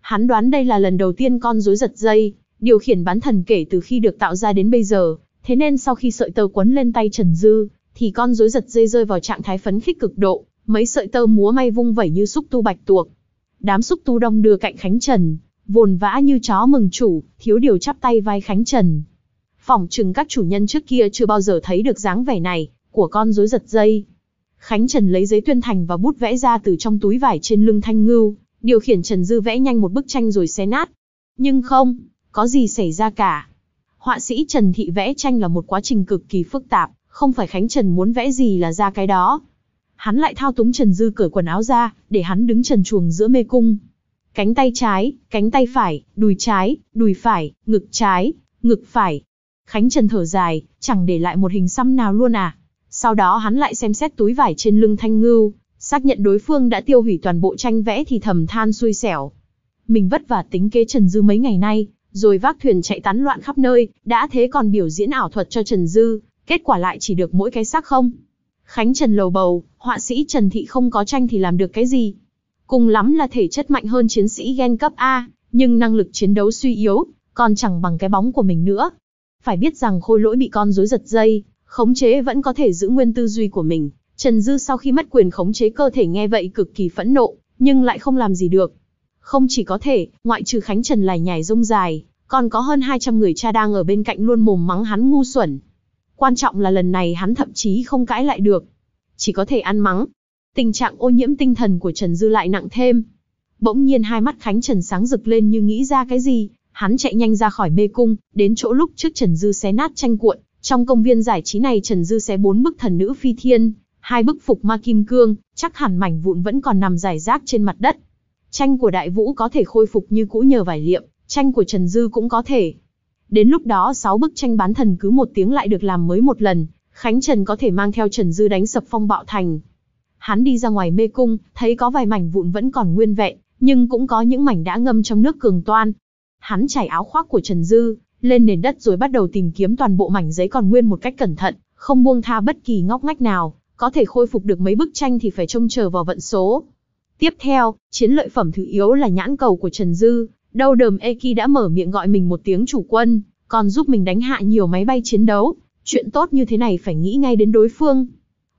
Hắn đoán đây là lần đầu tiên con rối giật dây, điều khiển bán thần kể từ khi được tạo ra đến bây giờ, thế nên sau khi sợi tơ quấn lên tay Trần Dư, thì con rối giật dây rơi vào trạng thái phấn khích cực độ, mấy sợi tơ múa may vung vẩy như xúc tu bạch tuộc. Đám xúc tu đông đưa cạnh Khánh Trần, vồn vã như chó mừng chủ, thiếu điều chắp tay vai Khánh Trần. Phỏng chừng các chủ nhân trước kia chưa bao giờ thấy được dáng vẻ này, của con rối giật dây. Khánh Trần lấy giấy tuyên thành và bút vẽ ra từ trong túi vải trên lưng Thanh Ngưu, điều khiển Trần Dư vẽ nhanh một bức tranh rồi xé nát. Nhưng không, có gì xảy ra cả. Họa sĩ Trần Thị vẽ tranh là một quá trình cực kỳ phức tạp, không phải Khánh Trần muốn vẽ gì là ra cái đó. Hắn lại thao túng Trần Dư cởi quần áo ra, để hắn đứng trần chuồng giữa mê cung. Cánh tay trái, cánh tay phải, đùi trái, đùi phải, ngực trái, ngực phải. Khánh Trần thở dài, chẳng để lại một hình xăm nào luôn à. Sau đó hắn lại xem xét túi vải trên lưng Thanh Ngưu, xác nhận đối phương đã tiêu hủy toàn bộ tranh vẽ thì thầm than xui xẻo. Mình vất vả tính kế Trần Dư mấy ngày nay, rồi vác thuyền chạy tán loạn khắp nơi, đã thế còn biểu diễn ảo thuật cho Trần Dư, kết quả lại chỉ được mỗi cái xác không. Khánh Trần lầu bầu, họa sĩ Trần Thị không có tranh thì làm được cái gì? Cùng lắm là thể chất mạnh hơn chiến sĩ gen cấp A, nhưng năng lực chiến đấu suy yếu, còn chẳng bằng cái bóng của mình nữa. Phải biết rằng khôi lỗi bị con rối giật dây, khống chế vẫn có thể giữ nguyên tư duy của mình. Trần Dư sau khi mất quyền khống chế cơ thể nghe vậy cực kỳ phẫn nộ, nhưng lại không làm gì được. Không chỉ có thể, ngoại trừ Khánh Trần lải nhải rung dài, còn có hơn 200 người cha đang ở bên cạnh luôn mồm mắng hắn ngu xuẩn. Quan trọng là lần này hắn thậm chí không cãi lại được. Chỉ có thể ăn mắng. Tình trạng ô nhiễm tinh thần của Trần Dư lại nặng thêm. Bỗng nhiên hai mắt Khánh Trần sáng rực lên như nghĩ ra cái gì, hắn chạy nhanh ra khỏi mê cung, đến chỗ lúc trước Trần Dư xé nát tranh cuộn, trong công viên giải trí này Trần Dư xé bốn bức thần nữ phi thiên, hai bức phục ma kim cương, chắc hẳn mảnh vụn vẫn còn nằm rải rác trên mặt đất. Tranh của Đại Vũ có thể khôi phục như cũ nhờ vải liệm, tranh của Trần Dư cũng có thể. Đến lúc đó sáu bức tranh bán thần cứ một tiếng lại được làm mới một lần, Khánh Trần có thể mang theo Trần Dư đánh sập phong bạo thành. Hắn đi ra ngoài mê cung, thấy có vài mảnh vụn vẫn còn nguyên vẹn, nhưng cũng có những mảnh đã ngâm trong nước cường toan. Hắn chảy áo khoác của Trần Dư, lên nền đất rồi bắt đầu tìm kiếm toàn bộ mảnh giấy còn nguyên một cách cẩn thận, không buông tha bất kỳ ngóc ngách nào, có thể khôi phục được mấy bức tranh thì phải trông chờ vào vận số. Tiếp theo, chiến lợi phẩm thứ yếu là nhãn cầu của Trần Dư, đâu đờm Eki đã mở miệng gọi mình một tiếng chủ quân, còn giúp mình đánh hạ nhiều máy bay chiến đấu, chuyện tốt như thế này phải nghĩ ngay đến đối phương.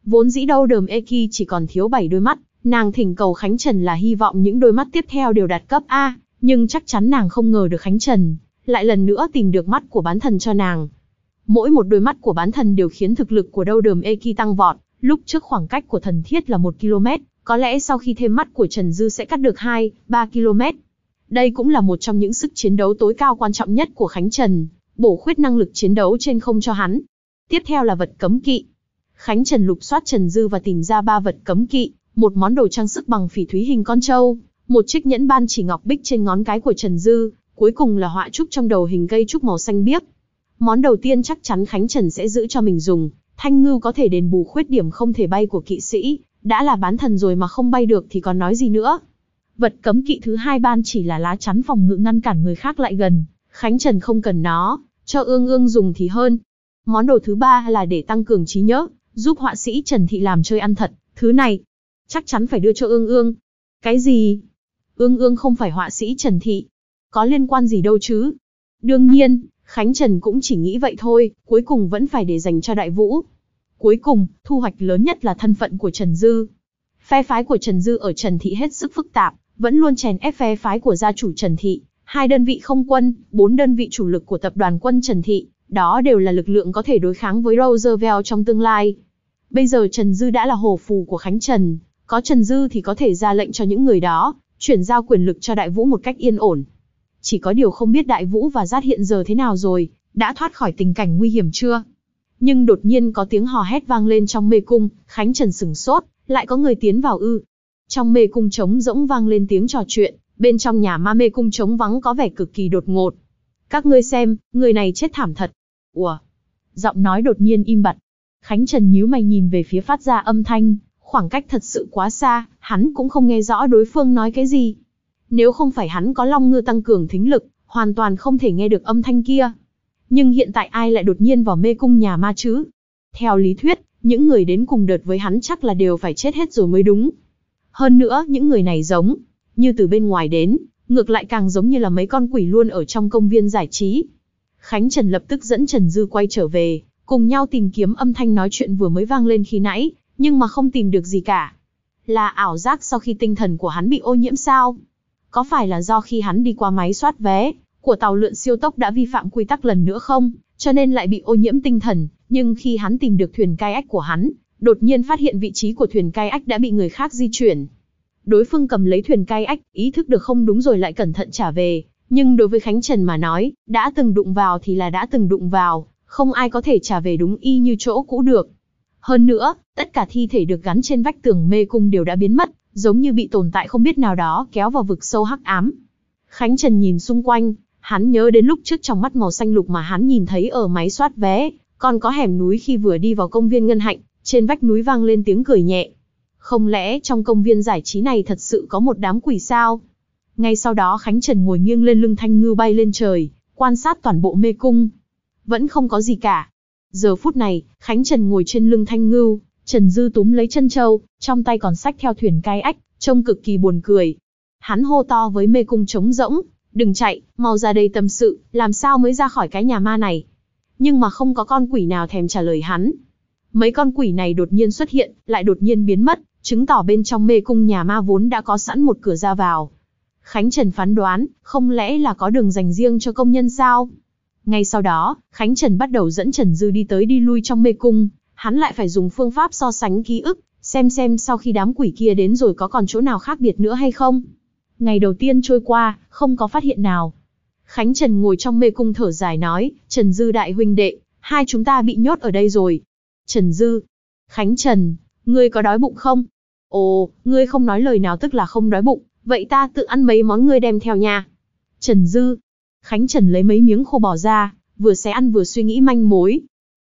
Vốn dĩ đâu đờm Eki chỉ còn thiếu 7 đôi mắt, nàng thỉnh cầu Khánh Trần là hy vọng những đôi mắt tiếp theo đều đạt cấp A, nhưng chắc chắn nàng không ngờ được Khánh Trần lại lần nữa tìm được mắt của bán thần cho nàng. Mỗi một đôi mắt của bán thần đều khiến thực lực của đâu đờm Eki tăng vọt, lúc trước khoảng cách của thần thiết là 1 km, có lẽ sau khi thêm mắt của Trần Dư sẽ cắt được 2, 3 km. Đây cũng là một trong những sức chiến đấu tối cao quan trọng nhất của Khánh Trần, bổ khuyết năng lực chiến đấu trên không cho hắn. Tiếp theo là vật cấm kỵ. Khánh Trần lục soát Trần Dư và tìm ra ba vật cấm kỵ, một món đồ trang sức bằng phỉ thúy hình con trâu, một chiếc nhẫn ban chỉ ngọc bích trên ngón cái của Trần Dư, cuối cùng là họa trúc trong đầu hình cây trúc màu xanh biếc. Món đầu tiên chắc chắn Khánh Trần sẽ giữ cho mình dùng, thanh ngưu có thể đền bù khuyết điểm không thể bay của kỵ sĩ, đã là bán thần rồi mà không bay được thì còn nói gì nữa. Vật cấm kỵ thứ hai ban chỉ là lá chắn phòng ngự ngăn cản người khác lại gần, Khánh Trần không cần nó, cho ương ương dùng thì hơn. Món đồ thứ ba là để tăng cường trí nhớ, giúp họa sĩ Trần Thị làm chơi ăn thật, thứ này chắc chắn phải đưa cho ương ương. Cái gì? Ương ương không phải họa sĩ Trần Thị, có liên quan gì đâu chứ? Đương nhiên, Khánh Trần cũng chỉ nghĩ vậy thôi, cuối cùng vẫn phải để dành cho Đại Vũ. Cuối cùng, thu hoạch lớn nhất là thân phận của Trần Dư. Phe phái của Trần Dư ở Trần Thị hết sức phức tạp, vẫn luôn chèn ép phe phái của gia chủ Trần Thị, hai đơn vị không quân, bốn đơn vị chủ lực của tập đoàn quân Trần Thị, đó đều là lực lượng có thể đối kháng với Roosevelt trong tương lai. Bây giờ Trần Dư đã là hồ phù của Khánh Trần, có Trần Dư thì có thể ra lệnh cho những người đó, chuyển giao quyền lực cho đại vũ một cách yên ổn, chỉ có điều không biết đại vũ và giát hiện giờ thế nào rồi, đã thoát khỏi tình cảnh nguy hiểm chưa? Nhưng đột nhiên có tiếng hò hét vang lên trong mê cung, Khánh Trần sừng sốt, lại có người tiến vào ư. Trong mê cung trống rỗng vang lên tiếng trò chuyện, bên trong nhà ma mê cung trống vắng có vẻ cực kỳ đột ngột. Các ngươi xem, người này chết thảm thật. Ủa? Giọng nói đột nhiên im bặt. Khánh Trần nhíu mày nhìn về phía phát ra âm thanh, khoảng cách thật sự quá xa, hắn cũng không nghe rõ đối phương nói cái gì. Nếu không phải hắn có long ngư tăng cường thính lực, hoàn toàn không thể nghe được âm thanh kia. Nhưng hiện tại ai lại đột nhiên vào mê cung nhà ma chứ? Theo lý thuyết, những người đến cùng đợt với hắn chắc là đều phải chết hết rồi mới đúng. Hơn nữa, những người này giống, như từ bên ngoài đến, ngược lại càng giống như là mấy con quỷ luôn ở trong công viên giải trí. Khánh Trần lập tức dẫn Trần Dư quay trở về, cùng nhau tìm kiếm âm thanh nói chuyện vừa mới vang lên khi nãy, nhưng mà không tìm được gì cả. Là ảo giác sau khi tinh thần của hắn bị ô nhiễm sao? có phải là do khi hắn đi qua máy soát vé của tàu lượn siêu tốc đã vi phạm quy tắc lần nữa không, cho nên lại bị ô nhiễm tinh thần, nhưng khi hắn tìm được thuyền cai ách của hắn, đột nhiên phát hiện vị trí của thuyền cai ách đã bị người khác di chuyển. Đối phương cầm lấy thuyền cai ách, ý thức được không đúng rồi lại cẩn thận trả về, nhưng đối với Khánh Trần mà nói, đã từng đụng vào thì là đã từng đụng vào, không ai có thể trả về đúng y như chỗ cũ được. Hơn nữa, tất cả thi thể được gắn trên vách tường mê cung đều đã biến mất, giống như bị tồn tại không biết nào đó kéo vào vực sâu hắc ám. Khánh Trần nhìn xung quanh, hắn nhớ đến lúc trước trong mắt màu xanh lục mà hắn nhìn thấy ở máy soát vé, còn có hẻm núi khi vừa đi vào công viên Ngân Hạnh, trên vách núi vang lên tiếng cười nhẹ. Không lẽ trong công viên giải trí này thật sự có một đám quỷ sao? Ngay sau đó Khánh Trần ngồi nghiêng lên lưng thanh ngư bay lên trời, quan sát toàn bộ mê cung. Vẫn không có gì cả. Giờ phút này, Khánh Trần ngồi trên lưng thanh ngưu, Trần Dư túm lấy chân châu, trong tay còn sách theo thuyền cai ách, trông cực kỳ buồn cười. Hắn hô to với mê cung trống rỗng, đừng chạy, mau ra đây tâm sự, làm sao mới ra khỏi cái nhà ma này. Nhưng mà không có con quỷ nào thèm trả lời hắn. Mấy con quỷ này đột nhiên xuất hiện, lại đột nhiên biến mất, chứng tỏ bên trong mê cung nhà ma vốn đã có sẵn một cửa ra vào. Khánh Trần phán đoán, không lẽ là có đường dành riêng cho công nhân sao? Ngay sau đó, Khánh Trần bắt đầu dẫn Trần Dư đi tới đi lui trong mê cung, hắn lại phải dùng phương pháp so sánh ký ức, xem xem sau khi đám quỷ kia đến rồi có còn chỗ nào khác biệt nữa hay không. Ngày đầu tiên trôi qua, không có phát hiện nào. Khánh Trần ngồi trong mê cung thở dài nói, Trần Dư đại huynh đệ, hai chúng ta bị nhốt ở đây rồi. Trần Dư, Khánh Trần, ngươi có đói bụng không? Ồ, ngươi không nói lời nào tức là không đói bụng, vậy ta tự ăn mấy món ngươi đem theo nha. Trần Dư, Khánh Trần lấy mấy miếng khô bò ra, vừa xé ăn vừa suy nghĩ manh mối,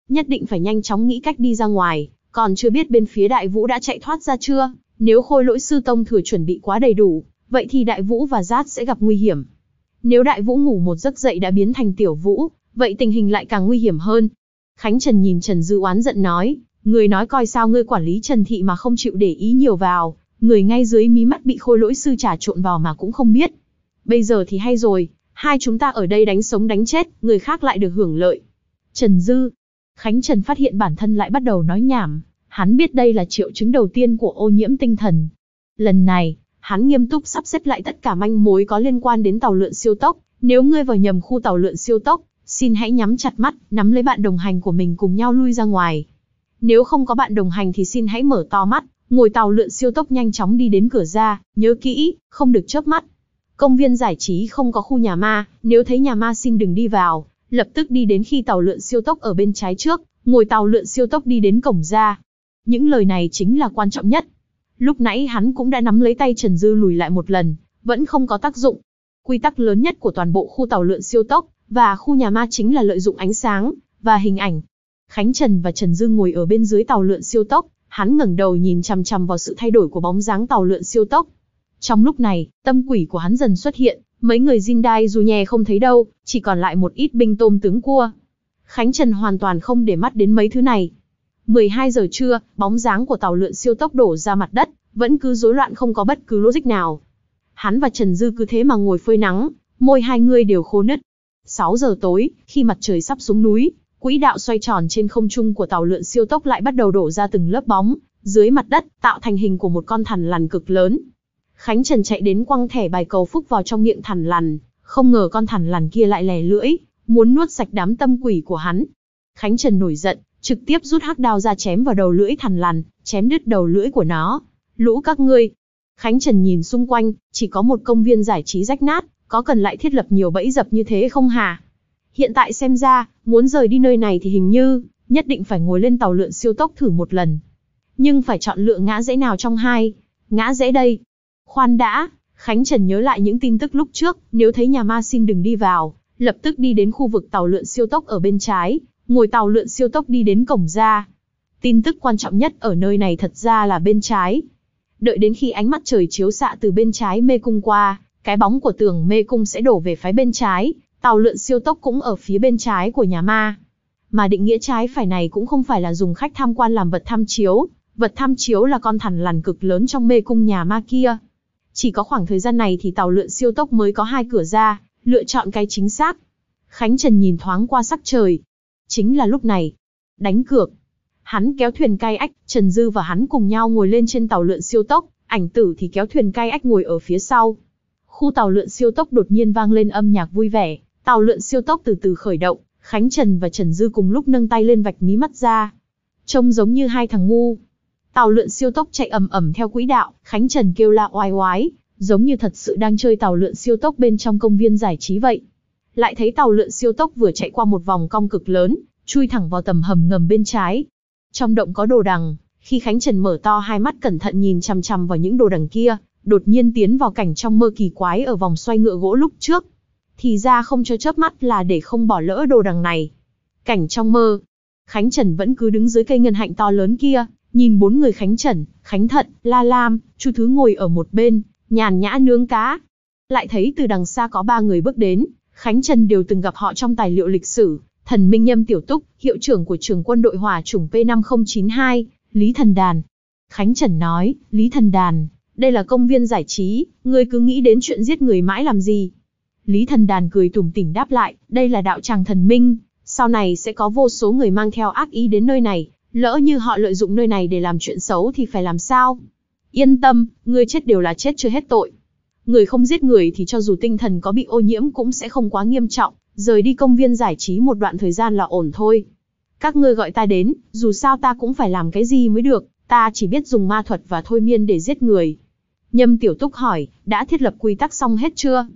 nhất định phải nhanh chóng nghĩ cách đi ra ngoài, còn chưa biết bên phía đại vũ đã chạy thoát ra chưa, nếu khôi lỗi sư tông thừa chuẩn bị quá đầy đủ, vậy thì đại vũ và giát sẽ gặp nguy hiểm. Nếu đại vũ ngủ một giấc dậy đã biến thành tiểu vũ, vậy tình hình lại càng nguy hiểm hơn. Khánh Trần nhìn Trần Dư oán giận nói, người nói coi sao ngươi quản lý Trần Thị mà không chịu để ý nhiều vào, người ngay dưới mí mắt bị khôi lỗi sư trà trộn vào mà cũng không biết. Bây giờ thì hay rồi, hai chúng ta ở đây đánh sống đánh chết, người khác lại được hưởng lợi. Trần Dư, Khánh Trần phát hiện bản thân lại bắt đầu nói nhảm, hắn biết đây là triệu chứng đầu tiên của ô nhiễm tinh thần. Lần này, hắn nghiêm túc sắp xếp lại tất cả manh mối có liên quan đến tàu lượn siêu tốc, nếu ngươi vào nhầm khu tàu lượn siêu tốc, xin hãy nhắm chặt mắt, nắm lấy bạn đồng hành của mình cùng nhau lui ra ngoài. Nếu không có bạn đồng hành thì xin hãy mở to mắt, ngồi tàu lượn siêu tốc nhanh chóng đi đến cửa ra, nhớ kỹ, không được chớp mắt. Công viên giải trí không có khu nhà ma, nếu thấy nhà ma xin đừng đi vào, lập tức đi đến khi tàu lượn siêu tốc ở bên trái trước, ngồi tàu lượn siêu tốc đi đến cổng ra. Những lời này chính là quan trọng nhất. Lúc nãy hắn cũng đã nắm lấy tay Trần Dư lùi lại một lần, vẫn không có tác dụng. Quy tắc lớn nhất của toàn bộ khu tàu lượn siêu tốc và khu nhà ma chính là lợi dụng ánh sáng và hình ảnh. Khánh Trần và Trần Dư ngồi ở bên dưới tàu lượn siêu tốc, hắn ngẩng đầu nhìn chằm chằm vào sự thay đổi của bóng dáng tàu lượn siêu tốc. Trong lúc này, tâm quỷ của hắn dần xuất hiện, Mấy người Jindai dù nhè không thấy đâu, chỉ còn lại một ít binh tôm tướng cua. Khánh Trần hoàn toàn không để mắt đến mấy thứ này. 12 giờ trưa, bóng dáng của tàu lượn siêu tốc đổ ra mặt đất, vẫn cứ rối loạn không có bất cứ logic nào. Hắn và Trần Dư cứ thế mà ngồi phơi nắng, môi hai người đều khô nứt. 6 giờ tối, khi mặt trời sắp xuống núi, quỹ đạo xoay tròn trên không trung của tàu lượn siêu tốc lại bắt đầu đổ ra từng lớp bóng, dưới mặt đất, tạo thành hình của một con thằn lằn cực lớn, Khánh Trần chạy đến quăng thẻ bài cầu phúc vào trong miệng thằn lằn, không ngờ con thằn lằn kia lại lè lưỡi, muốn nuốt sạch đám tâm quỷ của hắn. Khánh Trần nổi giận, trực tiếp rút hắc đao ra chém vào đầu lưỡi thằn lằn, chém đứt đầu lưỡi của nó. Lũ các ngươi. Khánh Trần nhìn xung quanh, chỉ có một công viên giải trí rách nát, có cần lại thiết lập nhiều bẫy dập như thế không hả? Hiện tại xem ra, muốn rời đi nơi này thì hình như, nhất định phải ngồi lên tàu lượn siêu tốc thử một lần. Nhưng phải chọn lựa ngã rẽ nào trong hai. Ngã rẽ đây, Khoan đã, Khánh Trần nhớ lại những tin tức lúc trước, nếu thấy nhà ma xin đừng đi vào, lập tức đi đến khu vực tàu lượn siêu tốc ở bên trái, ngồi tàu lượn siêu tốc đi đến cổng ra. Tin tức quan trọng nhất ở nơi này thật ra là bên trái. Đợi đến khi ánh mắt trời chiếu xạ từ bên trái mê cung qua, cái bóng của tường mê cung sẽ đổ về phái bên trái, tàu lượn siêu tốc cũng ở phía bên trái của nhà ma. Mà định nghĩa trái phải này cũng không phải là dùng khách tham quan làm vật tham chiếu, vật tham chiếu là con thằn lằn cực lớn trong mê cung nhà ma kia, chỉ có khoảng thời gian này thì tàu lượn siêu tốc mới có hai cửa ra, lựa chọn cái chính xác. Khánh Trần nhìn thoáng qua sắc trời. Chính là lúc này. Đánh cược. Hắn kéo thuyền cai ách, Trần Dư và hắn cùng nhau ngồi lên trên tàu lượn siêu tốc, ảnh tử thì kéo thuyền cai ách ngồi ở phía sau. Khu tàu lượn siêu tốc đột nhiên vang lên âm nhạc vui vẻ, tàu lượn siêu tốc từ từ khởi động, Khánh Trần và Trần Dư cùng lúc nâng tay lên vạch mí mắt ra. Trông giống như hai thằng ngu. Tàu lượn siêu tốc chạy ầm ầm theo quỹ đạo, Khánh Trần kêu la oai oái, giống như thật sự đang chơi tàu lượn siêu tốc bên trong công viên giải trí vậy. Lại thấy tàu lượn siêu tốc vừa chạy qua một vòng cong cực lớn, chui thẳng vào tầm hầm ngầm bên trái. Trong động có đồ đằng, khi Khánh Trần mở to hai mắt cẩn thận nhìn chằm chằm vào những đồ đằng kia, đột nhiên tiến vào cảnh trong mơ kỳ quái ở vòng xoay ngựa gỗ lúc trước. Thì ra không cho chớp mắt là để không bỏ lỡ đồ đằng này. Cảnh trong mơ, Khánh Trần vẫn cứ đứng dưới cây ngân hạnh to lớn kia, Nhìn bốn người Khánh Trần, Khánh Thận, La Lam, Chu Thứ ngồi ở một bên, nhàn nhã nướng cá. Lại thấy từ đằng xa có ba người bước đến, Khánh Trần đều từng gặp họ trong tài liệu lịch sử, thần Minh Nhâm Tiểu Túc, hiệu trưởng của trường quân đội hỏa chủng P5092, Lý Thần Đàn. Khánh Trần nói, Lý Thần Đàn, đây là công viên giải trí, ngươi cứ nghĩ đến chuyện giết người mãi làm gì. Lý Thần Đàn cười tủm tỉm đáp lại, đây là đạo tràng thần Minh, sau này sẽ có vô số người mang theo ác ý đến nơi này, Lỡ như họ lợi dụng nơi này để làm chuyện xấu thì phải làm sao? Yên tâm, người chết đều là chết chưa hết tội. Người không giết người thì cho dù tinh thần có bị ô nhiễm cũng sẽ không quá nghiêm trọng, rời đi công viên giải trí một đoạn thời gian là ổn thôi. Các ngươi gọi ta đến, dù sao ta cũng phải làm cái gì mới được, ta chỉ biết dùng ma thuật và thôi miên để giết người. Nhâm Tiểu Túc hỏi, đã thiết lập quy tắc xong hết chưa?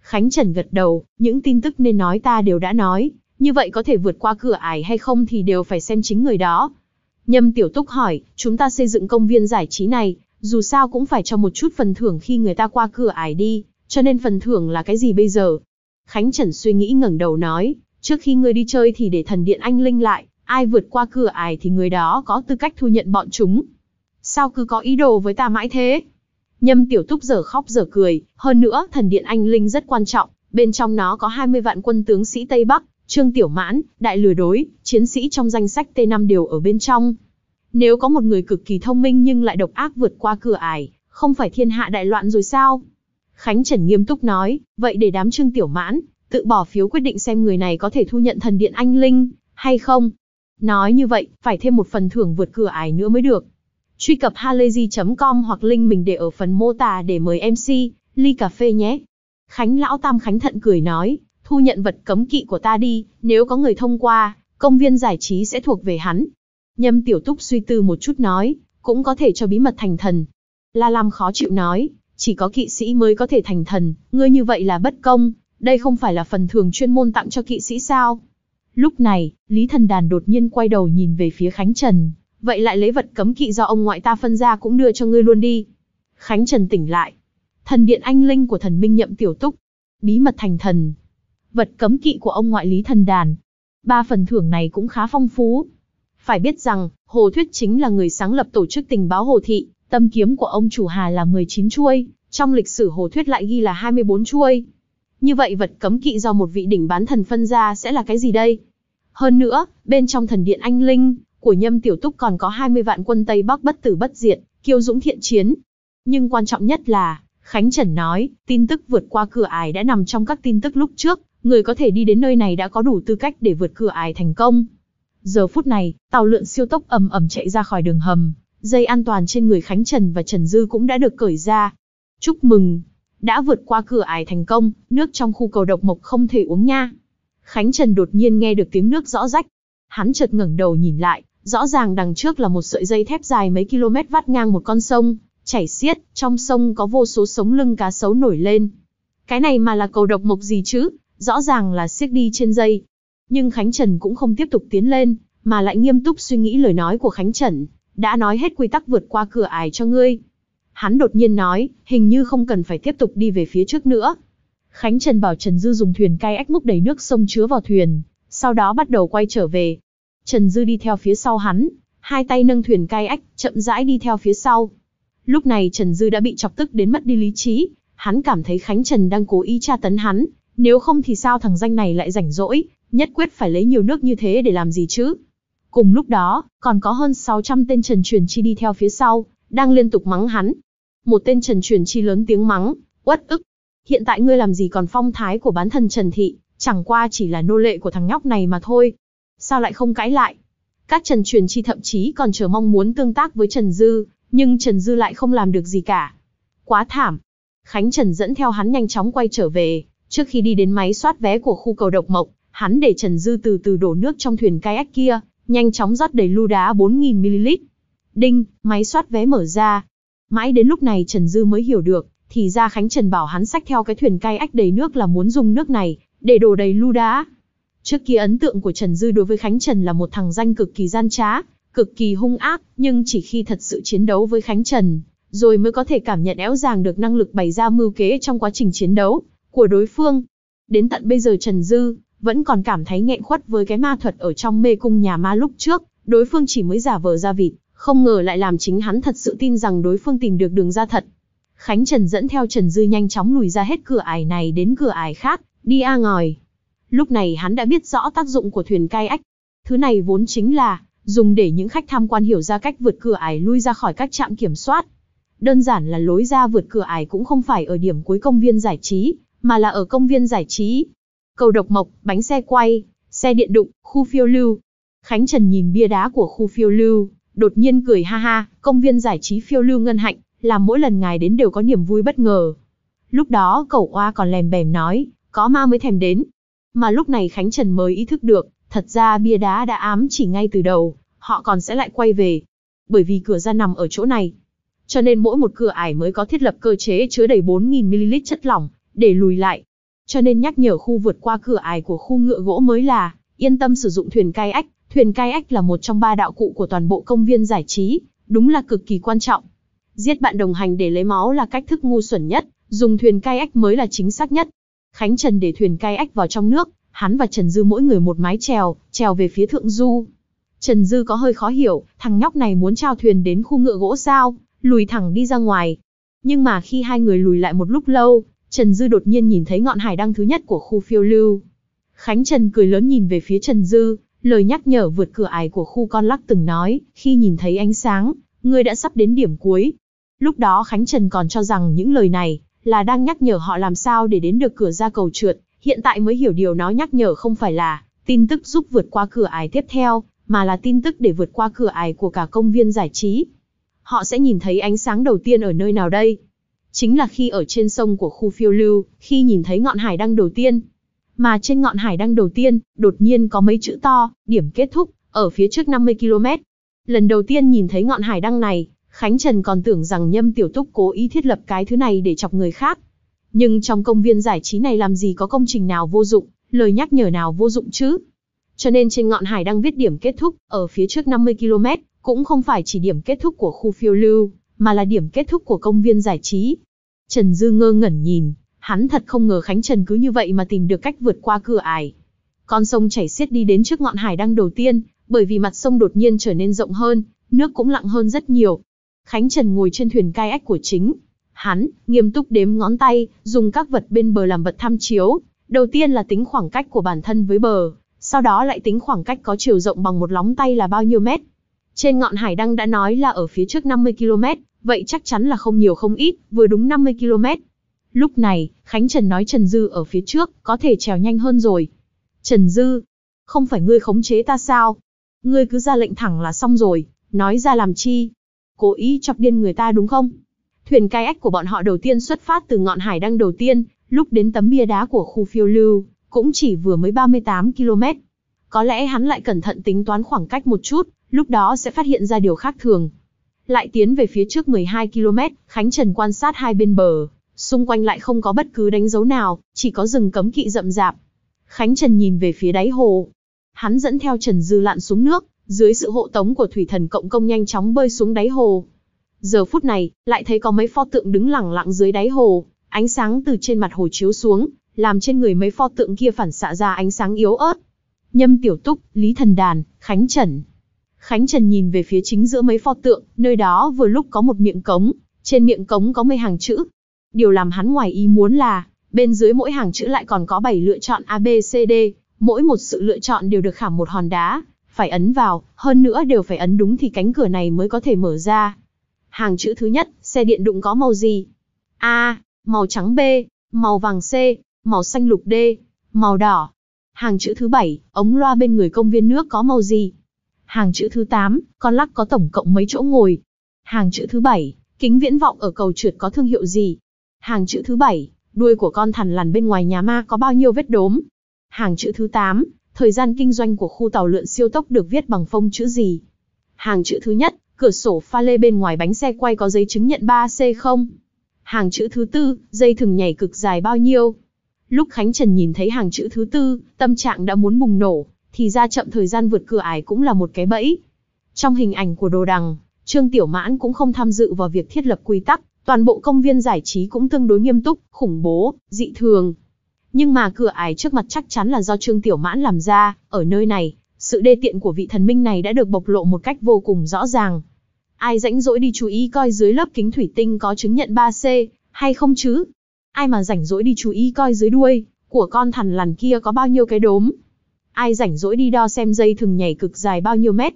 Khánh Trần gật đầu, những tin tức nên nói ta đều đã nói, như vậy có thể vượt qua cửa ải hay không thì đều phải xem chính người đó, Nhâm Tiểu Túc hỏi, chúng ta xây dựng công viên giải trí này, dù sao cũng phải cho một chút phần thưởng khi người ta qua cửa ải đi, cho nên phần thưởng là cái gì bây giờ? Khánh Trần suy nghĩ ngẩng đầu nói, trước khi ngươi đi chơi thì để thần điện anh linh lại, ai vượt qua cửa ải thì người đó có tư cách thu nhận bọn chúng. Sao cứ có ý đồ với ta mãi thế? Nhâm Tiểu Túc giờ khóc giờ cười, hơn nữa thần điện anh linh rất quan trọng, bên trong nó có 20 vạn quân tướng sĩ Tây Bắc, Trương Tiểu Mãn, Đại Lừa Đối, chiến sĩ trong danh sách T5 đều ở bên trong. Nếu có một người cực kỳ thông minh nhưng lại độc ác vượt qua cửa ải, không phải thiên hạ đại loạn rồi sao? Khánh Trần nghiêm túc nói, vậy để đám Trương Tiểu Mãn, tự bỏ phiếu quyết định xem người này có thể thu nhận thần điện anh Linh, hay không. Nói như vậy, phải thêm một phần thưởng vượt cửa ải nữa mới được. Truy cập halayzi.com hoặc link mình để ở phần mô tả để mời MC, ly cà phê nhé. Khánh Lão Tam Khánh Thận cười nói, thu nhận vật cấm kỵ của ta đi, nếu có người thông qua, công viên giải trí sẽ thuộc về hắn. Nhâm tiểu túc suy tư một chút nói, cũng có thể cho bí mật thành thần. La Lam khó chịu nói, chỉ có kỵ sĩ mới có thể thành thần, ngươi như vậy là bất công, đây không phải là phần thường chuyên môn tặng cho kỵ sĩ sao? Lúc này, Lý Thần Đàn đột nhiên quay đầu nhìn về phía Khánh Trần, vậy lại lấy vật cấm kỵ do ông ngoại ta phân ra cũng đưa cho ngươi luôn đi. Khánh Trần tỉnh lại. Thần điện anh linh của thần minh nhậm tiểu túc. Bí mật thành thần, vật cấm kỵ của ông ngoại Lý Thần Đàn. Ba phần thưởng này cũng khá phong phú. Phải biết rằng, Hồ Thuyết chính là người sáng lập tổ chức tình báo Hồ Thị, tâm kiếm của ông chủ Hà là 19 chuôi, trong lịch sử Hồ Thuyết lại ghi là 24 chuôi. Như vậy vật cấm kỵ do một vị đỉnh bán thần phân ra sẽ là cái gì đây? Hơn nữa, bên trong thần điện Anh Linh, của Nhâm Tiểu Túc còn có 20 vạn quân Tây Bắc bất tử bất diệt, kiêu dũng thiện chiến. Nhưng quan trọng nhất là, Khánh Trần nói, tin tức vượt qua cửa ải đã nằm trong các tin tức lúc trước, người có thể đi đến nơi này đã có đủ tư cách để vượt cửa ải thành công. Giờ phút này, tàu lượn siêu tốc ầm ầm chạy ra khỏi đường hầm, dây an toàn trên người Khánh Trần và Trần Dư cũng đã được cởi ra. Chúc mừng, đã vượt qua cửa ải thành công, nước trong khu cầu độc mộc không thể uống nha. Khánh Trần đột nhiên nghe được tiếng nước rõ rách. Hắn chợt ngẩng đầu nhìn lại, rõ ràng đằng trước là một sợi dây thép dài mấy km vắt ngang một con sông, chảy xiết, trong sông có vô số sống lưng cá sấu nổi lên. Cái này mà là cầu độc mộc gì chứ, rõ ràng là siết đi trên dây. Nhưng Khánh Trần cũng không tiếp tục tiến lên, mà lại nghiêm túc suy nghĩ lời nói của Khánh Trần, đã nói hết quy tắc vượt qua cửa ải cho ngươi. Hắn đột nhiên nói, hình như không cần phải tiếp tục đi về phía trước nữa. Khánh Trần bảo Trần Dư dùng thuyền cai ách múc đầy nước sông chứa vào thuyền, sau đó bắt đầu quay trở về. Trần Dư đi theo phía sau hắn, hai tay nâng thuyền cai ách, chậm rãi đi theo phía sau. Lúc này Trần Dư đã bị chọc tức đến mất đi lý trí, hắn cảm thấy Khánh Trần đang cố ý tra tấn hắn, nếu không thì sao thằng danh này lại rảnh rỗi, nhất quyết phải lấy nhiều nước như thế để làm gì chứ? Cùng lúc đó, còn có hơn 600 tên Trần Truyền Chi đi theo phía sau, đang liên tục mắng hắn. Một tên Trần Truyền Chi lớn tiếng mắng, uất ức. Hiện tại ngươi làm gì còn phong thái của bán thần Trần Thị, chẳng qua chỉ là nô lệ của thằng nhóc này mà thôi. Sao lại không cãi lại? Các Trần Truyền Chi thậm chí còn chờ mong muốn tương tác với Trần Dư, nhưng Trần Dư lại không làm được gì cả. Quá thảm. Khánh Trần dẫn theo hắn nhanh chóng quay trở về, Trước khi đi đến máy soát vé của khu cầu độc mộc, hắn để Trần Dư từ từ đổ nước trong thuyền kayak kia, nhanh chóng rót đầy lưu đá 4.000ml. Đinh, máy soát vé mở ra. Mãi đến lúc này Trần Dư mới hiểu được, thì ra Khánh Trần bảo hắn xách theo cái thuyền kayak đầy nước là muốn dùng nước này, để đổ đầy lưu đá. Trước kia ấn tượng của Trần Dư đối với Khánh Trần là một thằng danh cực kỳ gian trá, cực kỳ hung ác, nhưng chỉ khi thật sự chiến đấu với Khánh Trần, rồi mới có thể cảm nhận éo ràng được năng lực bày ra mưu kế trong quá trình chiến đấu, của đối phương. Đến tận bây giờ Trần Dư vẫn còn cảm thấy nghẹn khuất với cái ma thuật ở trong mê cung nhà ma lúc trước, đối phương chỉ mới giả vờ ra vịt, không ngờ lại làm chính hắn thật sự tin rằng đối phương tìm được đường ra thật. Khánh Trần dẫn theo Trần Dư nhanh chóng lùi ra hết cửa ải này đến cửa ải khác, đi a à ngòi. Lúc này hắn đã biết rõ tác dụng của thuyền cai ách. Thứ này vốn chính là dùng để những khách tham quan hiểu ra cách vượt cửa ải lui ra khỏi các trạm kiểm soát. Đơn giản là lối ra vượt cửa ải cũng không phải ở điểm cuối công viên giải trí, mà là ở công viên giải trí. Cầu độc mộc, bánh xe quay, xe điện đụng, khu phiêu lưu. Khánh Trần nhìn bia đá của khu phiêu lưu, đột nhiên cười ha ha, công viên giải trí phiêu lưu ngân hạnh, làm mỗi lần ngài đến đều có niềm vui bất ngờ. Lúc đó cậu oa còn lèm bèm nói, có ma mới thèm đến. Mà lúc này Khánh Trần mới ý thức được, thật ra bia đá đã ám chỉ ngay từ đầu, họ còn sẽ lại quay về. Bởi vì cửa ra nằm ở chỗ này. Cho nên mỗi một cửa ải mới có thiết lập cơ chế chứa đầy 4.000ml chất lỏng, để lùi lại. Cho nên nhắc nhở khu vượt qua cửa ải của khu ngựa gỗ mới là, yên tâm sử dụng thuyền cai ách. Thuyền cai ách là một trong ba đạo cụ của toàn bộ công viên giải trí, đúng là cực kỳ quan trọng. Giết bạn đồng hành để lấy máu là cách thức ngu xuẩn nhất, dùng thuyền cai ách mới là chính xác nhất. Khánh Trần để thuyền cai ách vào trong nước, hắn và Trần Dư mỗi người một mái chèo, chèo về phía thượng du. Trần Dư có hơi khó hiểu, thằng nhóc này muốn trao thuyền đến khu ngựa gỗ sao, lùi thẳng đi ra ngoài. Nhưng mà khi hai người lùi lại một lúc lâu, Trần Dư đột nhiên nhìn thấy ngọn hải đăng thứ nhất của khu phiêu lưu. Khánh Trần cười lớn nhìn về phía Trần Dư, lời nhắc nhở vượt cửa ải của khu con lắc từng nói, khi nhìn thấy ánh sáng, người đã sắp đến điểm cuối. Lúc đó Khánh Trần còn cho rằng những lời này là đang nhắc nhở họ làm sao để đến được cửa ra cầu trượt, hiện tại mới hiểu điều nó nhắc nhở không phải là tin tức giúp vượt qua cửa ải tiếp theo, mà là tin tức để vượt qua cửa ải của cả công viên giải trí. Họ sẽ nhìn thấy ánh sáng đầu tiên ở nơi nào đây? chính là khi ở trên sông của khu phiêu lưu, khi nhìn thấy ngọn hải đăng đầu tiên. Mà trên ngọn hải đăng đầu tiên, đột nhiên có mấy chữ to, điểm kết thúc, ở phía trước 50 km. Lần đầu tiên nhìn thấy ngọn hải đăng này, Khánh Trần còn tưởng rằng Nhâm Tiểu Túc cố ý thiết lập cái thứ này để chọc người khác. Nhưng trong công viên giải trí này làm gì có công trình nào vô dụng, lời nhắc nhở nào vô dụng chứ? Cho nên trên ngọn hải đăng viết điểm kết thúc, ở phía trước 50 km, cũng không phải chỉ điểm kết thúc của khu phiêu lưu, mà là điểm kết thúc của công viên giải trí, Trần Dư ngơ ngẩn nhìn, hắn thật không ngờ Khánh Trần cứ như vậy mà tìm được cách vượt qua cửa ải. Con sông chảy xiết đi đến trước ngọn hải đăng đầu tiên, bởi vì mặt sông đột nhiên trở nên rộng hơn, nước cũng lặng hơn rất nhiều. Khánh Trần ngồi trên thuyền cai ách của chính. Hắn, nghiêm túc đếm ngón tay, dùng các vật bên bờ làm vật tham chiếu. Đầu tiên là tính khoảng cách của bản thân với bờ, sau đó lại tính khoảng cách có chiều rộng bằng một lóng tay là bao nhiêu mét. Trên ngọn hải đăng đã nói là ở phía trước 50 km, Vậy chắc chắn là không nhiều không ít, vừa đúng 50 km. Lúc này, Khánh Trần nói Trần Dư ở phía trước, có thể trèo nhanh hơn rồi. Trần Dư, không phải ngươi khống chế ta sao? Ngươi cứ ra lệnh thẳng là xong rồi, nói ra làm chi? Cố ý chọc điên người ta đúng không? Thuyền cai ách của bọn họ đầu tiên xuất phát từ ngọn hải đăng đầu tiên, lúc đến tấm bia đá của khu phiêu lưu, cũng chỉ vừa mới 38 km. Có lẽ hắn lại cẩn thận tính toán khoảng cách một chút, lúc đó sẽ phát hiện ra điều khác thường lại tiến về phía trước 12 km, Khánh Trần quan sát hai bên bờ, xung quanh lại không có bất cứ đánh dấu nào, chỉ có rừng cấm kỵ rậm rạp. Khánh Trần nhìn về phía đáy hồ. Hắn dẫn theo Trần Dư lặn xuống nước, dưới sự hộ tống của thủy thần cộng công nhanh chóng bơi xuống đáy hồ. Giờ phút này, lại thấy có mấy pho tượng đứng lẳng lặng dưới đáy hồ, ánh sáng từ trên mặt hồ chiếu xuống, làm trên người mấy pho tượng kia phản xạ ra ánh sáng yếu ớt. Nhâm Tiểu Túc, Lý Thần Đàn, Khánh Trần, Khánh Trần nhìn về phía chính giữa mấy pho tượng, nơi đó vừa lúc có một miệng cống, trên miệng cống có mấy hàng chữ. Điều làm hắn ngoài ý muốn là, bên dưới mỗi hàng chữ lại còn có 7 lựa chọn A, B, C, D, mỗi một sự lựa chọn đều được khảm một hòn đá, phải ấn vào, hơn nữa đều phải ấn đúng thì cánh cửa này mới có thể mở ra. Hàng chữ thứ nhất, xe điện đụng có màu gì? A, màu trắng B, màu vàng C, màu xanh lục D, màu đỏ. Hàng chữ thứ bảy, ống loa bên người công viên nước có màu gì? hàng chữ thứ 8, con lắc có tổng cộng mấy chỗ ngồi. Hàng chữ thứ 7, kính viễn vọng ở cầu trượt có thương hiệu gì? Hàng chữ thứ 7, đuôi của con thằn lằn bên ngoài nhà ma có bao nhiêu vết đốm? Hàng chữ thứ 8, thời gian kinh doanh của khu tàu lượn siêu tốc được viết bằng phông chữ gì? Hàng chữ thứ nhất, cửa sổ pha lê bên ngoài bánh xe quay có giấy chứng nhận 3C không? Hàng chữ thứ tư, dây thừng nhảy cực dài bao nhiêu? Lúc Khánh Trần nhìn thấy hàng chữ thứ tư, tâm trạng đã muốn bùng nổ thì ra chậm thời gian vượt cửa ải cũng là một cái bẫy. Trong hình ảnh của đồ đằng, Trương Tiểu Mãn cũng không tham dự vào việc thiết lập quy tắc, toàn bộ công viên giải trí cũng tương đối nghiêm túc, khủng bố, dị thường. Nhưng mà cửa ải trước mặt chắc chắn là do Trương Tiểu Mãn làm ra, ở nơi này, sự đê tiện của vị thần minh này đã được bộc lộ một cách vô cùng rõ ràng. Ai rảnh rỗi đi chú ý coi dưới lớp kính thủy tinh có chứng nhận 3C, hay không chứ? Ai mà rảnh rỗi đi chú ý coi dưới đuôi, của con thằn lằn kia có bao nhiêu cái đốm, ai rảnh rỗi đi đo xem dây thừng nhảy cực dài bao nhiêu mét.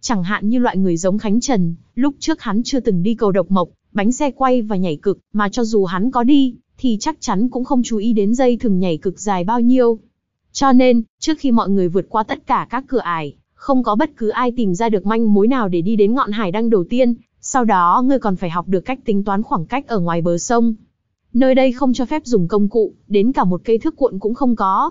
Chẳng hạn như loại người giống Khánh Trần, lúc trước hắn chưa từng đi cầu độc mộc, bánh xe quay và nhảy cực, mà cho dù hắn có đi, thì chắc chắn cũng không chú ý đến dây thừng nhảy cực dài bao nhiêu. Cho nên, trước khi mọi người vượt qua tất cả các cửa ải, không có bất cứ ai tìm ra được manh mối nào để đi đến ngọn hải đăng đầu tiên, sau đó ngươi còn phải học được cách tính toán khoảng cách ở ngoài bờ sông. Nơi đây không cho phép dùng công cụ, đến cả một cây thước cuộn cũng không có.